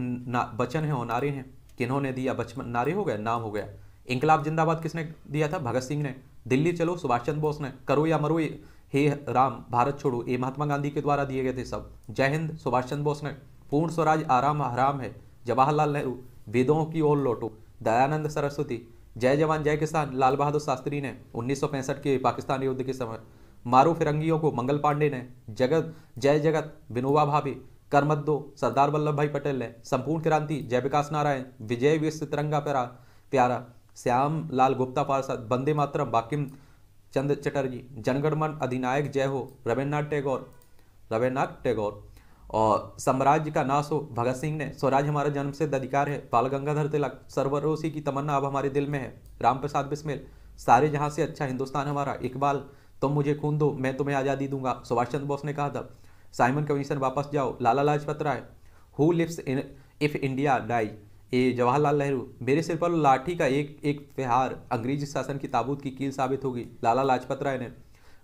वचन हैं और नारे हैं किन्होंने दिया बचपन नारे हो गया नाम हो गया इंकलाब जिंदाबाद किसने दिया था भगत सिंह ने दिल्ली चलो सुभाष चंद्र बोस ने करो या मरो हे राम भारत छोड़ो ये महात्मा गांधी के द्वारा दिए गए थे सब जय हिंद सुभाष चंद्र बोस ने पूर्ण स्वराज आराम हराम है जवाहरलाल नेहरू वेदों की ओर लौटो दयानंद सरस्वती जय जवान जय किसान लाल बहादुर शास्त्री ने उन्नीस के पाकिस्तान युद्ध के समय मारू फिरंगियों को मंगल पांडे ने जगत जय जगत विनोबा भाभी करमद्दो सरदार वल्लभ भाई पटेल ने संपूर्ण क्रांति जय विकास नारायण विजय विश्व तिरंगा प्यारा प्यारा श्याम लाल गुप्ता पार्षद वंदे मातरम बाकिम चंद्र चटर्जी जनगणमन अधिनायक जय हो रविन्द्रनाथ टैगोर रविन्द्रनाथ टैगोर और साम्राज्य का नाश हो भगत सिंह ने स्वराज हमारा जन्म सिद्ध अधिकार है बाल गंगाधर तिलक सर्वरोसी की तमन्ना अब हमारे दिल में है राम प्रसाद बिस्मिल सारे जहाँ से अच्छा हिंदुस्तान हमारा इकबाल तुम तो मुझे खून दो मैं तुम्हें आज़ादी दूंगा सुभाष चंद्र बोस ने कहा था साइमन कमीशन वापस जाओ Lala Lajpat Rai who lives in if India die ए जवाहरलाल नेहरू मेरे सिर पर लाठी का एक एक फहार अंग्रेजी शासन की ताबूत की कील साबित होगी लाला लाजपत राय ने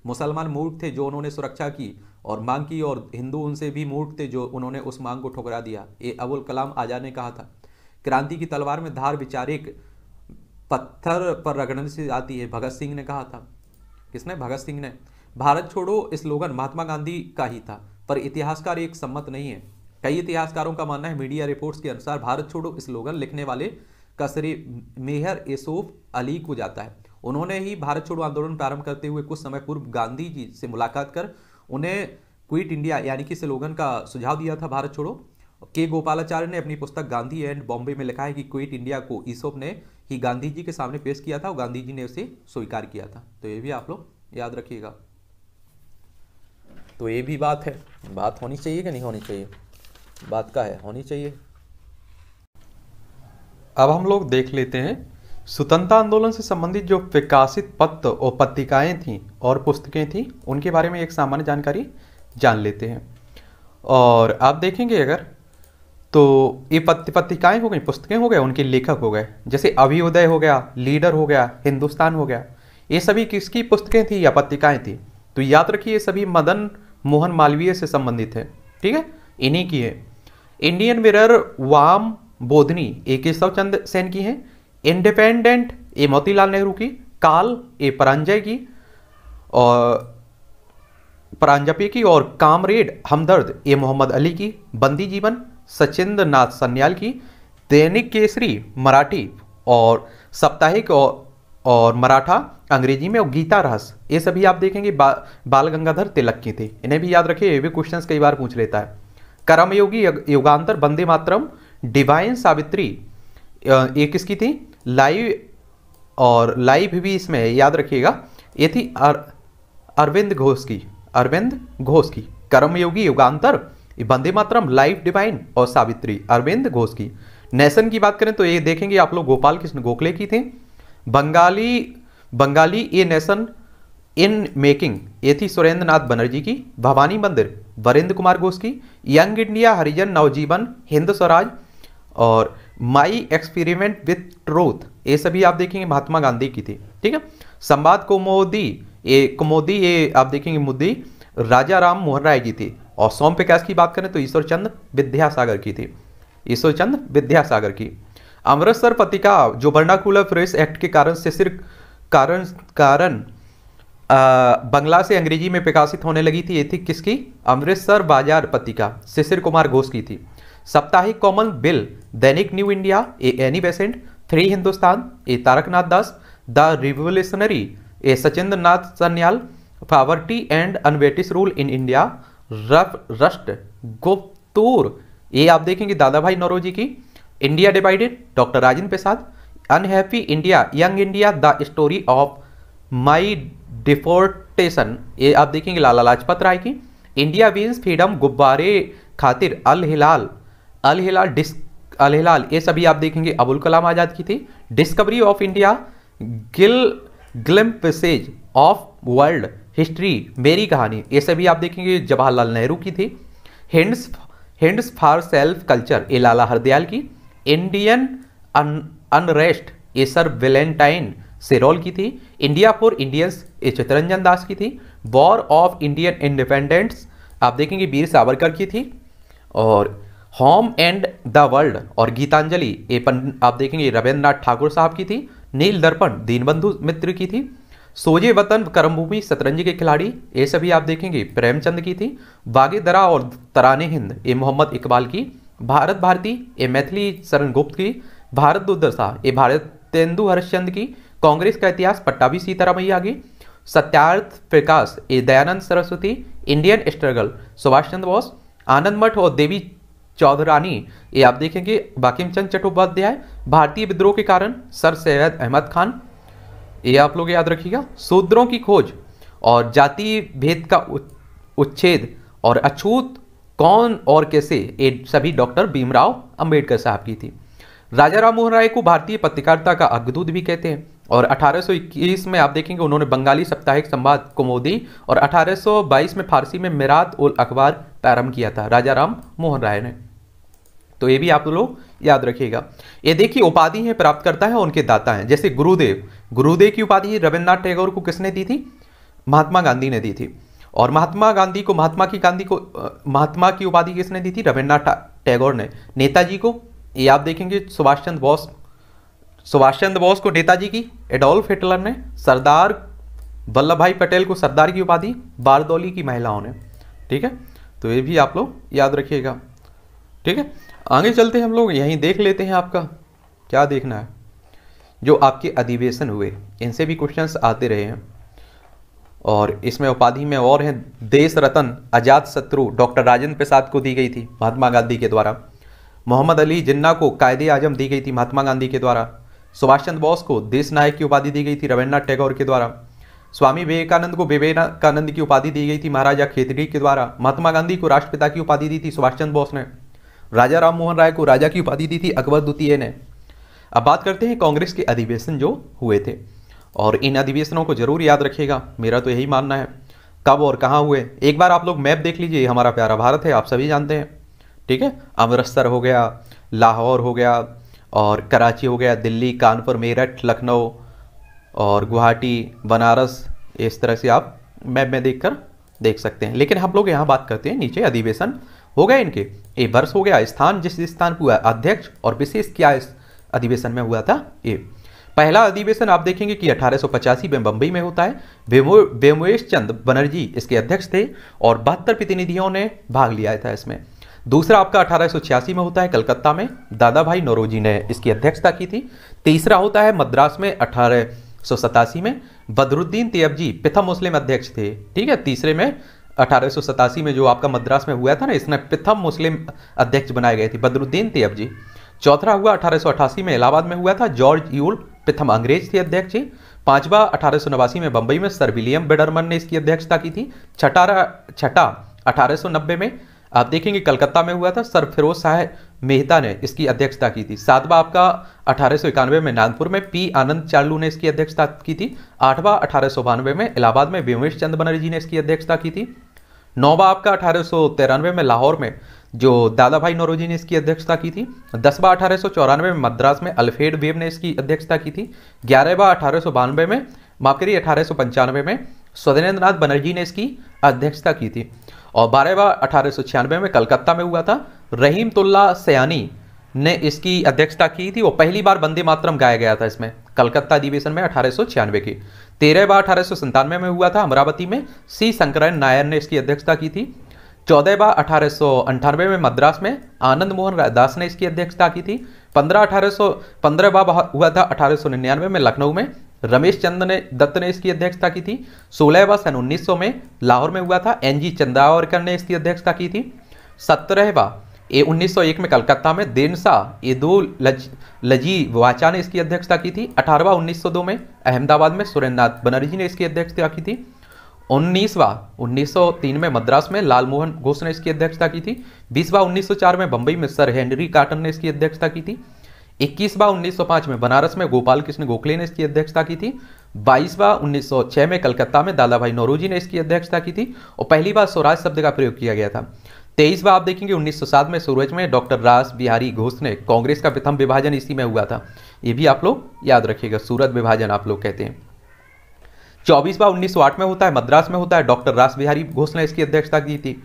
मुसलमान मूर्ख थे जो उन्होंने सुरक्षा की और मांग की और हिंदू उनसे भी मूर्ख थे जो उन्होंने उस मांग को ठुकरा दिया ये अबुल कलाम आज़ाद ने कहा था क्रांति की तलवार में धार विचारिक पत्थर पर रगड़ने से आती है भगत सिंह ने कहा था किसने भगत सिंह ने भारत छोड़ो स्लोगन महात्मा गांधी का ही था पर इतिहासकार एक सम्मत नहीं है कई इतिहासकारों का मानना है मीडिया रिपोर्ट्स के अनुसार भारत छोड़ो स्लोगन लिखने वाले कसरी मेहर एसोफ अली को जाता है उन्होंने ही भारत छोड़ो आंदोलन प्रारंभ करते हुए कुछ समय पूर्व गांधी जी से मुलाकात कर उन्हें क्विट इंडिया यानी कि स्लोगन का सुझाव दिया था भारत छोड़ो के गोपालाचार्य ने अपनी पुस्तक गांधी एंड बॉम्बे में लिखा है कि क्विट इंडिया को ईसोप ने ही गांधी जी के सामने पेश किया था और गांधी जी ने उसे स्वीकार किया था तो ये भी आप लोग याद रखिएगा तो ये भी बात है बात होनी चाहिए कि नहीं होनी चाहिए बात का है होनी चाहिए अब हम लोग देख लेते हैं स्वतंत्रता आंदोलन से संबंधित जो विकासित पत्र और पत्रिकाएँ थीं और पुस्तकें थीं उनके बारे में एक सामान्य जानकारी जान लेते हैं और आप देखेंगे अगर तो ये पत्रिकाएं पत्रिकाएँ हो गई पुस्तकें हो गए उनके लेखक हो गए जैसे अभियोदय हो गया लीडर हो गया हिंदुस्तान हो गया ये सभी किसकी पुस्तकें थी या पत्रिकाएँ थी तो याद रखिए ये सभी मदन मोहन मालवीय से संबंधित है ठीक है इन्हीं की है इंडियन मिरर वाम बोधनी ए के सव चंद सेन की है इंडिपेंडेंट ए मोतीलाल नेहरू की काल ए परांजय की और परांजपे की और कामरेड हमदर्द ए मोहम्मद अली की बंदी जीवन सचिंद्र नाथ सन्याल की दैनिक केसरी मराठी और साप्ताहिक और, और मराठा अंग्रेजी में और गीता रहस्य ये सभी आप देखेंगे बा, बाल गंगाधर तिलक के थे इन्हें भी याद रखिए ये भी क्वेश्चंस कई बार पूछ लेता है कर्मयोगी युगांतर बंदे मातरम डिवाइन सावित्री ये किसकी थी लाइव और लाइव भी इसमें याद रखिएगा ये थी अरविंद घोष की अरविंद घोष की कर्मयोगी युगांतर बंदे मातरम लाइफ डिवाइन और सावित्री अरविंद घोष की नेशन की बात करें तो ये देखेंगे आप लोग गोपाल कृष्ण गोखले की थे बंगाली बंगाली ये नेशन इन मेकिंग ये थी सुरेंद्र नाथ बनर्जी की भवानी मंदिर वरेंद्र कुमार घोष की यंग इंडिया हरिजन नवजीवन हिंद स्वराज और माई एक्सपेरिमेंट विथ ट्रूथ ये सभी आप देखेंगे महात्मा गांधी की थी ठीक है संवाद को मोदी ये कुमोदी ये आप देखेंगे मोदी राजा राम मोहन राय की थी और सोम प्रकाश की बात करें तो ईश्वर चंद विद्यासागर की थी ईश्वर चंद विद्यासागर की अमृतसर पत्रिका जो बर्णाकूलर प्रेस एक्ट के कारण से सिर्फ कारण कारण बंगला से अंग्रेजी में प्रकाशित होने लगी थी ये थी किसकी अमृतसर बाजार पत्रिका शिशिर कुमार घोष की थी साप्ताहिक कॉमन बिल दैनिक न्यू इंडिया ए एनी बेसेंट थ्री हिंदुस्तान ए तारकनाथ दास द रिवोल्यूशनरी ए Sachindra Nath Sanyal poverty and unbritish rule in India रफ रस्ट गुप्तूर ये आप देखेंगे दादा भाई नौरोजी की India divided doctor Rajendra Prasad unhappy India young India the story of my deportation ये आप देखेंगे लाला लाजपत राय की इंडिया विंस फ्रीडम गुब्बारे खातिर अल हिलाल अल हिलाल डिस्क अल हिलाल ये सभी आप देखेंगे अबुल कलाम आज़ाद की थी डिस्कवरी ऑफ इंडिया गिल ग्लिम्पसेज ऑफ वर्ल्ड हिस्ट्री मेरी कहानी ये सभी आप देखेंगे जवाहरलाल नेहरू की थी hints hints for self culture ए लाला हरदयाल की इंडियन अनरेस्ट ये सर वेलेंटाइन सिरोल की थी इंडिया फॉर इंडियंस ये चित्तरंजन दास की थी वॉर ऑफ इंडियन इंडिपेंडेंट्स आप देखेंगे वीर सावरकर की थी और होम एंड द वर्ल्ड और गीतांजलि ये आप देखेंगे रविन्द्रनाथ ठाकुर साहब की थी नील दर्पण दीनबंधु मित्र की थी सोजे वतन कर्मभूमि शतरंज के खिलाड़ी ये सभी आप देखेंगे प्रेमचंद की थी बागे दरा और तराने हिंद ये मोहम्मद इकबाल की भारत भारती ये मैथिली शरण गुप्त की भारत दुर्दशा ये भारत तेंदु हरिश्चंद की कांग्रेस का इतिहास पट्टाभी सीतारामैया की सत्यार्थ प्रकाश ये दयानंद सरस्वती इंडियन स्ट्रगल सुभाष चंद्र बोस आनंद मठ और देवी चौधरानी ये आप देखेंगे बाकिम चंद चट्टोपाध्याय भारतीय विद्रोह के कारण सर सैयद अहमद खान ये आप लोग याद रखिएगा शूद्रों की खोज और जाति भेद का उच्छेद और अछूत कौन और कैसे ये सभी डॉक्टर भीमराव अंबेडकर साहब की थी राजा राम मोहन राय को भारतीय पत्रकारिता का अग्रदूत भी कहते हैं और 1821 में आप देखेंगे उन्होंने बंगाली साप्ताहिक संवाद कुमोदी और 1822 में फारसी में मेरात उल अखबार प्रारंभ किया था राजा राम मोहन राय ने तो ये भी आप लोग याद रखिएगा ये देखिए उपाधि है प्राप्त करता है उनके दाता हैं जैसे गुरुदेव गुरुदेव की उपाधि रविन्द्रनाथ टैगोर को किसने दी थी महात्मा गांधी ने दी थी और महात्मा गांधी को महात्मा की गांधी को महात्मा की उपाधि किसने दी थी रविन्द्रनाथ टैगोर ने नेताजी को ये आप देखेंगे सुभाष चंद्र बोस सुभाष चंद्र बोस को नेताजी की एडोल्फ हिटलर ने सरदार वल्लभ भाई पटेल को सरदार की उपाधि बारदौली की महिलाओं ने ठीक है तो ये भी आप लोग याद रखिएगा ठीक है आगे चलते हम लोग यहीं देख लेते हैं आपका क्या देखना है जो आपके अधिवेशन हुए इनसे भी क्वेश्चंस आते रहे हैं और इसमें उपाधि में और हैं देश रतन आजाद शत्रु डॉक्टर राजेंद्र प्रसाद को दी गई थी महात्मा गांधी के द्वारा मोहम्मद अली जिन्ना को कायदे आजम दी गई थी महात्मा गांधी के द्वारा सुभाष चंद्र बोस को देश नायक की उपाधि दी गई थी रविन्द्रनाथ टैगोर के द्वारा स्वामी विवेकानंद को विवेकानंद की उपाधि दी गई थी महाराजा खेतड़ी के द्वारा महात्मा गांधी को राष्ट्रपिता की उपाधि दी थी सुभाष चंद्र बोस ने राजा राममोहन राय को राजा की उपाधि दी थी अकबर द्वितीय ने अब बात करते हैं कांग्रेस के अधिवेशन जो हुए थे और इन अधिवेशनों को जरूर याद रखिएगा मेरा तो यही मानना है कब और कहाँ हुए एक बार आप लोग मैप देख लीजिए हमारा प्यारा भारत है आप सभी जानते हैं ठीक है अमृतसर हो गया लाहौर हो गया और कराची हो गया दिल्ली कानपुर मेरठ लखनऊ और गुवाहाटी बनारस इस तरह से आप मैप में देखकर देख सकते हैं लेकिन हम लोग यहाँ बात करते हैं नीचे अधिवेशन हो गए इनके ए वर्ष हो गया स्थान जिस स्थान पर हुआ अध्यक्ष और विशेष क्या इस अधिवेशन में हुआ था ए पहला अधिवेशन आप देखेंगे कि अठारह में बंबई में होता है व्योमेश चंद बनर्जी इसके अध्यक्ष थे और बहत्तर प्रतिनिधियों ने भाग लिया था इसमें दूसरा आपका अठारह में होता है कलकत्ता में दादा भाई नौरोजी ने इसकी अध्यक्षता की थी तीसरा होता है मद्रास में अठारह में बदरुद्दीन तेयब जी प्रथम मुस्लिम अध्यक्ष थे ठीक है तीसरे में अठारह में जो आपका मद्रास में हुआ था ना इसमें प्रथम मुस्लिम अध्यक्ष बनाए गए थे बदरुद्दीन अब जी चौथा हुआ अठारह में इलाहाबाद में हुआ था जॉर्ज यूल प्रथम अंग्रेज थे अध्यक्ष जी पांचवा अठारह में बंबई में सर विलियम बेडरमन ने इसकी अध्यक्षता की थी छठा छठा अठारह में आप देखेंगे कलकत्ता में हुआ था सर फिरोज शाह मेहता ने इसकी अध्यक्षता की थी सातवा आपका अठारह में नागपुर में पी आनंद चालू ने इसकी अध्यक्षता की थी आठवां अठारह में इलाहाबाद में विमेश चंद्र बनर्जी ने इसकी अध्यक्षता की थी नौवा आपका अठारह में लाहौर में जो दादा भाई नौरोजी ने इसकी अध्यक्षता की थी दसवा अठारह में मद्रास में अल्फेड वेब ने इसकी अध्यक्षता की थी ग्यारहवा अठारह में माफ करिए अठारह में स्वदेन्द्र नाथ बनर्जी ने इसकी अध्यक्षता की थी और बारहवा अठारह में कलकत्ता में हुआ था रहीम तुल्ला सयानी ने इसकी अध्यक्षता की थी वो पहली बार बंदे मातरम गाया गया था इसमें कलकत्ता अधिवेशन में अठारह की तेरह बार अठारह में हुआ था अमरावती में सी शंकरन नायर ने इसकी अध्यक्षता की थी चौदह बार अठारह में मद्रास में आनंद मोहन दास ने इसकी अध्यक्षता की थी पंद्रह अठारह सौ पंद्रह बार हुआ था अठारह में लखनऊ में रमेश चंद ने दत्त ने इसकी अध्यक्षता की थी सोलह बार सन 1900 में लाहौर में हुआ था एन जी चंद्रावरकर ने इसकी अध्यक्षता की थी सत्रह बार ये 1901 में कलकत्ता में देनसा ये दो लज, लजी वाचा ने इसकी अध्यक्षता की थी अठारहवा 1902 में अहमदाबाद में सुरेंद्रनाथ बनर्जी ने इसकी अध्यक्षता की थी उन्नीसवा 1903 में मद्रास में लालमोहन घोष ने इसकी अध्यक्षता की थी बीसवा 1904 में बंबई में सर हेनरी कार्टन ने इसकी अध्यक्षता की थी इक्कीसवा 1905 में बनारस में गोपाल कृष्ण गोखले ने इसकी अध्यक्षता की थी बाईसवा 1906 में कलकत्ता में दादा भाई नौरोजी ने इसकी अध्यक्षता की थी और पहली बार स्वराज शब्द का प्रयोग किया गया था तेईस आप देखेंगे 1907 में सूरज में डॉक्टर रास बिहारी घोष ने कांग्रेस का प्रथम विभाजन इसी में हुआ था ये भी आप लोग याद रखिएगा सूरत विभाजन आप लोग कहते हैं चौबीस बार उन्नीस में होता है मद्रास में होता है डॉक्टर रास बिहारी घोष ने इसकी अध्यक्षता की थी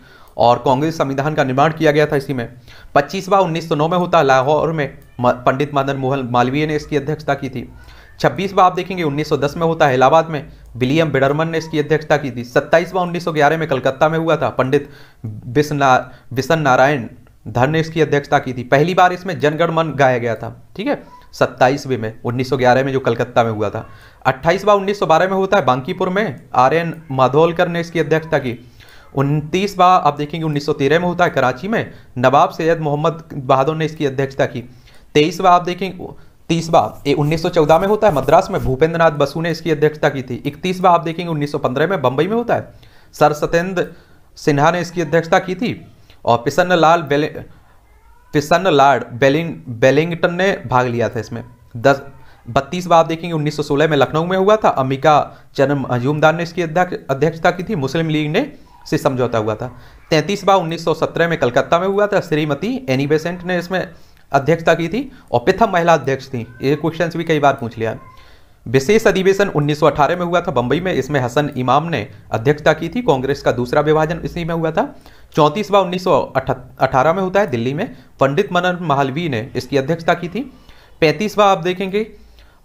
और कांग्रेस संविधान का निर्माण किया गया था इसी में पच्चीस बार उन्नीस में होता है लाहौर में पंडित मदन मोहन मालवीय ने इसकी अध्यक्षता की थी छब्बीस बार आप देखेंगे 1910 में होता है इलाहाबाद में विलियम बिडरमन ने इसकी अध्यक्षता की थी सत्ताईसवा 1911 में कलकत्ता में हुआ था पंडित बिसना बिशन नारायण धर ने इसकी अध्यक्षता की थी पहली बार इसमें जनगणमन गाया गया था ठीक है सत्ताईसवें में 1911 में जो कलकत्ता में हुआ था अट्ठाईसवा 1912 में होता है बांकीपुर में आर एन माधोलकर ने इसकी अध्यक्षता की उनतीसवा आप देखेंगे 1913 में होता है कराची में नवाब सैयद मोहम्मद बहादुर ने इसकी अध्यक्षता की तेईसवा आप देखेंगे तीसवा ये 1914 में होता है मद्रास में भूपेंद्र नाथ बसु ने इसकी अध्यक्षता की थी इकतीसवा आप देखेंगे 1915 में बंबई में होता है सर सत्येंद्र सिन्हा ने इसकी अध्यक्षता की थी और पिसन्न लाल बेले पिसन्न लाड बेलिंग बेलिंगटन ने भाग लिया था इसमें दस बत्तीसवा आप देखेंगे 1916 में लखनऊ में हुआ था अमिका चरम हजूमदार ने इसकी अध्यक्षता की थी मुस्लिम लीग ने से समझौता हुआ था तैंतीसवा उन्नीस में कलकत्ता में हुआ था श्रीमती एनी बेसेंट ने इसमें अध्यक्षता की थी और प्रथम महिला अध्यक्ष थी ये क्वेश्चन भी कई बार पूछ लिया विशेष अधिवेशन 1918 में हुआ था बम्बई में इसमें हसन इमाम ने अध्यक्षता की थी कांग्रेस का दूसरा विभाजन इसी में हुआ था चौंतीसवा 1918 में होता है दिल्ली में पंडित मनन महालवी ने इसकी अध्यक्षता की थी पैंतीसवा आप देखेंगे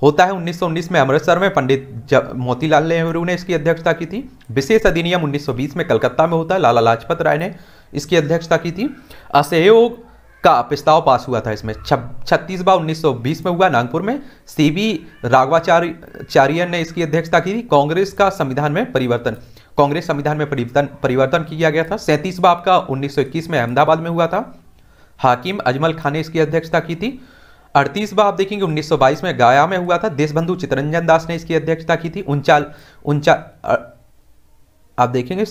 होता है 1919 में अमृतसर में पंडित मोतीलाल नेहरू ने इसकी अध्यक्षता की थी विशेष अधिनियम 1920 में कलकत्ता में होता है लाला लाजपत राय ने इसकी अध्यक्षता की थी असहयोग का प्रस्ताव पास हुआ था इसमें छत्तीस बार उन्नीस में हुआ नागपुर में सी बी राघवाचार्य ने इसकी अध्यक्षता की थी कांग्रेस का संविधान में परिवर्तन कांग्रेस संविधान में परिवर्तन परिवर्तन किया गया था सैंतीस बाब का 1921 में अहमदाबाद में हुआ था हाकिम अजमल खान ने इसकी अध्यक्षता की थी अड़तीस बार आप देखेंगे 1922 में गया में हुआ था देशबंधु चितरंजन दास ने इसकी अध्यक्षता की थी उनचाल उनचा आप देखेंगे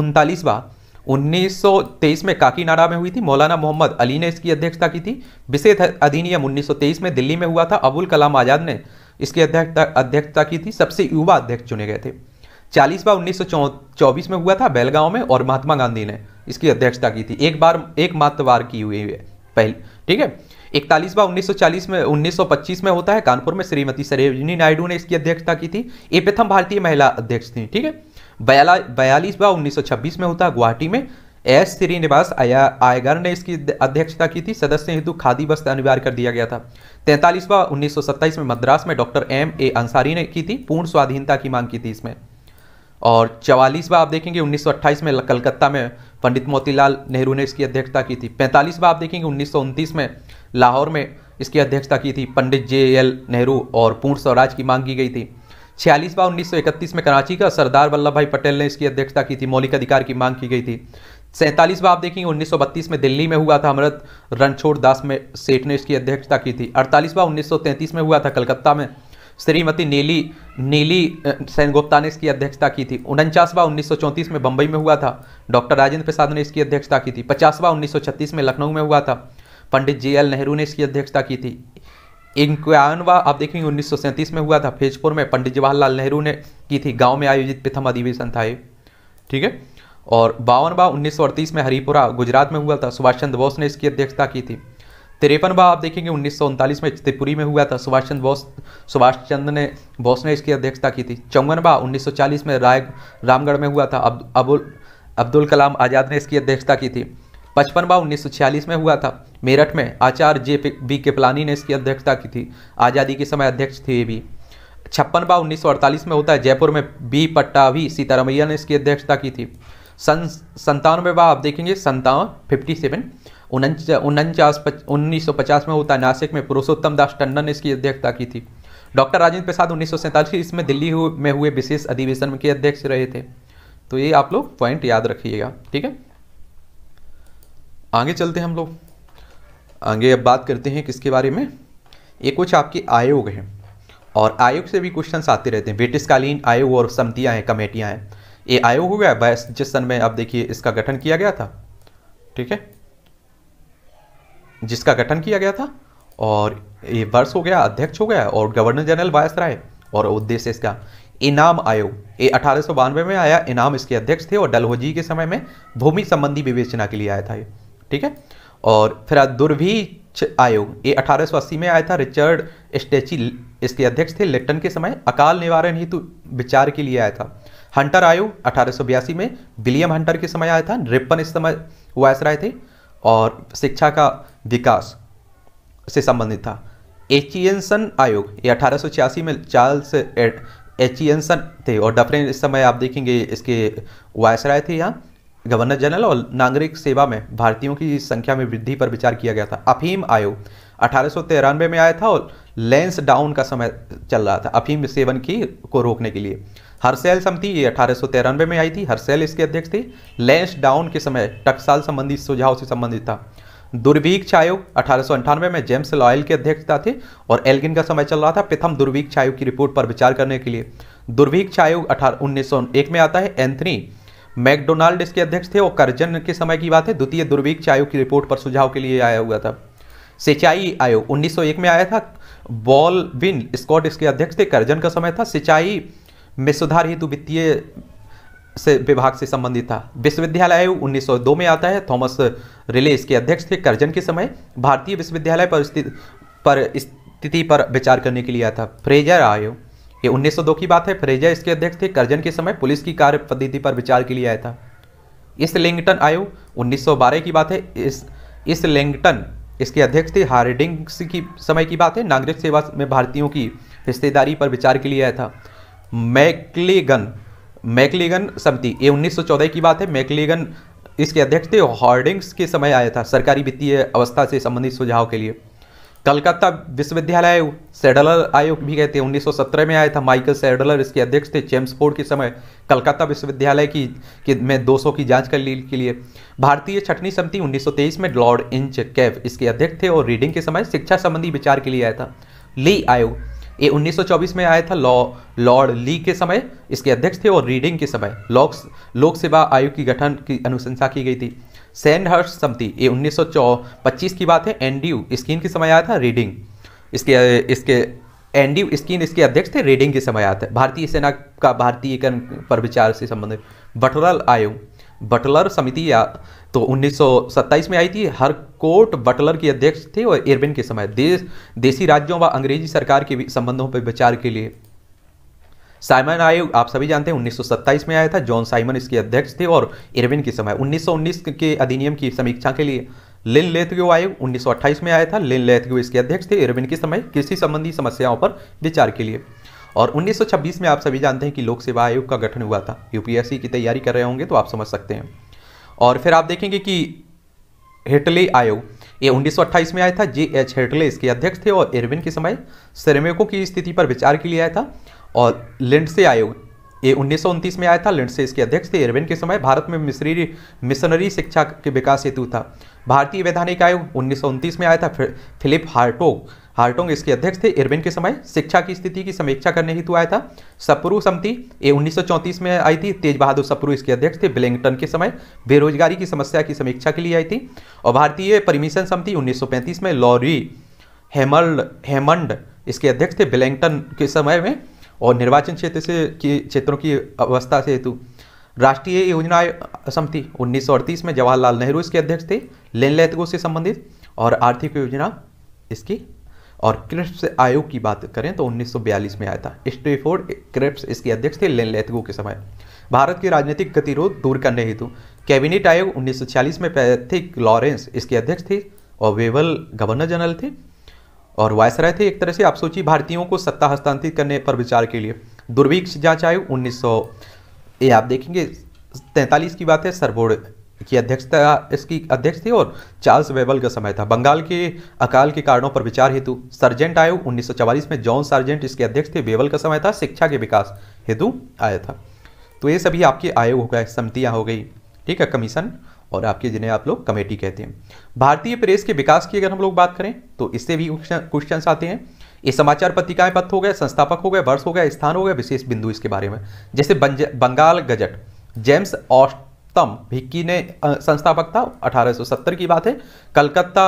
उनतालीस बार 1923 में काकीनाडा में हुई थी मौलाना मोहम्मद अली ने इसकी अध्यक्षता की थी विशेष अधिनियम 1923 में दिल्ली में हुआ था अबुल कलाम आज़ाद ने इसकी अध्यक्षता अध्यक्षता की थी सबसे युवा अध्यक्ष चुने गए थे चालीसवा उन्नीस में हुआ था बेलगांव में और महात्मा गांधी ने इसकी अध्यक्षता की थी एक बार एक मात्र की हुई है पहली ठीक है इकतालीसवा 1940 में 1925 में होता है कानपुर में श्रीमती सरोजिनी नायडू ने इसकी अध्यक्षता की थी ये प्रथम भारतीय महिला अध्यक्ष थी ठीक है बयालीस बार उन्नीस में होता गुवाहाटी में एस श्रीनिवास आयगर ने इसकी अध्यक्षता की थी सदस्य हेतु खादी वस्त्र अनिवार्य कर दिया गया था तैंतालीसवा सत्ताईस में मद्रास में डॉक्टर एम ए अंसारी ने की थी पूर्ण स्वाधीनता की मांग की थी इसमें और चवालीसवा आप देखेंगे 1928 में कलकत्ता में पंडित मोतीलाल नेहरू ने इसकी अध्यक्षता की थी पैंतालीसवा आप देखेंगे उन्नीस में लाहौर में इसकी अध्यक्षता की थी पंडित जे एल नेहरू और पूर्ण स्वराज की मांग की गई थी छियालीस बार उन्नीस में कराची का सरदार वल्लभ भाई पटेल ने इसकी अध्यक्षता की थी मौलिक अधिकार की मांग की गई थी सैंतालीस बार आप देखेंगे 1932 में दिल्ली में हुआ था अमृत रणछोड़ दास में सेठ ने इसकी अध्यक्षता की थी अड़तालीस सौ तैंतीस में हुआ था कलकत्ता में श्रीमती नीली नीली सेनगुप्ता ने इसकी अध्यक्षता की थी उनचास बार उन्नीस में बम्बई में हुआ था डॉक्टर राजेंद्र प्रसाद ने इसकी अध्यक्षता की थी पचास बार उन्नीस में लखनऊ में हुआ था पंडित जे एल नेहरू ने इसकी अध्यक्षता की थी इक्यावनवा आप देखेंगे उन्नीस में हुआ था फेजपुर में पंडित जवाहरलाल नेहरू ने की थी गांव में आयोजित प्रथम अधिवेशन था ये ठीक है और बावनवा उन्नीस में हरिपुरा गुजरात में हुआ था सुभाष चंद्र बोस ने इसकी अध्यक्षता की थी तिरपनवा आप देखेंगे उन्नीस में त्रिपुरी में हुआ था सुभाष चंद्र बोस सुभाष चंद्र ने बोस ने इसकी अध्यक्षता की थी चौवनवा उन्नीस में राय रामगढ़ में हुआ था अब अबुल अब्दुल कलाम आज़ाद ने इसकी अध्यक्षता की थी पचपनवा उन्नीस में हुआ था मेरठ में आचार्य जे बी केपलानी ने इसकी अध्यक्षता की थी आज़ादी के समय अध्यक्ष थे ये भी छप्पन बा उन्नीस में होता है जयपुर में बी पट्टावी सीतारामैया ने इसकी अध्यक्षता की थी सन संतानवे बा आप देखेंगे संतावन फिफ्टी सेवन उनचास उन्नीस सौ पचास में होता है नासिक में पुरुषोत्तम दास टंडन ने इसकी अध्यक्षता की थी डॉक्टर राजेंद्र प्रसाद उन्नीस सौ इसमें दिल्ली में हुए विशेष अधिवेशन के अध्यक्ष रहे थे तो ये आप लोग पॉइंट याद रखिएगा ठीक है आगे चलते हैं हम लोग आगे अब बात करते हैं किसके बारे में ये कुछ आपके आयोग हैं और आयोग से भी क्वेश्चन आते रहते हैं ब्रिटिशकालीन आयोग और समितियाँ हैं कमेटियाँ हैं ये आयोग हो गया बैस जिस सन में आप देखिए इसका गठन किया गया था ठीक है जिसका गठन किया गया था और ये वर्ष हो गया अध्यक्ष हो गया और गवर्नर जनरल वायस राय और उद्देश्य इसका इनाम आयोग ये अठारह में आया इनाम इसके अध्यक्ष थे और डलहोजी के समय में भूमि संबंधी विवेचना के लिए आया था ये ठीक है और फिर दुर्भी आयोग ये अठारह में आया था रिचर्ड स्टेची इसके अध्यक्ष थे लिप्टन के समय अकाल निवारण हेतु विचार के लिए आया था हंटर आयोग अठारह में विलियम हंटर के समय आया था रिपन इस समय वायस राय थे और शिक्षा का विकास से संबंधित था एचियनसन आयोग ये अठारह में चार्ल्स एचियनसन थे और डफरेन इस समय आप देखेंगे इसके वायस राय थे यहाँ गवर्नर जनरल और नागरिक सेवा में भारतीयों की संख्या में वृद्धि पर विचार किया गया था अफीम आयोग अठारह में आया था और लेंस डाउन का समय चल रहा था अफीम सेवन की को रोकने के लिए हरसेल समिति ये अठारह में आई थी हरसेल इसके अध्यक्ष थी लेंस डाउन के समय टकसाल संबंधी सुझाव से संबंधित था दुर्भिक्ष आयोग अठारह में जेम्स लॉयल की अध्यक्षता थे और एल्गिन का समय चल रहा था प्रथम दुर्भिक्ष आयोग की रिपोर्ट पर विचार करने के लिए दुर्भिक्ष आयोग अठारह उन्नीस में आता है एंथनी मैकडोनाल्ड इसके अध्यक्ष थे और करजन के समय की बात है द्वितीय दुर्भिक्ष आयोग की रिपोर्ट पर सुझाव के लिए आया हुआ था सिंचाई आयोग 1901 में आया था बॉल विन स्कॉट इसके अध्यक्ष थे करजन का समय था सिंचाई में सुधार हेतु वित्तीय से विभाग से संबंधित था विश्वविद्यालय आयोग 1902 में आता है थॉमस रिले इसके अध्यक्ष थे करजन के समय भारतीय विश्वविद्यालय पर स्थिति पर स्थिति पर विचार करने के लिए आया था फ्रेजर आयोग ये 1902 की बात है फ्रेजा इसके अध्यक्ष थे कर्जन के समय पुलिस की कार्य पद्धति पर विचार के लिए आया था इस लिंगटन आयोग 1912 की बात है इस इस लिंगटन इसके अध्यक्ष थे हार्डिंग्स की समय की बात है नागरिक सेवा में भारतीयों की हिस्सेदारी पर विचार के लिए आया था मैकलेगन मैकलेगन समिति ये 1914 की बात है मैकलेगन इसके अध्यक्ष थे हार्डिंग्स के समय आया था सरकारी वित्तीय अवस्था से संबंधित सुझाव के लिए कलकत्ता विश्वविद्यालय सेडलर आयोग भी कहते हैं 1917 में आया था माइकल सेडलर इसके अध्यक्ष थे चेम्स फोर्ड के समय कलकत्ता विश्वविद्यालय की, कि में 200 की जांच ली के लिए भारतीय छठनी समिति 1923 में लॉर्ड इंच कैव इसके अध्यक्ष थे और रीडिंग के समय शिक्षा संबंधी विचार के लिए आया था ली आयोग ये 1924 में आया था लॉ लॉर्ड ली के समय इसके अध्यक्ष थे और रीडिंग के समय लोक लोक सेवा आयोग की गठन की अनुशंसा की गई थी सैंड हर्ष समिति ये उन्नीस पच्चीस की बात है एनडीयू स्कीन के समय आया था रीडिंग इसके इसके एनडीयू स्कीन इसके अध्यक्ष थे रीडिंग के समय आया था भारतीय सेना का भारतीयकरण पर विचार से संबंधित बटलर आयोग बटलर समिति या तो 1927 में आई थी हर कोर्ट बटलर की अध्यक्ष थे और एयरबिन के समय देश देसी राज्यों व अंग्रेजी सरकार के संबंधों पर विचार के लिए साइमन आयोग आप सभी जानते हैं 1927 में आया था जॉन साइमन इसके अध्यक्ष थे और इरविन के समय 1919 के अधिनियम की समीक्षा के लिए लिन लेथग्यो आयोग 1928 में आया था लिन लेथग्यो इसके अध्यक्ष थे इरविन के समय कृषि संबंधी समस्याओं पर विचार के लिए और 1926 में आप सभी जानते हैं कि लोक सेवा आयोग का गठन हुआ था यूपीएससी की तैयारी कर रहे होंगे तो आप समझ सकते हैं और फिर आप देखेंगे कि हेटले आयोग ये 1928 में आया था जे एच हेटले इसके अध्यक्ष थे और इरविन के समय श्रमिकों की स्थिति पर विचार के लिए आया था और लिंडसे आयोग ये उन्नीस में आया था से इसके अध्यक्ष थे इरविन के समय भारत में मिश्री मिशनरी शिक्षा के विकास हेतु था भारतीय वैधानिक आयोग उन्नीस में आया था फिलिप हार्टोग हार्टोंग इसके अध्यक्ष थे इरविन के समय शिक्षा की स्थिति की समीक्षा करने हेतु आया था सपरू समिति ये 1934 में आई थी तेज बहादुर सपरू इसके अध्यक्ष थे बिलिंगटन के समय बेरोजगारी की समस्या की समीक्षा के लिए आई थी और भारतीय परमिशन समिति 1935 में लॉरी हेमल्ड हेमंड इसके अध्यक्ष थे बिलिंगटन के समय में और निर्वाचन क्षेत्र से की क्षेत्रों की अवस्था से हेतु राष्ट्रीय योजना समिति उन्नीस में जवाहरलाल नेहरू इसके अध्यक्ष थे लेन लेतगों से संबंधित और आर्थिक योजना इसकी और क्रिप्स आयोग की बात करें तो 1942 में आया था स्टेफोर्ड क्रिप्स इसके अध्यक्ष थे लेन लेतगो के समय भारत के राजनीतिक गतिरोध दूर करने हेतु कैबिनेट आयोग 1946 में पैथिक लॉरेंस इसके अध्यक्ष थे और वेवल गवर्नर जनरल थे और वायसराय थे एक तरह से आप सोचिए भारतीयों को सत्ता हस्तांतरित करने पर विचार के लिए दुर्भिक्ष जांच आयोग उन्नीस ये आप देखेंगे तैंतालीस की बात है सरबोर्ड की अध्यक्षता इसकी अध्यक्ष थी और चार्ल्स वेबल का समय था बंगाल के अकाल के कारणों पर विचार हेतु सर्जेंट आयोग उन्नीस में जॉन सर्जेंट इसके अध्यक्ष थे वेबल का समय था शिक्षा के विकास हेतु आया था तो ये सभी आपके आयोग हो गए समितियाँ हो गई ठीक है कमीशन और आपके जिन्हें आप लोग कमेटी कहते हैं भारतीय प्रेस के विकास की अगर हम लोग बात करें तो इससे भी क्वेश्चन आते हैं ये समाचार पत्रिकाएं पत्र हो गए संस्थापक हो गए वर्ष हो गया स्थान हो गया विशेष बिंदु इसके बारे में जैसे Bengal gazette James Augustus Hicky ने संस्थापक था 1870 की बात है कलकत्ता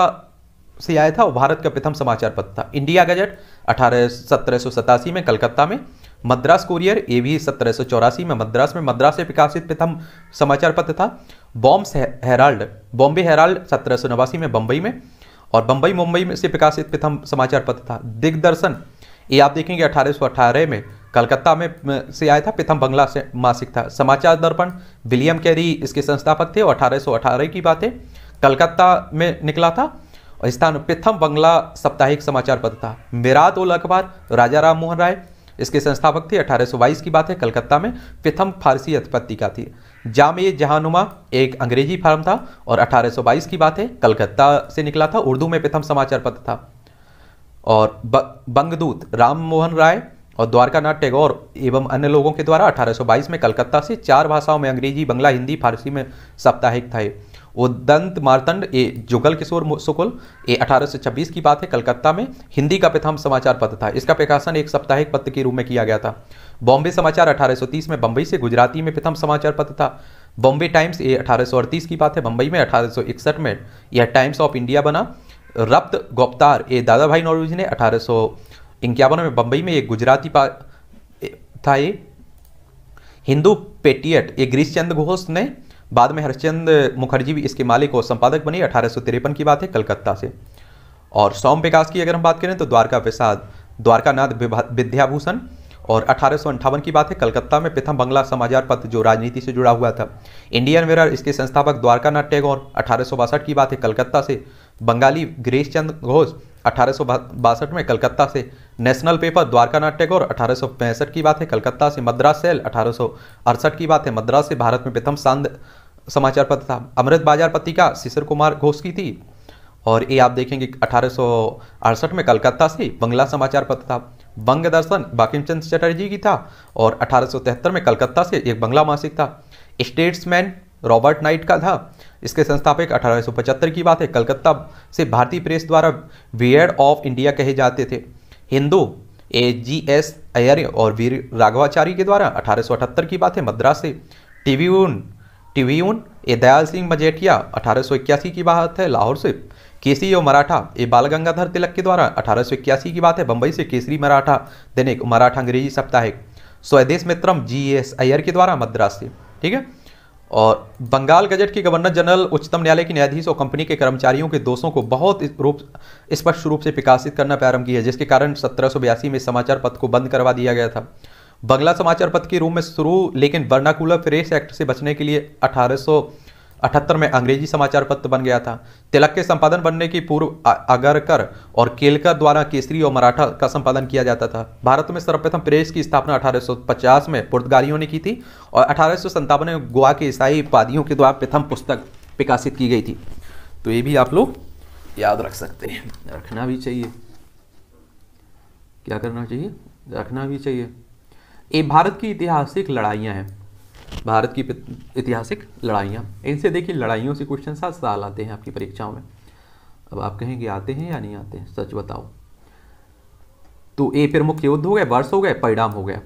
से आया था और भारत का प्रथम समाचार पत्र था इंडिया गजट अठारह सत्रह में कलकत्ता में मद्रास कुरियर ये भी सत्रह में मद्रास में मद्रास से प्रकाशित प्रथम समाचार पत्र था बॉम्ब हेराल्ड बॉम्बे हेराल्ड सत्रह में बम्बई में और बम्बई मुंबई में से प्रकाशित प्रथम समाचार पत्र था दिग्दर्शन ये आप देखेंगे अठारह में कलकत्ता में से आया था प्रथम बंगला से मासिक था समाचार दर्पण विलियम कैरी इसके संस्थापक थे और अठारह की बात है कलकत्ता में निकला था और स्थान प्रथम बंगला साप्ताहिक समाचार पत्र था मेरात उल अखबार राजा राम मोहन राय इसके संस्थापक थे 1822 की बात है कलकत्ता में प्रथम फारसी उत्पत्ति का थी जाम ए जहानुमा एक अंग्रेजी फार्म था और 1822 की बात है कलकत्ता से निकला था उर्दू में प्रथम समाचार पत्र था और बंगदूत राम मोहन राय और द्वारकानाथ टैगोर एवं अन्य लोगों के द्वारा 1822 में कलकत्ता से चार भाषाओं में अंग्रेजी बंगला हिंदी फारसी में साप्ताहिक था दंत मारतंड ए जुगल किशोर सुकुल ए 1826 की बात है कलकत्ता में हिंदी का प्रथम समाचार पत्र था इसका प्रकाशन एक साप्ताहिक पत्र के रूप में किया गया था बॉम्बे समाचार 1830 में बम्बई से गुजराती में प्रथम समाचार पत्र था बॉम्बे टाइम्स ए अठारह की बात है बम्बई में अठारह में यह टाइम्स ऑफ इंडिया बना रप्त गोप्तार ए दादा भाई नौरोजी ने अठारह में बम्बई में एक गुजराती था ये हिंदू पेटियट ए गिरीश चंद्र घोष ने बाद में हरिश्चंद मुखर्जी भी इसके मालिक और संपादक बने अठारह की बात है कलकत्ता से और सौम विकास की अगर हम बात करें तो द्वारका प्रसाद द्वारकानाथ विद्याभूषण और अठारह की बात है कलकत्ता में प्रथम बंगला समाचार पत्र जो राजनीति से जुड़ा हुआ था इंडियन वेरर इसके संस्थापक द्वारकानाथ टैगोर अठारह की बात है कलकत्ता से बंगाली गिरीश चंद घोष अठारह में कलकत्ता से नेशनल पेपर द्वारकानाथ टैगोर अठारह की बात है कलकत्ता से मद्रास सेल अठारह की बात है मद्रास से भारत में प्रथम समाचार पत्र था अमृत बाजार पत्रिका शिशिर कुमार घोष की थी और ये आप देखेंगे अठारह में कलकत्ता से बंगला समाचार पत्र था बंग दर्शन बाकिम चंद चटर्जी की था और अठारह में कलकत्ता से एक बंगला मासिक था स्टेट्समैन रॉबर्ट नाइट का था इसके संस्थापक 1875 की बात है कलकत्ता से भारतीय प्रेस द्वारा बियर्ड ऑफ इंडिया कहे जाते थे हिंदू ए जी एस अयर और वीर राघवाचारी के द्वारा अठारह की बात है मद्रास से टीवी टीवी ए दयाल सिंह मजेठिया अठारह की बात है लाहौर से केसरी और मराठा ये बाल गंगाधर तिलक के द्वारा अठारह की बात है बंबई से केसरी मराठा दैनिक मराठा अंग्रेजी साप्ताहिक स्वदेश मित्रम जी एस अयर के द्वारा मद्रास से ठीक है और बंगाल गजट के गवर्नर जनरल उच्चतम न्यायालय के न्यायाधीश और कंपनी के कर्मचारियों के दोषों को बहुत रूप स्पष्ट रूप से विकासित करना प्रारंभ किया जिसके कारण सत्रह में समाचार पत्र को बंद करवा दिया गया था बंगला समाचार पत्र के रूम में शुरू लेकिन वर्नाकुलर प्रेस एक्ट से बचने के लिए अठारह में अंग्रेजी समाचार पत्र बन गया था तिलक के संपादन बनने की पूर्व अगरकर और केलकर द्वारा केसरी और मराठा का संपादन किया जाता था भारत में सर्वप्रथम प्रेस की स्थापना 1850 में पुर्तगालियों ने की थी और अठारह में गोवा के ईसाई उपाधियों के द्वारा प्रथम पुस्तक प्रकाशित की गई थी तो ये भी आप लोग याद रख सकते हैं रखना भी चाहिए क्या करना चाहिए रखना भी चाहिए ये भारत की ऐतिहासिक लड़ाइयाँ हैं भारत की ऐतिहासिक लड़ाइयाँ इनसे देखिए लड़ाइयों से क्वेश्चन सात साल आते हैं आपकी परीक्षाओं में अब आप कहेंगे आते हैं या नहीं आते हैं सच बताओ तो ये फिर मुख्य युद्ध हो गया वर्ष हो गया परिणाम हो गया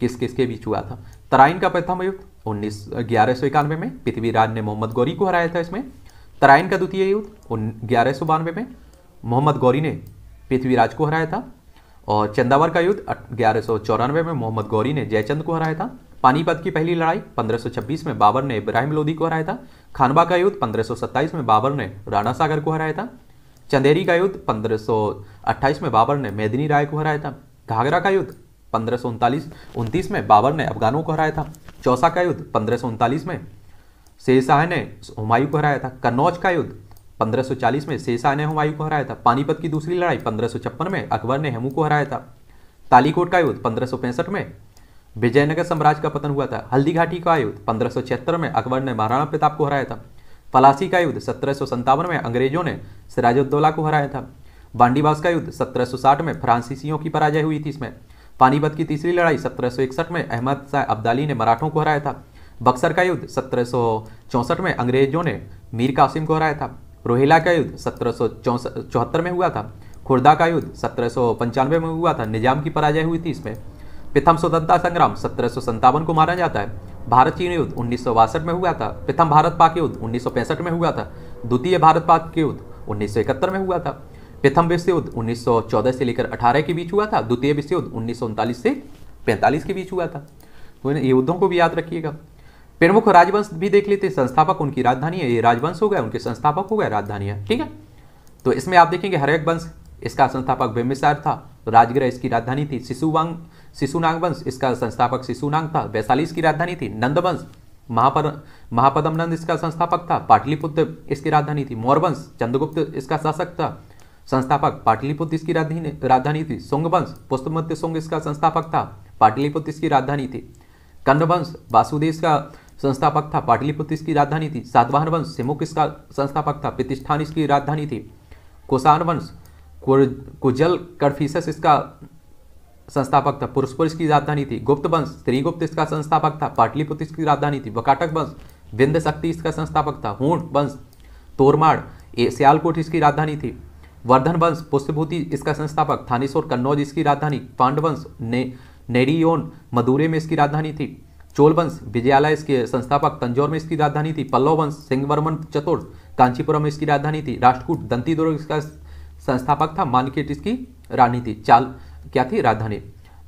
किस किस के बीच हुआ था तराइन का प्रथम युद्ध उन्नीस ग्यारह सौ इक्यानवे में पृथ्वीराज ने मोहम्मद गौरी को हराया था इसमें तराइन का द्वितीय युद्ध ग्यारह सौ बानवे में मोहम्मद गौरी ने पृथ्वीराज को हराया था और चंदावर का युद्ध ग्यारह में मोहम्मद गौरी ने जयचंद को हराया था पानीपत की पहली लड़ाई 1526 में बाबर ने इब्राहिम लोधी को हराया था खानबा का युद्ध 1527 में बाबर ने राणा सागर को हराया था चंदेरी का युद्ध 1528 में बाबर ने मेदिनी राय को हराया था घाघरा का युद्ध पंद्रह उनतीस में बाबर ने अफगानों को हराया था चौसा का युद्ध पंद्रह में शेरशाह ने हुमायूं को हराया था कन्नौज का युद्ध 1540 में शेषाह ने हुमायूं को हराया था पानीपत की दूसरी लड़ाई पंद्रह में अकबर ने हेमू को हराया था तालीकोट का युद्ध पंद्रह में विजयनगर साम्राज्य का पतन हुआ था हल्दी का युद्ध पंद्रह में अकबर ने महाराणा प्रताप को हराया था पलासी का युद्ध सत्रह में अंग्रेजों ने सिराजुद्दौला को हराया था बांडीवास का युद्ध 1760 में फ्रांसीसियों की पराजय हुई थी इसमें पानीपत की तीसरी लड़ाई 1761 में अहमद शाह अब्दाली ने मराठों को हराया था बक्सर का युद्ध सत्रह में अंग्रेजों ने मीर कासिम को हराया था रोहिला का युद्ध सत्रह में हुआ था खुर्दा का युद्ध सत्रह में हुआ था निजाम की पराजय हुई थी इसमें प्रथम स्वतंत्रता संग्राम सत्रह को माना जाता है भारत चीन युद्ध उन्नीस में हुआ था प्रथम भारत पाक युद्ध उन्नीस में हुआ था द्वितीय भारत पाक युद्ध उन्नीस में हुआ था प्रथम विश्व युद्ध उन्नीस से लेकर 18 के बीच हुआ था द्वितीय विश्व युद्ध उन्नीस से 45 के बीच हुआ था तो इन युद्धों को भी याद रखिएगा प्रमुख राजवंश भी देख लेते संस्थापक उनकी राजधानी है ये राजवंश हो गया उनके संस्थापक हो गया राजधानी है ठीक है तो इसमें आप देखेंगे हरेक वंश इसका संस्थापक बेमिसार था राजगृह इसकी राजधानी थी शिशुवांग शिशुनाग वंश इसका संस्थापक शिशुनांग था वैशाली इसकी राजधानी थी नंदवंश महापर महापदम नंद इसका संस्थापक था पाटलिपुत्र इसकी राजधानी थी मौर्यवंश चंद्रगुप्त इसका शासक था संस्थापक पाटलिपुत्र इसकी राजधानी राजधानी थी सोंगवंश पुष्पमत्य सोंग इसका संस्थापक था पाटलिपुत्र इसकी राजधानी थी कन्नवंश वासुदेव का संस्थापक था पाटलिपुत्र इसकी राजधानी थी सातवाहन वंश सिमुख इसका संस्थापक था प्रतिष्ठान इसकी राजधानी थी कोसान वंश कुजल कर्फिसस इसका संस्थापक था पुरुषपुर इसकी राजधानी थी गुप्त वंश श्रीगुप्त इसका संस्थापक था पाटलिपुत्र इसकी राजधानी थी वकाटक वंश विन्द शक्ति इसका संस्थापक था हूण वंश तोरमाड़ सियालकोट इसकी राजधानी थी वर्धन वंश पुष्यभूति इसका संस्थापक थानेश्वर कन्नौज इसकी राजधानी पांडवंश ने नेरियोन मदुरे में इसकी राजधानी थी चोल वंश विजयालय इसके संस्थापक तंजौर में इसकी राजधानी थी पल्लव वंश सिंहवर्मन चतुर्थ कांचीपुरम में इसकी राजधानी थी राष्ट्रकूट दंती दुर्ग इसका संस्थापक था मानकेट इसकी रानी थी चाल क्या थी राजधानी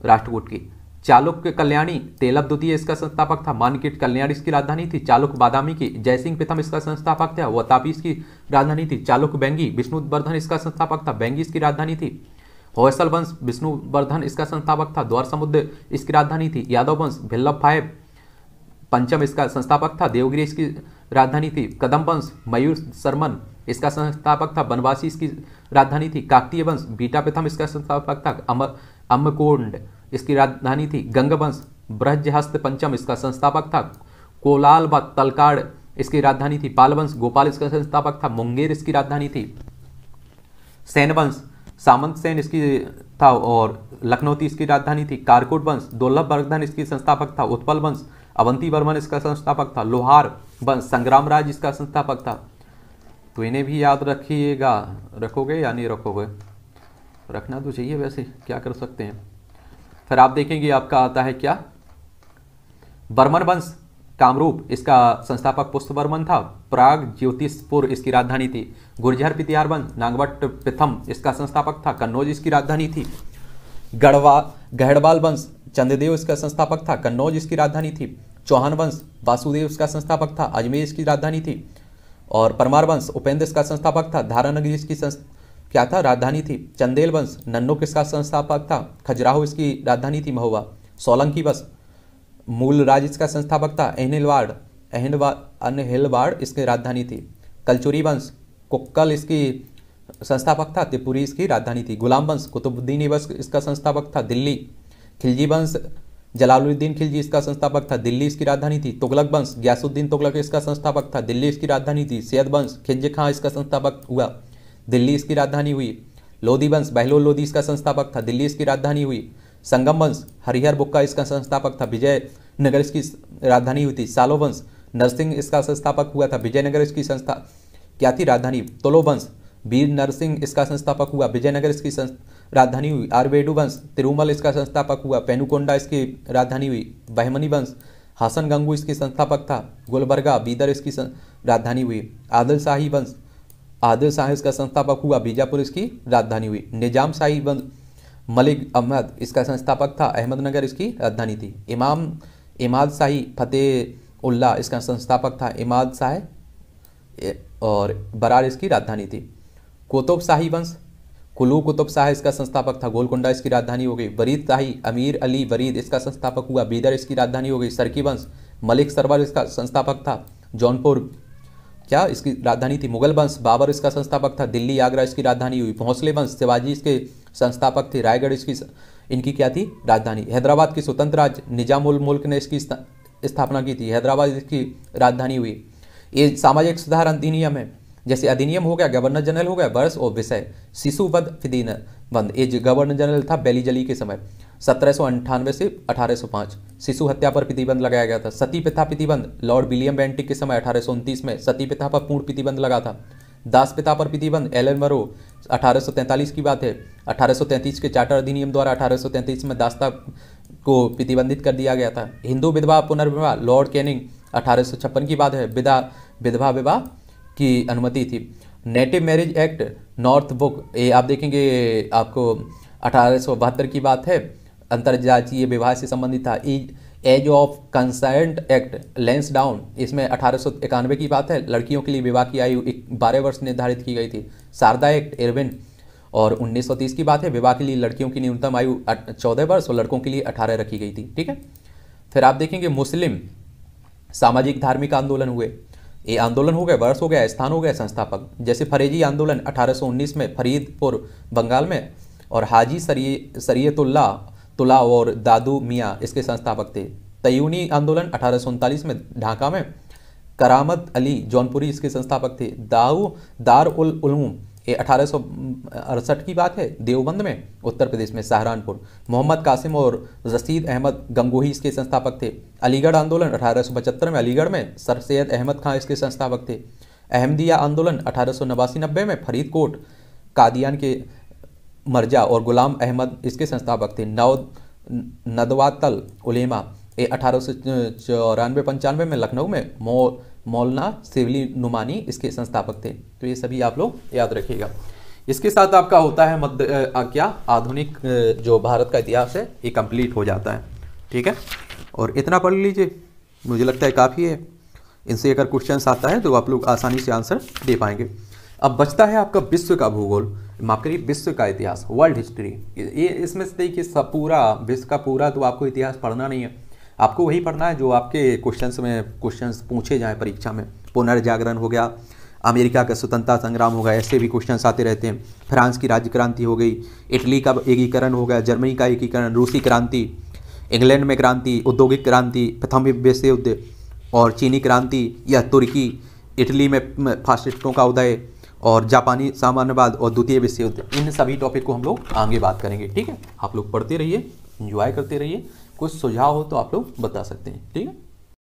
राष्ट्रकूट की चालुक्य कल्याणी तेलब द्वितीय इसका संस्थापक था मानकेट कल्याणी इसकी राजधानी थी चालुक बादामी की जयसिंह प्रथम इसका संस्थापक था वतापी इसकी राजधानी थी चालुक बैंगी विष्णुवर्धन इसका संस्थापक था बैंगी इसकी राजधानी थी होयसल वंश विष्णुवर्धन इसका संस्थापक था द्वार समुद्र इसकी राजधानी थी यादव वंश भिल्लभ फाइव पंचम इसका संस्थापक था देवगिरी इसकी राजधानी थी कदम वंश मयूर सरमन इसका संस्थापक था बनवासी इसकी राजधानी थी काकतीय वंश बीटा प्रथम इसका संस्थापक था अमर अम्बकोंड इसकी राजधानी थी गंगवंश ब्रजहस्त पंचम इसका संस्थापक था कोलाल व तलकाड़ इसकी राजधानी थी पालवंश गोपाल इसका संस्थापक था मुंगेर इसकी राजधानी थी सेनवंश सामंत सेन इसकी था और लखनऊ इसकी राजधानी थी कारकोट वंश दुर्लभ वर्धन इसकी संस्थापक था उत्पल वंश अवंती वर्मन इसका संस्थापक था लोहार वंश संग्राम राज इसका संस्थापक था तो इन्हें भी याद रखिएगा रखोगे या नहीं रखोगे रखना तो चाहिए वैसे क्या कर सकते हैं फिर आप देखेंगे आपका आता है क्या बर्मन वंश कामरूप इसका संस्थापक पुष्पवर्मन था प्राग ज्योतिषपुर इसकी राजधानी थी गुर्जर पितियारबन नागवट प्रथम इसका संस्थापक था कन्नौज इसकी राजधानी थी गढ़वा गहड़वाल वंश चंद्रदेव इसका संस्थापक था कन्नौज इसकी राजधानी थी चौहान वंश वासुदेव इसका संस्थापक था अजमेर इसकी राजधानी थी और परमार वंश उपेंद्र इसका संस्थापक था धारानगरी इसकी क्या था राजधानी थी चंदेल वंश नन्नो किसका संस्थापक था खजुराहो इसकी राजधानी थी महुआ सोलंकी वंश मूल राज्य इसका संस्थापक था एहनवाड़ एहनवाड़ इसकी राजधानी थी कलचुरी वंश कोक्कल इसकी संस्थापक था त्रिपुरी इसकी राजधानी थी गुलाम वंश कुतुबुद्दीन वंश इसका संस्थापक था दिल्ली खिलजी वंश जलालुद्दीन खिलजी इसका संस्थापक था दिल्ली इसकी राजधानी थी तुगलक वंश ग्यासुद्दीन तुगलक इसका संस्थापक था दिल्ली इसकी राजधानी थी सैयद वंश खिलजी खां इसका संस्थापक हुआ दिल्ली इसकी राजधानी हुई लोधी वंश बहलोल लोधी इसका संस्थापक था दिल्ली इसकी राजधानी हुई संगम वंश हरिहर बुक का इसका संस्थापक था विजय नगर इसकी राजधानी हुई थी सालो वंश नरसिंह इसका संस्थापक हुआ था विजयनगर इसकी संस्था क्या थी राजधानी तोलो वंश वीर नरसिंह इसका संस्थापक हुआ विजयनगर इसकी राजधानी हुई आरवेडू वंश तिरुमल इसका संस्थापक हुआ पेनुकोंडा इसकी राजधानी हुई बहमनी वंश हासन गंगू इसकी संस्थापक था गुलबर्गा बीदर इसकी राजधानी हुई आदिल शाही वंश आदिल शाह इसका संस्थापक हुआ बीजापुर इसकी राजधानी हुई निजाम शाही वंश मलिक अहमद इसका संस्थापक था अहमदनगर इसकी राजधानी थी इमाम इमाद शाही फतेह उल्ला इसका संस्थापक था इमाद शाह और बरार इसकी राजधानी थी कुतुब शाही वंश कुलू कुतुब शाह इसका संस्थापक था गोलकुंडा इसकी राजधानी हो गई वरीद शाही अमीर अली वरीद इसका संस्थापक हुआ बीदर इसकी राजधानी हो गई सरकी वंश मलिक सरवर इसका संस्थापक था जौनपुर क्या इसकी राजधानी थी मुगल वंश बाबर इसका संस्थापक था दिल्ली आगरा इसकी राजधानी हुई भोंसले वंश शिवाजी इसके संस्थापक थे रायगढ़ इसकी इनकी क्या थी राजधानी हैदराबाद की स्वतंत्र राज्य निजामुल मुल्क ने इसकी स्थापना की थी हैदराबाद इसकी राजधानी हुई ये सामाजिक सुधार अधिनियम है जैसे अधिनियम हो गया गवर्नर जनरल हो गया वर्ष और विषय शिशु वध फिदीन बंद ये गवर्नर जनरल था बेलीजली के समय सत्रह से 1805 शिशु हत्या पर प्रतिबंध लगाया गया था सती पिता प्रतिबंध लॉर्ड विलियम बेंटिक के समय अठारह में सती पिता पर पूर्ण प्रतिबंध लगा था दास पिता पर प्रतिबंध एलन मरो 1843 की बात है 1833 के चार्टर अधिनियम द्वारा 1833 में दास्ता को प्रतिबंधित कर दिया गया था हिंदू विधवा पुनर्विवाह लॉर्ड कैनिंग अठारह की बात है विधा विधवा विवाह की अनुमति थी native marriage act Northbrook ये आप देखेंगे आपको अठारह की बात है अंतर्जातीय विवाह से संबंधित था age of consent act Lansdowne इसमें अठारह की बात है लड़कियों के लिए विवाह की आयु बारह वर्ष निर्धारित की गई थी शारदा एक्ट एरविन और 1930 की बात है विवाह के लिए लड़कियों की न्यूनतम आयु चौदह वर्ष और लड़कों के लिए अठारह रखी गई थी ठीक है फिर आप देखेंगे मुस्लिम सामाजिक धार्मिक आंदोलन हुए ये आंदोलन हो गए वर्ष हो गया स्थान हो गया संस्थापक जैसे फरेजी आंदोलन 1819 में फरीदपुर बंगाल में और हाजी सरिय सरियतुल्ला तुला और दादू मियाँ इसके संस्थापक थे तयूनी आंदोलन अठारह में ढाका में करामत अली जौनपुरी इसके संस्थापक थे दाऊ दार उल उलूम ये अठारह की बात है देवबंद में उत्तर प्रदेश में सहारनपुर मोहम्मद कासिम और रसीद अहमद गंगोही इसके संस्थापक थे अलीगढ़ आंदोलन अठारह में अलीगढ़ में सर सैद अहमद खां इसके संस्थापक थे अहमदिया आंदोलन अठारह नब्बे में फरीदकोट कादियान के मर्जा और गुलाम अहमद इसके संस्थापक थे नव नदवातल उलेमा ये अठारह सौ चौरानवे पंचानवे में लखनऊ में मौ सिवली नुमानी इसके संस्थापक थे तो ये सभी आप लोग याद रखिएगा इसके साथ आपका होता है मध्य क्या आधुनिक जो भारत का इतिहास है ये कंप्लीट हो जाता है ठीक है और इतना पढ़ लीजिए मुझे लगता है काफ़ी है इनसे अगर क्वेश्चन आता है तो आप लोग आसानी से आंसर दे पाएंगे अब बचता है आपका विश्व का भूगोल माफ करिए विश्व का इतिहास वर्ल्ड हिस्ट्री ये इसमें से देखिए सब पूरा विश्व का पूरा तो आपको इतिहास पढ़ना नहीं है आपको वही पढ़ना है जो आपके क्वेश्चन में क्वेश्चन पूछे जाएँ परीक्षा में पुनर्जागरण हो गया अमेरिका का स्वतंत्रता संग्राम होगा ऐसे भी क्वेश्चन आते रहते हैं फ्रांस की राज्य क्रांति हो गई इटली का एकीकरण हो गया जर्मनी का एकीकरण रूसी क्रांति इंग्लैंड में क्रांति औद्योगिक क्रांति प्रथम विश्व युद्ध और चीनी क्रांति या तुर्की इटली में फासिस्टों का उदय और जापानी सामान्यवाद और द्वितीय विश्व युद्ध इन सभी टॉपिक को हम लोग आगे बात करेंगे ठीक है आप लोग पढ़ते रहिए इंजॉय करते रहिए कुछ सुझाव हो तो आप लोग बता सकते हैं ठीक है